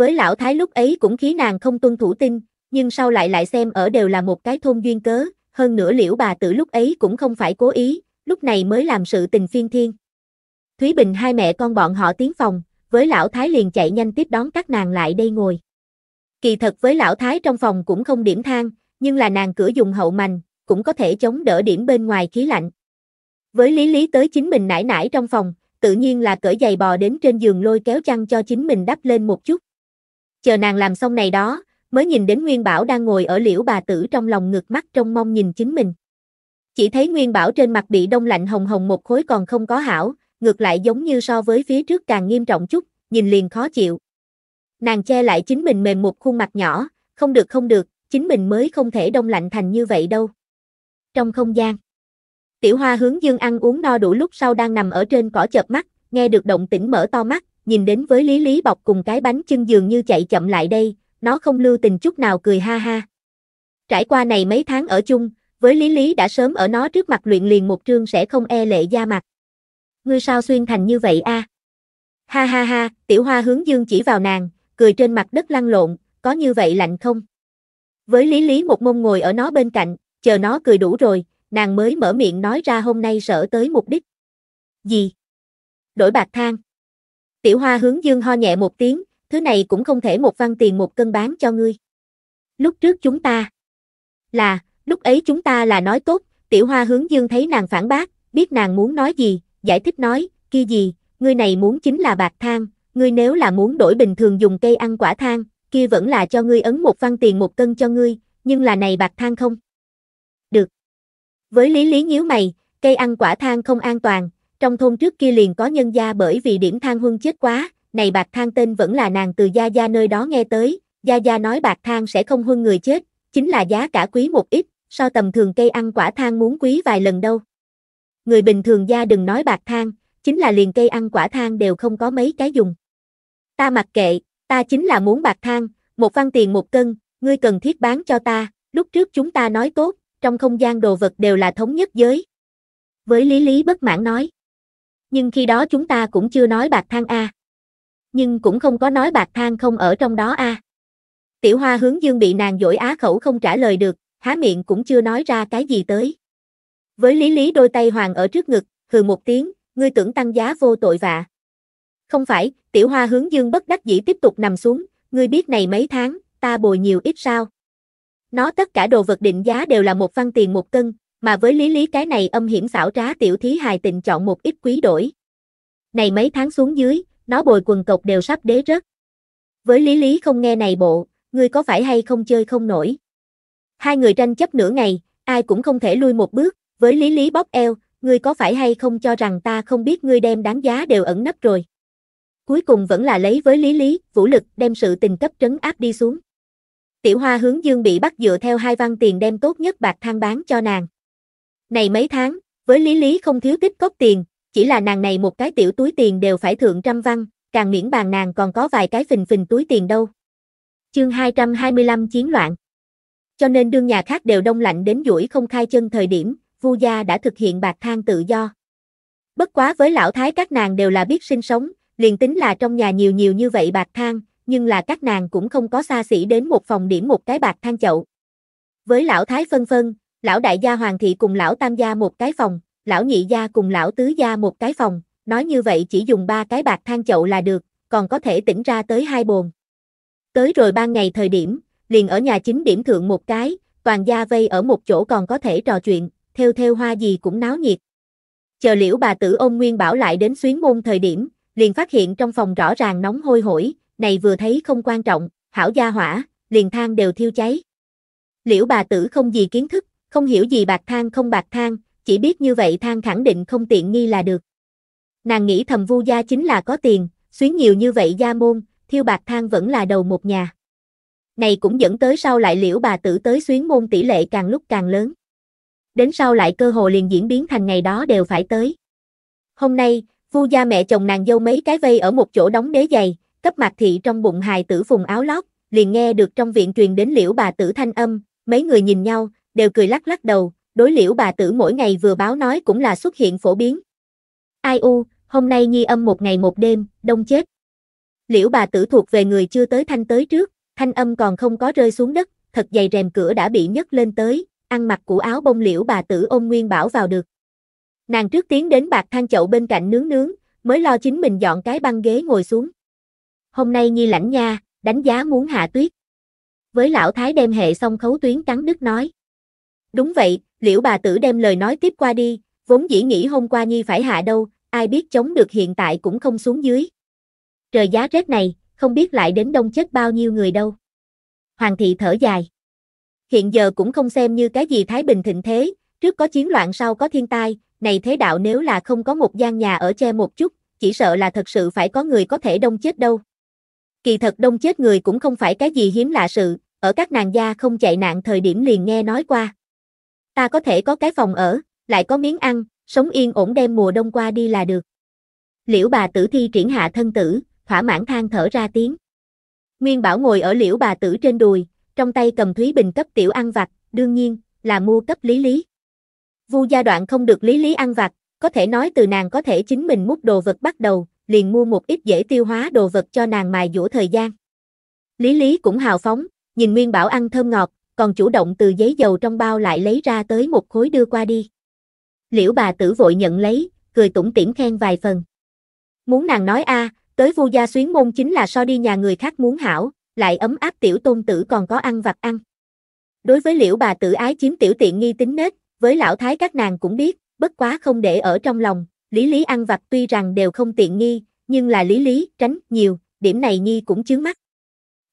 Với lão thái lúc ấy cũng khí nàng không tuân thủ tin, nhưng sau lại lại xem ở đều là một cái thôn duyên cớ, hơn nữa liễu bà tử lúc ấy cũng không phải cố ý, lúc này mới làm sự tình phiên thiên. Thúy Bình hai mẹ con bọn họ tiến phòng, với lão thái liền chạy nhanh tiếp đón các nàng lại đây ngồi. Kỳ thật với lão thái trong phòng cũng không điểm thang, nhưng là nàng cửa dùng hậu mành, cũng có thể chống đỡ điểm bên ngoài khí lạnh. Với lý lý tới chính mình nải nải trong phòng, tự nhiên là cởi giày bò đến trên giường lôi kéo chăn cho chính mình đắp lên một chút chờ nàng làm xong này đó, mới nhìn đến Nguyên Bảo đang ngồi ở liễu bà tử trong lòng ngực mắt trong mong nhìn chính mình. Chỉ thấy Nguyên Bảo trên mặt bị đông lạnh hồng hồng một khối còn không có hảo, ngược lại giống như so với phía trước càng nghiêm trọng chút, nhìn liền khó chịu. Nàng che lại chính mình mềm một khuôn mặt nhỏ, không được không được, chính mình mới không thể đông lạnh thành như vậy đâu. Trong không gian, Tiểu Hoa hướng Dương ăn uống no đủ lúc sau đang nằm ở trên cỏ chợp mắt, nghe được động tĩnh mở to mắt, nhìn đến với Lý Lý bọc cùng cái bánh chưng dường như chạy chậm lại đây, nó không lưu tình chút nào cười ha ha. Trải qua này mấy tháng ở chung, với Lý Lý đã sớm ở nó trước mặt luyện liền một trương sẽ không e lệ da mặt. Ngươi sao xuyên thành như vậy a? Ha ha ha, tiểu hoa hướng dương chỉ vào nàng, cười trên mặt đất lăn lộn, có như vậy lạnh không? Với Lý Lý một mông ngồi ở nó bên cạnh, chờ nó cười đủ rồi, nàng mới mở miệng nói ra hôm nay sở tới mục đích. Gì? Đổi bạc thang. Tiểu hoa hướng dương ho nhẹ một tiếng, thứ này cũng không thể một văn tiền một cân bán cho ngươi. Lúc trước chúng ta là, lúc ấy chúng ta là nói tốt, tiểu hoa hướng dương thấy nàng phản bác, biết nàng muốn nói gì, giải thích nói, kia gì, ngươi này muốn chính là bạc thang, ngươi nếu là muốn đổi bình thường dùng cây ăn quả thang, kia vẫn là cho ngươi ấn một văn tiền một cân cho ngươi, nhưng là này bạc thang không. Được. Với lý lý nhíu mày, cây ăn quả thang không an toàn, trong thôn trước kia liền có nhân gia bởi vì điểm thang huân chết quá, này bạc thang tên vẫn là nàng từ Gia Gia nơi đó nghe tới, Gia Gia nói bạc thang sẽ không huân người chết, chính là giá cả quý một ít, so tầm thường cây ăn quả thang muốn quý vài lần đâu. Người bình thường Gia đừng nói bạc thang, chính là liền cây ăn quả thang đều không có mấy cái dùng. Ta mặc kệ, ta chính là muốn bạc thang, một văn tiền một cân, ngươi cần thiết bán cho ta, lúc trước chúng ta nói tốt, trong không gian đồ vật đều là thống nhất giới. Với Lý Lý bất mãn nói nhưng khi đó chúng ta cũng chưa nói bạc thang A. Nhưng cũng không có nói bạc thang không ở trong đó A. Tiểu hoa hướng dương bị nàng dỗi á khẩu không trả lời được, há miệng cũng chưa nói ra cái gì tới. Với lý lý đôi tay hoàng ở trước ngực, hừ một tiếng, ngươi tưởng tăng giá vô tội vạ. Không phải, tiểu hoa hướng dương bất đắc dĩ tiếp tục nằm xuống, ngươi biết này mấy tháng, ta bồi nhiều ít sao. Nó tất cả đồ vật định giá đều là một văn tiền một cân, mà với lý lý cái này âm hiểm xảo trá tiểu thí hài tình chọn một ít quý đổi. Này mấy tháng xuống dưới, nó bồi quần cộc đều sắp đế rớt. Với lý lý không nghe này bộ, ngươi có phải hay không chơi không nổi. Hai người tranh chấp nửa ngày, ai cũng không thể lui một bước, với lý lý bóp eo, ngươi có phải hay không cho rằng ta không biết ngươi đem đáng giá đều ẩn nấp rồi. Cuối cùng vẫn là lấy với lý lý, vũ lực đem sự tình cấp trấn áp đi xuống. Tiểu hoa hướng dương bị bắt dựa theo hai văn tiền đem tốt nhất bạc thang bán cho nàng. Này mấy tháng, với Lý Lý không thiếu tích cóp tiền, chỉ là nàng này một cái tiểu túi tiền đều phải thượng trăm văn, càng miễn bàn nàng còn có vài cái phình phình túi tiền đâu. Chương 225 Chiến loạn Cho nên đương nhà khác đều đông lạnh đến duỗi không khai chân thời điểm, Vu gia đã thực hiện bạc thang tự do. Bất quá với lão thái các nàng đều là biết sinh sống, liền tính là trong nhà nhiều nhiều như vậy bạc thang, nhưng là các nàng cũng không có xa xỉ đến một phòng điểm một cái bạc thang chậu. Với lão thái phân phân, lão đại gia hoàng thị cùng lão tam gia một cái phòng, lão nhị gia cùng lão tứ gia một cái phòng, nói như vậy chỉ dùng ba cái bạc than chậu là được, còn có thể tỉnh ra tới hai bồn. Tới rồi ban ngày thời điểm, liền ở nhà chính điểm thượng một cái, toàn gia vây ở một chỗ còn có thể trò chuyện, theo theo hoa gì cũng náo nhiệt. Chờ liễu bà tử ôn nguyên bảo lại đến xuyến môn thời điểm, liền phát hiện trong phòng rõ ràng nóng hôi hổi, này vừa thấy không quan trọng, hảo gia hỏa, liền than đều thiêu cháy. Liễu bà tử không gì kiến thức, không hiểu gì bạc thang không bạc thang, chỉ biết như vậy thang khẳng định không tiện nghi là được. Nàng nghĩ thầm vu gia chính là có tiền, xuyến nhiều như vậy gia môn, thiêu bạc thang vẫn là đầu một nhà. Này cũng dẫn tới sau lại liễu bà tử tới xuyến môn tỷ lệ càng lúc càng lớn. Đến sau lại cơ hồ liền diễn biến thành ngày đó đều phải tới. Hôm nay, vu gia mẹ chồng nàng dâu mấy cái vây ở một chỗ đóng đế giày, cấp mặt thị trong bụng hài tử phùng áo lót, liền nghe được trong viện truyền đến liễu bà tử thanh âm, mấy người nhìn nhau, đều cười lắc lắc đầu, đối liễu bà tử mỗi ngày vừa báo nói cũng là xuất hiện phổ biến. Ai u, hôm nay nhi âm một ngày một đêm, đông chết. Liễu bà tử thuộc về người chưa tới thanh tới trước, thanh âm còn không có rơi xuống đất, thật dày rèm cửa đã bị nhấc lên tới, ăn mặc của áo bông liễu bà tử ôm nguyên bảo vào được. Nàng trước tiến đến bạc than chậu bên cạnh nướng nướng, mới lo chính mình dọn cái băng ghế ngồi xuống. Hôm nay nhi lãnh nha, đánh giá muốn hạ tuyết. Với lão thái đem hệ xong khấu tuyến cắn đứt nói. Đúng vậy, liễu bà tử đem lời nói tiếp qua đi, vốn dĩ nghĩ hôm qua Nhi phải hạ đâu, ai biết chống được hiện tại cũng không xuống dưới. Trời giá rét này, không biết lại đến đông chết bao nhiêu người đâu. Hoàng thị thở dài. Hiện giờ cũng không xem như cái gì Thái Bình thịnh thế, trước có chiến loạn sau có thiên tai, này thế đạo nếu là không có một gian nhà ở che một chút, chỉ sợ là thật sự phải có người có thể đông chết đâu. Kỳ thật đông chết người cũng không phải cái gì hiếm lạ sự, ở các nàng gia không chạy nạn thời điểm liền nghe nói qua. Ta có thể có cái phòng ở, lại có miếng ăn, sống yên ổn đem mùa đông qua đi là được. Liễu bà tử thi triển hạ thân tử, thỏa mãn than thở ra tiếng. Nguyên Bảo ngồi ở liễu bà tử trên đùi, trong tay cầm Thúy Bình cấp tiểu ăn vặt, đương nhiên, là mua cấp lý lý. Vu gia đoạn không được lý lý ăn vặt, có thể nói từ nàng có thể chính mình múc đồ vật bắt đầu, liền mua một ít dễ tiêu hóa đồ vật cho nàng mài dũa thời gian. Lý lý cũng hào phóng, nhìn Nguyên Bảo ăn thơm ngọt, còn chủ động từ giấy dầu trong bao lại lấy ra tới một khối đưa qua đi. Liễu bà tử vội nhận lấy, cười tủm tỉm khen vài phần. Muốn nàng nói a, tới vu gia xuyến môn chính là so đi nhà người khác muốn hảo, lại ấm áp tiểu tôn tử còn có ăn vặt ăn. Đối với liễu bà tử ái chiếm tiểu tiện nghi tính nết, với lão thái các nàng cũng biết, bất quá không để ở trong lòng, lý lý ăn vặt tuy rằng đều không tiện nghi, nhưng là lý lý, tránh, nhiều, điểm này nhi cũng chướng mắt.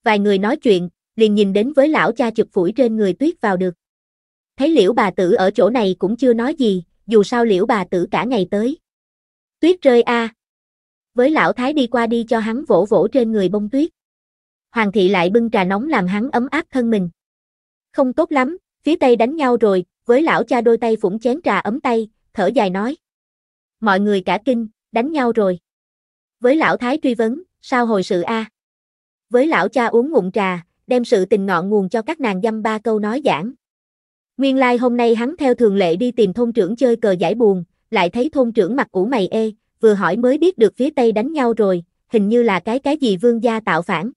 Vài người nói chuyện, liền nhìn đến với lão cha chụp phủi trên người tuyết vào được. Thấy liễu bà tử ở chỗ này cũng chưa nói gì, dù sao liễu bà tử cả ngày tới. Tuyết rơi a. À. Với lão thái đi qua đi cho hắn vỗ vỗ trên người bông tuyết. Hoàng thị lại bưng trà nóng làm hắn ấm áp thân mình. Không tốt lắm, phía tây đánh nhau rồi, với lão cha đôi tay phủng chén trà ấm tay, thở dài nói. Mọi người cả kinh, đánh nhau rồi. Với lão thái truy vấn, sao hồi sự a? À? Với lão cha uống ngụm trà, đem sự tình ngọn nguồn cho các nàng dăm ba câu nói giảng. Nguyên lai like hôm nay hắn theo thường lệ đi tìm thôn trưởng chơi cờ giải buồn, lại thấy thôn trưởng mặt cũ mày ê, vừa hỏi mới biết được phía Tây đánh nhau rồi, hình như là cái cái gì vương gia tạo phản.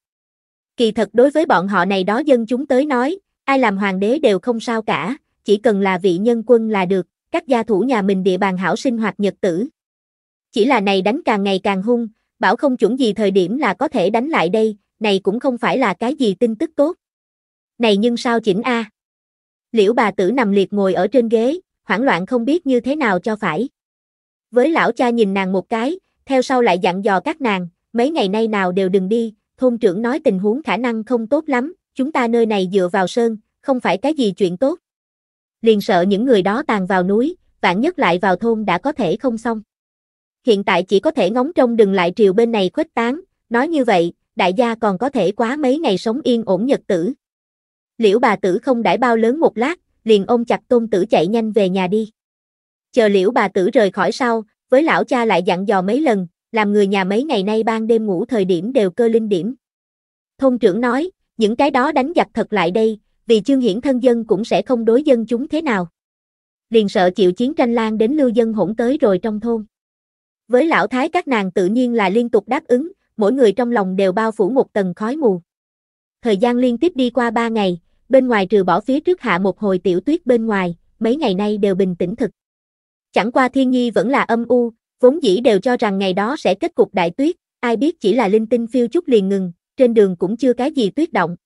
Kỳ thật đối với bọn họ này đó dân chúng tới nói, ai làm hoàng đế đều không sao cả, chỉ cần là vị nhân quân là được, các gia thủ nhà mình địa bàn hảo sinh hoạt nhật tử. Chỉ là này đánh càng ngày càng hung, bảo không chuẩn gì thời điểm là có thể đánh lại đây, này cũng không phải là cái gì tin tức tốt. Này nhưng sao chỉnh a? Liễu bà tử nằm liệt ngồi ở trên ghế, hoảng loạn không biết như thế nào cho phải. Với lão cha nhìn nàng một cái, theo sau lại dặn dò các nàng, mấy ngày nay nào đều đừng đi, thôn trưởng nói tình huống khả năng không tốt lắm, chúng ta nơi này dựa vào sơn, không phải cái gì chuyện tốt. Liền sợ những người đó tàn vào núi, vạn nhất lại vào thôn đã có thể không xong. Hiện tại chỉ có thể ngóng trông đừng lại triều bên này khuếch tán, nói như vậy, đại gia còn có thể quá mấy ngày sống yên ổn nhật tử. Liễu bà tử không đãi bao lớn một lát, liền ôm chặt tôn tử chạy nhanh về nhà đi. Chờ liễu bà tử rời khỏi sau, với lão cha lại dặn dò mấy lần, làm người nhà mấy ngày nay ban đêm ngủ thời điểm đều cơ linh điểm. Thôn trưởng nói, những cái đó đánh giặc thật lại đây, vì chương hiển thân dân cũng sẽ không đối dân chúng thế nào. Liền sợ chịu chiến tranh lan đến lưu dân hỗn tới rồi trong thôn. Với lão thái các nàng tự nhiên là liên tục đáp ứng, mỗi người trong lòng đều bao phủ một tầng khói mù. Thời gian liên tiếp đi qua ba ngày, bên ngoài trừ bỏ phía trước hạ một hồi tiểu tuyết bên ngoài, mấy ngày nay đều bình tĩnh thực. Chẳng qua thiên nhi vẫn là âm u, vốn dĩ đều cho rằng ngày đó sẽ kết cục đại tuyết, ai biết chỉ là linh tinh phiêu chút liền ngừng, trên đường cũng chưa cái gì tuyết động.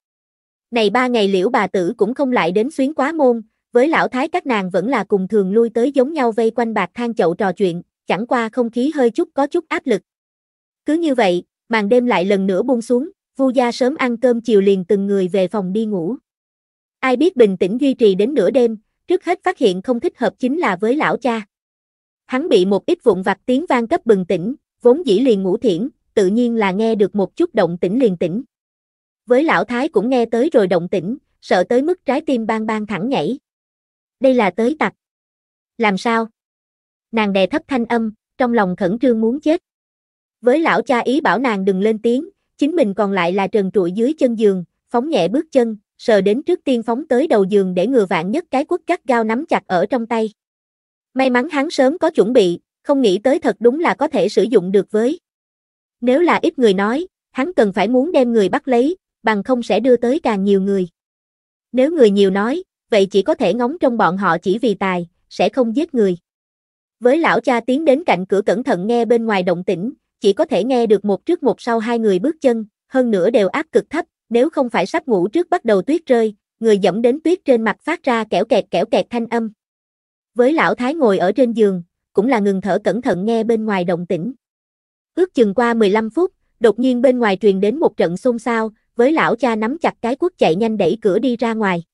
Này ba ngày liễu bà tử cũng không lại đến xuyến quá môn, với lão thái các nàng vẫn là cùng thường lui tới giống nhau vây quanh bạc than chậu trò chuyện, chẳng qua không khí hơi chút có chút áp lực. Cứ như vậy, màn đêm lại lần nữa buông xuống, Vu gia sớm ăn cơm chiều liền từng người về phòng đi ngủ. Ai biết bình tĩnh duy trì đến nửa đêm, trước hết phát hiện không thích hợp chính là với lão cha. Hắn bị một ít vụn vặt tiếng vang cấp bừng tỉnh, vốn dĩ liền ngủ thiển, tự nhiên là nghe được một chút động tĩnh liền tỉnh. Với lão thái cũng nghe tới rồi động tĩnh, sợ tới mức trái tim bang bang thẳng nhảy. Đây là tới tặc. Làm sao? Nàng đè thấp thanh âm, trong lòng khẩn trương muốn chết. Với lão cha ý bảo nàng đừng lên tiếng, chính mình còn lại là trần trụi dưới chân giường, phóng nhẹ bước chân, sờ đến trước tiên phóng tới đầu giường để ngừa vạn nhất cái quất cắt gao nắm chặt ở trong tay. May mắn hắn sớm có chuẩn bị, không nghĩ tới thật đúng là có thể sử dụng được với. Nếu là ít người nói, hắn cần phải muốn đem người bắt lấy, bằng không sẽ đưa tới càng nhiều người. Nếu người nhiều nói, vậy chỉ có thể ngóng trong bọn họ chỉ vì tài, sẽ không giết người. Với lão cha tiến đến cạnh cửa cẩn thận nghe bên ngoài động tĩnh, chỉ có thể nghe được một trước một sau hai người bước chân, hơn nữa đều áp cực thấp, nếu không phải sắp ngủ trước bắt đầu tuyết rơi, người dẫm đến tuyết trên mặt phát ra kẻo kẹt kẻo kẹt thanh âm. Với lão thái ngồi ở trên giường, cũng là ngừng thở cẩn thận nghe bên ngoài động tĩnh. Ước chừng qua 15 phút, đột nhiên bên ngoài truyền đến một trận xôn xao, với lão cha nắm chặt cái quốc chạy nhanh đẩy cửa đi ra ngoài.